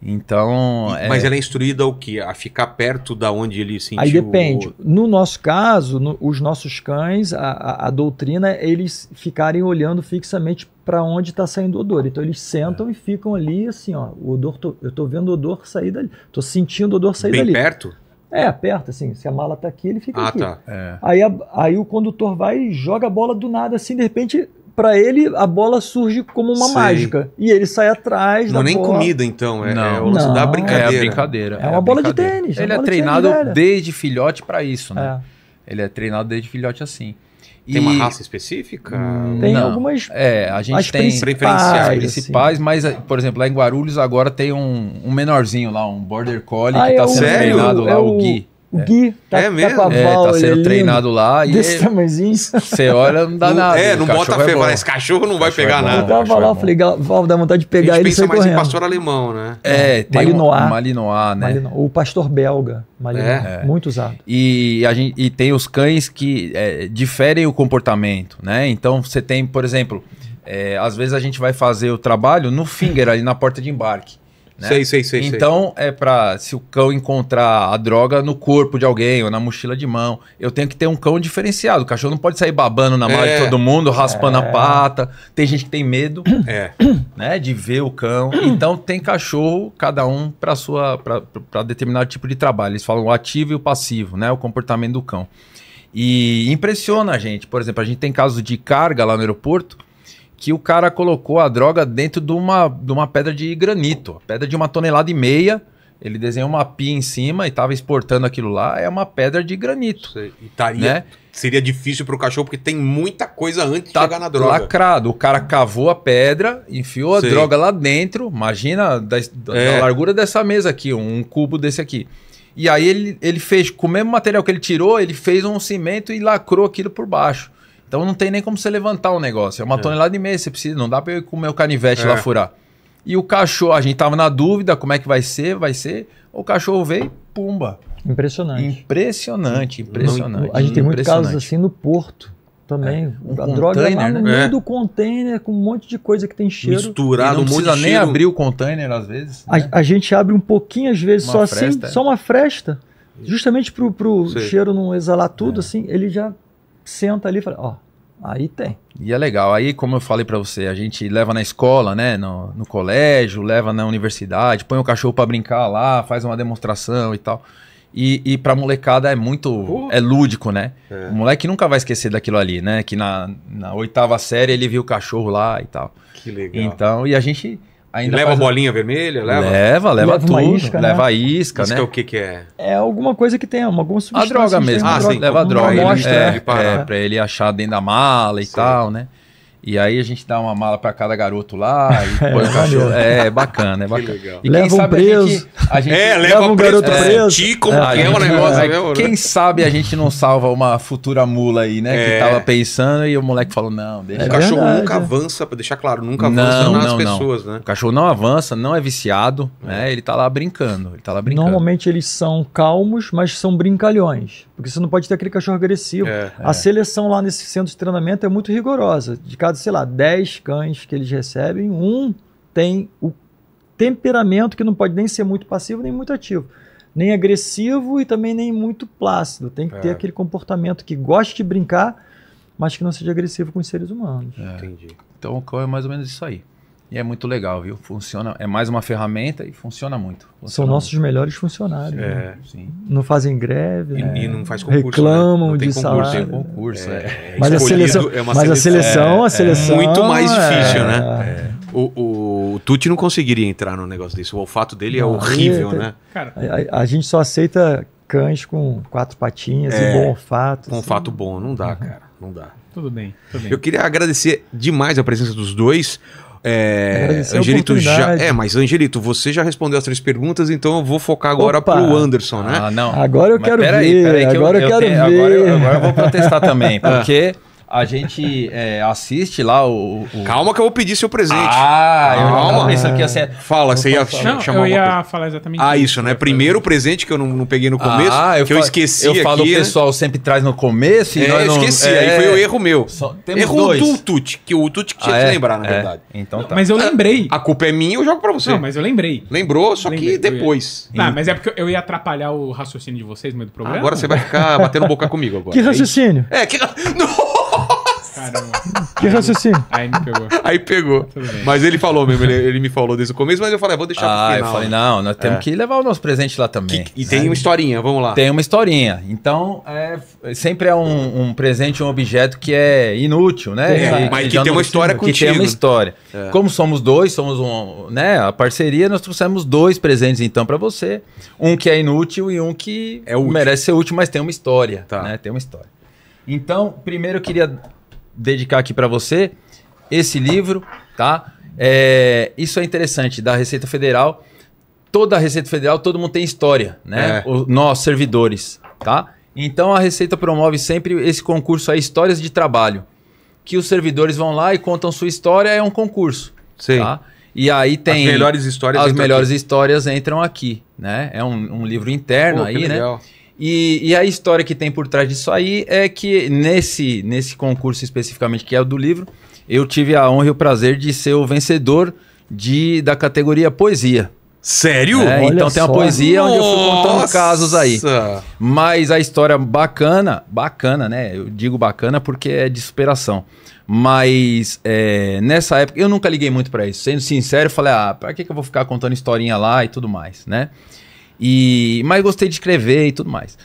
Então. E, é... Mas ela é instruída o que A ficar perto da onde ele sentiu. Aí depende. O... No nosso caso, no, os nossos cães, a, a, a, doutrina é eles ficarem olhando fixamente para onde está saindo o odor. Então eles sentam é. e ficam ali assim, ó. O odor, tô, eu tô vendo o odor sair dali. Tô sentindo o odor sair Bem dali. Bem perto? É, aperta, assim. Se a mala tá aqui, ele fica ah, aqui. Tá. É. Aí, a, aí o condutor vai e joga a bola do nada, assim, de repente, para ele, a bola surge como uma mágica. E ele sai atrás não da nem bola. comida, então. É, não. É não. da brincadeira. É brincadeira. É uma é bola de tênis. Ele é, treinado de tênis, desde filhote para isso, né? É. Ele é treinado desde filhote assim. Tem uma raça específica? Hum, tem Não. algumas. É, a gente tem principais, preferenciais assim. principais, assim. mas, por exemplo, lá em Guarulhos agora tem um, um menorzinho lá, um Border Collie ah, que está é sendo treinado é lá, o, o Gui. O é. Gui tá, é mesmo? tá com a Val, é, tá sendo treinado lá. E desse tamanhozinho. Você olha, não dá não, nada. É, não bota é fé, fala, esse cachorro não vai cachorro é pegar é nada. Eu tava lá, é falei, Val, dá vontade de pegar ele e correndo. A gente pensa mais correndo. em pastor alemão, né? É, tem Malinois, um, Malinois, né? Malinois, o pastor belga, Malinois, muito usado. E, a gente, e tem os cães que diferem o comportamento, né? Então você tem, por exemplo, às vezes a gente vai fazer o trabalho no finger ali na porta de embarque. Né? Sei, sei, sei. Então, sei. é para se o cão encontrar a droga no corpo de alguém ou na mochila de mão, eu tenho que ter um cão diferenciado. O cachorro não pode sair babando na mala é. de todo mundo, raspando é. a pata. Tem gente que tem medo é. né, de ver o cão. Então, tem cachorro, cada um para sua para determinado tipo de trabalho. Eles falam o ativo e o passivo, né? O comportamento do cão. E impressiona a gente. Por exemplo, a gente tem casos de carga lá no aeroporto que o cara colocou a droga dentro de uma, de uma pedra de granito, pedra de uma tonelada e meia. Ele desenhou uma pia em cima e estava exportando aquilo lá. É uma pedra de granito. Sei. taria, tá né? Seria difícil para o cachorro, porque tem muita coisa antes tá de chegar na droga. lacrado. O cara cavou a pedra, enfiou Sei. a droga lá dentro. Imagina da, da, é. largura dessa mesa aqui, um cubo desse aqui. E aí ele, ele fez, com o mesmo material que ele tirou, ele fez um cimento e lacrou aquilo por baixo. Então não tem nem como você levantar o negócio. É uma é. tonelada e meia, você precisa. Não dá para eu com o meu canivete é. lá furar. E o cachorro, a gente tava na dúvida como é que vai ser, vai ser. O cachorro veio, pumba. Impressionante. Impressionante, impressionante. a gente tem muitos casos assim no porto também. É, um a droga é lá no né? meio do container com um monte de coisa que tem cheiro. Misturado, não precisa nem cheiro. abrir o container às vezes. Né? A, a, gente abre um pouquinho às vezes uma só assim, fresta, assim, é. só uma fresta. Justamente pro, pro cheiro não exalar tudo, é. assim, ele já senta ali e fala, ó, aí tem. E é legal. Aí, como eu falei para você, a gente leva na escola, né? No, no colégio, leva na universidade, põe o cachorro para brincar lá, faz uma demonstração e tal. E, e pra molecada é muito. Uh. É lúdico, né? É. O moleque nunca vai esquecer daquilo ali, né? Que na, na oitava série ele viu o cachorro lá e tal. Que legal. Então, e a gente Ainda leva faz... bolinha vermelha? Leva, leva, leva, leva tudo. Isca, né? leva né? isca, isca né? Isca o que que é? É alguma coisa que tem alguma substância. A droga mesmo. Ah, droga, sim. Leva a droga. Ele, é, é, é, pra ele achar dentro da mala e sim. tal, né? E aí a gente dá uma mala para cada garoto lá e põe é, o cachorro. É, é bacana, é bacana. E leva um preso. A gente, a gente, é, leva, leva um preso, garoto preso. É, como é, que é o negócio. É, quem sabe a gente não salva uma futura mula aí, né? Que é. tava pensando e o moleque falou, não, é deixa. o cachorro verdade, nunca avança, para deixar claro, nunca avança não, nas não, pessoas, não. né? O cachorro não avança, não é viciado, né? É. Ele tá lá brincando, ele tá lá brincando. Normalmente eles são calmos, mas são brincalhões, porque você não pode ter aquele cachorro agressivo. A seleção lá nesse centro de treinamento é muito rigorosa, de cada sei lá, 10 cães que eles recebem, um tem o temperamento que não pode nem ser muito passivo nem muito ativo. Nem agressivo e também nem muito plácido. Tem que é. ter aquele comportamento que goste de brincar, mas que não seja agressivo com os seres humanos. É. Entendi. Então o cão é mais ou menos isso aí. E é muito legal, viu? Funciona, é mais uma ferramenta e funciona muito. Funciona São muito. nossos melhores funcionários. É, né? sim. Não fazem greve, e, né? e não faz concurso. Né? Reclamam né? não de concurso, salário. concurso, é, é. é. Mas, a seleção, é mas seleção, a seleção, é, a é. seleção muito mais é. difícil, né? O, o, o, Tucci não conseguiria entrar no negócio desse. O olfato dele não, é horrível, né? Cara, a, a, gente só aceita cães com quatro patinhas e bom olfato. Com assim. olfato bom, não dá, uhum. cara, não dá. Tudo bem, tudo bem. Eu queria agradecer demais a presença dos dois. É, Angelito já. É, mas Angelito, você já respondeu as três perguntas, então eu vou focar agora Opa. pro Anderson, né? Ah, não. Agora eu mas quero peraí, ver. Peraí, que agora eu, eu quero ver. Agora eu, agora eu vou protestar também, ah. porque a gente é, assiste lá o, o, Calma que eu vou pedir seu presente. Ah, eu Calma. pensando que ia ser... Fala, você ia falar. chamar Eu ia uma... falar exatamente Ah, isso, né? Primeiro presente que eu não, não peguei no ah, começo, ah, eu que eu falo, esqueci Eu falo, aqui, o né? pessoal né? sempre traz no começo e é, eu não... esqueci, é, aí foi o erro meu. Só, erro dois. do Tuti, que o Tuti tinha ah, que é? lembrar, na é, verdade. Então tá. Mas eu ah, lembrei. A culpa é minha, eu jogo pra você. Não, mas eu lembrei. Lembrou, só lembrei, que depois. ah Tá, mas é porque eu ia atrapalhar o raciocínio de vocês no meio do programa. Agora você vai ficar batendo boca comigo agora. Que raciocínio? É, que... Não! Caramba. Que raciocínio? Aí me pegou. Aí pegou. Mas ele falou mesmo, ele, ele, me falou desde o começo, mas eu falei, ah, vou deixar ah, pro final. Eu falei, né? não, nós temos é. que levar o nosso presente lá também. Que, e tem é. uma historinha, vamos lá. Tem uma historinha. Então, é, sempre é um, um, presente, um objeto que é inútil, né? É, e, mas que, que tem uma história que contigo. Que tem uma história. É. Como somos dois, somos um, né, a parceria, nós trouxemos dois presentes então para você. Um que é inútil e um que é merece ser útil, mas tem uma história, tá. né? Tem uma história. Então, primeiro eu queria dedicar aqui para você esse livro, tá? É, isso é interessante da Receita Federal. Toda a Receita Federal, todo mundo tem história, né? É. O, nós, servidores, tá? Então a Receita promove sempre esse concurso aí, Histórias de Trabalho. Que os servidores vão lá e contam sua história, é um concurso. Sim. Tá? E aí tem. As melhores histórias As melhores aqui. histórias entram aqui, né? É um, um livro interno Pô, aí, né? Legal. E, e, a história que tem por trás disso aí é que nesse, nesse concurso especificamente, que é o do livro, eu tive a honra e o prazer de ser o vencedor de, da categoria poesia. Sério? É, então tem uma poesia Nossa. onde eu fui contando casos aí. Mas a história bacana, bacana, né? Eu digo bacana porque é de superação. Mas é, nessa época eu nunca liguei muito para isso. Sendo sincero, eu falei, ah, pra que, que eu vou ficar contando historinha lá e tudo mais, né? E, mas gostei de escrever e tudo mais.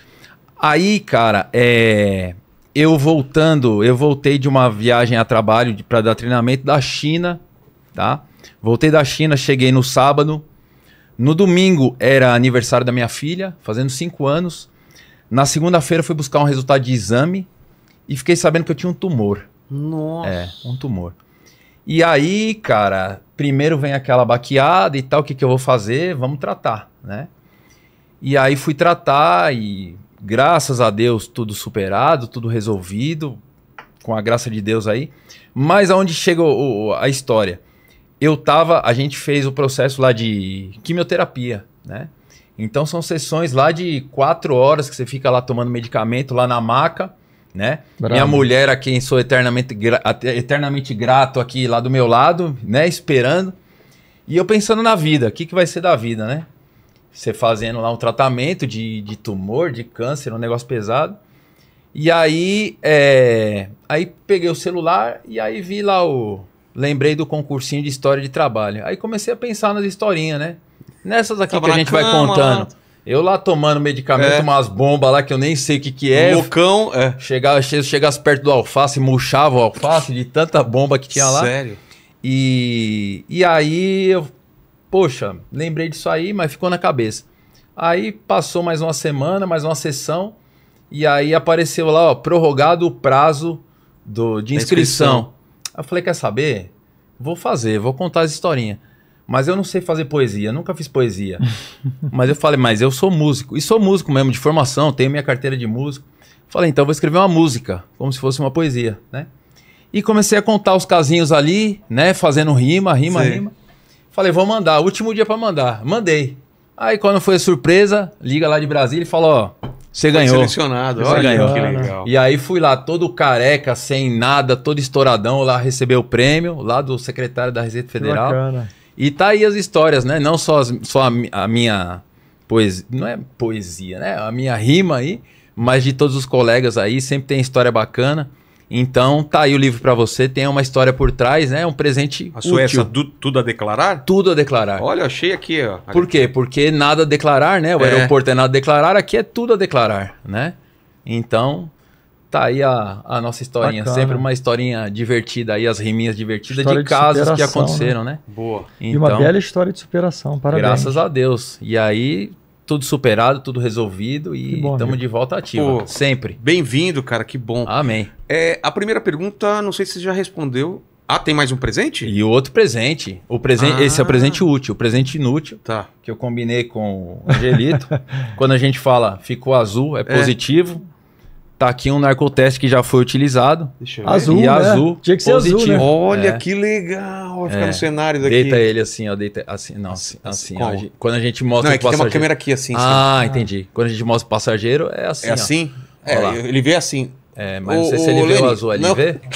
Aí, cara, é, eu voltando, eu voltei de uma viagem a trabalho para dar treinamento da China, tá? Voltei da China, cheguei no sábado. No domingo era aniversário da minha filha, fazendo 5 anos. Na segunda-feira fui buscar um resultado de exame e fiquei sabendo que eu tinha um tumor. Nossa. É, um tumor. E aí, cara, primeiro vem aquela baqueada e tal, o que, que eu vou fazer? Vamos tratar, né? E aí fui tratar e graças a Deus tudo superado, tudo resolvido, com a graça de Deus aí. Mas aonde chega o, a história? Eu tava, a gente fez o processo lá de quimioterapia, né? Então são sessões lá de quatro horas que você fica lá tomando medicamento lá na maca, né? Bravo. Minha mulher a quem sou eternamente, gra eternamente grato aqui lá do meu lado, né? Esperando. E eu pensando na vida, o que, que vai ser da vida, né? Você fazendo lá um tratamento de, de tumor, de câncer, um negócio pesado. E aí, é, aí peguei o celular e aí vi lá o. Lembrei do concursinho de história de trabalho. Aí comecei a pensar nas historinhas, né? Nessas aqui Tava que a gente cama, vai contando. Eu lá tomando medicamento, é. umas bombas lá que eu nem sei o que, que é. cão é. Chegava, chegasse perto do alface, murchava o alface de tanta bomba que tinha lá. Sério? E, e aí eu poxa, lembrei disso aí, mas ficou na cabeça. Aí passou mais uma semana, mais uma sessão, e aí apareceu lá, ó, prorrogado o prazo do, de inscrição. inscrição. Eu falei, quer saber? Vou fazer, vou contar as historinhas. Mas eu não sei fazer poesia, nunca fiz poesia. mas eu falei, mas eu sou músico. E sou músico mesmo, de formação, tenho minha carteira de músico. Falei, então vou escrever uma música, como se fosse uma poesia, né? E comecei a contar os casinhos ali, né? Fazendo rima, rima, Sim. rima. Falei, vou mandar, último dia para mandar. Mandei. Aí quando foi a surpresa, liga lá de Brasília e fala, ó, você ganhou. selecionado, você ganhou. que legal. E aí fui lá todo careca, sem nada, todo estouradão, lá receber o prêmio, lá do secretário da Receita Federal. Que bacana. E tá aí as histórias, né? Não só, as, só a, a, minha poesia, não é poesia, né? A minha rima aí, mas de todos os colegas aí, sempre tem história bacana. Então, tá aí o livro para você, tem uma história por trás, né? Um presente a sua é útil. Essa, tudo a declarar? Tudo a declarar. Olha, achei aqui, ó. Por quê? Porque nada a declarar, né? O é. aeroporto é nada a declarar, aqui é tudo a declarar, né? Então, tá aí a, a nossa historinha, Bacana. sempre uma historinha divertida aí, as riminhas divertidas história de, casos que né? aconteceram, né? né? Boa. Então, e uma então, bela história de superação, parabéns. Graças a Deus. E aí tudo superado, tudo resolvido e estamos de volta ativa. sempre. Bem-vindo, cara, que bom. Amém. É, a primeira pergunta, não sei se você já respondeu. Ah, tem mais um presente? E outro presente. O presen ah. Esse é o presente útil, o presente inútil. Tá. Que eu combinei com o Angelito. Quando a gente fala ficou azul, é, é. positivo. Tá aqui um narcoteste que já foi utilizado. Deixa eu ver. Azul, e né? azul. Tinha que ser positivo. azul, né? Olha é. que legal. Vai ficar é. no cenário daqui. Deita ele assim, ó. Deita assim. Não, assim. assim, quando a gente mostra Não, é que passageiro. tem uma câmera aqui assim. Ah, assim. entendi. Quando a gente mostra o passageiro, é assim, É ó. assim? É, ele vê assim. É, mas o, não sei se ele vê o azul. Ele não. vê?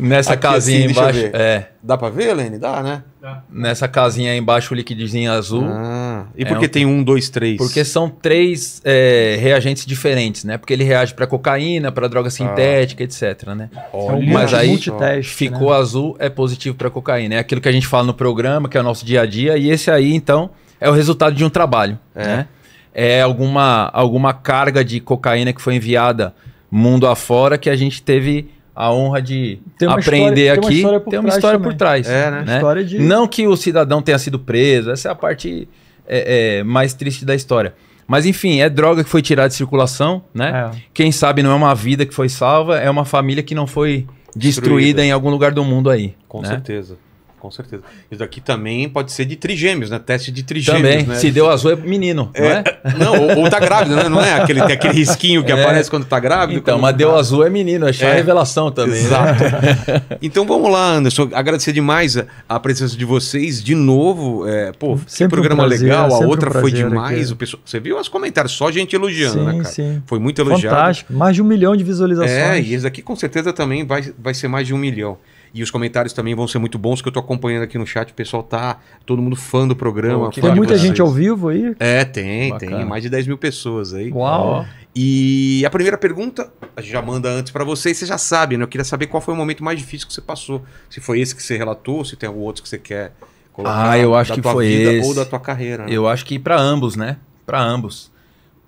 Nessa aqui casinha assim, embaixo. É. Dá pra ver, Lene? Dá, né? Dá. Nessa casinha aí embaixo, o liquidizinho azul. Ah. E por é que um... tem um, dois, três? Porque são três é, reagentes diferentes, né? Porque ele reage para cocaína, para droga ah. sintética, ah. etc, né? Olha. Mas aí ficou né? azul, é positivo para cocaína. É aquilo que a gente fala no programa, que é o nosso dia a dia. E esse aí, então, é o resultado de um trabalho, é. né? É alguma, alguma carga de cocaína que foi enviada mundo afora que a gente teve a honra de aprender história, aqui. Tem uma história por, tem uma trás, história por trás. É, né? né? De... Não que o cidadão tenha sido preso, essa é a parte é, é, mais triste da história. Mas enfim, é droga que foi tirada de circulação, né? É. Quem sabe não é uma vida que foi salva, é uma família que não foi destruída, destruída em algum lugar do mundo aí. Com né? certeza com certeza. Isso daqui também pode ser de trigêmeos, né? Teste de trigêmeos. Também, né? se deu azul é menino, é, não é? Não, ou, ou tá grávida, né? Não é aquele, tem aquele risquinho que é. aparece quando tá grávida. Então, mas tá deu azul é menino, é a é. revelação também. Né? Exato. Né? então vamos lá, Anderson. Agradecer demais a, a presença de vocês de novo. É, pô, sempre programa um prazer, legal, a outra um foi demais. O pessoal, você viu os comentários, só gente elogiando, né, sim, né, cara? Sim. Foi muito elogiado. Fantástico, mais de um milhão de visualizações. É, e esse daqui com certeza também vai, vai ser mais de um milhão. E os comentários também vão ser muito bons, que eu tô acompanhando aqui no chat. O pessoal tá. Todo mundo fã do programa. Pô, tem muita gente ao vivo aí? É, tem, Bacana. tem. Mais de 10 mil pessoas aí. Uau! E a primeira pergunta, a gente já manda antes para vocês, você já sabe, né? Eu queria saber qual foi o momento mais difícil que você passou. Se foi esse que você relatou, se tem algum outro que você quer colocar. Ah, eu acho que foi esse. Ou da tua carreira. Né? Eu acho que para ambos, né? Para ambos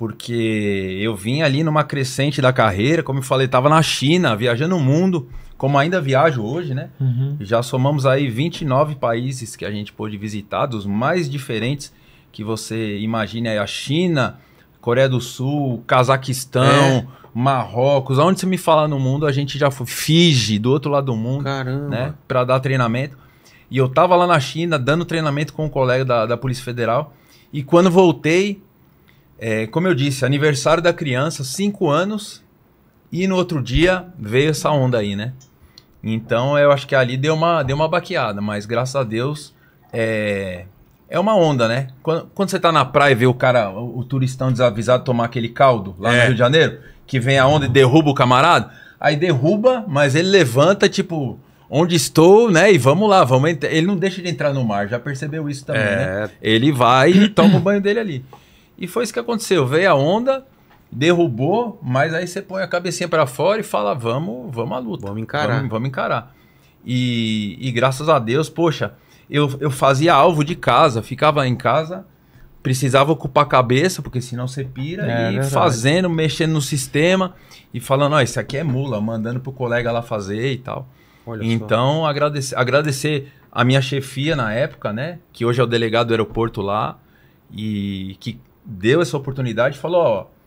porque eu vim ali numa crescente da carreira, como eu falei, estava na China, viajando o mundo, como ainda viajo hoje, né? Uhum. Já somamos aí 29 países que a gente pôde visitar, dos mais diferentes que você imagina aí, a China, Coreia do Sul, Cazaquistão, é. Marrocos, aonde você me fala no mundo, a gente já foi Fiji, do outro lado do mundo, Caramba. né, para dar treinamento. E eu tava lá na China dando treinamento com um colega da, da Polícia Federal, e quando voltei, é, como eu disse, aniversário da criança, 5 anos, e no outro dia veio essa onda aí, né? Então eu acho que ali deu uma, deu uma baqueada, mas graças a Deus é, é uma onda, né? Quando, quando você tá na praia e vê o cara, o, o turistão desavisado tomar aquele caldo lá é. no Rio de Janeiro, que vem a onda e derruba o camarada, aí derruba, mas ele levanta, tipo, onde estou, né? E vamos lá, vamos entrar. Ele não deixa de entrar no mar, já percebeu isso também, é. né? Ele vai e toma o banho dele ali. E foi isso que aconteceu, veio a onda, derrubou, mas aí você põe a cabecinha para fora e fala, vamos, vamos à luta. Vamos encarar. Vamos, vamos encarar. E, e, graças a Deus, poxa, eu, eu fazia alvo de casa, ficava em casa, precisava ocupar a cabeça, porque senão você pira, é, e é verdade. fazendo, mexendo no sistema e falando, ó, isso aqui é mula, mandando pro colega lá fazer e tal. Olha então, agradecer, agradecer a minha chefia na época, né, que hoje é o delegado do aeroporto lá, e que deu essa oportunidade e falou, ó, oh,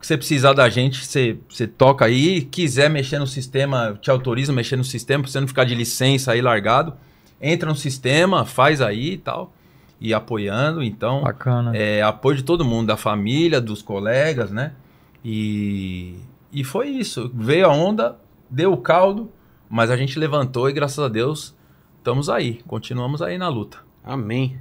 que você precisar da gente, você, você toca aí. Quiser mexer no sistema, te autoriza a mexer no sistema, pra você não ficar de licença aí largado. Entra no sistema, faz aí e tal. E apoiando, então. Bacana. É, apoio de todo mundo, da família, dos colegas, né? E, e foi isso. Veio a onda, deu o caldo, mas a gente levantou e graças a Deus estamos aí. Continuamos aí na luta. Amém.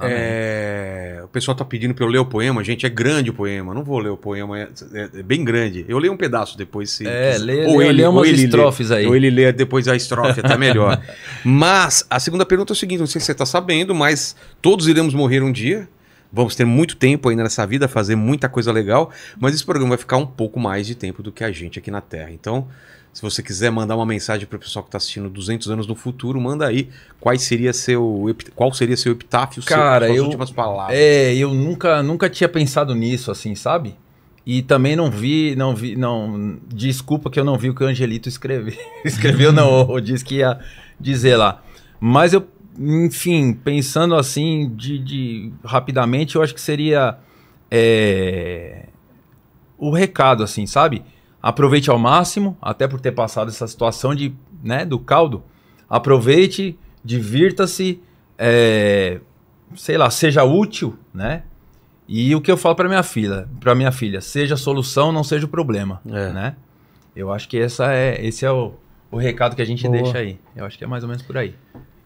É, o pessoal tá pedindo para eu ler o poema, gente. É grande o poema. Não vou ler o poema, é, é, é bem grande. Eu leio um pedaço depois. Se, é, lê, ou lê, ele, lê umas ele estrofes lê, aí. Ou ele lê depois a estrofe, até melhor. Mas a segunda pergunta é o seguinte: não sei se você está sabendo, mas todos iremos morrer um dia. Vamos ter muito tempo ainda nessa vida, fazer muita coisa legal, mas esse programa vai ficar um pouco mais de tempo do que a gente aqui na Terra. Então, se você quiser mandar uma mensagem para o pessoal que está assistindo 200 anos no futuro, manda aí quais seria seu, qual seria seu epitáfio, Cara, seu, suas eu, últimas palavras. É, eu nunca, nunca tinha pensado nisso, assim, sabe? E também não vi, não vi, não. Desculpa que eu não vi o que o Angelito escreveu. escreveu, não, ou disse que ia dizer lá. Mas eu, enfim, pensando assim, de, de rapidamente, eu acho que seria é, o recado, assim, sabe? aproveite ao máximo, até por ter passado essa situação de, né, do caldo. Aproveite, divirta-se, é, sei lá, seja útil, né? E o que eu falo para minha filha, para minha filha, seja solução, não seja o problema, é. né? Eu acho que essa é, esse é o, o recado que a gente Boa. deixa aí. Eu acho que é mais ou menos por aí.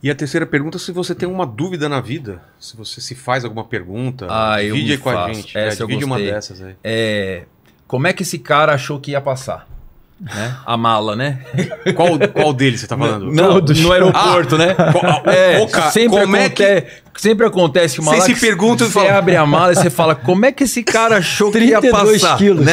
E a terceira pergunta se você tem uma dúvida na vida, se você se faz alguma pergunta, ah, divide eu aí com faço. a gente, essa né? divide eu uma dessas aí. É, como é que esse cara achou que ia passar? Né? A mala, né? Qual, qual deles você tá falando? Não, não no aeroporto, né? ah, né? é, boca, sempre, acontece, é que... sempre acontece uma mala. Você se pergunta Você fala... abre a mala e você fala: como é que esse cara achou que ia passar? Quilos. Né?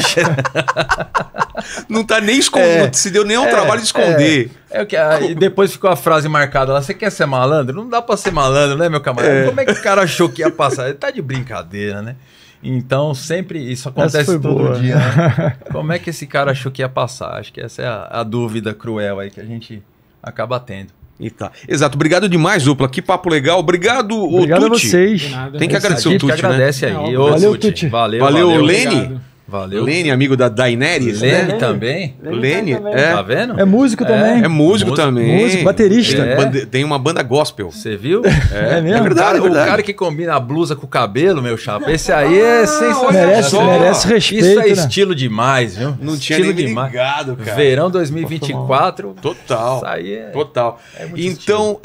não tá nem escondido, é, se deu nenhum é, trabalho de esconder. É, é que, aí, depois ficou a frase marcada lá: você quer ser malandro? Não dá pra ser malandro, né, meu camarada? É. Como é que o cara achou que ia passar? Ele tá de brincadeira, né? Então, sempre isso acontece todo boa. dia. Né? Como é que esse cara achou que ia passar? Acho que essa é a, a dúvida cruel aí que a gente acaba tendo. E tá. Exato. Obrigado demais, Dupla. Que papo legal. Obrigado, Obrigado a vocês. Tem que agradecer o Tuti, né? agradece aí. Ô, valeu, Tuti. Valeu, valeu, valeu Lene. Obrigado. Valeu. Lene, amigo da Daenerys, Lene né? também? Lene, tá é. Tá vendo? É músico é. também. É músico, também. Músico, baterista. É. Bande... Tem uma banda gospel. Você viu? É, é, é mesmo? Verdade, é o cara, verdade, O cara que combina a blusa com o cabelo, meu chapa, esse aí é ah, sensacional. Merece, merece respeito. Isso é né? estilo demais, viu? Não estilo tinha nem demais. ligado, cara. Verão 2024. Total. Isso aí é... Total. É então,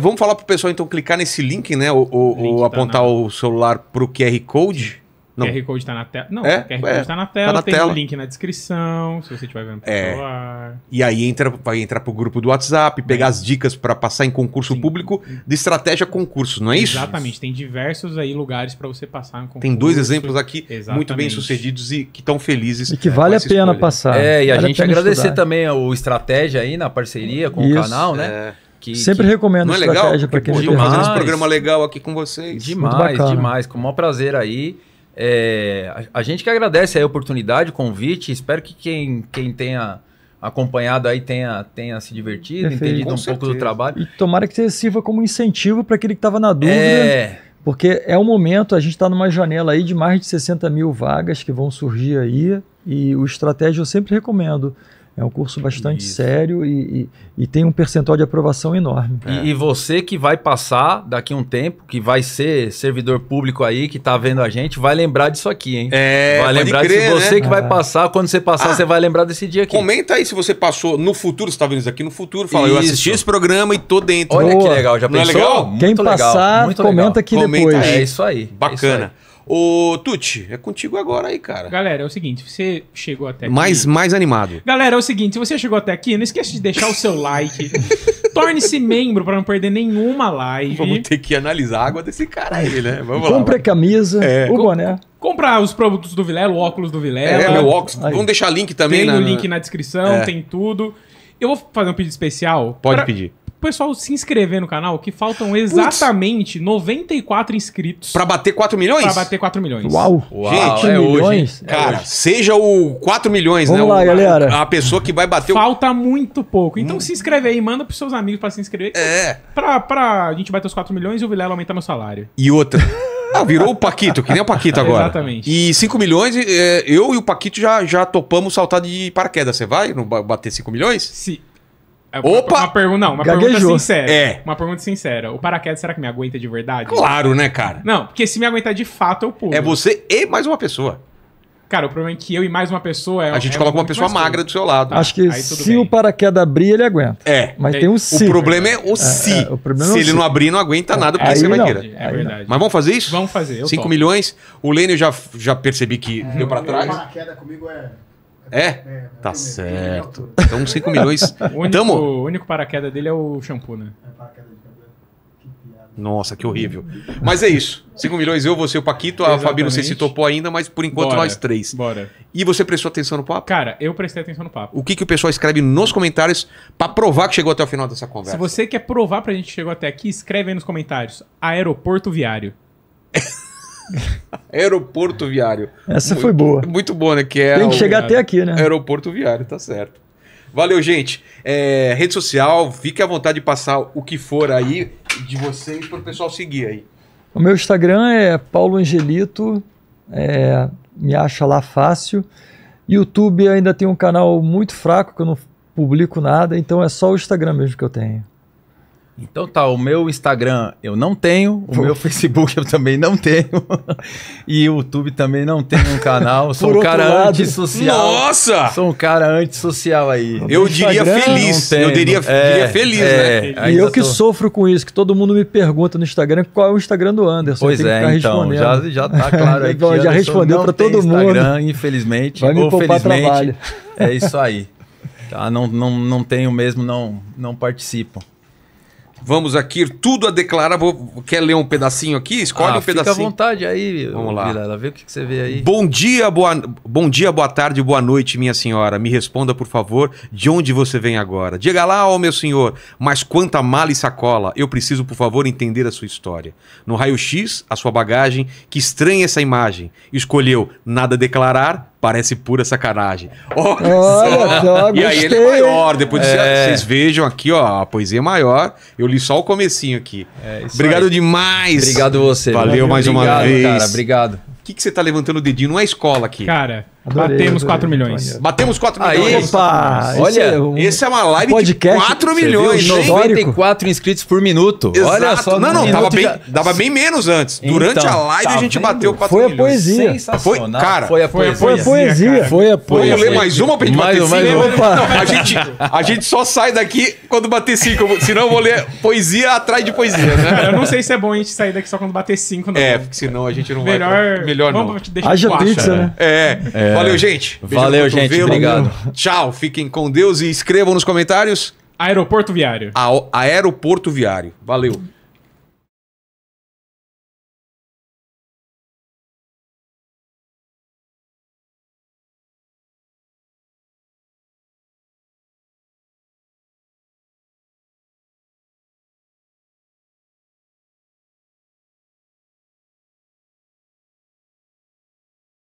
vamos falar pro pessoal então clicar nesse link, né? Ou, ou, link ou tá apontar tá o celular pro QR Code. Não. QR Code tá na tela. Não, é, o QR Code é, tá na tá tela, tá na tem tela. o link na descrição, se você estiver vendo pelo é. E aí entra, vai entrar pro grupo do WhatsApp, pegar é. as dicas para passar em concurso Sim. público de estratégia concurso, não é isso? Exatamente, tem diversos aí lugares para você passar em concurso. Tem dois exemplos aqui Exatamente. muito bem sucedidos e que estão felizes. E que vale a pena escolha. passar. É, e vale a gente a agradecer estudar. também o Estratégia aí na parceria com isso. o canal, né? É. Que, Sempre que... recomendo não é legal? estratégia para quem demais. Fazendo programa legal aqui com vocês. Demais, demais. Com o maior prazer aí. É, a, a, gente que agradece a oportunidade, o convite. Espero que quem, quem tenha acompanhado aí tenha, tenha se divertido, Perfeito, entendido um certeza. pouco do trabalho. E tomara que você sirva como incentivo para aquele que estava na dúvida. É... Porque é o momento, a gente está numa janela aí de mais de 60 mil vagas que vão surgir aí. E o estratégia eu sempre recomendo. É um curso bastante Isso. sério e, e, e, tem um percentual de aprovação enorme. E, é. e, você que vai passar daqui a um tempo, que vai ser servidor público aí, que está vendo a gente, vai lembrar disso aqui, hein? É, vai lembrar crer, disso. Né? Você né? que vai é. passar, quando você passar, ah, você vai lembrar desse dia aqui. Comenta aí se você passou no futuro, você tá vendo isso aqui no futuro, fala, isso. eu assisti esse programa e tô dentro. Olha Boa. que legal, já pensou? Não é legal? Quem muito passar, legal, comenta legal. aqui comenta depois. É aí. É isso aí. Bacana. É isso aí. Ô, Tuti, é contigo agora aí, cara. Galera, é o seguinte, você chegou até aqui. Mais, mais animado. Galera, é o seguinte, se você chegou até aqui, não esquece de deixar o seu like. Torne-se membro para não perder nenhuma live. Vamos ter que analisar a água desse cara aí, né? Vamos Compre lá. Compre a camisa, é. o boné. Comprar os produtos do Vilelo o óculos do Vilelo, É, meu óculos. Aí. Vamos deixar link também, né? Tem na... o link na descrição, é. tem tudo. Eu vou fazer um pedido especial. Pode pra... pedir o pessoal se inscrever no canal, que faltam exatamente Putz. 94 inscritos. Pra bater 4 milhões? Pra bater 4 milhões. Uau! Uau Gente, é milhões? hoje. É cara, hoje. seja o 4 milhões, Vamos né? lá, o, galera. A pessoa que vai bater Falta o... muito pouco. Então hum. se inscreve aí, manda pros seus amigos pra se inscrever. É. Pra, pra a gente bater os 4 milhões e o Vilela aumentar meu salário. E outra. Ah, virou o Paquito, que nem o Paquito agora. Exatamente. E 5 milhões, é, eu e o Paquito já, já topamos saltar de paraquedas. Você vai bater 5 milhões? Sim. É, Opa! Uma pergunta, não, uma Gaguejou. pergunta sincera. É. Uma pergunta sincera. O paraquedas, será que me aguenta de verdade? Claro, né, cara? Não, porque se me aguentar de fato, eu pulo. É você e mais uma pessoa. Cara, o problema é que eu e mais uma pessoa. É, a gente é coloca uma pessoa magra do seu lado. Acho que se bem. o paraquedas abrir, ele aguenta. É. Mas é. tem um se. É é, é, o problema é o se. É, o problema se ele não abrir, não aguenta nada, porque aí você vai querer. É verdade. Mas vamos fazer isso? Vamos fazer. 5 milhões. O Lênio já, já percebi que uhum. deu para trás. paraquedas comigo é. É? tá certo. Então, 5 milhões. O único, Tamo? o único paraquedas dele é o shampoo, né? É paraquedas. Nossa, que horrível. Mas é isso. 5 milhões, eu, você, o Paquito, a Fabi não sei se topou ainda, mas por enquanto bora, nós três. Bora. E você prestou atenção no papo? Cara, eu prestei atenção no papo. O que, que o pessoal escreve nos comentários para provar que chegou até o final dessa conversa? Se você quer provar pra gente que chegou até aqui, escreve aí nos comentários. Aeroporto Viário. aeroporto Viário. Essa muito, foi boa. Muito boa, né? Que é Tem que chegar até aqui, né? Aeroporto Viário, tá certo. Valeu, gente. É, rede social, fique à vontade de passar o que for aí de vocês para o pessoal seguir aí. O meu Instagram é Paulo Angelito, é, me acha lá fácil. YouTube ainda tem um canal muito fraco que eu não publico nada, então é só o Instagram mesmo que eu tenho. Então tá, o meu Instagram eu não tenho, o Pô. meu Facebook eu também não tenho, e o YouTube também não tem um canal. Sou um cara lado. antissocial. Nossa! Sou um cara antissocial aí. Eu diria feliz. Eu diria, é, diria feliz, é, né? E eu que tô... sofro com isso, que todo mundo me pergunta no Instagram qual é o Instagram do Anderson. Pois é, então, já, já tá claro aí. Então, já respondeu para todo Instagram, mundo. Instagram, infelizmente. Vai me felizmente. Trabalho. É isso aí. Tá, não, não, não tenho mesmo, não, não participo. Vamos aqui, tudo a declarar. Vou, quer ler um pedacinho aqui? Escolhe ah, um pedacinho. Fica à vontade aí, Vamos lá. Virada, vê o que você vê aí. Bom dia, boa, bom dia, boa tarde, boa noite, minha senhora. Me responda, por favor, de onde você vem agora. Diga lá, ó meu senhor, mas quanta mala e sacola. Eu preciso, por favor, entender a sua história. No raio-x, a sua bagagem, que estranha essa imagem. Escolheu nada declarar, parece pura sacanagem. Olha, Olha só, E aí ele é maior, depois é. vocês vejam aqui, ó, a poesia é maior. Eu li só o comecinho aqui. É, obrigado aí. demais. Obrigado você. Valeu, Valeu mais obrigado, uma vez. Cara, obrigado. O que, que você tá levantando o dedinho? Não é escola aqui. Cara, Adorei, Batemos 4 milhões. Adorei. Batemos 4 Aí, milhões. Opa, Olha, esse é, um, esse é uma live podcast, de 4 milhões. 94 inscritos por minuto. Exato. Olha só. Não, não, tava bem, dava bem menos antes. Então, Durante a live tá a gente vendo? bateu 4 foi milhões. Foi a poesia. Foi, cara, foi a poesia. Foi a poesia. Foi a poesia. Vamos ler mais uma pra gente mais, bater 5. A gente, a gente só sai daqui quando bater 5. Senão eu vou ler poesia atrás de poesia, né? Eu não sei se é bom a gente sair daqui só quando bater 5. É, porque senão a gente não vai... Melhor não. Haja pizza, né? né? É. é. É. Valeu, gente. Beijo Valeu, gente. Obrigado. Tchau. Fiquem com Deus e escrevam nos comentários. Aeroporto Viário. A, aeroporto Viário. Valeu.